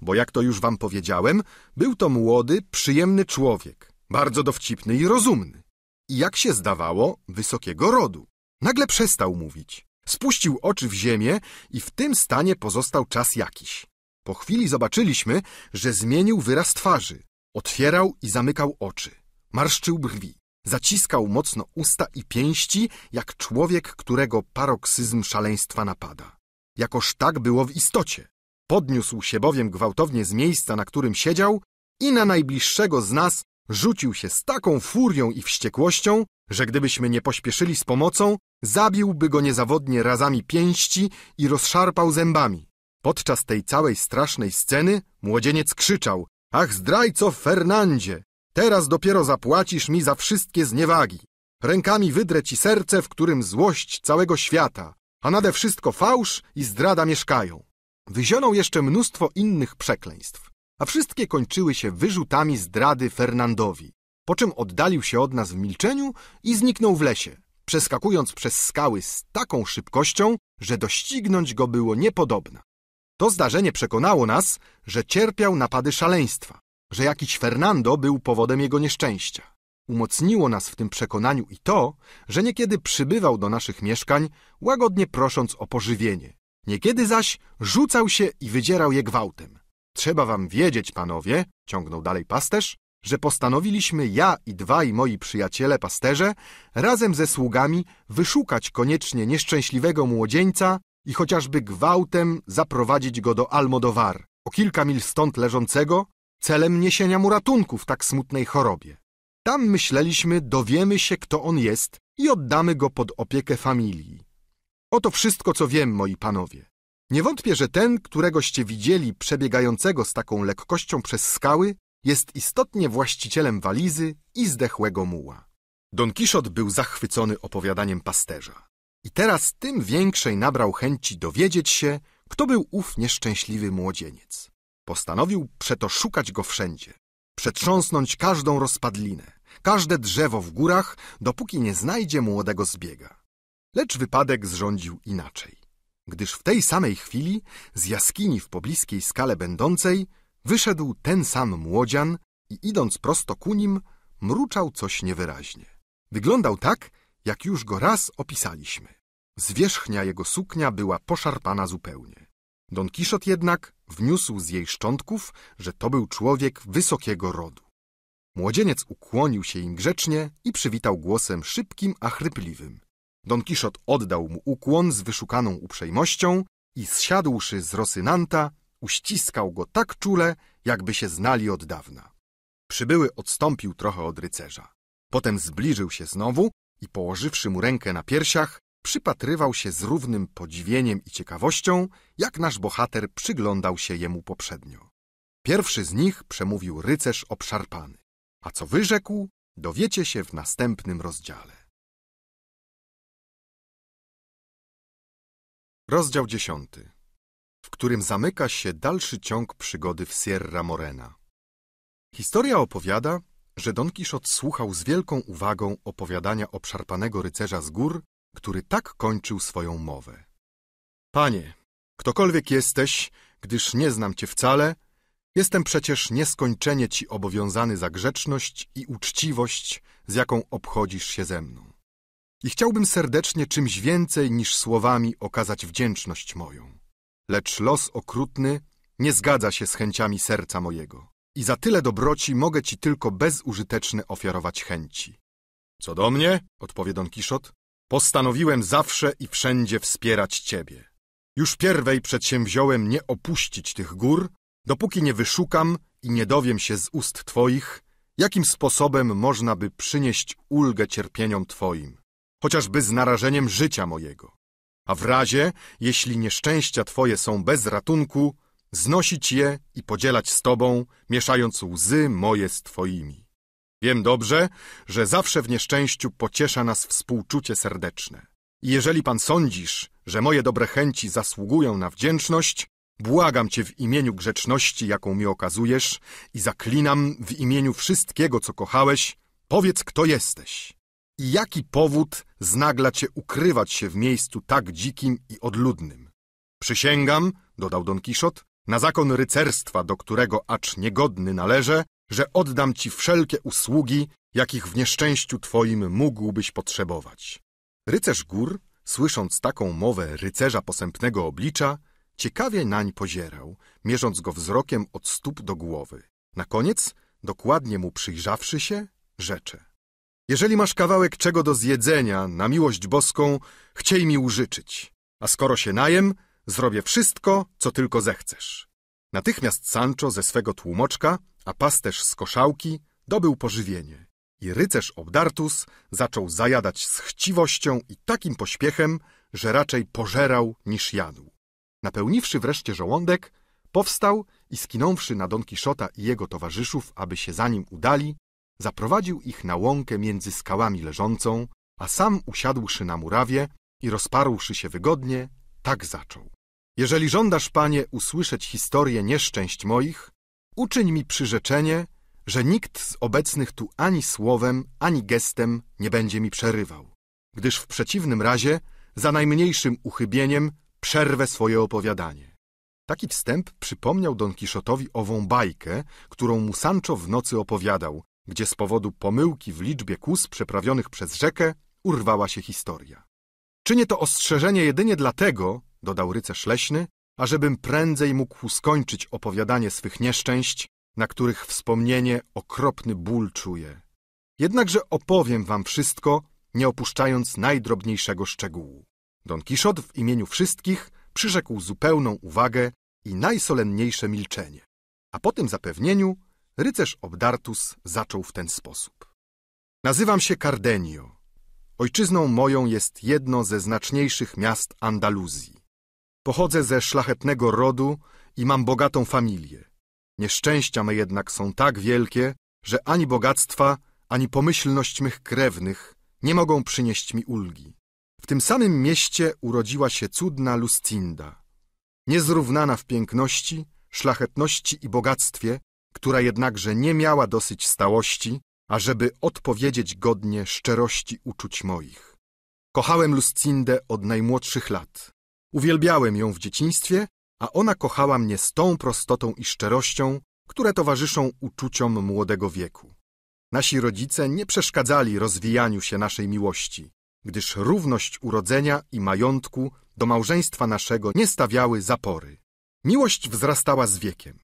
Bo jak to już wam powiedziałem, był to młody, przyjemny człowiek, bardzo dowcipny i rozumny. I jak się zdawało, wysokiego rodu. Nagle przestał mówić. Spuścił oczy w ziemię i w tym stanie pozostał czas jakiś. Po chwili zobaczyliśmy, że zmienił wyraz twarzy. Otwierał i zamykał oczy. Marszczył brwi. Zaciskał mocno usta i pięści, jak człowiek, którego paroksyzm szaleństwa napada. Jakoż tak było w istocie. Podniósł się bowiem gwałtownie z miejsca, na którym siedział i na najbliższego z nas Rzucił się z taką furią i wściekłością, że gdybyśmy nie pośpieszyli z pomocą, zabiłby go niezawodnie razami pięści i rozszarpał zębami. Podczas tej całej strasznej sceny młodzieniec krzyczał Ach zdrajco Fernandzie, teraz dopiero zapłacisz mi za wszystkie zniewagi. Rękami wydrę ci serce, w którym złość całego świata, a nade wszystko fałsz i zdrada mieszkają. Wyzionął jeszcze mnóstwo innych przekleństw a wszystkie kończyły się wyrzutami zdrady Fernandowi, po czym oddalił się od nas w milczeniu i zniknął w lesie, przeskakując przez skały z taką szybkością, że doścignąć go było niepodobna. To zdarzenie przekonało nas, że cierpiał napady szaleństwa, że jakiś Fernando był powodem jego nieszczęścia. Umocniło nas w tym przekonaniu i to, że niekiedy przybywał do naszych mieszkań, łagodnie prosząc o pożywienie. Niekiedy zaś rzucał się i wydzierał je gwałtem. Trzeba wam wiedzieć, panowie, ciągnął dalej pasterz, że postanowiliśmy ja i dwaj moi przyjaciele pasterze razem ze sługami wyszukać koniecznie nieszczęśliwego młodzieńca i chociażby gwałtem zaprowadzić go do Almodowar, o kilka mil stąd leżącego, celem niesienia mu ratunku w tak smutnej chorobie. Tam myśleliśmy, dowiemy się, kto on jest i oddamy go pod opiekę familii. Oto wszystko, co wiem, moi panowie. Nie wątpię, że ten, któregoście widzieli przebiegającego z taką lekkością przez skały, jest istotnie właścicielem walizy i zdechłego muła. Don Kiszot był zachwycony opowiadaniem pasterza. I teraz tym większej nabrał chęci dowiedzieć się, kto był ów nieszczęśliwy młodzieniec. Postanowił przeto szukać go wszędzie, przetrząsnąć każdą rozpadlinę, każde drzewo w górach, dopóki nie znajdzie młodego zbiega. Lecz wypadek zrządził inaczej gdyż w tej samej chwili z jaskini w pobliskiej skale będącej wyszedł ten sam młodzian i idąc prosto ku nim, mruczał coś niewyraźnie. Wyglądał tak, jak już go raz opisaliśmy. Zwierzchnia jego suknia była poszarpana zupełnie. Don Kiszot jednak wniósł z jej szczątków, że to był człowiek wysokiego rodu. Młodzieniec ukłonił się im grzecznie i przywitał głosem szybkim, a chrypliwym, Don Kiszot oddał mu ukłon z wyszukaną uprzejmością i zsiadłszy z Rosynanta, uściskał go tak czule, jakby się znali od dawna. Przybyły odstąpił trochę od rycerza. Potem zbliżył się znowu i położywszy mu rękę na piersiach, przypatrywał się z równym podziwieniem i ciekawością, jak nasz bohater przyglądał się jemu poprzednio. Pierwszy z nich przemówił rycerz obszarpany, a co wyrzekł, dowiecie się w następnym rozdziale. Rozdział 10, w którym zamyka się dalszy ciąg przygody w Sierra Morena. Historia opowiada, że Don Kiszot słuchał z wielką uwagą opowiadania obszarpanego rycerza z gór, który tak kończył swoją mowę. Panie, ktokolwiek jesteś, gdyż nie znam cię wcale, jestem przecież nieskończenie ci obowiązany za grzeczność i uczciwość, z jaką obchodzisz się ze mną i chciałbym serdecznie czymś więcej niż słowami okazać wdzięczność moją. Lecz los okrutny nie zgadza się z chęciami serca mojego i za tyle dobroci mogę ci tylko bezużyteczny ofiarować chęci. Co do mnie, odpowie Don Kiszot, postanowiłem zawsze i wszędzie wspierać ciebie. Już pierwej przedsięwziąłem nie opuścić tych gór, dopóki nie wyszukam i nie dowiem się z ust twoich, jakim sposobem można by przynieść ulgę cierpieniom twoim chociażby z narażeniem życia mojego. A w razie, jeśli nieszczęścia Twoje są bez ratunku, znosić je i podzielać z Tobą, mieszając łzy moje z Twoimi. Wiem dobrze, że zawsze w nieszczęściu pociesza nas współczucie serdeczne. I jeżeli Pan sądzisz, że moje dobre chęci zasługują na wdzięczność, błagam Cię w imieniu grzeczności, jaką mi okazujesz i zaklinam w imieniu wszystkiego, co kochałeś, powiedz, kto jesteś. I jaki powód znagla cię ukrywać się w miejscu tak dzikim i odludnym? Przysięgam, dodał Don Kiszot, na zakon rycerstwa, do którego acz niegodny należę, że oddam ci wszelkie usługi, jakich w nieszczęściu twoim mógłbyś potrzebować. Rycerz gór, słysząc taką mowę rycerza posępnego oblicza, ciekawie nań pozierał, mierząc go wzrokiem od stóp do głowy. Na koniec, dokładnie mu przyjrzawszy się, rzecze. Jeżeli masz kawałek czego do zjedzenia, na miłość boską, chciej mi użyczyć. A skoro się najem, zrobię wszystko, co tylko zechcesz. Natychmiast Sancho ze swego tłumoczka, a pasterz z koszałki, dobył pożywienie. I rycerz Obdartus zaczął zajadać z chciwością i takim pośpiechem, że raczej pożerał niż jadł. Napełniwszy wreszcie żołądek, powstał i skinąwszy na Don Kiszota i jego towarzyszów, aby się za nim udali, Zaprowadził ich na łąkę między skałami leżącą, a sam usiadłszy na murawie i rozparłszy się wygodnie, tak zaczął. Jeżeli żądasz, panie, usłyszeć historię nieszczęść moich, uczyń mi przyrzeczenie, że nikt z obecnych tu ani słowem, ani gestem nie będzie mi przerywał, gdyż w przeciwnym razie, za najmniejszym uchybieniem, przerwę swoje opowiadanie. Taki wstęp przypomniał Don Kiszotowi ową bajkę, którą mu Sancho w nocy opowiadał, gdzie z powodu pomyłki w liczbie kus przeprawionych przez rzekę urwała się historia. Czynię to ostrzeżenie jedynie dlatego, dodał rycerz leśny, ażebym prędzej mógł skończyć opowiadanie swych nieszczęść, na których wspomnienie okropny ból czuje. Jednakże opowiem wam wszystko, nie opuszczając najdrobniejszego szczegółu. Don Kiszot w imieniu wszystkich przyrzekł zupełną uwagę i najsolenniejsze milczenie. A po tym zapewnieniu Rycerz Obdartus zaczął w ten sposób. Nazywam się Cardenio. Ojczyzną moją jest jedno ze znaczniejszych miast Andaluzji. Pochodzę ze szlachetnego rodu i mam bogatą familię. Nieszczęścia me jednak są tak wielkie, że ani bogactwa, ani pomyślność mych krewnych nie mogą przynieść mi ulgi. W tym samym mieście urodziła się cudna Lucinda. Niezrównana w piękności, szlachetności i bogactwie, która jednakże nie miała dosyć stałości, ażeby odpowiedzieć godnie szczerości uczuć moich. Kochałem Lucindę od najmłodszych lat. Uwielbiałem ją w dzieciństwie, a ona kochała mnie z tą prostotą i szczerością, które towarzyszą uczuciom młodego wieku. Nasi rodzice nie przeszkadzali rozwijaniu się naszej miłości, gdyż równość urodzenia i majątku do małżeństwa naszego nie stawiały zapory. Miłość wzrastała z wiekiem.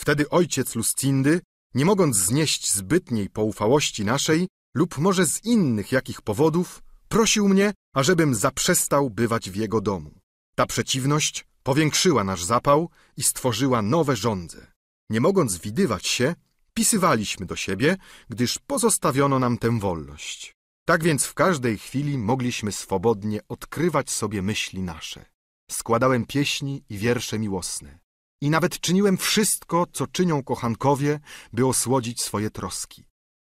Wtedy ojciec Lucindy, nie mogąc znieść zbytniej poufałości naszej lub może z innych jakich powodów, prosił mnie, ażebym zaprzestał bywać w jego domu. Ta przeciwność powiększyła nasz zapał i stworzyła nowe żądze. Nie mogąc widywać się, pisywaliśmy do siebie, gdyż pozostawiono nam tę wolność. Tak więc w każdej chwili mogliśmy swobodnie odkrywać sobie myśli nasze. Składałem pieśni i wiersze miłosne i nawet czyniłem wszystko, co czynią kochankowie, by osłodzić swoje troski.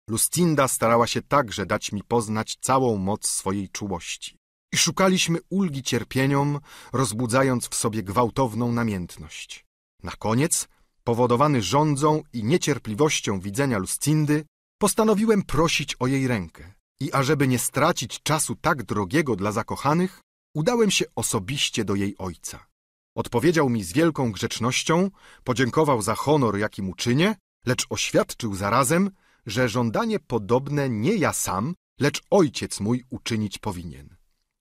Lustinda starała się także dać mi poznać całą moc swojej czułości. I szukaliśmy ulgi cierpieniom, rozbudzając w sobie gwałtowną namiętność. Na koniec, powodowany rządzą i niecierpliwością widzenia Lucindy, postanowiłem prosić o jej rękę. I ażeby nie stracić czasu tak drogiego dla zakochanych, udałem się osobiście do jej ojca. Odpowiedział mi z wielką grzecznością, podziękował za honor, jaki mu czynię, lecz oświadczył zarazem, że żądanie podobne nie ja sam, lecz ojciec mój uczynić powinien.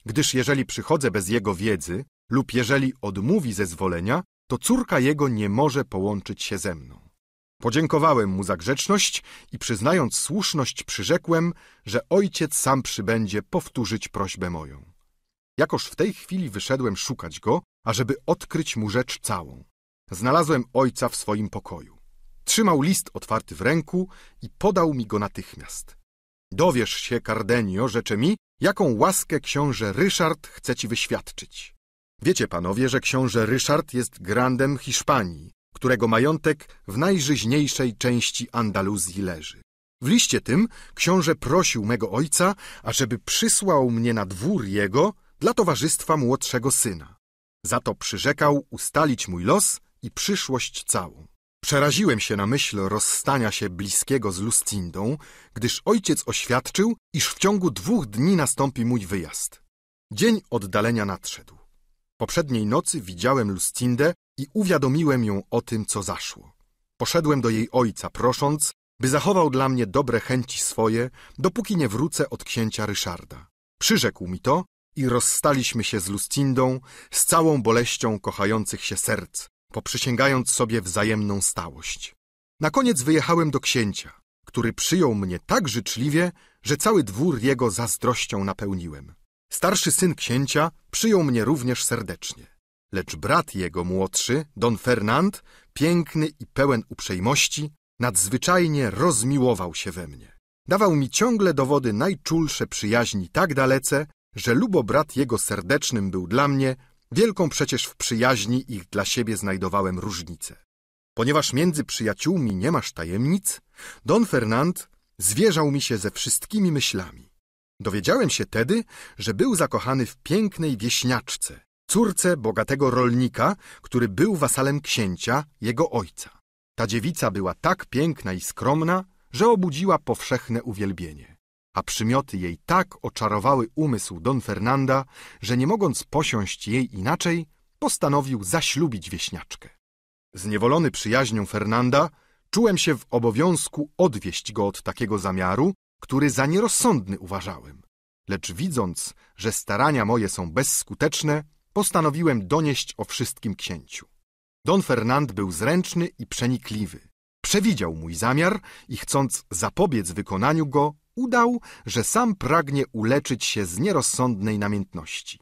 Gdyż jeżeli przychodzę bez jego wiedzy lub jeżeli odmówi zezwolenia, to córka jego nie może połączyć się ze mną. Podziękowałem mu za grzeczność i przyznając słuszność przyrzekłem, że ojciec sam przybędzie powtórzyć prośbę moją. Jakoż w tej chwili wyszedłem szukać go, ażeby odkryć mu rzecz całą. Znalazłem ojca w swoim pokoju. Trzymał list otwarty w ręku i podał mi go natychmiast. Dowiesz się, Cardenio, rzecze mi, jaką łaskę książę Ryszard chce ci wyświadczyć. Wiecie, panowie, że książę Ryszard jest grandem Hiszpanii, którego majątek w najżyźniejszej części Andaluzji leży. W liście tym książę prosił mego ojca, ażeby przysłał mnie na dwór jego dla towarzystwa młodszego syna. Za to przyrzekał ustalić mój los i przyszłość całą. Przeraziłem się na myśl rozstania się bliskiego z Lucindą, gdyż ojciec oświadczył, iż w ciągu dwóch dni nastąpi mój wyjazd. Dzień oddalenia nadszedł. Poprzedniej nocy widziałem Lucindę i uwiadomiłem ją o tym, co zaszło. Poszedłem do jej ojca, prosząc, by zachował dla mnie dobre chęci swoje, dopóki nie wrócę od księcia Ryszarda. Przyrzekł mi to i rozstaliśmy się z Lucindą z całą boleścią kochających się serc, poprzysięgając sobie wzajemną stałość. Na koniec wyjechałem do księcia, który przyjął mnie tak życzliwie, że cały dwór jego zazdrością napełniłem. Starszy syn księcia przyjął mnie również serdecznie, lecz brat jego młodszy, don Fernand, piękny i pełen uprzejmości, nadzwyczajnie rozmiłował się we mnie. Dawał mi ciągle dowody najczulsze przyjaźni tak dalece, że lubo brat jego serdecznym był dla mnie, wielką przecież w przyjaźni ich dla siebie znajdowałem różnicę. Ponieważ między przyjaciółmi nie masz tajemnic, Don Fernand zwierzał mi się ze wszystkimi myślami. Dowiedziałem się tedy, że był zakochany w pięknej wieśniaczce, córce bogatego rolnika, który był wasalem księcia, jego ojca. Ta dziewica była tak piękna i skromna, że obudziła powszechne uwielbienie a przymioty jej tak oczarowały umysł Don Fernanda, że nie mogąc posiąść jej inaczej, postanowił zaślubić wieśniaczkę. Zniewolony przyjaźnią Fernanda, czułem się w obowiązku odwieść go od takiego zamiaru, który za nierozsądny uważałem. Lecz widząc, że starania moje są bezskuteczne, postanowiłem donieść o wszystkim księciu. Don Fernand był zręczny i przenikliwy. Przewidział mój zamiar i chcąc zapobiec wykonaniu go, udał, że sam pragnie uleczyć się z nierozsądnej namiętności.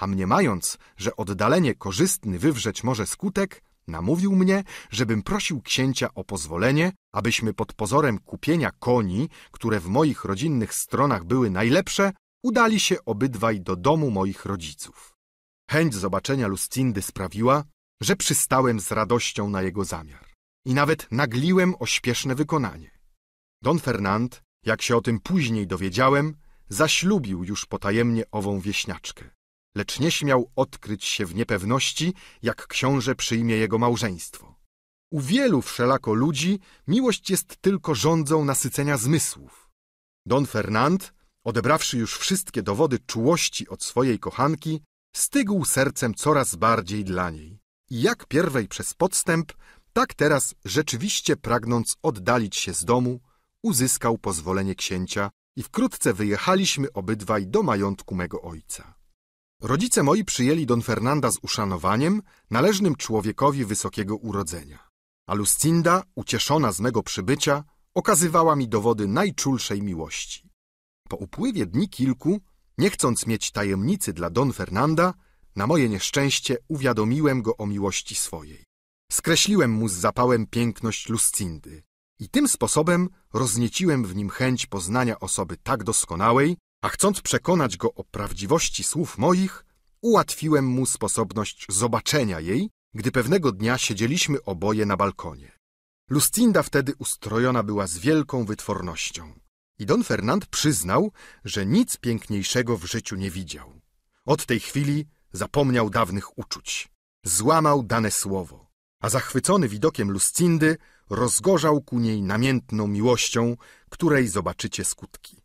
A mniemając, że oddalenie korzystny wywrzeć może skutek, namówił mnie, żebym prosił księcia o pozwolenie, abyśmy pod pozorem kupienia koni, które w moich rodzinnych stronach były najlepsze, udali się obydwaj do domu moich rodziców. Chęć zobaczenia Lucindy sprawiła, że przystałem z radością na jego zamiar i nawet nagliłem o śpieszne wykonanie. Don Fernand, jak się o tym później dowiedziałem, zaślubił już potajemnie ową wieśniaczkę, lecz nie śmiał odkryć się w niepewności, jak książę przyjmie jego małżeństwo. U wielu wszelako ludzi miłość jest tylko rządzą nasycenia zmysłów. Don Fernand, odebrawszy już wszystkie dowody czułości od swojej kochanki, stygł sercem coraz bardziej dla niej. I jak pierwej przez podstęp, tak teraz rzeczywiście pragnąc oddalić się z domu, uzyskał pozwolenie księcia i wkrótce wyjechaliśmy obydwaj do majątku mego ojca. Rodzice moi przyjęli Don Fernanda z uszanowaniem, należnym człowiekowi wysokiego urodzenia. A Lucinda, ucieszona z mego przybycia, okazywała mi dowody najczulszej miłości. Po upływie dni kilku, nie chcąc mieć tajemnicy dla Don Fernanda, na moje nieszczęście uwiadomiłem go o miłości swojej. Skreśliłem mu z zapałem piękność Lucindy i tym sposobem roznieciłem w nim chęć poznania osoby tak doskonałej, a chcąc przekonać go o prawdziwości słów moich, ułatwiłem mu sposobność zobaczenia jej, gdy pewnego dnia siedzieliśmy oboje na balkonie. Lucinda wtedy ustrojona była z wielką wytwornością i Don Fernand przyznał, że nic piękniejszego w życiu nie widział. Od tej chwili zapomniał dawnych uczuć. Złamał dane słowo, a zachwycony widokiem Lucindy rozgorzał ku niej namiętną miłością, której zobaczycie skutki.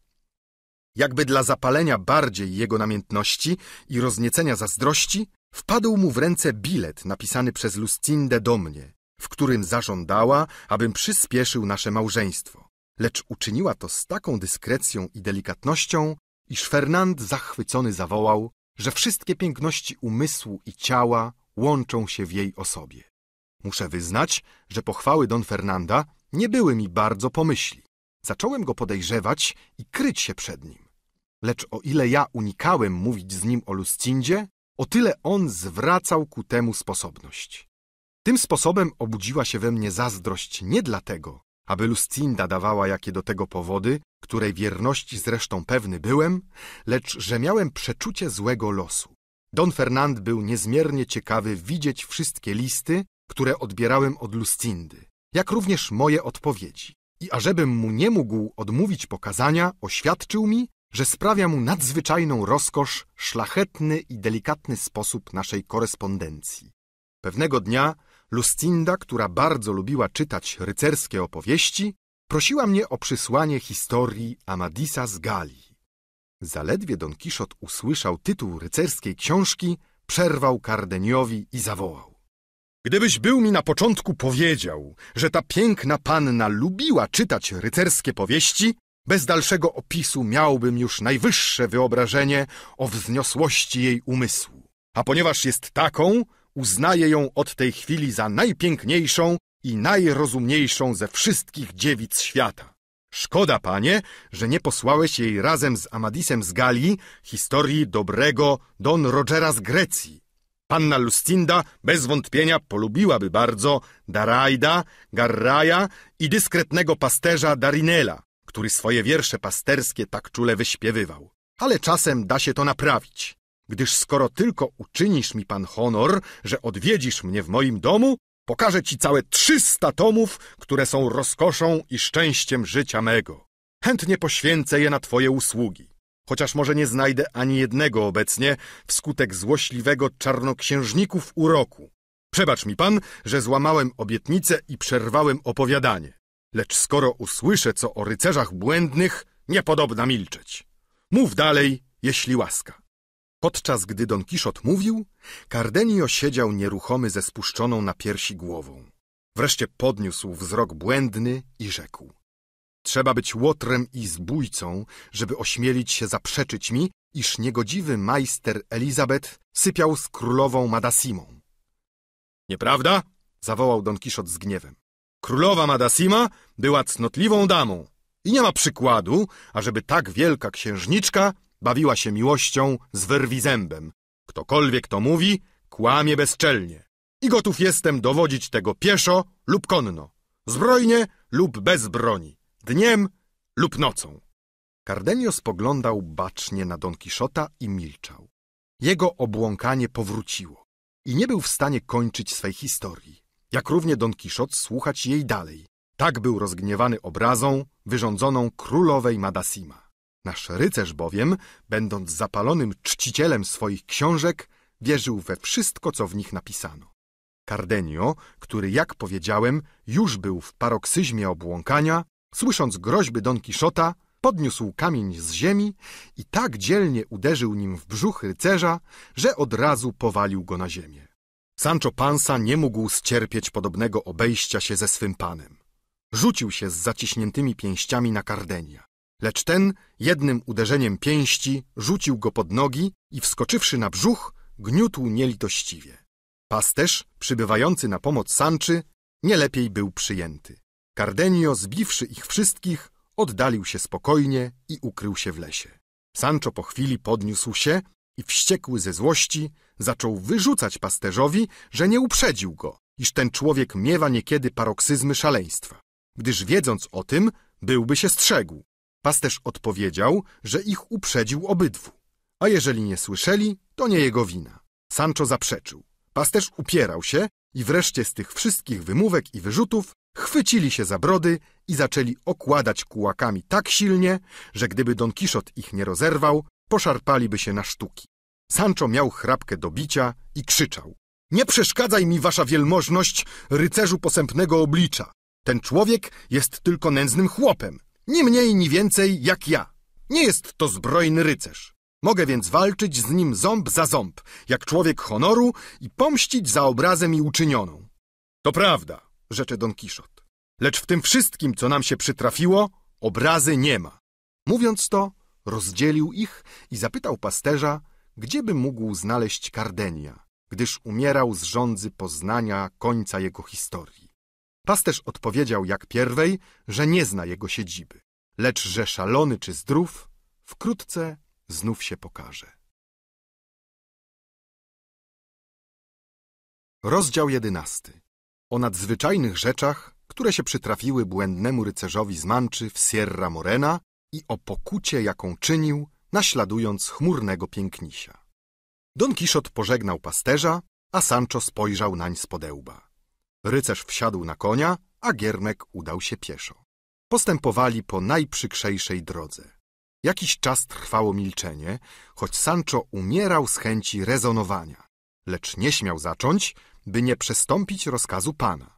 Jakby dla zapalenia bardziej jego namiętności i rozniecenia zazdrości, wpadł mu w ręce bilet napisany przez Lucindę do mnie, w którym zażądała, abym przyspieszył nasze małżeństwo. Lecz uczyniła to z taką dyskrecją i delikatnością, iż Fernand zachwycony zawołał, że wszystkie piękności umysłu i ciała łączą się w jej osobie. Muszę wyznać, że pochwały Don Fernanda nie były mi bardzo pomyśli. Zacząłem go podejrzewać i kryć się przed nim. Lecz o ile ja unikałem mówić z nim o Lucindzie, o tyle on zwracał ku temu sposobność. Tym sposobem obudziła się we mnie zazdrość nie dlatego, aby Lucinda dawała jakie do tego powody, której wierności zresztą pewny byłem, lecz że miałem przeczucie złego losu. Don Fernand był niezmiernie ciekawy widzieć wszystkie listy, które odbierałem od Lucindy, jak również moje odpowiedzi. I ażebym mu nie mógł odmówić pokazania, oświadczył mi, że sprawia mu nadzwyczajną rozkosz szlachetny i delikatny sposób naszej korespondencji. Pewnego dnia Lucinda, która bardzo lubiła czytać rycerskie opowieści, prosiła mnie o przysłanie historii Amadisa z Galii. Zaledwie Don Kiszot usłyszał tytuł rycerskiej książki, przerwał Kardeniowi i zawołał. Gdybyś był mi na początku powiedział, że ta piękna panna lubiła czytać rycerskie powieści, bez dalszego opisu miałbym już najwyższe wyobrażenie o wzniosłości jej umysłu. A ponieważ jest taką, uznaję ją od tej chwili za najpiękniejszą i najrozumniejszą ze wszystkich dziewic świata. Szkoda, panie, że nie posłałeś jej razem z Amadisem z Galii historii dobrego Don Rogera z Grecji, Panna Lustinda bez wątpienia polubiłaby bardzo Darajda, Garraja i dyskretnego pasterza Darinela, który swoje wiersze pasterskie tak czule wyśpiewywał. Ale czasem da się to naprawić, gdyż skoro tylko uczynisz mi pan honor, że odwiedzisz mnie w moim domu, pokażę ci całe trzysta tomów, które są rozkoszą i szczęściem życia mego. Chętnie poświęcę je na twoje usługi chociaż może nie znajdę ani jednego obecnie wskutek złośliwego czarnoksiężników uroku. Przebacz mi pan, że złamałem obietnicę i przerwałem opowiadanie. Lecz skoro usłyszę co o rycerzach błędnych, niepodobna milczeć. Mów dalej, jeśli łaska. Podczas gdy Don Kiszot mówił, Cardenio siedział nieruchomy ze spuszczoną na piersi głową. Wreszcie podniósł wzrok błędny i rzekł. Trzeba być łotrem i zbójcą, żeby ośmielić się zaprzeczyć mi, iż niegodziwy majster Elizabeth sypiał z królową Madasimą. Nieprawda? zawołał Don Kiszot z gniewem. Królowa Madasima była cnotliwą damą i nie ma przykładu, ażeby tak wielka księżniczka bawiła się miłością z wyrwizębem. Ktokolwiek to mówi, kłamie bezczelnie. I gotów jestem dowodzić tego pieszo lub konno, zbrojnie lub bez broni dniem lub nocą. Cardenio spoglądał bacznie na Don Kiszota i milczał. Jego obłąkanie powróciło i nie był w stanie kończyć swej historii, jak równie Don Kiszot słuchać jej dalej. Tak był rozgniewany obrazą wyrządzoną królowej Madasima. Nasz rycerz bowiem, będąc zapalonym czcicielem swoich książek, wierzył we wszystko, co w nich napisano. Cardenio, który, jak powiedziałem, już był w paroksyzmie obłąkania, Słysząc groźby Don Kiszota, podniósł kamień z ziemi i tak dzielnie uderzył nim w brzuch rycerza, że od razu powalił go na ziemię. Sancho Panza nie mógł ścierpieć podobnego obejścia się ze swym panem. Rzucił się z zaciśniętymi pięściami na Kardenia, lecz ten jednym uderzeniem pięści rzucił go pod nogi i wskoczywszy na brzuch, gniótł nielitościwie. Pasterz, przybywający na pomoc Sanczy, nie lepiej był przyjęty. Cardenio, zbiwszy ich wszystkich, oddalił się spokojnie i ukrył się w lesie. Sancho po chwili podniósł się i wściekły ze złości zaczął wyrzucać pasterzowi, że nie uprzedził go, iż ten człowiek miewa niekiedy paroksyzmy szaleństwa. Gdyż wiedząc o tym, byłby się strzegł. Pasterz odpowiedział, że ich uprzedził obydwu. A jeżeli nie słyszeli, to nie jego wina. Sancho zaprzeczył. Pasterz upierał się i wreszcie z tych wszystkich wymówek i wyrzutów chwycili się za brody i zaczęli okładać kułakami tak silnie, że gdyby Don Kiszot ich nie rozerwał, poszarpaliby się na sztuki. Sancho miał chrapkę do bicia i krzyczał. Nie przeszkadzaj mi, wasza wielmożność, rycerzu posępnego oblicza. Ten człowiek jest tylko nędznym chłopem, nie mniej, ni więcej jak ja. Nie jest to zbrojny rycerz. Mogę więc walczyć z nim ząb za ząb, jak człowiek honoru i pomścić za obrazem i uczynioną. To prawda, rzecze Don Kiszot. Lecz w tym wszystkim, co nam się przytrafiło, obrazy nie ma. Mówiąc to, rozdzielił ich i zapytał pasterza, gdzieby mógł znaleźć Kardenia, gdyż umierał z rządzy poznania końca jego historii. Pasterz odpowiedział jak pierwej, że nie zna jego siedziby, lecz że szalony czy zdrów, wkrótce znów się pokaże. Rozdział jedenasty o nadzwyczajnych rzeczach, które się przytrafiły błędnemu rycerzowi z Manczy w Sierra Morena i o pokucie, jaką czynił, naśladując chmurnego pięknisia. Don Kiszot pożegnał pasterza, a Sancho spojrzał nań z podełba. Rycerz wsiadł na konia, a Giermek udał się pieszo. Postępowali po najprzykrzejszej drodze. Jakiś czas trwało milczenie, choć Sancho umierał z chęci rezonowania lecz nie śmiał zacząć, by nie przestąpić rozkazu pana.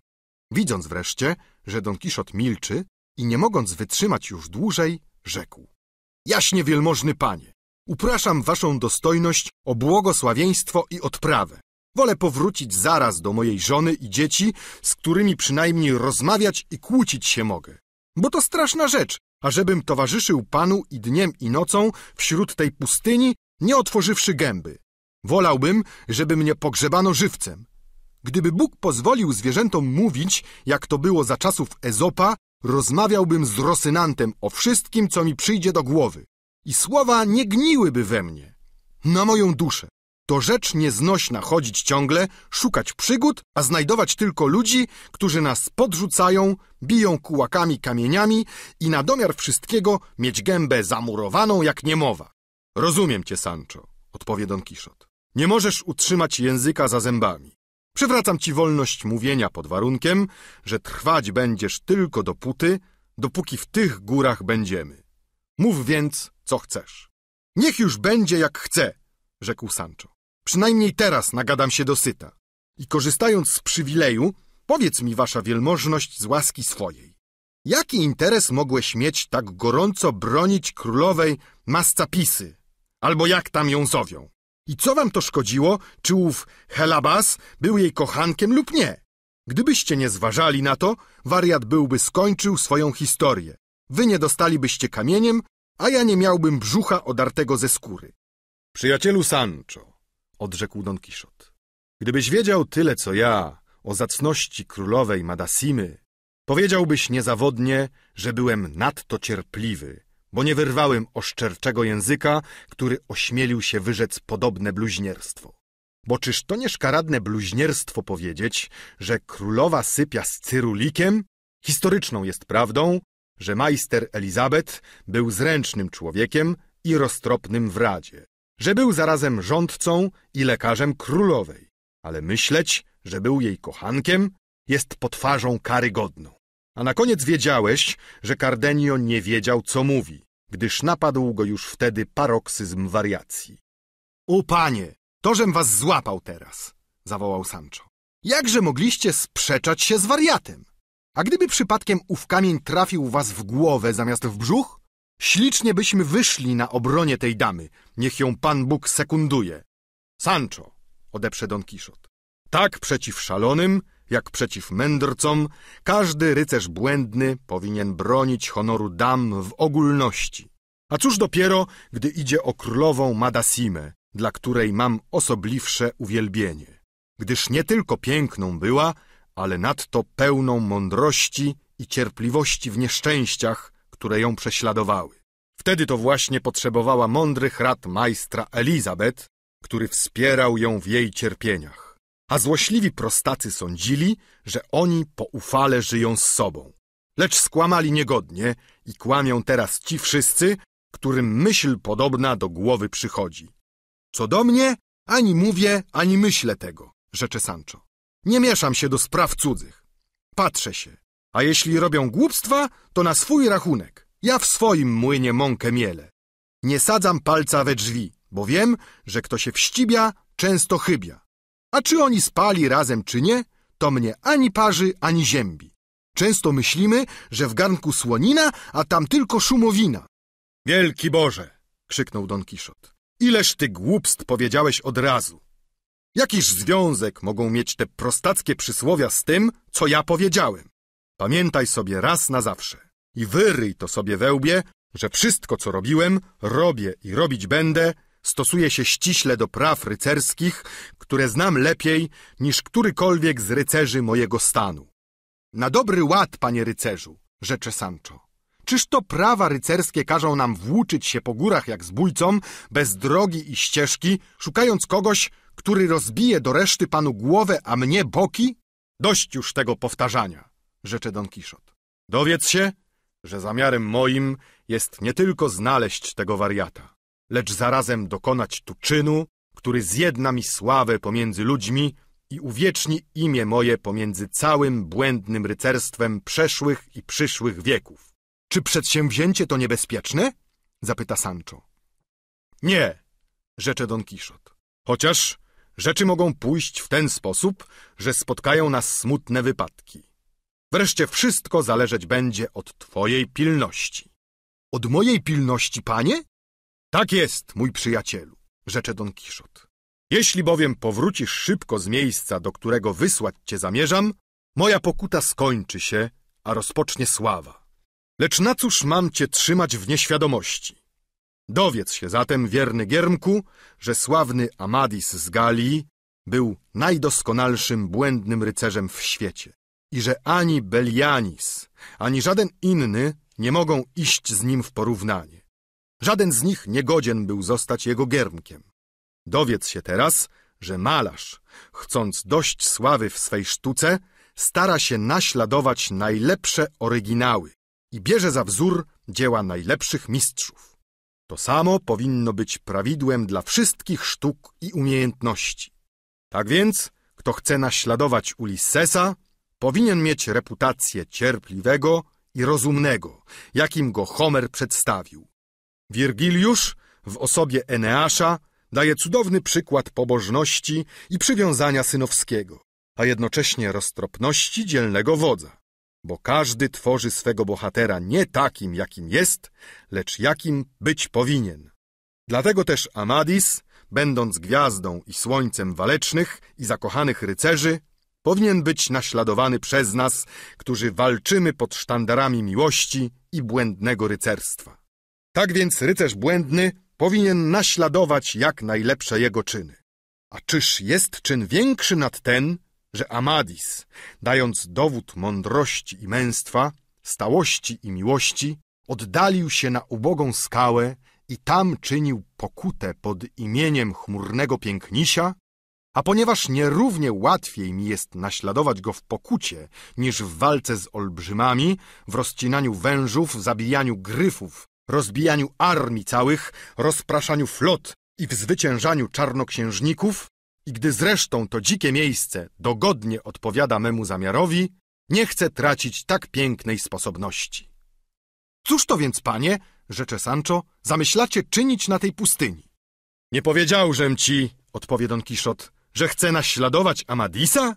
Widząc wreszcie, że Don Kiszot milczy i nie mogąc wytrzymać już dłużej, rzekł. Jaśnie wielmożny panie, upraszam waszą dostojność o błogosławieństwo i odprawę. Wolę powrócić zaraz do mojej żony i dzieci, z którymi przynajmniej rozmawiać i kłócić się mogę. Bo to straszna rzecz, ażebym towarzyszył panu i dniem i nocą wśród tej pustyni, nie otworzywszy gęby. Wolałbym, żeby mnie pogrzebano żywcem. Gdyby Bóg pozwolił zwierzętom mówić, jak to było za czasów Ezopa, rozmawiałbym z Rosynantem o wszystkim, co mi przyjdzie do głowy. I słowa nie gniłyby we mnie. Na moją duszę. To rzecz nieznośna chodzić ciągle, szukać przygód, a znajdować tylko ludzi, którzy nas podrzucają, biją kułakami kamieniami i na domiar wszystkiego mieć gębę zamurowaną jak niemowa. Rozumiem cię, Sancho, odpowie Don Kiszot. Nie możesz utrzymać języka za zębami. Przywracam ci wolność mówienia pod warunkiem, że trwać będziesz tylko dopóty, dopóki w tych górach będziemy. Mów więc, co chcesz. Niech już będzie jak chce, rzekł Sancho. Przynajmniej teraz nagadam się dosyta. I korzystając z przywileju, powiedz mi, wasza wielmożność, z łaski swojej. Jaki interes mogłeś mieć tak gorąco bronić królowej Mascapisy, albo jak tam ją zowią? I co wam to szkodziło, czy ów Helabas był jej kochankiem lub nie? Gdybyście nie zważali na to, wariat byłby skończył swoją historię. Wy nie dostalibyście kamieniem, a ja nie miałbym brzucha odartego ze skóry. Przyjacielu Sancho, odrzekł Don Kiszot, gdybyś wiedział tyle co ja o zacności królowej Madasimy, powiedziałbyś niezawodnie, że byłem nadto cierpliwy bo nie wyrwałem oszczerczego języka, który ośmielił się wyrzec podobne bluźnierstwo. Bo czyż to nie szkaradne bluźnierstwo powiedzieć, że królowa sypia z cyrulikiem? Historyczną jest prawdą, że majster Elizabeth był zręcznym człowiekiem i roztropnym w radzie, że był zarazem rządcą i lekarzem królowej, ale myśleć, że był jej kochankiem, jest potwarzą karygodną. A na koniec wiedziałeś, że Cardenio nie wiedział, co mówi, gdyż napadł go już wtedy paroksyzm wariacji. U panie, tożem was złapał teraz, zawołał Sancho. Jakże mogliście sprzeczać się z wariatem? A gdyby przypadkiem ów kamień trafił was w głowę zamiast w brzuch? Ślicznie byśmy wyszli na obronie tej damy. Niech ją Pan Bóg sekunduje. Sancho, odeprze Don Kiszot. Tak przeciw szalonym jak przeciw mędrcom, każdy rycerz błędny powinien bronić honoru dam w ogólności. A cóż dopiero, gdy idzie o królową Madasimę, dla której mam osobliwsze uwielbienie, gdyż nie tylko piękną była, ale nadto pełną mądrości i cierpliwości w nieszczęściach, które ją prześladowały. Wtedy to właśnie potrzebowała mądrych rad majstra Elizabeth, który wspierał ją w jej cierpieniach a złośliwi prostacy sądzili, że oni poufale żyją z sobą. Lecz skłamali niegodnie i kłamią teraz ci wszyscy, którym myśl podobna do głowy przychodzi. Co do mnie, ani mówię, ani myślę tego, rzecze Sancho. Nie mieszam się do spraw cudzych. Patrzę się, a jeśli robią głupstwa, to na swój rachunek. Ja w swoim młynie mąkę miele. Nie sadzam palca we drzwi, bo wiem, że kto się wścibia, często chybia. A czy oni spali razem czy nie, to mnie ani parzy, ani ziębi. Często myślimy, że w garnku słonina, a tam tylko szumowina. Wielki Boże! krzyknął Don Kiszot. Ileż ty głupstw powiedziałeś od razu. Jakiż związek mogą mieć te prostackie przysłowia z tym, co ja powiedziałem? Pamiętaj sobie raz na zawsze i wyryj to sobie wełbie, że wszystko, co robiłem, robię i robić będę stosuje się ściśle do praw rycerskich, które znam lepiej niż którykolwiek z rycerzy mojego stanu. Na dobry ład, panie rycerzu, rzecze Sancho. Czyż to prawa rycerskie każą nam włóczyć się po górach jak zbójcom, bez drogi i ścieżki, szukając kogoś, który rozbije do reszty panu głowę, a mnie boki? Dość już tego powtarzania, rzecze Don Kiszot. Dowiedz się, że zamiarem moim jest nie tylko znaleźć tego wariata, lecz zarazem dokonać tu czynu, który zjedna mi sławę pomiędzy ludźmi i uwieczni imię moje pomiędzy całym błędnym rycerstwem przeszłych i przyszłych wieków. Czy przedsięwzięcie to niebezpieczne? zapyta Sancho. Nie, rzecze Don Kiszot. Chociaż rzeczy mogą pójść w ten sposób, że spotkają nas smutne wypadki. Wreszcie wszystko zależeć będzie od twojej pilności. Od mojej pilności, panie? Tak jest, mój przyjacielu, rzecze Don Kiszot. Jeśli bowiem powrócisz szybko z miejsca, do którego wysłać cię zamierzam, moja pokuta skończy się, a rozpocznie sława. Lecz na cóż mam cię trzymać w nieświadomości? Dowiedz się zatem, wierny Giermku, że sławny Amadis z Galii był najdoskonalszym błędnym rycerzem w świecie i że ani Belianis, ani żaden inny nie mogą iść z nim w porównanie. Żaden z nich niegodzien był zostać jego giermkiem. Dowiedz się teraz, że malarz, chcąc dość sławy w swej sztuce, stara się naśladować najlepsze oryginały i bierze za wzór dzieła najlepszych mistrzów. To samo powinno być prawidłem dla wszystkich sztuk i umiejętności. Tak więc, kto chce naśladować Ulissesa, powinien mieć reputację cierpliwego i rozumnego, jakim go Homer przedstawił. Wirgiliusz w osobie Eneasza daje cudowny przykład pobożności i przywiązania synowskiego, a jednocześnie roztropności dzielnego wodza, bo każdy tworzy swego bohatera nie takim, jakim jest, lecz jakim być powinien. Dlatego też Amadis, będąc gwiazdą i słońcem walecznych i zakochanych rycerzy, powinien być naśladowany przez nas, którzy walczymy pod sztandarami miłości i błędnego rycerstwa. Tak więc rycerz błędny powinien naśladować jak najlepsze jego czyny. A czyż jest czyn większy nad ten, że Amadis, dając dowód mądrości i męstwa, stałości i miłości, oddalił się na ubogą skałę i tam czynił pokutę pod imieniem chmurnego pięknisia, a ponieważ nierównie łatwiej mi jest naśladować go w pokucie niż w walce z olbrzymami, w rozcinaniu wężów, zabijaniu gryfów rozbijaniu armii całych, rozpraszaniu flot i w zwyciężaniu czarnoksiężników, i gdy zresztą to dzikie miejsce dogodnie odpowiada memu zamiarowi, nie chcę tracić tak pięknej sposobności. Cóż to więc, panie, rzecze Sancho, zamyślacie czynić na tej pustyni? Nie powiedziałżem ci, odpowie Don Kiszot, że chcę naśladować Amadisa?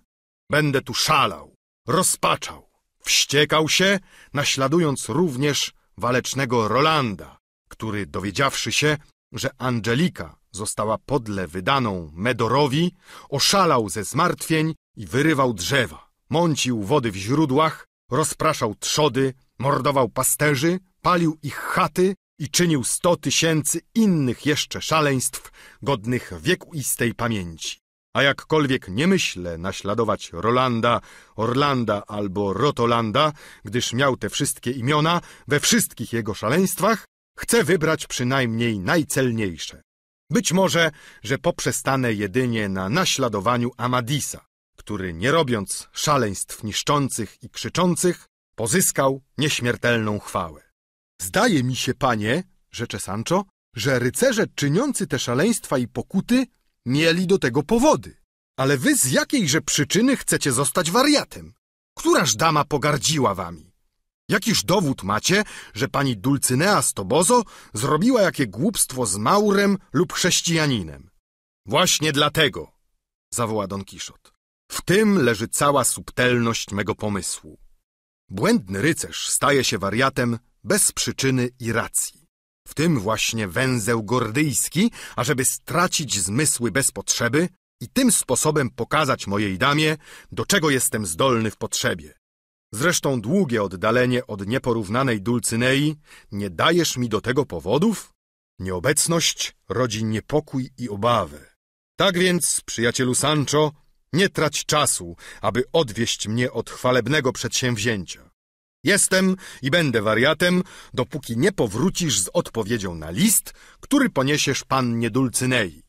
Będę tu szalał, rozpaczał, wściekał się, naśladując również walecznego Rolanda, który dowiedziawszy się, że Angelika została podle wydaną Medorowi, oszalał ze zmartwień i wyrywał drzewa, mącił wody w źródłach, rozpraszał trzody, mordował pasterzy, palił ich chaty i czynił sto tysięcy innych jeszcze szaleństw godnych wiekuistej pamięci. A jakkolwiek nie myślę naśladować Rolanda, Orlanda albo Rotolanda, gdyż miał te wszystkie imiona we wszystkich jego szaleństwach, chcę wybrać przynajmniej najcelniejsze. Być może, że poprzestanę jedynie na naśladowaniu Amadisa, który nie robiąc szaleństw niszczących i krzyczących, pozyskał nieśmiertelną chwałę. Zdaje mi się, panie, rzecze Sancho, że rycerze czyniący te szaleństwa i pokuty Mieli do tego powody. Ale wy z jakiejże przyczyny chcecie zostać wariatem? Któraż dama pogardziła wami? Jakiż dowód macie, że pani Dulcynea Stobozo zrobiła jakie głupstwo z Maurem lub chrześcijaninem? Właśnie dlatego, zawoła Don Kiszot. W tym leży cała subtelność mego pomysłu. Błędny rycerz staje się wariatem bez przyczyny i racji w tym właśnie węzeł gordyjski, ażeby stracić zmysły bez potrzeby i tym sposobem pokazać mojej damie, do czego jestem zdolny w potrzebie. Zresztą długie oddalenie od nieporównanej Dulcynei, nie dajesz mi do tego powodów? Nieobecność rodzi niepokój i obawę. Tak więc, przyjacielu Sancho, nie trać czasu, aby odwieść mnie od chwalebnego przedsięwzięcia. Jestem i będę wariatem, dopóki nie powrócisz z odpowiedzią na list, który poniesiesz pannie Dulcynei.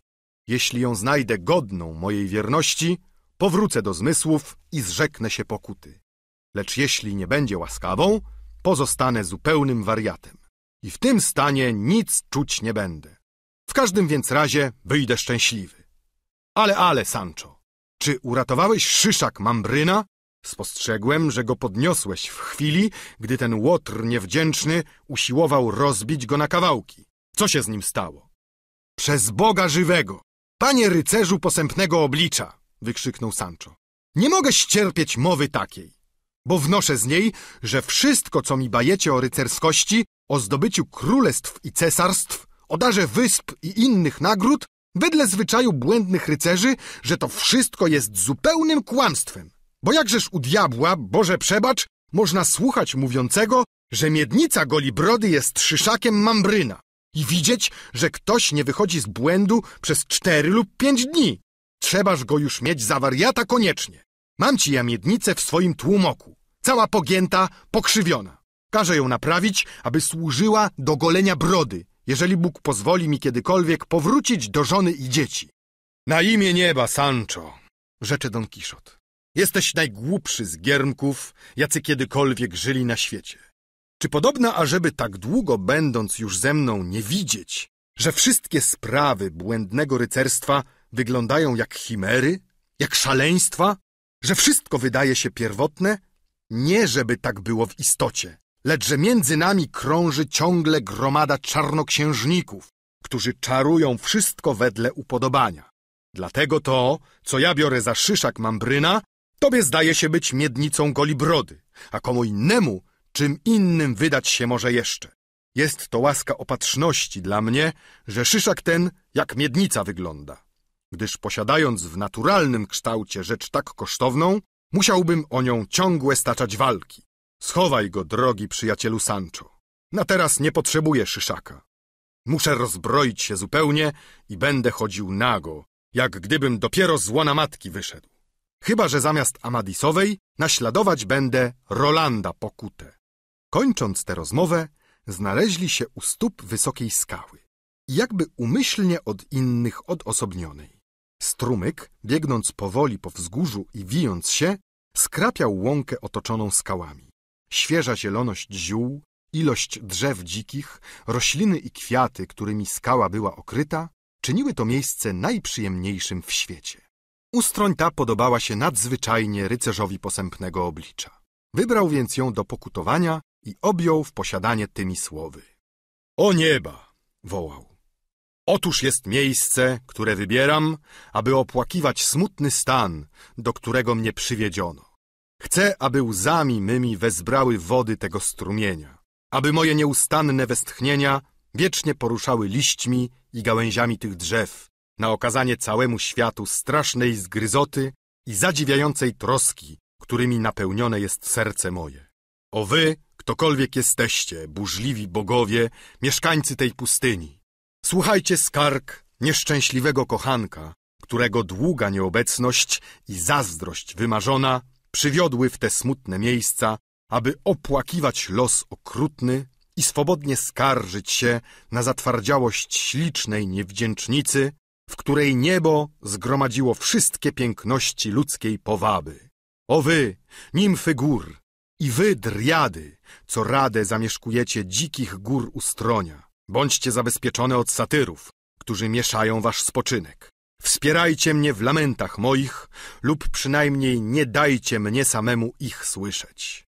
Jeśli ją znajdę godną mojej wierności, powrócę do zmysłów i zrzeknę się pokuty. Lecz jeśli nie będzie łaskawą, pozostanę zupełnym wariatem. I w tym stanie nic czuć nie będę. W każdym więc razie wyjdę szczęśliwy. Ale, ale, Sancho, czy uratowałeś szyszak Mambryna? Spostrzegłem, że go podniosłeś w chwili, gdy ten łotr niewdzięczny usiłował rozbić go na kawałki. Co się z nim stało? Przez Boga żywego! Panie rycerzu posępnego oblicza! wykrzyknął Sancho. Nie mogę ścierpieć mowy takiej, bo wnoszę z niej, że wszystko, co mi bajecie o rycerskości, o zdobyciu królestw i cesarstw, o darze wysp i innych nagród, wedle zwyczaju błędnych rycerzy, że to wszystko jest zupełnym kłamstwem bo jakżeż u diabła, Boże przebacz, można słuchać mówiącego, że miednica goli brody jest szyszakiem mambryna i widzieć, że ktoś nie wychodzi z błędu przez cztery lub pięć dni. Trzebaż go już mieć za wariata koniecznie. Mam ci ja miednicę w swoim tłumoku, cała pogięta, pokrzywiona. Każę ją naprawić, aby służyła do golenia brody, jeżeli Bóg pozwoli mi kiedykolwiek powrócić do żony i dzieci. Na imię nieba, Sancho, rzecze Don Kiszot. Jesteś najgłupszy z giermków, jacy kiedykolwiek żyli na świecie. Czy podobna, ażeby tak długo będąc już ze mną nie widzieć, że wszystkie sprawy błędnego rycerstwa wyglądają jak chimery, jak szaleństwa, że wszystko wydaje się pierwotne? Nie, żeby tak było w istocie, lecz że między nami krąży ciągle gromada czarnoksiężników, którzy czarują wszystko wedle upodobania. Dlatego to, co ja biorę za szyszak mambryna, Tobie zdaje się być miednicą golibrody, a komu innemu czym innym wydać się może jeszcze. Jest to łaska opatrzności dla mnie, że szyszak ten jak miednica wygląda, gdyż posiadając w naturalnym kształcie rzecz tak kosztowną, musiałbym o nią ciągłe staczać walki. Schowaj go, drogi przyjacielu Sancho. Na teraz nie potrzebuję szyszaka. Muszę rozbroić się zupełnie i będę chodził nago, jak gdybym dopiero z łona matki wyszedł chyba że zamiast Amadisowej naśladować będę Rolanda Pokutę. Kończąc tę rozmowę, znaleźli się u stóp wysokiej skały, jakby umyślnie od innych odosobnionej. Strumyk, biegnąc powoli po wzgórzu i wijąc się, skrapiał łąkę otoczoną skałami. Świeża zieloność ziół, ilość drzew dzikich, rośliny i kwiaty, którymi skała była okryta, czyniły to miejsce najprzyjemniejszym w świecie. Ustroń ta podobała się nadzwyczajnie rycerzowi posępnego oblicza. Wybrał więc ją do pokutowania i objął w posiadanie tymi słowy. O nieba! wołał. Otóż jest miejsce, które wybieram, aby opłakiwać smutny stan, do którego mnie przywiedziono. Chcę, aby łzami mymi wezbrały wody tego strumienia, aby moje nieustanne westchnienia wiecznie poruszały liśćmi i gałęziami tych drzew, na okazanie całemu światu strasznej zgryzoty i zadziwiającej troski, którymi napełnione jest serce moje. O wy, ktokolwiek jesteście, burzliwi bogowie, mieszkańcy tej pustyni, słuchajcie skarg nieszczęśliwego kochanka, którego długa nieobecność i zazdrość wymarzona przywiodły w te smutne miejsca, aby opłakiwać los okrutny i swobodnie skarżyć się na zatwardziałość ślicznej niewdzięcznicy, w której niebo zgromadziło wszystkie piękności ludzkiej powaby. O wy, nimfy gór, i wy, driady, co radę zamieszkujecie dzikich gór ustronia, bądźcie zabezpieczone od satyrów, którzy mieszają wasz spoczynek. Wspierajcie mnie w lamentach moich, lub przynajmniej nie dajcie mnie samemu ich słyszeć.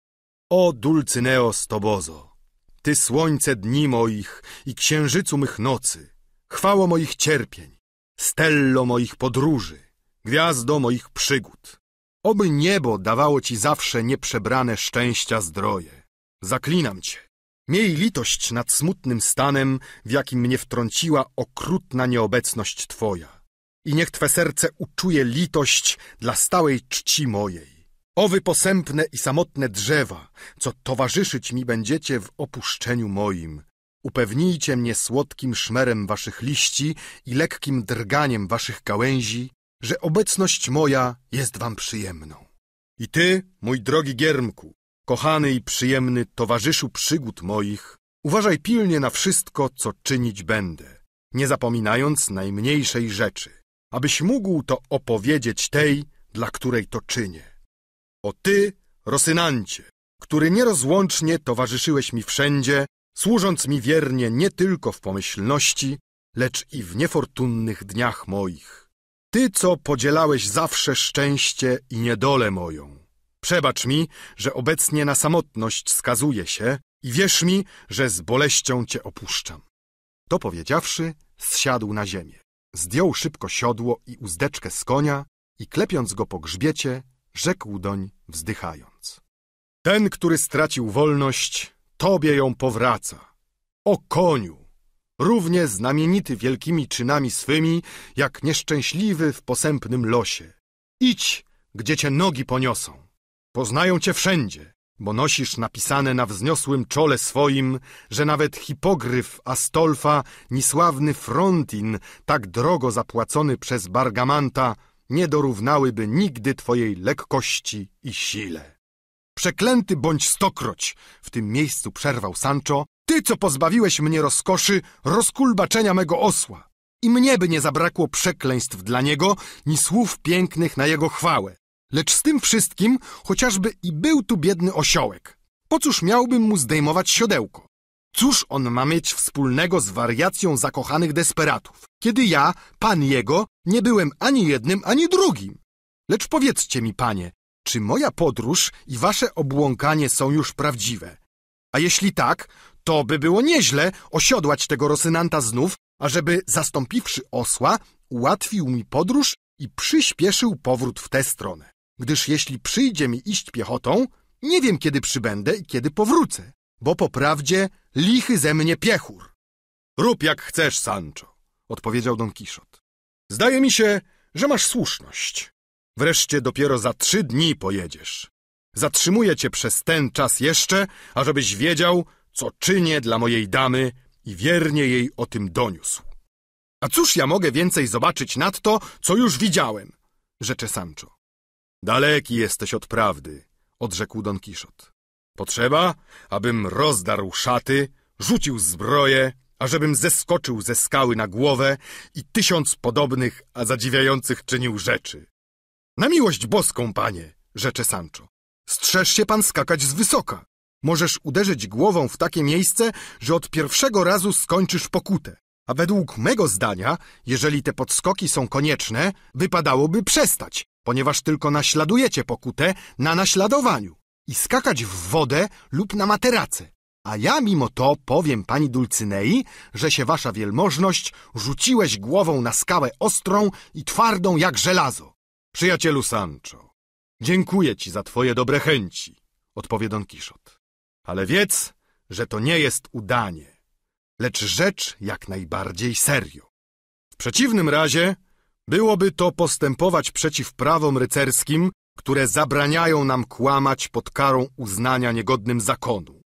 O Dulcyneo Stobozo, ty słońce dni moich i księżycu mych nocy, chwało moich cierpień, Stello moich podróży, gwiazdo moich przygód. Oby niebo dawało ci zawsze nieprzebrane szczęścia zdroje. Zaklinam cię. Miej litość nad smutnym stanem, w jakim mnie wtrąciła okrutna nieobecność twoja. I niech twe serce uczuje litość dla stałej czci mojej. Owy posępne i samotne drzewa, co towarzyszyć mi będziecie w opuszczeniu moim. Upewnijcie mnie słodkim szmerem waszych liści i lekkim drganiem waszych gałęzi, że obecność moja jest wam przyjemną. I ty, mój drogi Giermku, kochany i przyjemny towarzyszu przygód moich, uważaj pilnie na wszystko, co czynić będę, nie zapominając najmniejszej rzeczy, abyś mógł to opowiedzieć tej, dla której to czynię. O ty, Rosynancie, który nierozłącznie towarzyszyłeś mi wszędzie, służąc mi wiernie nie tylko w pomyślności, lecz i w niefortunnych dniach moich. Ty, co podzielałeś zawsze szczęście i niedolę moją. Przebacz mi, że obecnie na samotność skazuję się i wierz mi, że z boleścią cię opuszczam. To powiedziawszy, zsiadł na ziemię. Zdjął szybko siodło i uzdeczkę z konia i klepiąc go po grzbiecie, rzekł doń wzdychając. Ten, który stracił wolność, Tobie ją powraca. O koniu! Równie znamienity wielkimi czynami swymi, jak nieszczęśliwy w posępnym losie. Idź, gdzie cię nogi poniosą. Poznają cię wszędzie, bo nosisz napisane na wzniosłym czole swoim, że nawet hipogryf Astolfa, nisławny Frontin, tak drogo zapłacony przez Bargamanta, nie dorównałyby nigdy twojej lekkości i sile. Przeklęty bądź stokroć! W tym miejscu przerwał Sancho. Ty, co pozbawiłeś mnie rozkoszy, rozkulbaczenia mego osła. I mnie by nie zabrakło przekleństw dla niego, ni słów pięknych na jego chwałę. Lecz z tym wszystkim, chociażby i był tu biedny osiołek, po cóż miałbym mu zdejmować siodełko? Cóż on ma mieć wspólnego z wariacją zakochanych desperatów, kiedy ja, pan jego, nie byłem ani jednym, ani drugim? Lecz powiedzcie mi, panie, czy moja podróż i wasze obłąkanie są już prawdziwe? A jeśli tak, to by było nieźle osiodłać tego Rosynanta znów, ażeby zastąpiwszy osła, ułatwił mi podróż i przyspieszył powrót w tę stronę. Gdyż jeśli przyjdzie mi iść piechotą, nie wiem kiedy przybędę i kiedy powrócę, bo po prawdzie lichy ze mnie piechur. Rób jak chcesz, Sancho, odpowiedział Don Kiszot. Zdaje mi się, że masz słuszność. Wreszcie dopiero za trzy dni pojedziesz. Zatrzymuję cię przez ten czas jeszcze, ażebyś wiedział, co czynię dla mojej damy i wiernie jej o tym doniósł. A cóż ja mogę więcej zobaczyć nad to, co już widziałem? rzecze Sancho. Daleki jesteś od prawdy, odrzekł Don Kiszot. Potrzeba, abym rozdarł szaty, rzucił zbroję, ażebym zeskoczył ze skały na głowę i tysiąc podobnych, a zadziwiających czynił rzeczy. Na miłość boską, panie, rzecze Sancho. Strzeż się pan skakać z wysoka. Możesz uderzyć głową w takie miejsce, że od pierwszego razu skończysz pokutę. A według mego zdania, jeżeli te podskoki są konieczne, wypadałoby przestać, ponieważ tylko naśladujecie pokutę na naśladowaniu i skakać w wodę lub na materace. A ja mimo to powiem pani Dulcynei, że się wasza wielmożność rzuciłeś głową na skałę ostrą i twardą jak żelazo. Przyjacielu Sancho, dziękuję ci za twoje dobre chęci, odpowie Don Kiszot. Ale wiedz, że to nie jest udanie, lecz rzecz jak najbardziej serio. W przeciwnym razie byłoby to postępować przeciw prawom rycerskim, które zabraniają nam kłamać pod karą uznania niegodnym zakonu.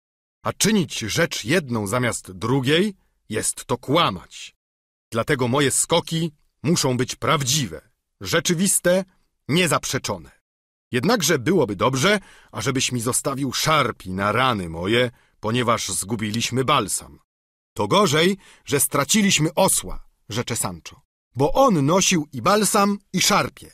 A czynić rzecz jedną zamiast drugiej jest to kłamać. Dlatego moje skoki muszą być prawdziwe, rzeczywiste niezaprzeczone. Jednakże byłoby dobrze, ażebyś mi zostawił szarpi na rany moje, ponieważ zgubiliśmy balsam. To gorzej, że straciliśmy osła, rzecze Sancho, bo on nosił i balsam, i szarpie.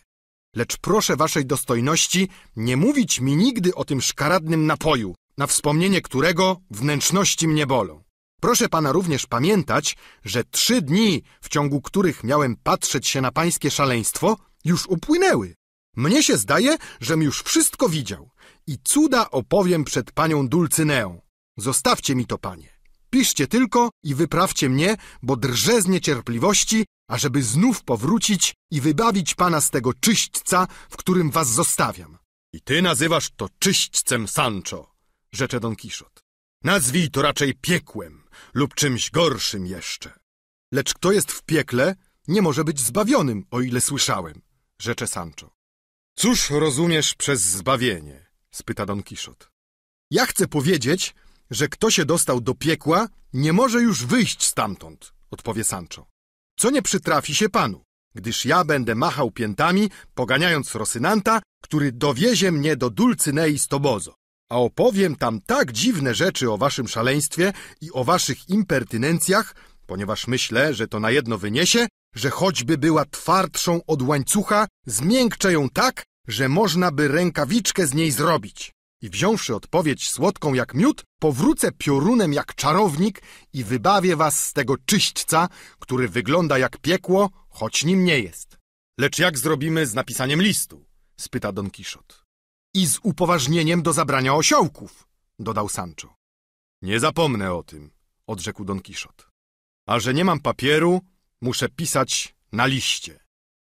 Lecz proszę waszej dostojności nie mówić mi nigdy o tym szkaradnym napoju, na wspomnienie którego wnętrzności mnie bolą. Proszę pana również pamiętać, że trzy dni, w ciągu których miałem patrzeć się na pańskie szaleństwo, już upłynęły. Mnie się zdaje, żem już wszystko widział i cuda opowiem przed panią Dulcyneą. Zostawcie mi to, panie. Piszcie tylko i wyprawcie mnie, bo drżę z niecierpliwości, ażeby znów powrócić i wybawić pana z tego czyśćca, w którym was zostawiam. I ty nazywasz to czyśćcem, Sancho, rzecze Don Kiszot. Nazwij to raczej piekłem lub czymś gorszym jeszcze. Lecz kto jest w piekle, nie może być zbawionym, o ile słyszałem, rzecze Sancho. Cóż rozumiesz przez zbawienie? spyta Don Kiszot. Ja chcę powiedzieć, że kto się dostał do piekła, nie może już wyjść stamtąd, odpowie Sancho. Co nie przytrafi się panu, gdyż ja będę machał piętami, poganiając Rosynanta, który dowiezie mnie do Dulcynei z Tobozo, a opowiem tam tak dziwne rzeczy o waszym szaleństwie i o waszych impertynencjach, ponieważ myślę, że to na jedno wyniesie, że choćby była twardszą od łańcucha, zmiękczę ją tak, że można by rękawiczkę z niej zrobić. I wziąwszy odpowiedź słodką jak miód, powrócę piorunem jak czarownik i wybawię was z tego czyśćca, który wygląda jak piekło, choć nim nie jest. Lecz jak zrobimy z napisaniem listu? spyta Don Kiszot. I z upoważnieniem do zabrania osiołków, dodał Sancho. Nie zapomnę o tym, odrzekł Don Kiszot. A że nie mam papieru, muszę pisać na liście.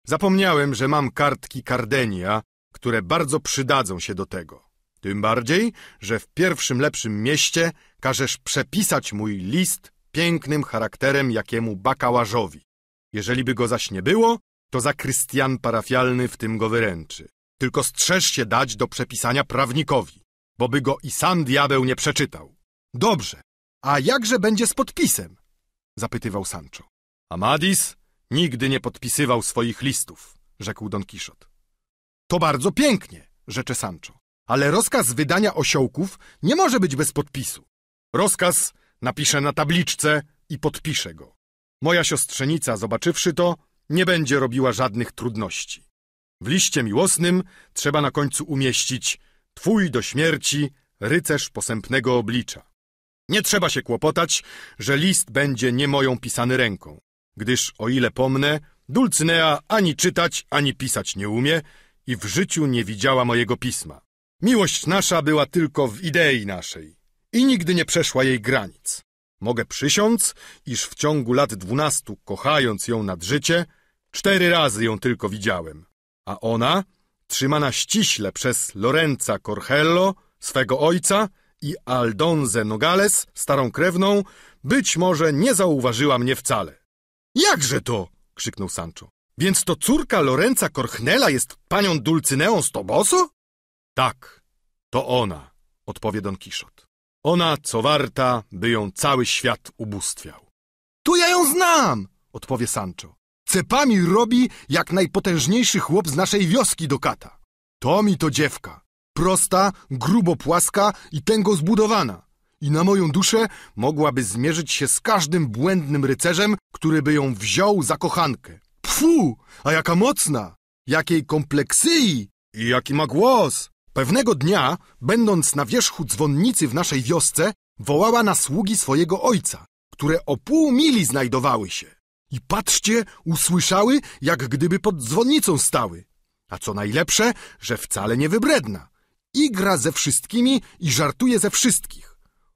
Zapomniałem, że mam kartki Kardenia, które bardzo przydadzą się do tego. Tym bardziej, że w pierwszym lepszym mieście każesz przepisać mój list pięknym charakterem jakiemu bakałażowi. Jeżeli by go zaś nie było, to za Krystian parafialny w tym go wyręczy. Tylko strzeż się dać do przepisania prawnikowi, bo by go i sam diabeł nie przeczytał. Dobrze, a jakże będzie z podpisem? Zapytywał Sancho. Amadis Nigdy nie podpisywał swoich listów, rzekł Don Kiszot. To bardzo pięknie, rzecze Sancho, ale rozkaz wydania osiołków nie może być bez podpisu. Rozkaz napiszę na tabliczce i podpiszę go. Moja siostrzenica, zobaczywszy to, nie będzie robiła żadnych trudności. W liście miłosnym trzeba na końcu umieścić Twój do śmierci rycerz posępnego oblicza. Nie trzeba się kłopotać, że list będzie nie moją pisany ręką gdyż o ile pomnę, Dulcynea ani czytać, ani pisać nie umie i w życiu nie widziała mojego pisma. Miłość nasza była tylko w idei naszej i nigdy nie przeszła jej granic. Mogę przysiąc, iż w ciągu lat dwunastu, kochając ją nad życie, cztery razy ją tylko widziałem, a ona, trzymana ściśle przez Lorenza Corhello, swego ojca i Aldonze Nogales, starą krewną, być może nie zauważyła mnie wcale. Jakże to? krzyknął Sancho. Więc to córka Lorenza Korchnela jest panią Dulcyneą Stoboso? Tak, to ona, odpowie Don Kiszot. Ona, co warta, by ją cały świat ubóstwiał. Tu ja ją znam, odpowie Sancho. Cepami robi jak najpotężniejszy chłop z naszej wioski do kata. To mi to dziewka. Prosta, grubo płaska i tęgo zbudowana i na moją duszę mogłaby zmierzyć się z każdym błędnym rycerzem, który by ją wziął za kochankę. Pfu, a jaka mocna! Jakiej kompleksyi! I jaki ma głos! Pewnego dnia, będąc na wierzchu dzwonnicy w naszej wiosce, wołała na sługi swojego ojca, które o pół mili znajdowały się. I patrzcie, usłyszały, jak gdyby pod dzwonnicą stały. A co najlepsze, że wcale nie wybredna. Igra ze wszystkimi i żartuje ze wszystkich.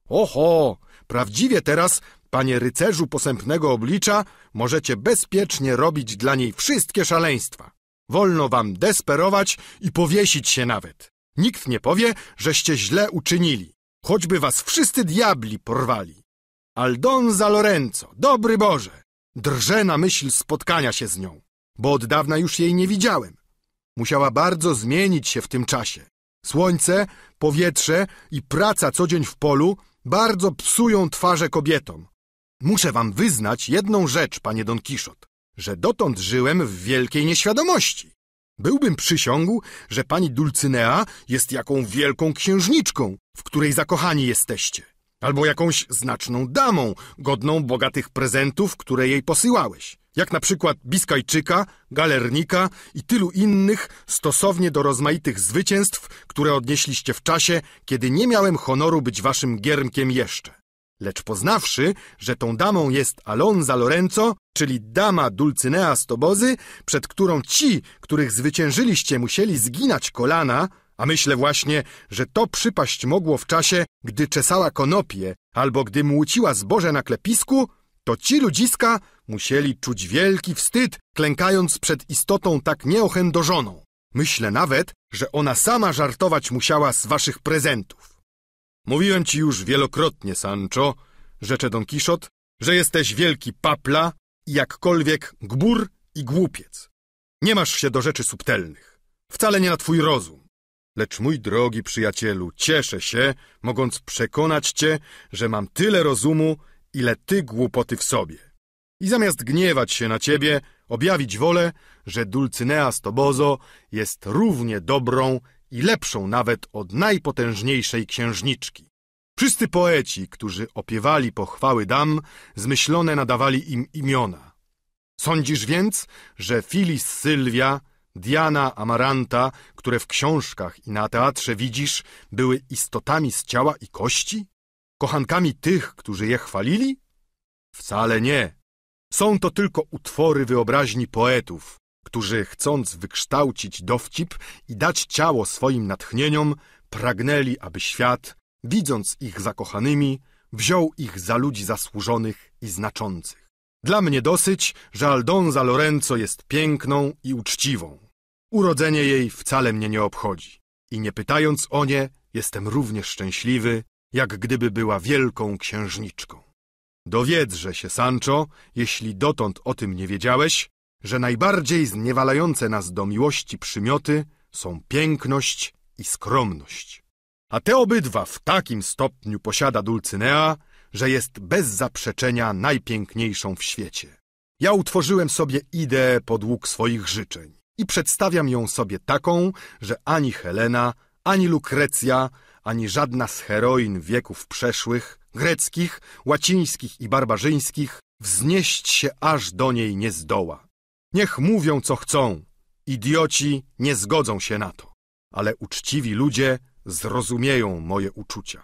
Oho, prawdziwie teraz, panie rycerzu posępnego oblicza, możecie bezpiecznie robić dla niej wszystkie szaleństwa. Wolno wam desperować i powiesić się nawet. Nikt nie powie, żeście źle uczynili, choćby was wszyscy diabli porwali. Aldonza Lorenzo, dobry Boże! drże na myśl spotkania się z nią, bo od dawna już jej nie widziałem. Musiała bardzo zmienić się w tym czasie. Słońce, powietrze i praca co dzień w polu bardzo psują twarze kobietom. Muszę wam wyznać jedną rzecz, panie Don Kiszot, że dotąd żyłem w wielkiej nieświadomości. Byłbym przysiągł, że pani Dulcynea jest jaką wielką księżniczką, w której zakochani jesteście, albo jakąś znaczną damą, godną bogatych prezentów, które jej posyłałeś jak na przykład Biskajczyka, Galernika i tylu innych, stosownie do rozmaitych zwycięstw, które odnieśliście w czasie, kiedy nie miałem honoru być waszym giermkiem jeszcze. Lecz poznawszy, że tą damą jest Alonza Lorenzo, czyli dama Dulcynea Stobozy, przed którą ci, których zwyciężyliście, musieli zginać kolana, a myślę właśnie, że to przypaść mogło w czasie, gdy czesała konopie albo gdy młóciła zboże na klepisku, to ci ludziska musieli czuć wielki wstyd, klękając przed istotą tak nieochędożoną. Myślę nawet, że ona sama żartować musiała z waszych prezentów. Mówiłem ci już wielokrotnie, Sancho, rzecze Don Kiszot, że jesteś wielki papla i jakkolwiek gbur i głupiec. Nie masz się do rzeczy subtelnych. Wcale nie na twój rozum. Lecz mój drogi przyjacielu, cieszę się, mogąc przekonać cię, że mam tyle rozumu, ile ty głupoty w sobie. I zamiast gniewać się na ciebie, objawić wolę, że Dulcinea Stobozo jest równie dobrą i lepszą nawet od najpotężniejszej księżniczki. Wszyscy poeci, którzy opiewali pochwały dam, zmyślone nadawali im imiona. Sądzisz więc, że Filis Sylwia, Diana Amaranta, które w książkach i na teatrze widzisz, były istotami z ciała i kości? kochankami tych, którzy je chwalili? Wcale nie. Są to tylko utwory wyobraźni poetów, którzy chcąc wykształcić dowcip i dać ciało swoim natchnieniom, pragnęli, aby świat, widząc ich zakochanymi, wziął ich za ludzi zasłużonych i znaczących. Dla mnie dosyć, że Aldonza Lorenzo jest piękną i uczciwą. Urodzenie jej wcale mnie nie obchodzi. I nie pytając o nie, jestem również szczęśliwy, jak gdyby była wielką księżniczką. Dowiedzże się, Sancho, jeśli dotąd o tym nie wiedziałeś, że najbardziej zniewalające nas do miłości przymioty są piękność i skromność. A te obydwa w takim stopniu posiada Dulcynea, że jest bez zaprzeczenia najpiękniejszą w świecie. Ja utworzyłem sobie ideę podług swoich życzeń i przedstawiam ją sobie taką, że ani Helena, ani Lukrecja ani żadna z heroin wieków przeszłych, greckich, łacińskich i barbarzyńskich, wznieść się aż do niej nie zdoła. Niech mówią, co chcą. Idioci nie zgodzą się na to. Ale uczciwi ludzie zrozumieją moje uczucia.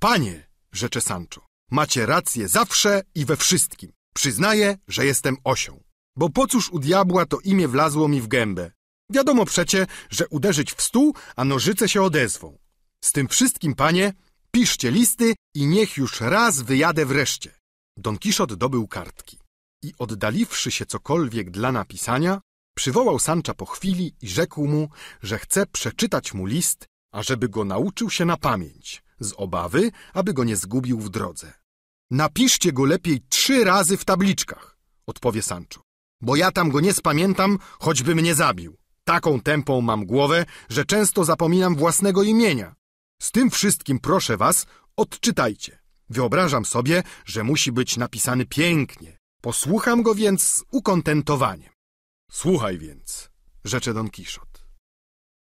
Panie, rzecze Sancho, macie rację zawsze i we wszystkim. Przyznaję, że jestem osią. Bo po cóż u diabła to imię wlazło mi w gębę? Wiadomo przecie, że uderzyć w stół, a nożyce się odezwą. Z tym wszystkim, panie, piszcie listy i niech już raz wyjadę wreszcie. Don Kiszot dobył kartki i oddaliwszy się cokolwiek dla napisania, przywołał Sancha po chwili i rzekł mu, że chce przeczytać mu list, ażeby go nauczył się na pamięć, z obawy, aby go nie zgubił w drodze. Napiszcie go lepiej trzy razy w tabliczkach, odpowie Sancho, bo ja tam go nie spamiętam, choćby mnie zabił. Taką tempą mam głowę, że często zapominam własnego imienia. Z tym wszystkim proszę was, odczytajcie. Wyobrażam sobie, że musi być napisany pięknie. Posłucham go więc z ukontentowaniem. Słuchaj więc, rzecze Don Kiszot.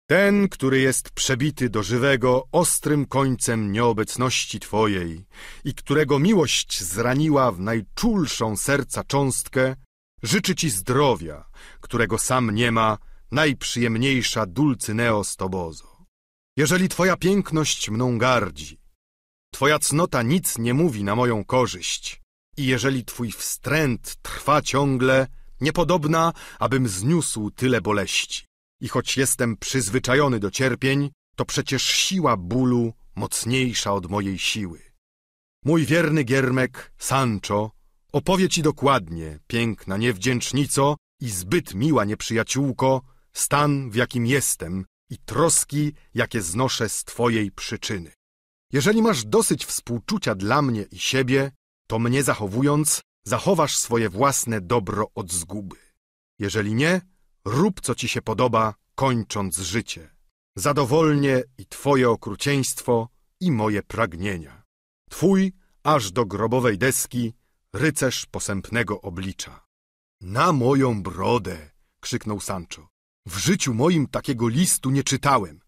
Ten, który jest przebity do żywego ostrym końcem nieobecności Twojej i którego miłość zraniła w najczulszą serca cząstkę, życzy Ci zdrowia, którego sam nie ma najprzyjemniejsza Dulcyneo Stobozo. Jeżeli Twoja piękność mną gardzi, Twoja cnota nic nie mówi na moją korzyść i jeżeli Twój wstręt trwa ciągle, niepodobna, abym zniósł tyle boleści. I choć jestem przyzwyczajony do cierpień, to przecież siła bólu mocniejsza od mojej siły. Mój wierny giermek, Sancho, opowie ci dokładnie, piękna niewdzięcznico i zbyt miła nieprzyjaciółko, stan, w jakim jestem i troski, jakie znoszę z Twojej przyczyny. Jeżeli masz dosyć współczucia dla mnie i siebie, to mnie zachowując, zachowasz swoje własne dobro od zguby. Jeżeli nie, rób co ci się podoba, kończąc życie. Zadowolnie i Twoje okrucieństwo i moje pragnienia. Twój, aż do grobowej deski, rycerz posępnego oblicza. Na moją brodę! krzyknął Sancho. W życiu moim takiego listu nie czytałem.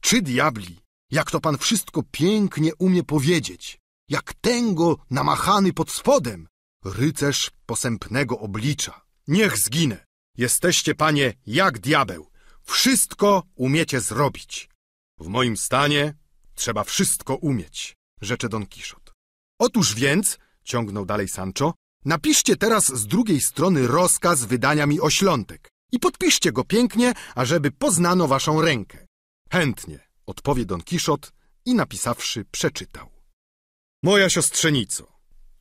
Czy diabli, jak to pan wszystko pięknie umie powiedzieć, jak tęgo namachany pod spodem, rycerz posępnego oblicza. Niech zginę. Jesteście, panie, jak diabeł. Wszystko umiecie zrobić. W moim stanie trzeba wszystko umieć, rzecze Don Kiszot. Otóż więc, ciągnął dalej Sancho, napiszcie teraz z drugiej strony rozkaz wydania mi oślątek i podpiszcie go pięknie, ażeby poznano waszą rękę. Chętnie, odpowie Don Kiszot i napisawszy przeczytał. Moja siostrzenico,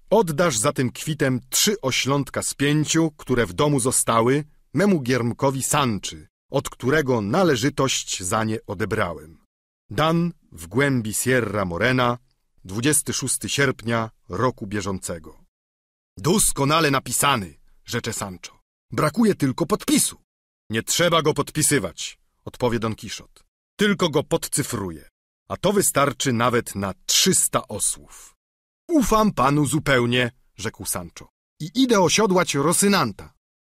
oddasz za tym kwitem trzy oślątka z pięciu, które w domu zostały, memu giermkowi Sanczy, od którego należytość za nie odebrałem. Dan w głębi Sierra Morena, 26 sierpnia roku bieżącego. Doskonale napisany, rzecze Sancho. Brakuje tylko podpisu. Nie trzeba go podpisywać, odpowie Don Kiszot. Tylko go podcyfruję, a to wystarczy nawet na trzysta osłów. Ufam panu zupełnie, rzekł Sancho, i idę osiodłać Rosynanta.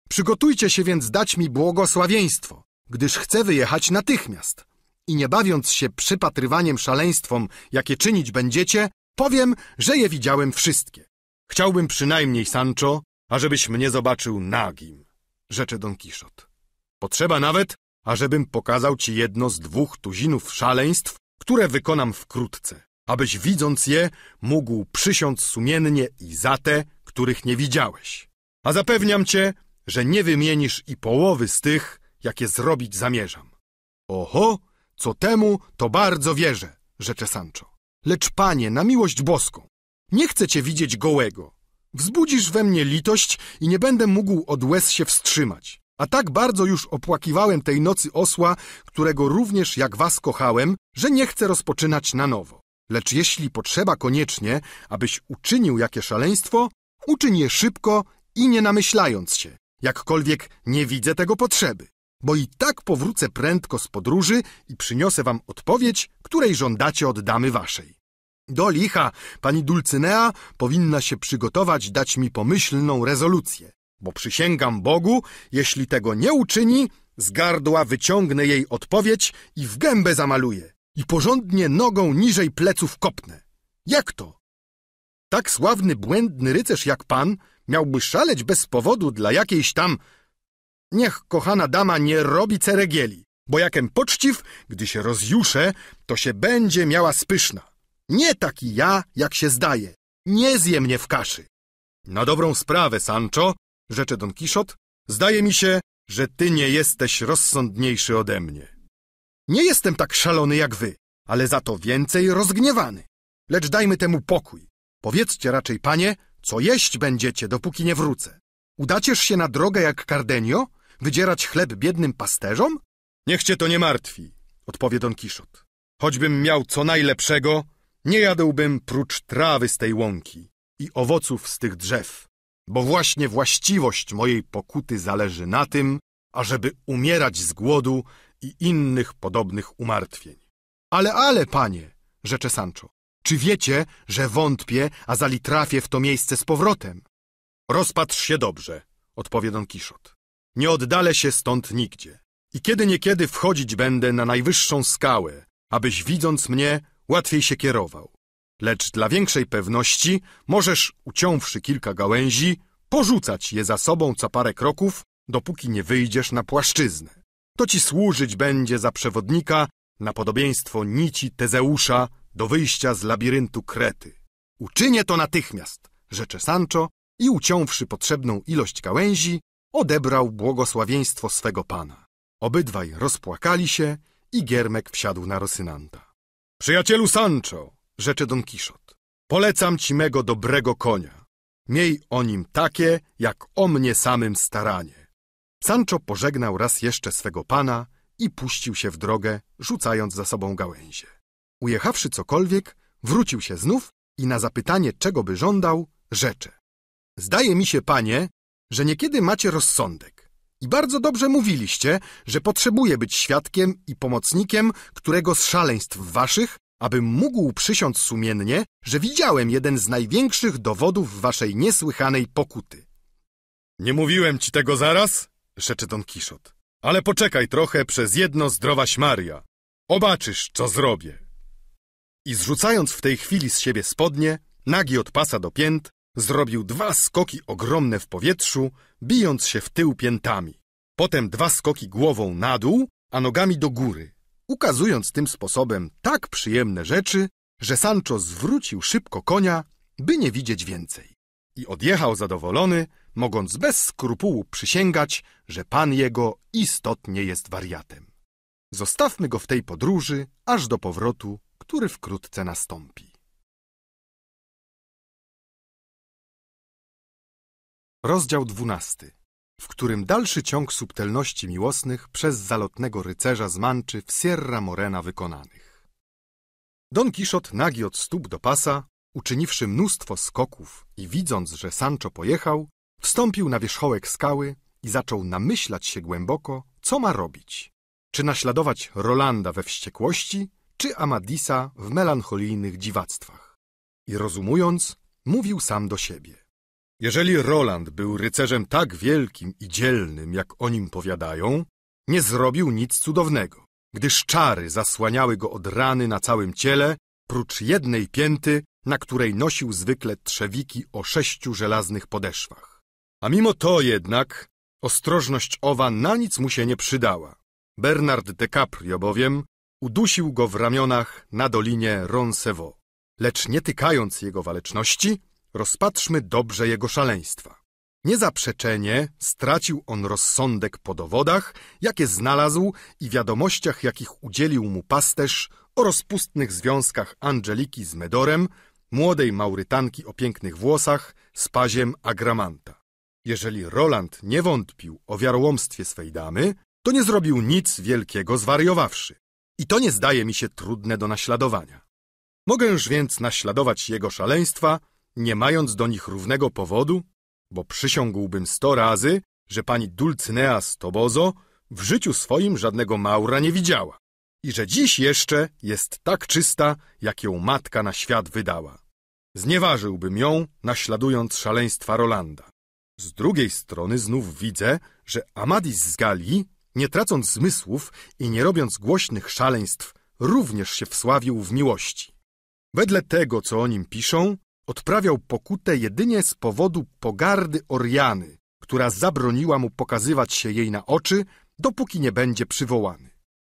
Przygotujcie się więc dać mi błogosławieństwo, gdyż chcę wyjechać natychmiast. I nie bawiąc się przypatrywaniem szaleństwom, jakie czynić będziecie, powiem, że je widziałem wszystkie. Chciałbym przynajmniej, Sancho, ażebyś mnie zobaczył nagim rzecze Don Kiszot. Potrzeba nawet, ażebym pokazał ci jedno z dwóch tuzinów szaleństw, które wykonam wkrótce, abyś widząc je mógł przysiąc sumiennie i za te, których nie widziałeś. A zapewniam cię, że nie wymienisz i połowy z tych, jakie zrobić zamierzam. Oho, co temu, to bardzo wierzę, rzecze Sancho. Lecz panie, na miłość boską, nie chcę cię widzieć gołego. Wzbudzisz we mnie litość i nie będę mógł od łez się wstrzymać. A tak bardzo już opłakiwałem tej nocy osła, którego również jak was kochałem, że nie chcę rozpoczynać na nowo. Lecz jeśli potrzeba koniecznie, abyś uczynił jakie szaleństwo, uczyń je szybko i nie namyślając się, jakkolwiek nie widzę tego potrzeby, bo i tak powrócę prędko z podróży i przyniosę wam odpowiedź, której żądacie od damy waszej. Do licha, pani Dulcynea powinna się przygotować dać mi pomyślną rezolucję, bo przysięgam Bogu, jeśli tego nie uczyni, z gardła wyciągnę jej odpowiedź i w gębę zamaluję i porządnie nogą niżej pleców kopnę. Jak to? Tak sławny, błędny rycerz jak pan miałby szaleć bez powodu dla jakiejś tam... Niech kochana dama nie robi ceregieli, bo jakem poczciw, gdy się rozjuszę, to się będzie miała spyszna. Nie taki ja, jak się zdaje. Nie zje mnie w kaszy. Na dobrą sprawę, Sancho, rzecze Don Kiszot, zdaje mi się, że ty nie jesteś rozsądniejszy ode mnie. Nie jestem tak szalony jak wy, ale za to więcej rozgniewany. Lecz dajmy temu pokój. Powiedzcie raczej, panie, co jeść będziecie, dopóki nie wrócę. Udaciesz się na drogę jak Cardenio? Wydzierać chleb biednym pasterzom? Niech cię to nie martwi, odpowie Don Kiszot. Choćbym miał co najlepszego, nie jadłbym prócz trawy z tej łąki i owoców z tych drzew, bo właśnie właściwość mojej pokuty zależy na tym, ażeby umierać z głodu i innych podobnych umartwień. Ale, ale, panie, rzecze Sancho, czy wiecie, że wątpię, a zali trafię w to miejsce z powrotem? Rozpatrz się dobrze, odpowie Don Kiszot. Nie oddalę się stąd nigdzie. I kiedy niekiedy wchodzić będę na najwyższą skałę, abyś widząc mnie łatwiej się kierował. Lecz dla większej pewności możesz, uciąwszy kilka gałęzi, porzucać je za sobą co parę kroków, dopóki nie wyjdziesz na płaszczyznę. To ci służyć będzie za przewodnika na podobieństwo nici Tezeusza do wyjścia z labiryntu Krety. Uczynię to natychmiast, rzecze Sancho i uciąwszy potrzebną ilość gałęzi, odebrał błogosławieństwo swego pana. Obydwaj rozpłakali się i Giermek wsiadł na Rosynanta. Przyjacielu Sancho, rzecze Don Kiszot, polecam ci mego dobrego konia. Miej o nim takie, jak o mnie samym staranie. Sancho pożegnał raz jeszcze swego pana i puścił się w drogę, rzucając za sobą gałęzie. Ujechawszy cokolwiek, wrócił się znów i na zapytanie, czego by żądał, rzecze. Zdaje mi się, panie, że niekiedy macie rozsądek. I bardzo dobrze mówiliście, że potrzebuję być świadkiem i pomocnikiem którego z szaleństw waszych, abym mógł przysiąc sumiennie, że widziałem jeden z największych dowodów waszej niesłychanej pokuty. Nie mówiłem ci tego zaraz, rzeczy Don Kiszot, ale poczekaj trochę przez jedno zdrowaś Maria. Obaczysz, co zrobię. I zrzucając w tej chwili z siebie spodnie, nagi od pasa do pięt, Zrobił dwa skoki ogromne w powietrzu, bijąc się w tył piętami. Potem dwa skoki głową na dół, a nogami do góry, ukazując tym sposobem tak przyjemne rzeczy, że Sancho zwrócił szybko konia, by nie widzieć więcej. I odjechał zadowolony, mogąc bez skrupułu przysięgać, że pan jego istotnie jest wariatem. Zostawmy go w tej podróży aż do powrotu, który wkrótce nastąpi. Rozdział dwunasty, w którym dalszy ciąg subtelności miłosnych przez zalotnego rycerza z w Sierra Morena wykonanych. Don Kiszot, nagi od stóp do pasa, uczyniwszy mnóstwo skoków i widząc, że Sancho pojechał, wstąpił na wierzchołek skały i zaczął namyślać się głęboko, co ma robić. Czy naśladować Rolanda we wściekłości, czy Amadisa w melancholijnych dziwactwach. I rozumując, mówił sam do siebie. Jeżeli Roland był rycerzem tak wielkim i dzielnym, jak o nim powiadają, nie zrobił nic cudownego, gdyż czary zasłaniały go od rany na całym ciele, prócz jednej pięty, na której nosił zwykle trzewiki o sześciu żelaznych podeszwach. A mimo to jednak ostrożność owa na nic mu się nie przydała. Bernard de Caprio bowiem udusił go w ramionach na dolinie Ronsevo, lecz nie tykając jego waleczności, Rozpatrzmy dobrze jego szaleństwa. Niezaprzeczenie stracił on rozsądek po dowodach, jakie znalazł i wiadomościach, jakich udzielił mu pasterz o rozpustnych związkach Angeliki z Medorem, młodej Maurytanki o pięknych włosach, z paziem agramanta. Jeżeli Roland nie wątpił o wiarołomstwie swej damy, to nie zrobił nic wielkiego zwariowawszy. I to nie zdaje mi się trudne do naśladowania. Mogęż więc naśladować jego szaleństwa, nie mając do nich równego powodu? Bo przysiągłbym sto razy, że pani Dulcinea Stobozo w życiu swoim żadnego Maura nie widziała i że dziś jeszcze jest tak czysta, jak ją matka na świat wydała. Znieważyłbym ją, naśladując szaleństwa Rolanda. Z drugiej strony znów widzę, że Amadis z Galii, nie tracąc zmysłów i nie robiąc głośnych szaleństw, również się wsławił w miłości. Wedle tego, co o nim piszą, odprawiał pokutę jedynie z powodu pogardy Oriany, która zabroniła mu pokazywać się jej na oczy, dopóki nie będzie przywołany.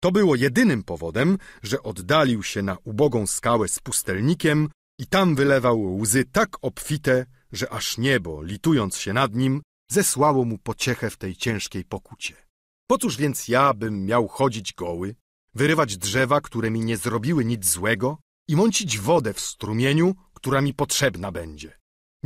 To było jedynym powodem, że oddalił się na ubogą skałę z pustelnikiem i tam wylewał łzy tak obfite, że aż niebo, litując się nad nim, zesłało mu pociechę w tej ciężkiej pokucie. Po cóż więc ja bym miał chodzić goły, wyrywać drzewa, które mi nie zrobiły nic złego i mącić wodę w strumieniu, która mi potrzebna będzie.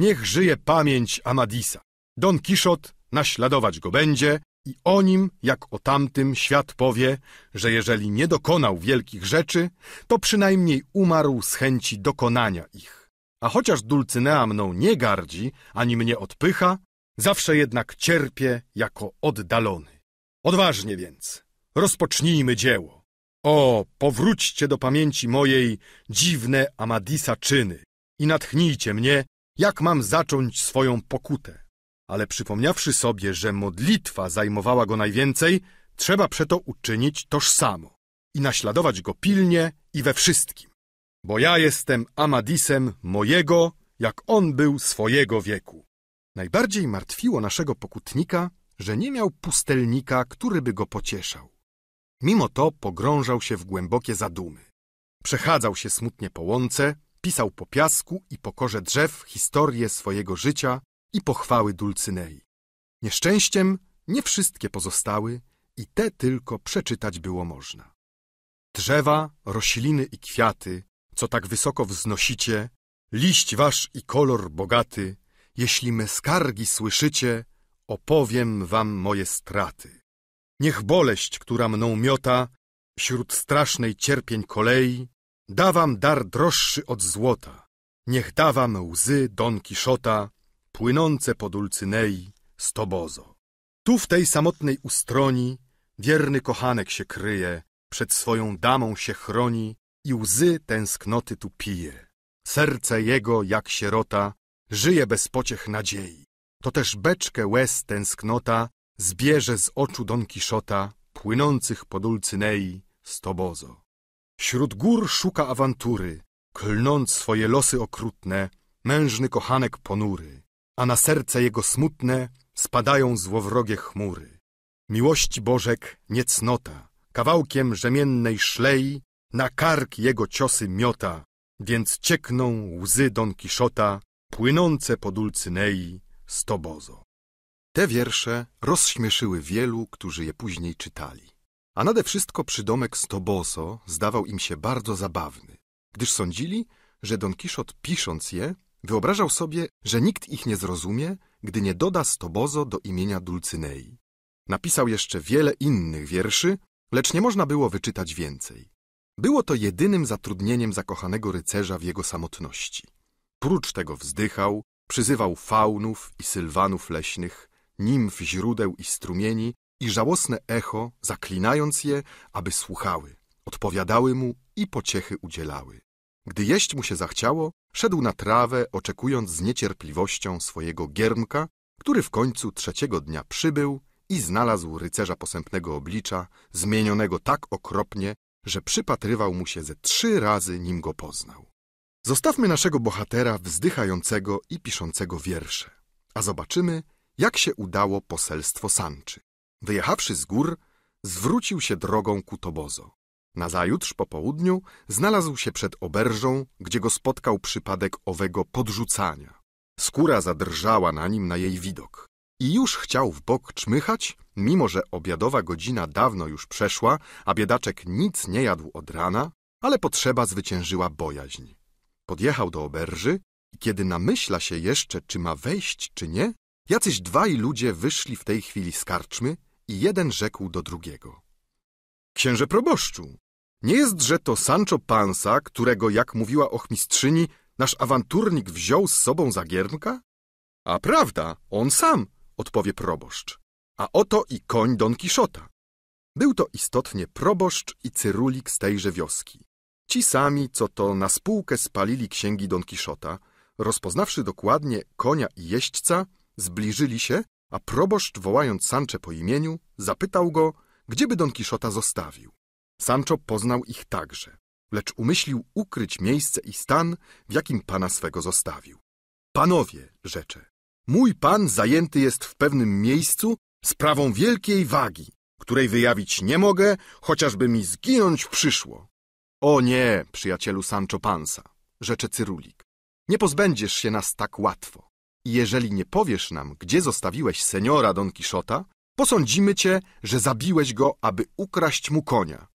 Niech żyje pamięć Amadisa. Don Kiszot naśladować go będzie i o nim, jak o tamtym, świat powie, że jeżeli nie dokonał wielkich rzeczy, to przynajmniej umarł z chęci dokonania ich. A chociaż Dulcynea mną nie gardzi, ani mnie odpycha, zawsze jednak cierpię jako oddalony. Odważnie więc, rozpocznijmy dzieło. O, powróćcie do pamięci mojej dziwne Amadisa czyny, i natchnijcie mnie, jak mam zacząć swoją pokutę. Ale przypomniawszy sobie, że modlitwa zajmowała go najwięcej, trzeba przeto uczynić toż samo i naśladować go pilnie i we wszystkim. Bo ja jestem Amadisem mojego, jak on był swojego wieku. Najbardziej martwiło naszego pokutnika, że nie miał pustelnika, który by go pocieszał. Mimo to pogrążał się w głębokie zadumy. Przechadzał się smutnie po łące, pisał po piasku i pokorze drzew historię swojego życia i pochwały Dulcynei. Nieszczęściem nie wszystkie pozostały i te tylko przeczytać było można. Drzewa, rośliny i kwiaty, co tak wysoko wznosicie, liść wasz i kolor bogaty, jeśli me skargi słyszycie, opowiem wam moje straty. Niech boleść, która mną miota, wśród strasznej cierpień kolei, Da dar droższy od złota, niech da wam łzy Don Kiszota, płynące pod Ulcynei z Tobozo. Tu w tej samotnej ustroni wierny kochanek się kryje, przed swoją damą się chroni i łzy tęsknoty tu pije. Serce jego, jak sierota, żyje bez pociech nadziei. To też beczkę łez tęsknota zbierze z oczu Don Kiszota, płynących pod Ulcynei z Tobozo. Wśród gór szuka awantury, klnąc swoje losy okrutne, mężny kochanek ponury, a na serce jego smutne spadają złowrogie chmury. Miłości Bożek niecnota, kawałkiem rzemiennej szlei na kark jego ciosy miota, więc ciekną łzy Don Kiszota płynące po Dulcynei z Tobozo. Te wiersze rozśmieszyły wielu, którzy je później czytali. A nade wszystko przydomek Stoboso zdawał im się bardzo zabawny, gdyż sądzili, że Don Kiszot pisząc je, wyobrażał sobie, że nikt ich nie zrozumie, gdy nie doda Stobozo do imienia Dulcynei. Napisał jeszcze wiele innych wierszy, lecz nie można było wyczytać więcej. Było to jedynym zatrudnieniem zakochanego rycerza w jego samotności. Prócz tego wzdychał, przyzywał faunów i sylwanów leśnych, nimf źródeł i strumieni i żałosne echo, zaklinając je, aby słuchały, odpowiadały mu i pociechy udzielały. Gdy jeść mu się zachciało, szedł na trawę, oczekując z niecierpliwością swojego giermka, który w końcu trzeciego dnia przybył i znalazł rycerza posępnego oblicza, zmienionego tak okropnie, że przypatrywał mu się ze trzy razy, nim go poznał. Zostawmy naszego bohatera wzdychającego i piszącego wiersze, a zobaczymy, jak się udało poselstwo Sanczy. Wyjechawszy z gór, zwrócił się drogą ku Tobozo. Nazajutrz po południu znalazł się przed oberżą, gdzie go spotkał przypadek owego podrzucania. Skóra zadrżała na nim na jej widok. I już chciał w bok czmychać, mimo że obiadowa godzina dawno już przeszła, a biedaczek nic nie jadł od rana, ale potrzeba zwyciężyła bojaźń. Podjechał do oberży i kiedy namyśla się jeszcze, czy ma wejść, czy nie, jacyś dwaj ludzie wyszli w tej chwili z karczmy i jeden rzekł do drugiego. Księże proboszczu, nie jestże to Sancho Panza, którego, jak mówiła ochmistrzyni, nasz awanturnik wziął z sobą za giermka? A prawda, on sam, odpowie proboszcz. A oto i koń Don Kiszota. Był to istotnie proboszcz i cyrulik z tejże wioski. Ci sami, co to na spółkę spalili księgi Don Kiszota, rozpoznawszy dokładnie konia i jeźdźca, zbliżyli się a proboszcz, wołając Sanche po imieniu, zapytał go, gdzieby Don Kiszota zostawił. Sancho poznał ich także, lecz umyślił ukryć miejsce i stan, w jakim pana swego zostawił. Panowie, rzecze, mój pan zajęty jest w pewnym miejscu sprawą wielkiej wagi, której wyjawić nie mogę, chociażby mi zginąć przyszło. O nie, przyjacielu Sancho Pansa, rzecze Cyrulik, nie pozbędziesz się nas tak łatwo. Jeżeli nie powiesz nam, gdzie zostawiłeś seniora Don Kiszota, posądzimy cię, że zabiłeś go, aby ukraść mu konia.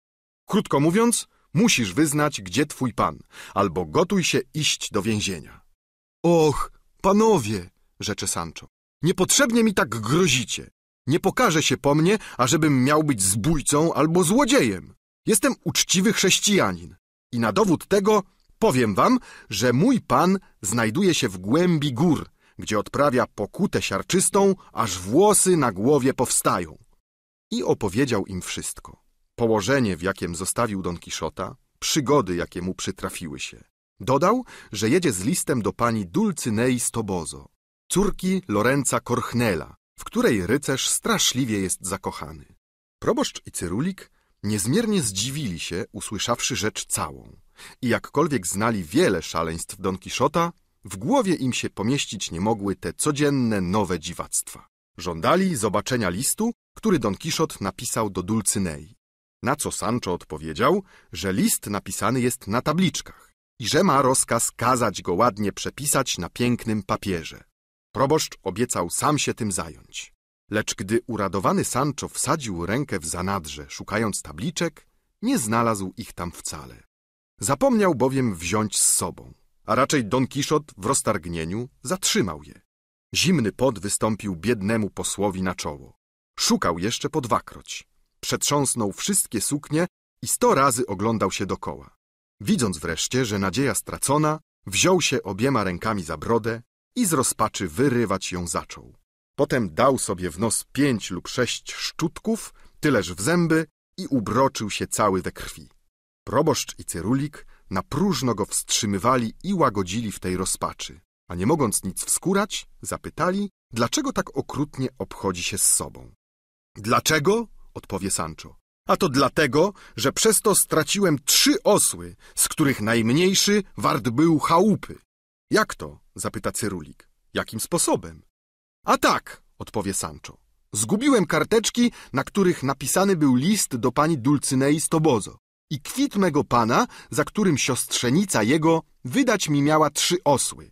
Krótko mówiąc, musisz wyznać, gdzie twój pan, albo gotuj się iść do więzienia. Och, panowie, rzecze Sancho, niepotrzebnie mi tak grozicie. Nie pokaże się po mnie, ażebym miał być zbójcą albo złodziejem. Jestem uczciwy chrześcijanin i na dowód tego powiem wam, że mój pan znajduje się w głębi gór, gdzie odprawia pokutę siarczystą, aż włosy na głowie powstają. I opowiedział im wszystko. Położenie, w jakim zostawił Don Kiszota, przygody, jakie mu przytrafiły się. Dodał, że jedzie z listem do pani Dulcynei Stobozo, córki Lorenza Korchnela, w której rycerz straszliwie jest zakochany. Proboszcz i Cyrulik niezmiernie zdziwili się, usłyszawszy rzecz całą. I jakkolwiek znali wiele szaleństw Don Kiszota, w głowie im się pomieścić nie mogły te codzienne nowe dziwactwa. Żądali zobaczenia listu, który Don Kiszot napisał do Dulcynei. Na co Sancho odpowiedział, że list napisany jest na tabliczkach i że ma rozkaz kazać go ładnie przepisać na pięknym papierze. Proboszcz obiecał sam się tym zająć. Lecz gdy uradowany Sancho wsadził rękę w zanadrze, szukając tabliczek, nie znalazł ich tam wcale. Zapomniał bowiem wziąć z sobą a raczej Don Kiszot w roztargnieniu zatrzymał je. Zimny pot wystąpił biednemu posłowi na czoło. Szukał jeszcze po dwakroć. Przetrząsnął wszystkie suknie i sto razy oglądał się dokoła. Widząc wreszcie, że nadzieja stracona, wziął się obiema rękami za brodę i z rozpaczy wyrywać ją zaczął. Potem dał sobie w nos pięć lub sześć szczutków, tyleż w zęby i ubroczył się cały we krwi. Proboszcz i Cyrulik na próżno go wstrzymywali i łagodzili w tej rozpaczy. A nie mogąc nic wskurać, zapytali, dlaczego tak okrutnie obchodzi się z sobą. Dlaczego? odpowie Sancho. A to dlatego, że przez to straciłem trzy osły, z których najmniejszy wart był chałupy. Jak to? zapyta Cyrulik. Jakim sposobem? A tak, odpowie Sancho. Zgubiłem karteczki, na których napisany był list do pani Dulcynei z Tobozo i kwit mego pana, za którym siostrzenica jego wydać mi miała trzy osły.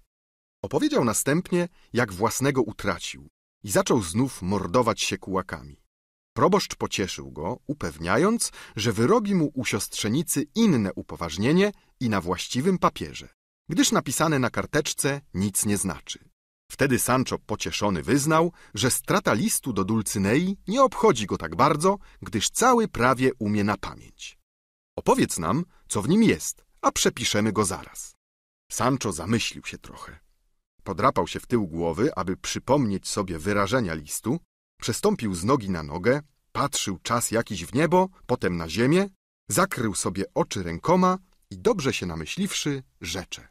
Opowiedział następnie, jak własnego utracił i zaczął znów mordować się kułakami. Proboszcz pocieszył go, upewniając, że wyrobi mu u siostrzenicy inne upoważnienie i na właściwym papierze, gdyż napisane na karteczce nic nie znaczy. Wtedy Sancho pocieszony wyznał, że strata listu do Dulcynei nie obchodzi go tak bardzo, gdyż cały prawie umie na pamięć. Opowiedz nam, co w nim jest, a przepiszemy go zaraz. Sancho zamyślił się trochę. Podrapał się w tył głowy, aby przypomnieć sobie wyrażenia listu, przestąpił z nogi na nogę, patrzył czas jakiś w niebo, potem na ziemię, zakrył sobie oczy rękoma i dobrze się namyśliwszy, rzecze.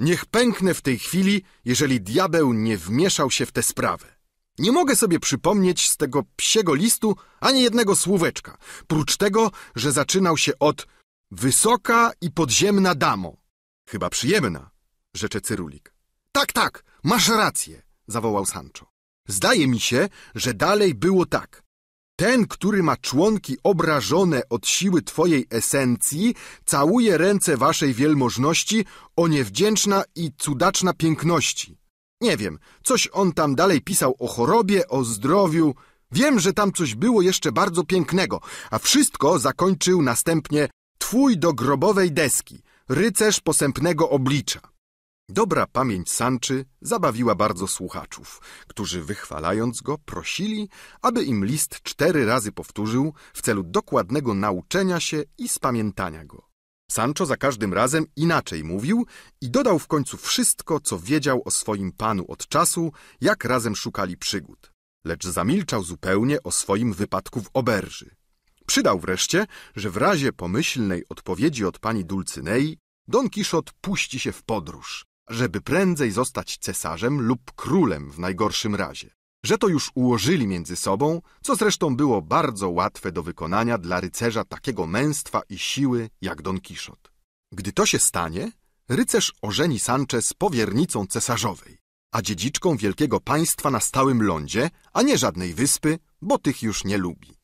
Niech pęknę w tej chwili, jeżeli diabeł nie wmieszał się w tę sprawę. Nie mogę sobie przypomnieć z tego psiego listu ani jednego słóweczka, prócz tego, że zaczynał się od wysoka i podziemna damo. Chyba przyjemna, rzecze Cyrulik. Tak, tak, masz rację, zawołał Sancho. Zdaje mi się, że dalej było tak. Ten, który ma członki obrażone od siły twojej esencji, całuje ręce waszej wielmożności o niewdzięczna i cudaczna piękności. Nie wiem, coś on tam dalej pisał o chorobie, o zdrowiu. Wiem, że tam coś było jeszcze bardzo pięknego, a wszystko zakończył następnie twój do grobowej deski, rycerz posępnego oblicza. Dobra pamięć Sanczy zabawiła bardzo słuchaczów, którzy wychwalając go prosili, aby im list cztery razy powtórzył w celu dokładnego nauczenia się i spamiętania go. Sancho za każdym razem inaczej mówił i dodał w końcu wszystko, co wiedział o swoim panu od czasu, jak razem szukali przygód. Lecz zamilczał zupełnie o swoim wypadku w oberży. Przydał wreszcie, że w razie pomyślnej odpowiedzi od pani Dulcynei Don Kiszot puści się w podróż, żeby prędzej zostać cesarzem lub królem w najgorszym razie że to już ułożyli między sobą, co zresztą było bardzo łatwe do wykonania dla rycerza takiego męstwa i siły jak Don Kiszot. Gdy to się stanie, rycerz ożeni Sanchez powiernicą cesarzowej, a dziedziczką wielkiego państwa na stałym lądzie, a nie żadnej wyspy, bo tych już nie lubi.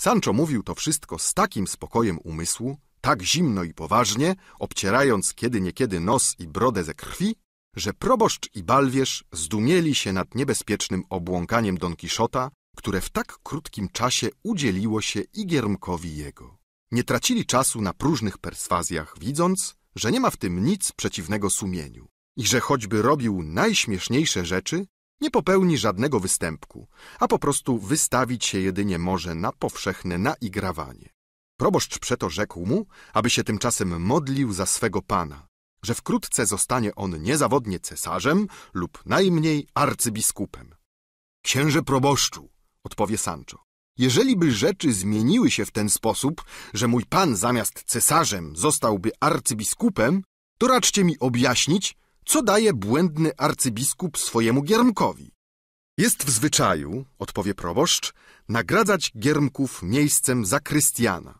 Sancho mówił to wszystko z takim spokojem umysłu, tak zimno i poważnie, obcierając kiedy niekiedy nos i brodę ze krwi, że proboszcz i balwierz zdumieli się nad niebezpiecznym obłąkaniem Don Kiszota, które w tak krótkim czasie udzieliło się Igiermkowi jego. Nie tracili czasu na próżnych perswazjach, widząc, że nie ma w tym nic przeciwnego sumieniu i że choćby robił najśmieszniejsze rzeczy, nie popełni żadnego występku, a po prostu wystawić się jedynie może na powszechne naigrawanie. Proboszcz przeto rzekł mu, aby się tymczasem modlił za swego pana, że wkrótce zostanie on niezawodnie cesarzem lub najmniej arcybiskupem. Księże proboszczu, odpowie Sancho, jeżeli by rzeczy zmieniły się w ten sposób, że mój pan zamiast cesarzem zostałby arcybiskupem, to raczcie mi objaśnić, co daje błędny arcybiskup swojemu giermkowi. Jest w zwyczaju, odpowie proboszcz, nagradzać giermków miejscem zakrystiana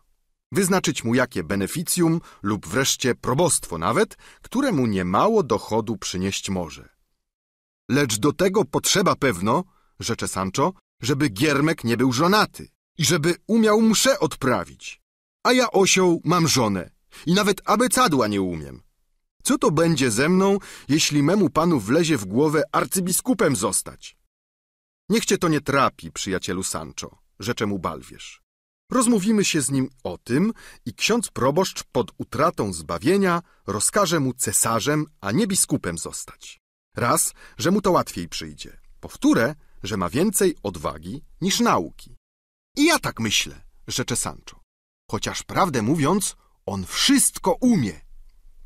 wyznaczyć mu jakie beneficjum lub wreszcie probostwo nawet, któremu niemało dochodu przynieść może. Lecz do tego potrzeba pewno, rzecze Sancho, żeby Giermek nie był żonaty i żeby umiał mszę odprawić. A ja osioł mam żonę i nawet abecadła nie umiem. Co to będzie ze mną, jeśli memu panu wlezie w głowę arcybiskupem zostać? Niech cię to nie trapi, przyjacielu Sancho, rzecze mu Balwierz. Rozmówimy się z nim o tym i ksiądz proboszcz pod utratą zbawienia rozkaże mu cesarzem, a nie biskupem zostać. Raz, że mu to łatwiej przyjdzie. Powtórę, że ma więcej odwagi niż nauki. I ja tak myślę, rzecze Sancho. Chociaż prawdę mówiąc, on wszystko umie.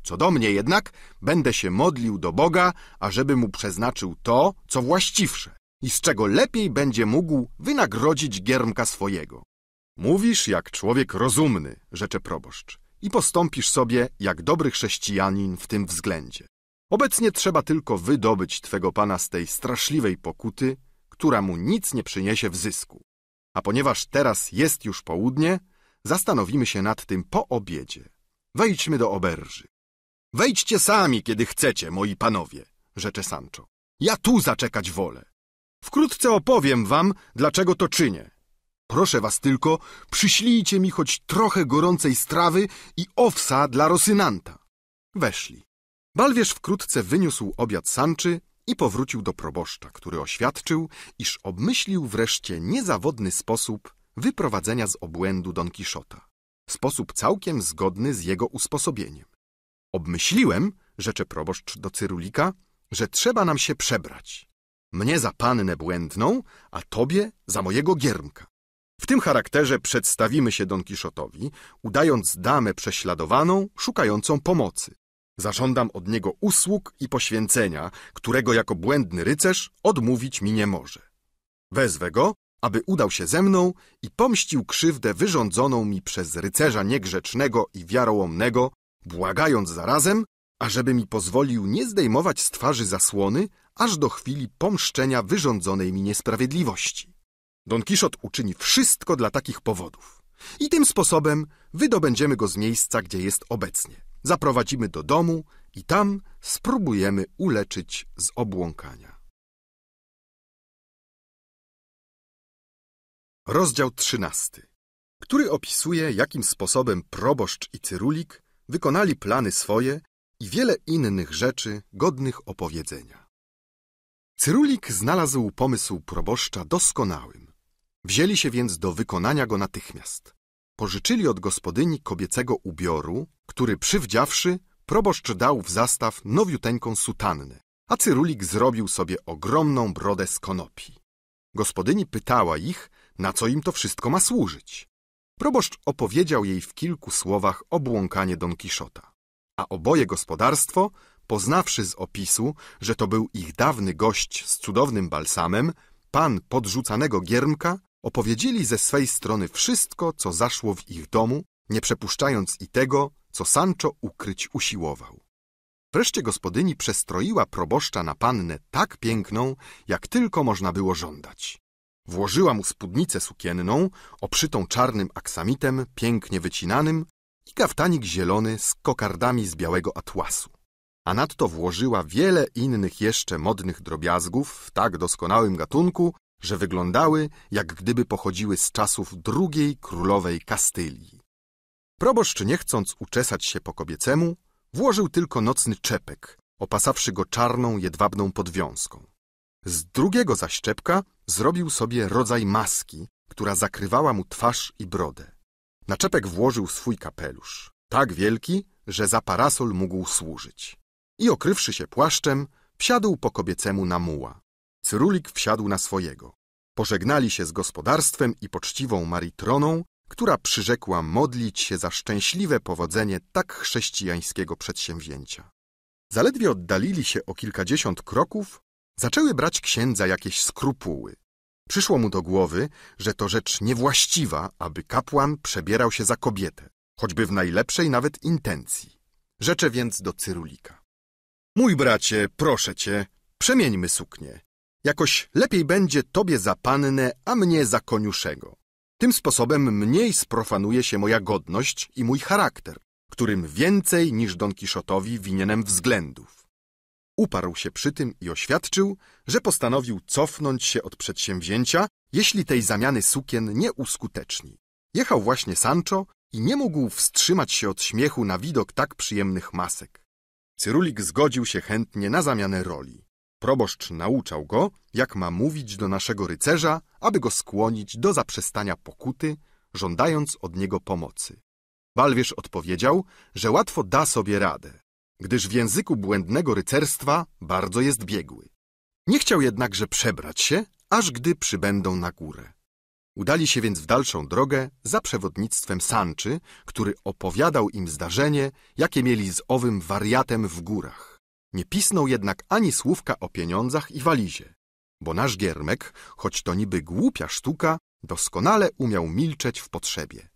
Co do mnie jednak, będę się modlił do Boga, ażeby mu przeznaczył to, co właściwsze i z czego lepiej będzie mógł wynagrodzić giermka swojego. Mówisz jak człowiek rozumny, rzecze proboszcz, i postąpisz sobie jak dobry chrześcijanin w tym względzie. Obecnie trzeba tylko wydobyć twego pana z tej straszliwej pokuty, która mu nic nie przyniesie w zysku. A ponieważ teraz jest już południe, zastanowimy się nad tym po obiedzie. Wejdźmy do oberży. Wejdźcie sami, kiedy chcecie, moi panowie, rzecze Sancho. Ja tu zaczekać wolę. Wkrótce opowiem wam, dlaczego to czynię Proszę was tylko, przyślijcie mi choć trochę gorącej strawy i owsa dla Rosynanta. Weszli. Balwierz wkrótce wyniósł obiad sanczy i powrócił do proboszcza, który oświadczył, iż obmyślił wreszcie niezawodny sposób wyprowadzenia z obłędu Don Kiszota. Sposób całkiem zgodny z jego usposobieniem. Obmyśliłem, rzecze proboszcz do Cyrulika, że trzeba nam się przebrać. Mnie za pannę błędną, a tobie za mojego giermka. W tym charakterze przedstawimy się Don Kiszotowi, udając damę prześladowaną, szukającą pomocy. Zażądam od niego usług i poświęcenia, którego jako błędny rycerz odmówić mi nie może. Wezwę go, aby udał się ze mną i pomścił krzywdę wyrządzoną mi przez rycerza niegrzecznego i wiarołomnego, błagając zarazem, ażeby mi pozwolił nie zdejmować z twarzy zasłony, aż do chwili pomszczenia wyrządzonej mi niesprawiedliwości. Don Kiszot uczyni wszystko dla takich powodów. I tym sposobem wydobędziemy go z miejsca, gdzie jest obecnie. Zaprowadzimy do domu i tam spróbujemy uleczyć z obłąkania. Rozdział 13, który opisuje, jakim sposobem proboszcz i cyrulik wykonali plany swoje i wiele innych rzeczy godnych opowiedzenia. Cyrulik znalazł pomysł proboszcza doskonałym Wzięli się więc do wykonania go natychmiast. Pożyczyli od gospodyni kobiecego ubioru, który przywdziawszy, proboszcz dał w zastaw nowiuteńką sutannę, a cyrulik zrobił sobie ogromną brodę z konopi. Gospodyni pytała ich, na co im to wszystko ma służyć. Proboszcz opowiedział jej w kilku słowach obłąkanie Don Kiszota, a oboje gospodarstwo, poznawszy z opisu, że to był ich dawny gość z cudownym balsamem, pan podrzucanego giermka, opowiedzieli ze swej strony wszystko, co zaszło w ich domu, nie przepuszczając i tego, co Sancho ukryć usiłował. Wreszcie gospodyni przestroiła proboszcza na pannę tak piękną, jak tylko można było żądać. Włożyła mu spódnicę sukienną, oprzytą czarnym aksamitem, pięknie wycinanym i kaftanik zielony z kokardami z białego atłasu. A nadto włożyła wiele innych jeszcze modnych drobiazgów w tak doskonałym gatunku, że wyglądały, jak gdyby pochodziły z czasów drugiej królowej Kastylii. Proboszcz, nie chcąc uczesać się po kobiecemu, włożył tylko nocny czepek, opasawszy go czarną, jedwabną podwiązką. Z drugiego zaś czepka zrobił sobie rodzaj maski, która zakrywała mu twarz i brodę. Na czepek włożył swój kapelusz, tak wielki, że za parasol mógł służyć. I okrywszy się płaszczem, wsiadł po kobiecemu na muła. Cyrulik wsiadł na swojego. Pożegnali się z gospodarstwem i poczciwą Maritroną, która przyrzekła modlić się za szczęśliwe powodzenie tak chrześcijańskiego przedsięwzięcia. Zaledwie oddalili się o kilkadziesiąt kroków, zaczęły brać księdza jakieś skrupuły. Przyszło mu do głowy, że to rzecz niewłaściwa, aby kapłan przebierał się za kobietę, choćby w najlepszej nawet intencji. Rzeczę więc do Cyrulika. Mój bracie, proszę cię, przemieńmy suknię. Jakoś lepiej będzie tobie za pannę, a mnie za koniuszego. Tym sposobem mniej sprofanuje się moja godność i mój charakter, którym więcej niż Don Kiszotowi winienem względów. Uparł się przy tym i oświadczył, że postanowił cofnąć się od przedsięwzięcia, jeśli tej zamiany sukien nie uskuteczni. Jechał właśnie Sancho i nie mógł wstrzymać się od śmiechu na widok tak przyjemnych masek. Cyrulik zgodził się chętnie na zamianę roli. Proboszcz nauczał go, jak ma mówić do naszego rycerza, aby go skłonić do zaprzestania pokuty, żądając od niego pomocy. Balwierz odpowiedział, że łatwo da sobie radę, gdyż w języku błędnego rycerstwa bardzo jest biegły. Nie chciał jednakże przebrać się, aż gdy przybędą na górę. Udali się więc w dalszą drogę za przewodnictwem Sanczy, który opowiadał im zdarzenie, jakie mieli z owym wariatem w górach. Nie pisnął jednak ani słówka o pieniądzach i walizie, bo nasz giermek, choć to niby głupia sztuka, doskonale umiał milczeć w potrzebie.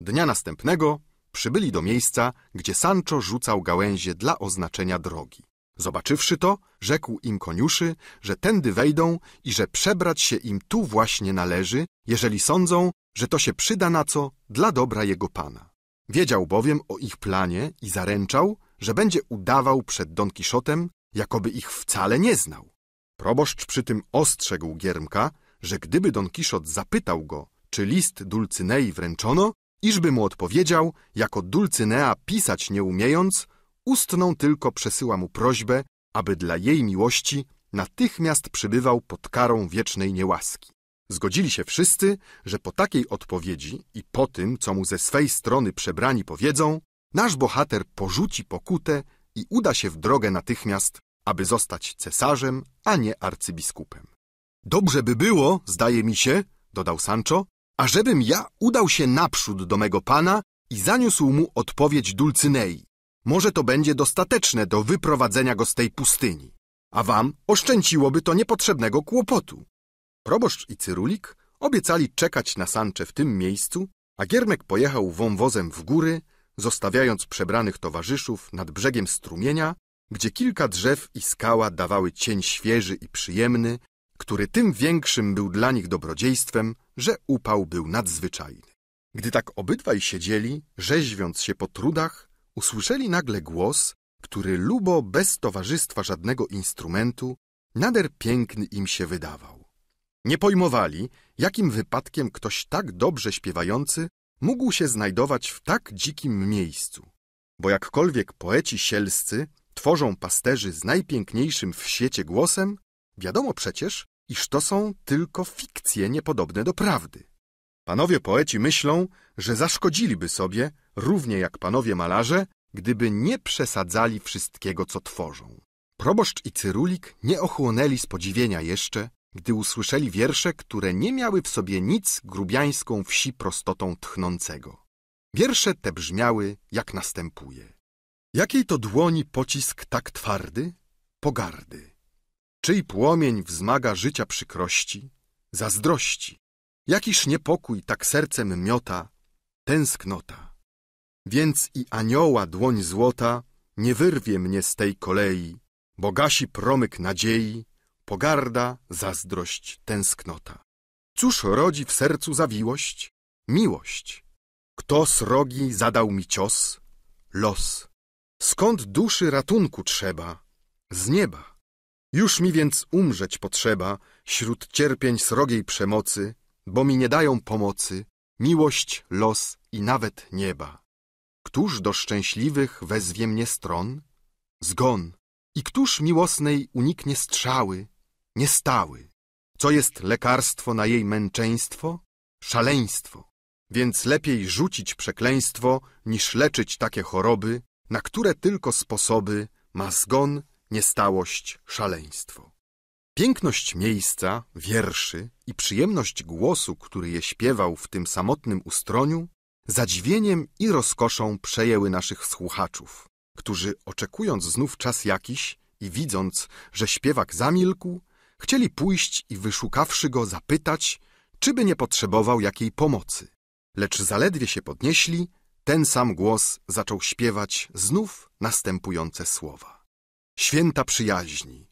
Dnia następnego przybyli do miejsca, gdzie Sancho rzucał gałęzie dla oznaczenia drogi. Zobaczywszy to, rzekł im koniuszy, że tędy wejdą i że przebrać się im tu właśnie należy, jeżeli sądzą, że to się przyda na co dla dobra jego pana. Wiedział bowiem o ich planie i zaręczał, że będzie udawał przed Don Kiszotem, jakoby ich wcale nie znał. Proboszcz przy tym ostrzegł Giermka, że gdyby Don Kiszot zapytał go, czy list Dulcynei wręczono, iżby mu odpowiedział, jako Dulcynea pisać nie umiejąc, ustną tylko przesyła mu prośbę, aby dla jej miłości natychmiast przybywał pod karą wiecznej niełaski. Zgodzili się wszyscy, że po takiej odpowiedzi i po tym, co mu ze swej strony przebrani powiedzą, Nasz bohater porzuci pokutę i uda się w drogę natychmiast, aby zostać cesarzem, a nie arcybiskupem. Dobrze by było, zdaje mi się, dodał Sancho, ażebym ja udał się naprzód do mego pana i zaniósł mu odpowiedź Dulcynei. Może to będzie dostateczne do wyprowadzenia go z tej pustyni, a wam oszczędziłoby to niepotrzebnego kłopotu. Proboszcz i Cyrulik obiecali czekać na Sancze w tym miejscu, a Giermek pojechał wąwozem w góry, zostawiając przebranych towarzyszów nad brzegiem strumienia, gdzie kilka drzew i skała dawały cień świeży i przyjemny, który tym większym był dla nich dobrodziejstwem, że upał był nadzwyczajny. Gdy tak obydwaj siedzieli, rzeźwiąc się po trudach, usłyszeli nagle głos, który lubo bez towarzystwa żadnego instrumentu nader piękny im się wydawał. Nie pojmowali, jakim wypadkiem ktoś tak dobrze śpiewający mógł się znajdować w tak dzikim miejscu, bo jakkolwiek poeci sielscy tworzą pasterzy z najpiękniejszym w świecie głosem, wiadomo przecież, iż to są tylko fikcje niepodobne do prawdy. Panowie poeci myślą, że zaszkodziliby sobie, równie jak panowie malarze, gdyby nie przesadzali wszystkiego, co tworzą. Proboszcz i Cyrulik nie ochłonęli z podziwienia jeszcze, gdy usłyszeli wiersze, które nie miały w sobie nic grubiańską wsi prostotą tchnącego. Wiersze te brzmiały, jak następuje. Jakiej to dłoni pocisk tak twardy? Pogardy. Czyj płomień wzmaga życia przykrości? Zazdrości. Jakiż niepokój tak sercem miota? Tęsknota. Więc i anioła dłoń złota nie wyrwie mnie z tej kolei, bo gasi promyk nadziei, pogarda, zazdrość, tęsknota. Cóż rodzi w sercu zawiłość? Miłość. Kto srogi zadał mi cios? Los. Skąd duszy ratunku trzeba? Z nieba. Już mi więc umrzeć potrzeba Śród cierpień srogiej przemocy, Bo mi nie dają pomocy Miłość, los i nawet nieba. Któż do szczęśliwych wezwie mnie stron? Zgon. I któż miłosnej uniknie strzały? niestały. Co jest lekarstwo na jej męczeństwo? Szaleństwo. Więc lepiej rzucić przekleństwo, niż leczyć takie choroby, na które tylko sposoby ma zgon, niestałość, szaleństwo. Piękność miejsca, wierszy i przyjemność głosu, który je śpiewał w tym samotnym ustroniu, zadziwieniem i rozkoszą przejęły naszych słuchaczów, którzy oczekując znów czas jakiś i widząc, że śpiewak zamilkł, Chcieli pójść i wyszukawszy go zapytać, czyby nie potrzebował jakiej pomocy. Lecz zaledwie się podnieśli, ten sam głos zaczął śpiewać znów następujące słowa. Święta przyjaźni,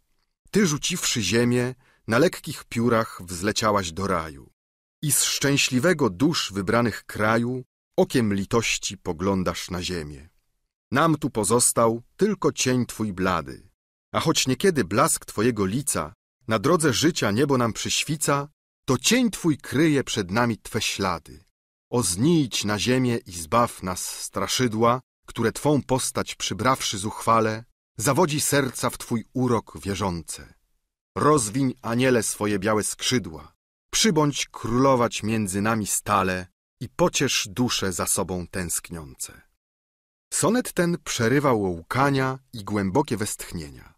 ty rzuciwszy ziemię, na lekkich piórach wzleciałaś do raju i z szczęśliwego dusz wybranych kraju okiem litości poglądasz na ziemię. Nam tu pozostał tylko cień twój blady, a choć niekiedy blask twojego lica na drodze życia niebo nam przyświca, to cień Twój kryje przed nami Twe ślady. Oznijdź na ziemię i zbaw nas straszydła, które Twą postać przybrawszy zuchwale, zawodzi serca w Twój urok wierzące. Rozwiń, aniele, swoje białe skrzydła, przybądź królować między nami stale i pociesz dusze za sobą tęskniące. Sonet ten przerywał łkania i głębokie westchnienia.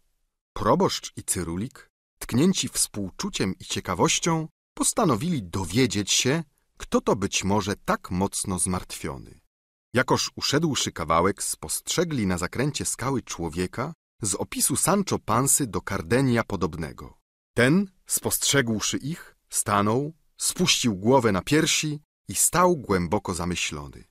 Proboszcz i Cyrulik tknięci współczuciem i ciekawością, postanowili dowiedzieć się, kto to być może tak mocno zmartwiony. Jakoż uszedłszy kawałek, spostrzegli na zakręcie skały człowieka z opisu Sancho Pansy do kardenia podobnego. Ten, spostrzegłszy ich, stanął, spuścił głowę na piersi i stał głęboko zamyślony.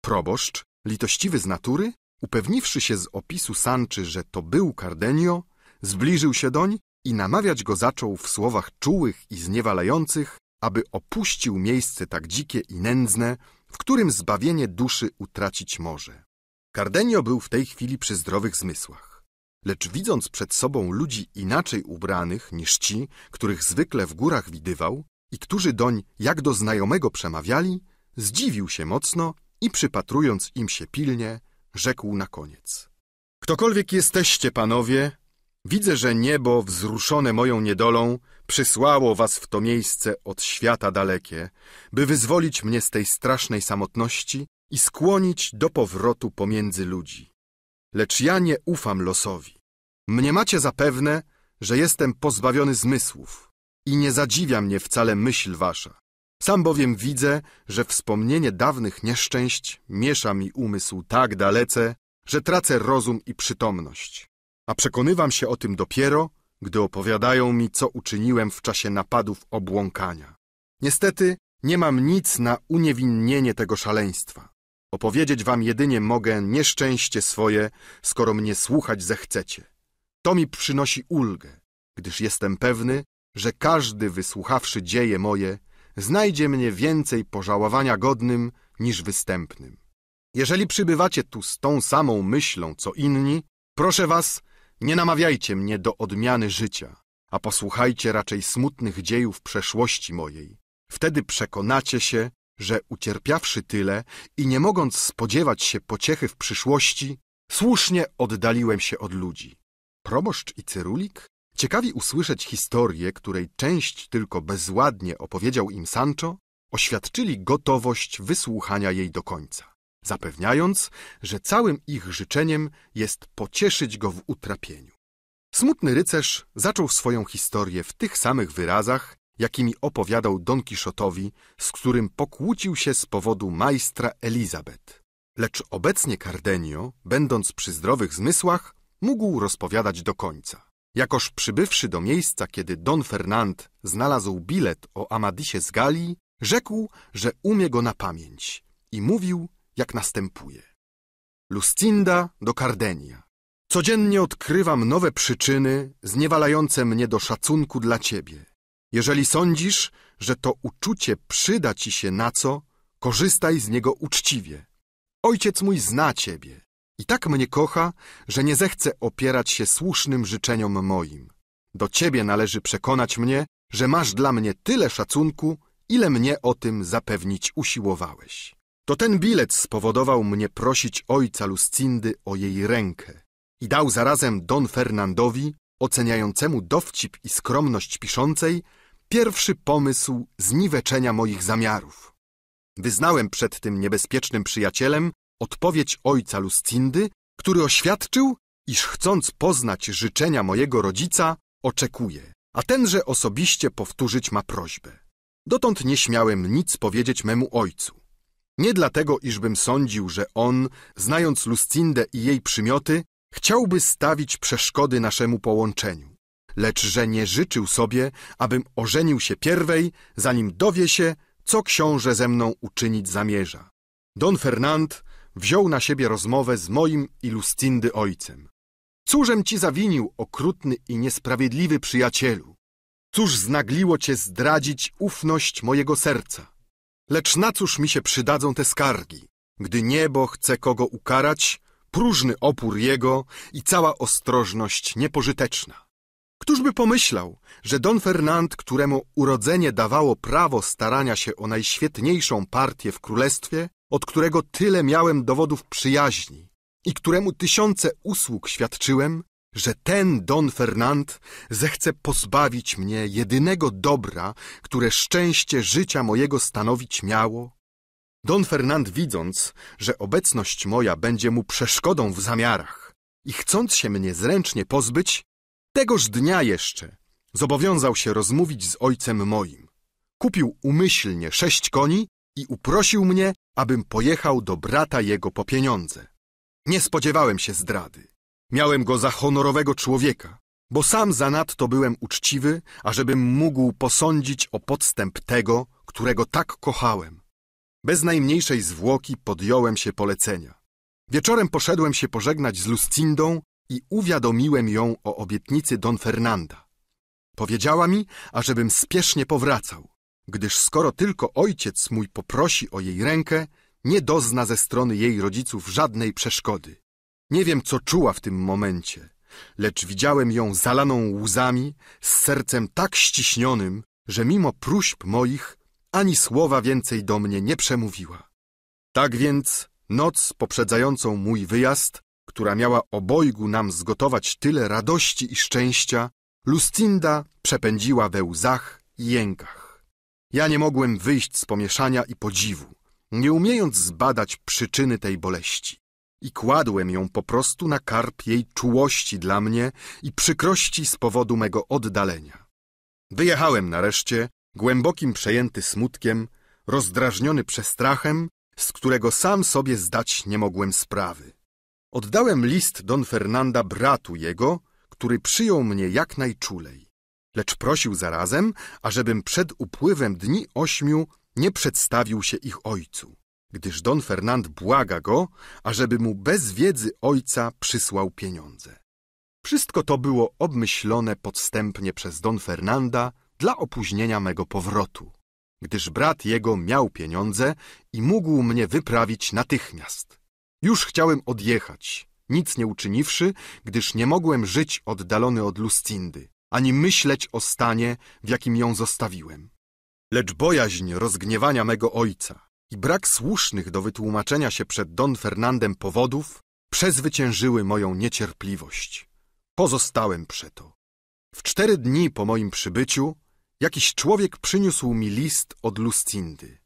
Proboszcz, litościwy z natury, upewniwszy się z opisu Sanczy, że to był Cardenio, zbliżył się doń i namawiać go zaczął w słowach czułych i zniewalających, aby opuścił miejsce tak dzikie i nędzne, w którym zbawienie duszy utracić może. Cardenio był w tej chwili przy zdrowych zmysłach. Lecz widząc przed sobą ludzi inaczej ubranych niż ci, których zwykle w górach widywał i którzy doń jak do znajomego przemawiali, zdziwił się mocno i przypatrując im się pilnie, rzekł na koniec. Ktokolwiek jesteście, panowie, Widzę, że niebo, wzruszone moją niedolą, przysłało was w to miejsce od świata dalekie, by wyzwolić mnie z tej strasznej samotności i skłonić do powrotu pomiędzy ludzi. Lecz ja nie ufam losowi. Mnie macie zapewne, że jestem pozbawiony zmysłów i nie zadziwia mnie wcale myśl wasza. Sam bowiem widzę, że wspomnienie dawnych nieszczęść miesza mi umysł tak dalece, że tracę rozum i przytomność a przekonywam się o tym dopiero, gdy opowiadają mi, co uczyniłem w czasie napadów obłąkania. Niestety nie mam nic na uniewinnienie tego szaleństwa. Opowiedzieć wam jedynie mogę nieszczęście swoje, skoro mnie słuchać zechcecie. To mi przynosi ulgę, gdyż jestem pewny, że każdy wysłuchawszy dzieje moje, znajdzie mnie więcej pożałowania godnym niż występnym. Jeżeli przybywacie tu z tą samą myślą co inni, proszę was, nie namawiajcie mnie do odmiany życia, a posłuchajcie raczej smutnych dziejów przeszłości mojej. Wtedy przekonacie się, że ucierpiawszy tyle i nie mogąc spodziewać się pociechy w przyszłości, słusznie oddaliłem się od ludzi. Proboszcz i Cyrulik ciekawi usłyszeć historię, której część tylko bezładnie opowiedział im Sancho, oświadczyli gotowość wysłuchania jej do końca zapewniając, że całym ich życzeniem jest pocieszyć go w utrapieniu. Smutny rycerz zaczął swoją historię w tych samych wyrazach, jakimi opowiadał Don Kiszotowi, z którym pokłócił się z powodu majstra Elizabeth. Lecz obecnie Cardenio, będąc przy zdrowych zmysłach, mógł rozpowiadać do końca. Jakoż przybywszy do miejsca, kiedy Don Fernand znalazł bilet o Amadisie z Galii, rzekł, że umie go na pamięć i mówił, jak następuje. Lucinda do Kardenia. Codziennie odkrywam nowe przyczyny zniewalające mnie do szacunku dla ciebie. Jeżeli sądzisz, że to uczucie przyda ci się na co, korzystaj z niego uczciwie. Ojciec mój zna ciebie i tak mnie kocha, że nie zechce opierać się słusznym życzeniom moim. Do ciebie należy przekonać mnie, że masz dla mnie tyle szacunku, ile mnie o tym zapewnić usiłowałeś. To ten bilet spowodował mnie prosić ojca Lucindy o jej rękę i dał zarazem Don Fernandowi, oceniającemu dowcip i skromność piszącej, pierwszy pomysł zniweczenia moich zamiarów. Wyznałem przed tym niebezpiecznym przyjacielem odpowiedź ojca Lucindy, który oświadczył, iż chcąc poznać życzenia mojego rodzica, oczekuje, a tenże osobiście powtórzyć ma prośbę. Dotąd nie śmiałem nic powiedzieć memu ojcu. Nie dlatego, iżbym sądził, że on, znając Lucindę i jej przymioty, chciałby stawić przeszkody naszemu połączeniu, lecz że nie życzył sobie, abym ożenił się pierwej, zanim dowie się, co książę ze mną uczynić zamierza. Don Fernand wziął na siebie rozmowę z moim i Lucindy ojcem. Cóżem ci zawinił, okrutny i niesprawiedliwy przyjacielu? Cóż znagliło cię zdradzić ufność mojego serca? Lecz na cóż mi się przydadzą te skargi, gdy niebo chce kogo ukarać, próżny opór jego i cała ostrożność niepożyteczna. Któż by pomyślał, że Don Fernand, któremu urodzenie dawało prawo starania się o najświetniejszą partię w królestwie, od którego tyle miałem dowodów przyjaźni i któremu tysiące usług świadczyłem, że ten Don Fernand zechce pozbawić mnie jedynego dobra, które szczęście życia mojego stanowić miało? Don Fernand widząc, że obecność moja będzie mu przeszkodą w zamiarach i chcąc się mnie zręcznie pozbyć, tegoż dnia jeszcze zobowiązał się rozmówić z ojcem moim. Kupił umyślnie sześć koni i uprosił mnie, abym pojechał do brata jego po pieniądze. Nie spodziewałem się zdrady. Miałem go za honorowego człowieka, bo sam zanadto byłem uczciwy, ażebym mógł posądzić o podstęp tego, którego tak kochałem. Bez najmniejszej zwłoki podjąłem się polecenia. Wieczorem poszedłem się pożegnać z Lucindą i uwiadomiłem ją o obietnicy Don Fernanda. Powiedziała mi, ażebym spiesznie powracał, gdyż skoro tylko ojciec mój poprosi o jej rękę, nie dozna ze strony jej rodziców żadnej przeszkody. Nie wiem, co czuła w tym momencie, lecz widziałem ją zalaną łzami, z sercem tak ściśnionym, że mimo próśb moich ani słowa więcej do mnie nie przemówiła. Tak więc noc poprzedzającą mój wyjazd, która miała obojgu nam zgotować tyle radości i szczęścia, Lucinda przepędziła we łzach i jękach. Ja nie mogłem wyjść z pomieszania i podziwu, nie umiejąc zbadać przyczyny tej boleści i kładłem ją po prostu na karp jej czułości dla mnie i przykrości z powodu mego oddalenia. Wyjechałem nareszcie, głębokim przejęty smutkiem, rozdrażniony przestrachem, z którego sam sobie zdać nie mogłem sprawy. Oddałem list Don Fernanda bratu jego, który przyjął mnie jak najczulej, lecz prosił zarazem, ażebym przed upływem dni ośmiu nie przedstawił się ich ojcu gdyż Don Fernand błaga go, ażeby mu bez wiedzy ojca przysłał pieniądze. Wszystko to było obmyślone podstępnie przez Don Fernanda dla opóźnienia mego powrotu, gdyż brat jego miał pieniądze i mógł mnie wyprawić natychmiast. Już chciałem odjechać, nic nie uczyniwszy, gdyż nie mogłem żyć oddalony od Lucindy, ani myśleć o stanie, w jakim ją zostawiłem. Lecz bojaźń rozgniewania mego ojca, i brak słusznych do wytłumaczenia się przed Don Fernandem powodów przezwyciężyły moją niecierpliwość. Pozostałem przeto. W cztery dni po moim przybyciu jakiś człowiek przyniósł mi list od Lucindy.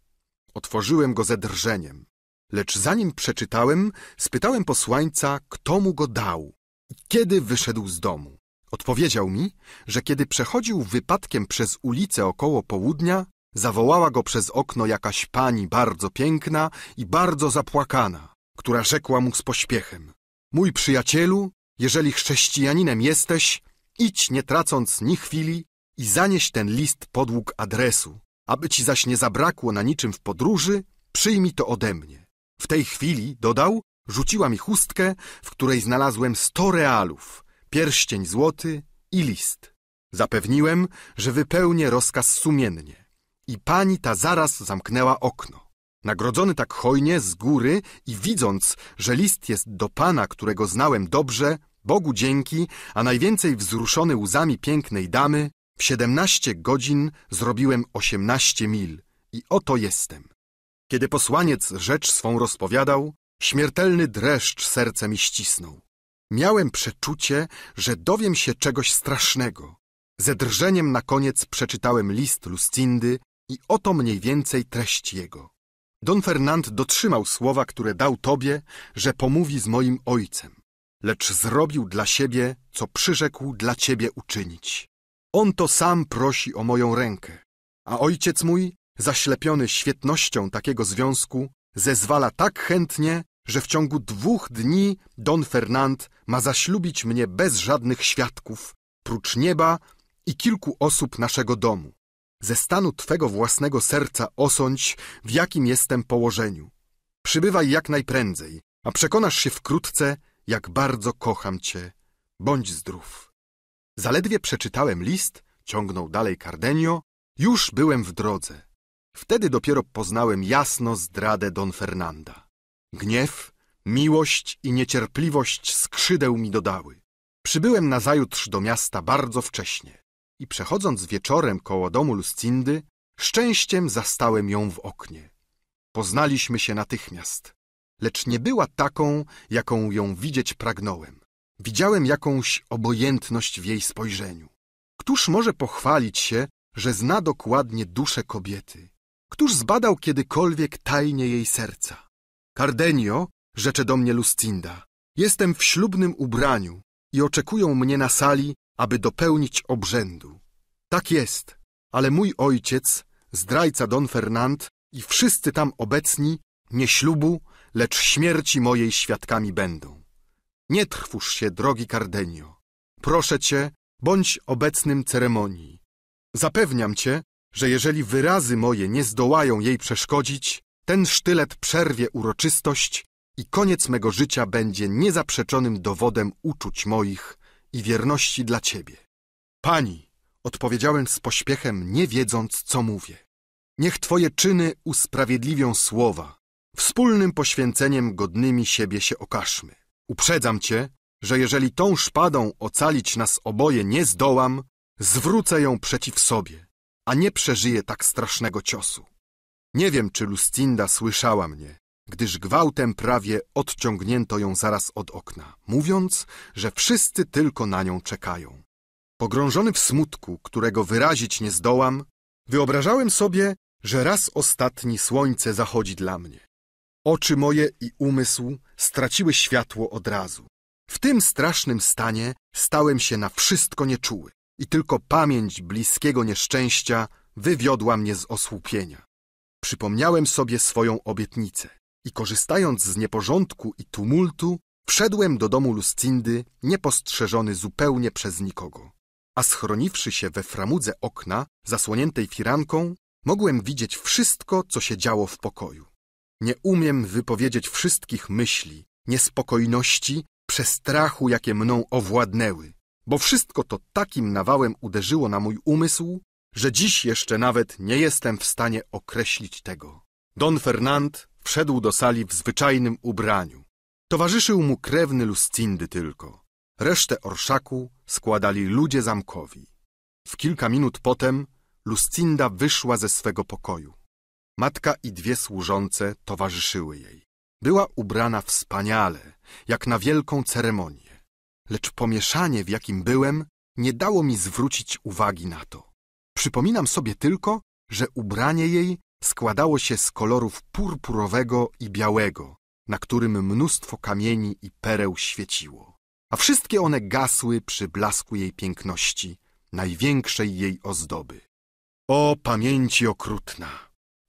Otworzyłem go ze drżeniem, lecz zanim przeczytałem, spytałem posłańca, kto mu go dał i kiedy wyszedł z domu. Odpowiedział mi, że kiedy przechodził wypadkiem przez ulicę około południa, Zawołała go przez okno jakaś pani bardzo piękna i bardzo zapłakana, która rzekła mu z pośpiechem. Mój przyjacielu, jeżeli chrześcijaninem jesteś, idź nie tracąc ni chwili i zanieś ten list podług adresu. Aby ci zaś nie zabrakło na niczym w podróży, przyjmij to ode mnie. W tej chwili, dodał, rzuciła mi chustkę, w której znalazłem sto realów, pierścień złoty i list. Zapewniłem, że wypełnię rozkaz sumiennie. I pani ta zaraz zamknęła okno. Nagrodzony tak hojnie z góry i widząc, że list jest do pana, którego znałem dobrze, Bogu dzięki, a najwięcej wzruszony łzami pięknej damy, w siedemnaście godzin zrobiłem osiemnaście mil i oto jestem. Kiedy posłaniec rzecz swą rozpowiadał, śmiertelny dreszcz serce mi ścisnął. Miałem przeczucie, że dowiem się czegoś strasznego. Ze drżeniem na koniec przeczytałem list Lucindy i oto mniej więcej treść jego. Don Fernand dotrzymał słowa, które dał tobie, że pomówi z moim ojcem, lecz zrobił dla siebie, co przyrzekł dla ciebie uczynić. On to sam prosi o moją rękę, a ojciec mój, zaślepiony świetnością takiego związku, zezwala tak chętnie, że w ciągu dwóch dni Don Fernand ma zaślubić mnie bez żadnych świadków, prócz nieba i kilku osób naszego domu. Ze stanu twego własnego serca osądź, w jakim jestem położeniu. Przybywaj jak najprędzej, a przekonasz się wkrótce, jak bardzo kocham cię. Bądź zdrów. Zaledwie przeczytałem list, ciągnął dalej Cardenio, już byłem w drodze. Wtedy dopiero poznałem jasno zdradę Don Fernanda. Gniew, miłość i niecierpliwość skrzydeł mi dodały. Przybyłem nazajutrz do miasta bardzo wcześnie i przechodząc wieczorem koło domu Lucindy, szczęściem zastałem ją w oknie. Poznaliśmy się natychmiast, lecz nie była taką, jaką ją widzieć pragnąłem. Widziałem jakąś obojętność w jej spojrzeniu. Któż może pochwalić się, że zna dokładnie duszę kobiety? Któż zbadał kiedykolwiek tajnie jej serca? Cardenio, rzecze do mnie Lucinda, jestem w ślubnym ubraniu i oczekują mnie na sali aby dopełnić obrzędu. Tak jest, ale mój ojciec, zdrajca Don Fernand i wszyscy tam obecni nie ślubu, lecz śmierci mojej świadkami będą. Nie trwóż się, drogi Cardenio. Proszę cię, bądź obecnym ceremonii. Zapewniam cię, że jeżeli wyrazy moje nie zdołają jej przeszkodzić, ten sztylet przerwie uroczystość i koniec mego życia będzie niezaprzeczonym dowodem uczuć moich i wierności dla Ciebie. Pani, odpowiedziałem z pośpiechem, nie wiedząc, co mówię. Niech Twoje czyny usprawiedliwią słowa. Wspólnym poświęceniem godnymi siebie się okaszmy. Uprzedzam Cię, że jeżeli tą szpadą ocalić nas oboje nie zdołam, zwrócę ją przeciw sobie, a nie przeżyję tak strasznego ciosu. Nie wiem, czy Lucinda słyszała mnie, gdyż gwałtem prawie odciągnięto ją zaraz od okna, mówiąc, że wszyscy tylko na nią czekają. Pogrążony w smutku, którego wyrazić nie zdołam, wyobrażałem sobie, że raz ostatni słońce zachodzi dla mnie. Oczy moje i umysł straciły światło od razu. W tym strasznym stanie stałem się na wszystko nieczuły i tylko pamięć bliskiego nieszczęścia wywiodła mnie z osłupienia. Przypomniałem sobie swoją obietnicę i korzystając z nieporządku i tumultu, wszedłem do domu Lucindy, niepostrzeżony zupełnie przez nikogo. A schroniwszy się we framudze okna, zasłoniętej firanką, mogłem widzieć wszystko, co się działo w pokoju. Nie umiem wypowiedzieć wszystkich myśli, niespokojności, przestrachu, jakie mną owładnęły, bo wszystko to takim nawałem uderzyło na mój umysł, że dziś jeszcze nawet nie jestem w stanie określić tego. Don Fernand wszedł do sali w zwyczajnym ubraniu. Towarzyszył mu krewny Luscindy tylko. Resztę orszaku składali ludzie zamkowi. W kilka minut potem Lucinda wyszła ze swego pokoju. Matka i dwie służące towarzyszyły jej. Była ubrana wspaniale, jak na wielką ceremonię. Lecz pomieszanie, w jakim byłem, nie dało mi zwrócić uwagi na to. Przypominam sobie tylko, że ubranie jej składało się z kolorów purpurowego i białego, na którym mnóstwo kamieni i pereł świeciło, a wszystkie one gasły przy blasku jej piękności, największej jej ozdoby. O pamięci okrutna,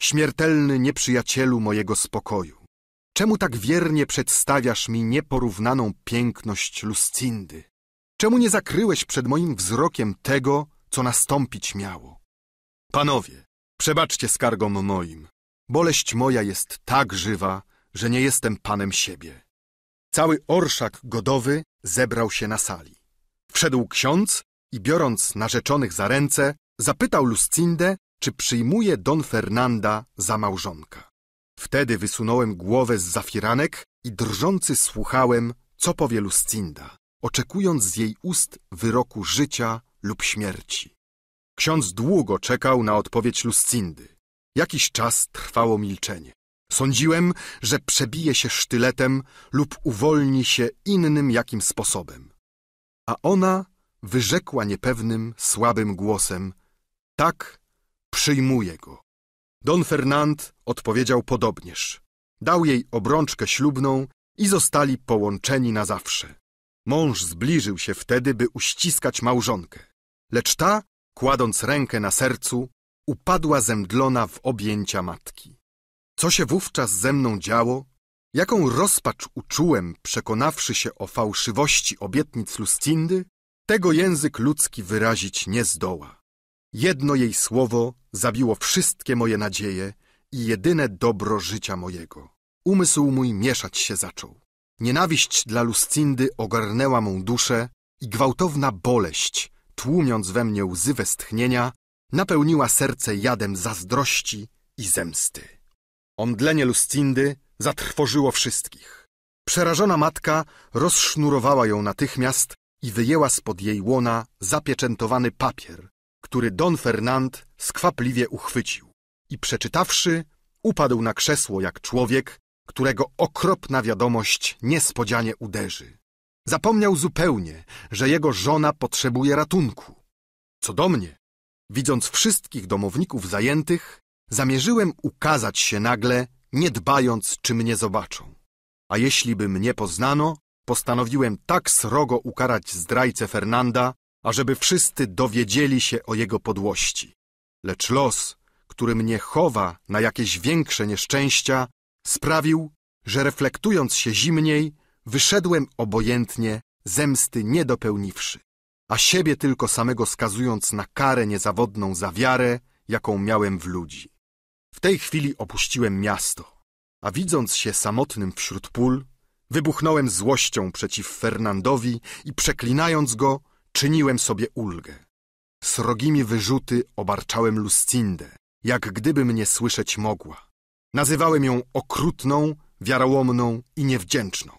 śmiertelny nieprzyjacielu mojego spokoju, czemu tak wiernie przedstawiasz mi nieporównaną piękność Luscindy? Czemu nie zakryłeś przed moim wzrokiem tego, co nastąpić miało? Panowie, Przebaczcie skargom moim. Boleść moja jest tak żywa, że nie jestem panem siebie. Cały orszak godowy zebrał się na sali. Wszedł ksiądz i biorąc narzeczonych za ręce, zapytał Lucindę, czy przyjmuje Don Fernanda za małżonka. Wtedy wysunąłem głowę z zafiranek i drżący słuchałem, co powie Lucinda, oczekując z jej ust wyroku życia lub śmierci. Ksiądz długo czekał na odpowiedź Luscindy. Jakiś czas trwało milczenie. Sądziłem, że przebije się sztyletem lub uwolni się innym jakim sposobem. A ona wyrzekła niepewnym, słabym głosem – tak, przyjmuję go. Don Fernand odpowiedział podobnież. Dał jej obrączkę ślubną i zostali połączeni na zawsze. Mąż zbliżył się wtedy, by uściskać małżonkę, lecz ta Kładąc rękę na sercu, upadła zemdlona w objęcia matki. Co się wówczas ze mną działo, jaką rozpacz uczułem, przekonawszy się o fałszywości obietnic Lucindy, tego język ludzki wyrazić nie zdoła. Jedno jej słowo zabiło wszystkie moje nadzieje i jedyne dobro życia mojego. Umysł mój mieszać się zaczął. Nienawiść dla Lucindy ogarnęła mą duszę i gwałtowna boleść tłumiąc we mnie łzy westchnienia, napełniła serce jadem zazdrości i zemsty. Omdlenie Lucindy zatrwożyło wszystkich. Przerażona matka rozsznurowała ją natychmiast i wyjęła spod jej łona zapieczętowany papier, który Don Fernand skwapliwie uchwycił i przeczytawszy, upadł na krzesło jak człowiek, którego okropna wiadomość niespodzianie uderzy. Zapomniał zupełnie, że jego żona potrzebuje ratunku. Co do mnie, widząc wszystkich domowników zajętych, zamierzyłem ukazać się nagle, nie dbając, czy mnie zobaczą. A jeśli by mnie poznano, postanowiłem tak srogo ukarać zdrajcę Fernanda, ażeby wszyscy dowiedzieli się o jego podłości. Lecz los, który mnie chowa na jakieś większe nieszczęścia, sprawił, że reflektując się zimniej, wyszedłem obojętnie, zemsty nie dopełniwszy, a siebie tylko samego skazując na karę niezawodną za wiarę, jaką miałem w ludzi. W tej chwili opuściłem miasto, a widząc się samotnym wśród pól, wybuchnąłem złością przeciw Fernandowi i przeklinając go, czyniłem sobie ulgę. Srogimi wyrzuty obarczałem Lucindę, jak gdyby mnie słyszeć mogła. Nazywałem ją okrutną, wiarołomną i niewdzięczną.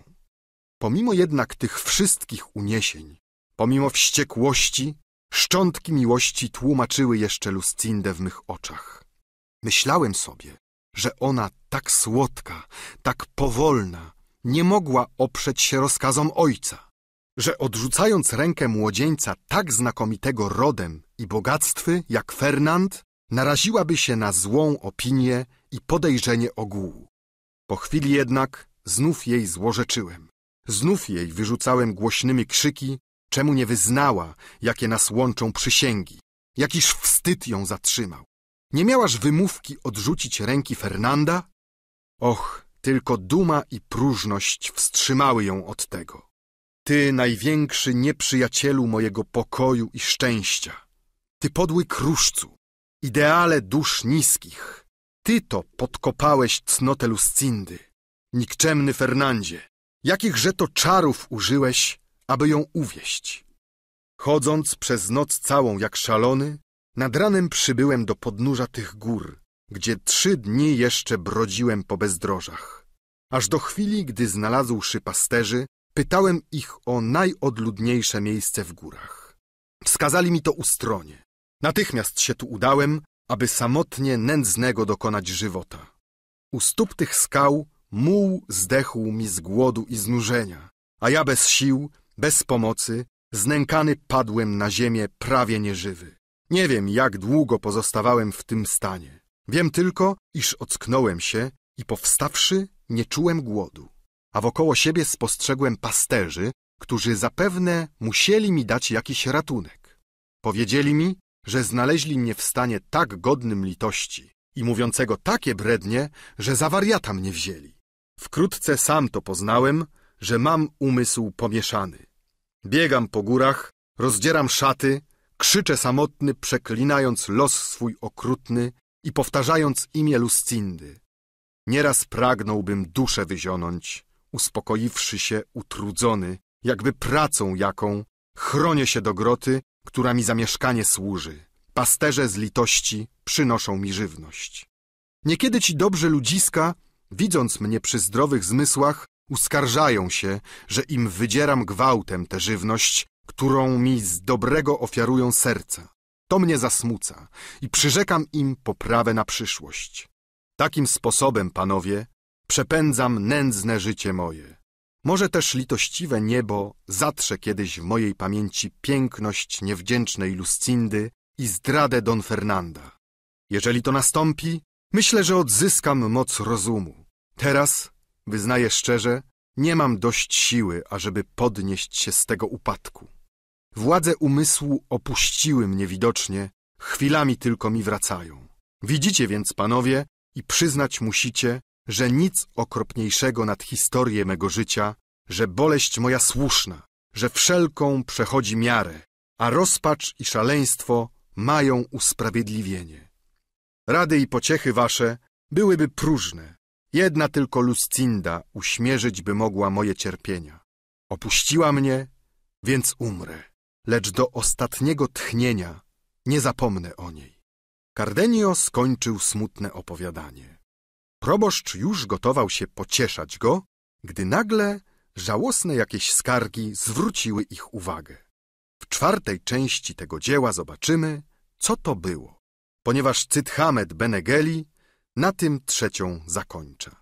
Pomimo jednak tych wszystkich uniesień, pomimo wściekłości, szczątki miłości tłumaczyły jeszcze Lucindę w mych oczach. Myślałem sobie, że ona tak słodka, tak powolna, nie mogła oprzeć się rozkazom ojca, że odrzucając rękę młodzieńca tak znakomitego rodem i bogactwy jak Fernand, naraziłaby się na złą opinię i podejrzenie ogółu. Po chwili jednak znów jej złorzeczyłem. Znów jej wyrzucałem głośnymi krzyki, czemu nie wyznała, jakie nas łączą przysięgi. Jakiż wstyd ją zatrzymał. Nie miałaż wymówki odrzucić ręki Fernanda? Och, tylko duma i próżność wstrzymały ją od tego. Ty, największy nieprzyjacielu mojego pokoju i szczęścia. Ty, podły kruszcu, ideale dusz niskich. Ty to podkopałeś cnotę Luscindy. Nikczemny Fernandzie, Jakichże to czarów użyłeś, aby ją uwieść? Chodząc przez noc całą jak szalony, nad ranem przybyłem do podnóża tych gór, gdzie trzy dni jeszcze brodziłem po bezdrożach. Aż do chwili, gdy znalazłszy pasterzy, pytałem ich o najodludniejsze miejsce w górach. Wskazali mi to ustronie. Natychmiast się tu udałem, aby samotnie nędznego dokonać żywota. U stóp tych skał muł zdechł mi z głodu i znużenia, a ja bez sił, bez pomocy, znękany padłem na ziemię prawie nieżywy. Nie wiem, jak długo pozostawałem w tym stanie. Wiem tylko, iż ocknąłem się i powstawszy nie czułem głodu, a wokoło siebie spostrzegłem pasterzy, którzy zapewne musieli mi dać jakiś ratunek. Powiedzieli mi, że znaleźli mnie w stanie tak godnym litości i mówiącego takie brednie, że za wariata mnie wzięli. Wkrótce sam to poznałem, że mam umysł pomieszany. Biegam po górach, rozdzieram szaty, krzyczę samotny, przeklinając los swój okrutny i powtarzając imię Lucindy. Nieraz pragnąłbym duszę wyzionąć, uspokoiwszy się utrudzony, jakby pracą jaką, chronię się do groty, która mi za mieszkanie służy. Pasterze z litości przynoszą mi żywność. Niekiedy ci dobrzy ludziska widząc mnie przy zdrowych zmysłach, uskarżają się, że im wydzieram gwałtem tę żywność, którą mi z dobrego ofiarują serca. To mnie zasmuca i przyrzekam im poprawę na przyszłość. Takim sposobem, panowie, przepędzam nędzne życie moje. Może też litościwe niebo zatrze kiedyś w mojej pamięci piękność niewdzięcznej Lucindy i zdradę Don Fernanda. Jeżeli to nastąpi, myślę, że odzyskam moc rozumu. Teraz, wyznaję szczerze, nie mam dość siły, ażeby podnieść się z tego upadku. Władze umysłu opuściły mnie widocznie, chwilami tylko mi wracają. Widzicie więc, panowie, i przyznać musicie, że nic okropniejszego nad historię mego życia, że boleść moja słuszna, że wszelką przechodzi miarę, a rozpacz i szaleństwo mają usprawiedliwienie. Rady i pociechy wasze byłyby próżne, Jedna tylko Lucinda uśmierzyć by mogła moje cierpienia. Opuściła mnie, więc umrę, lecz do ostatniego tchnienia nie zapomnę o niej. Cardenio skończył smutne opowiadanie. Proboszcz już gotował się pocieszać go, gdy nagle żałosne jakieś skargi zwróciły ich uwagę. W czwartej części tego dzieła zobaczymy, co to było. Ponieważ Cythamed Benegeli na tym trzecią zakończę.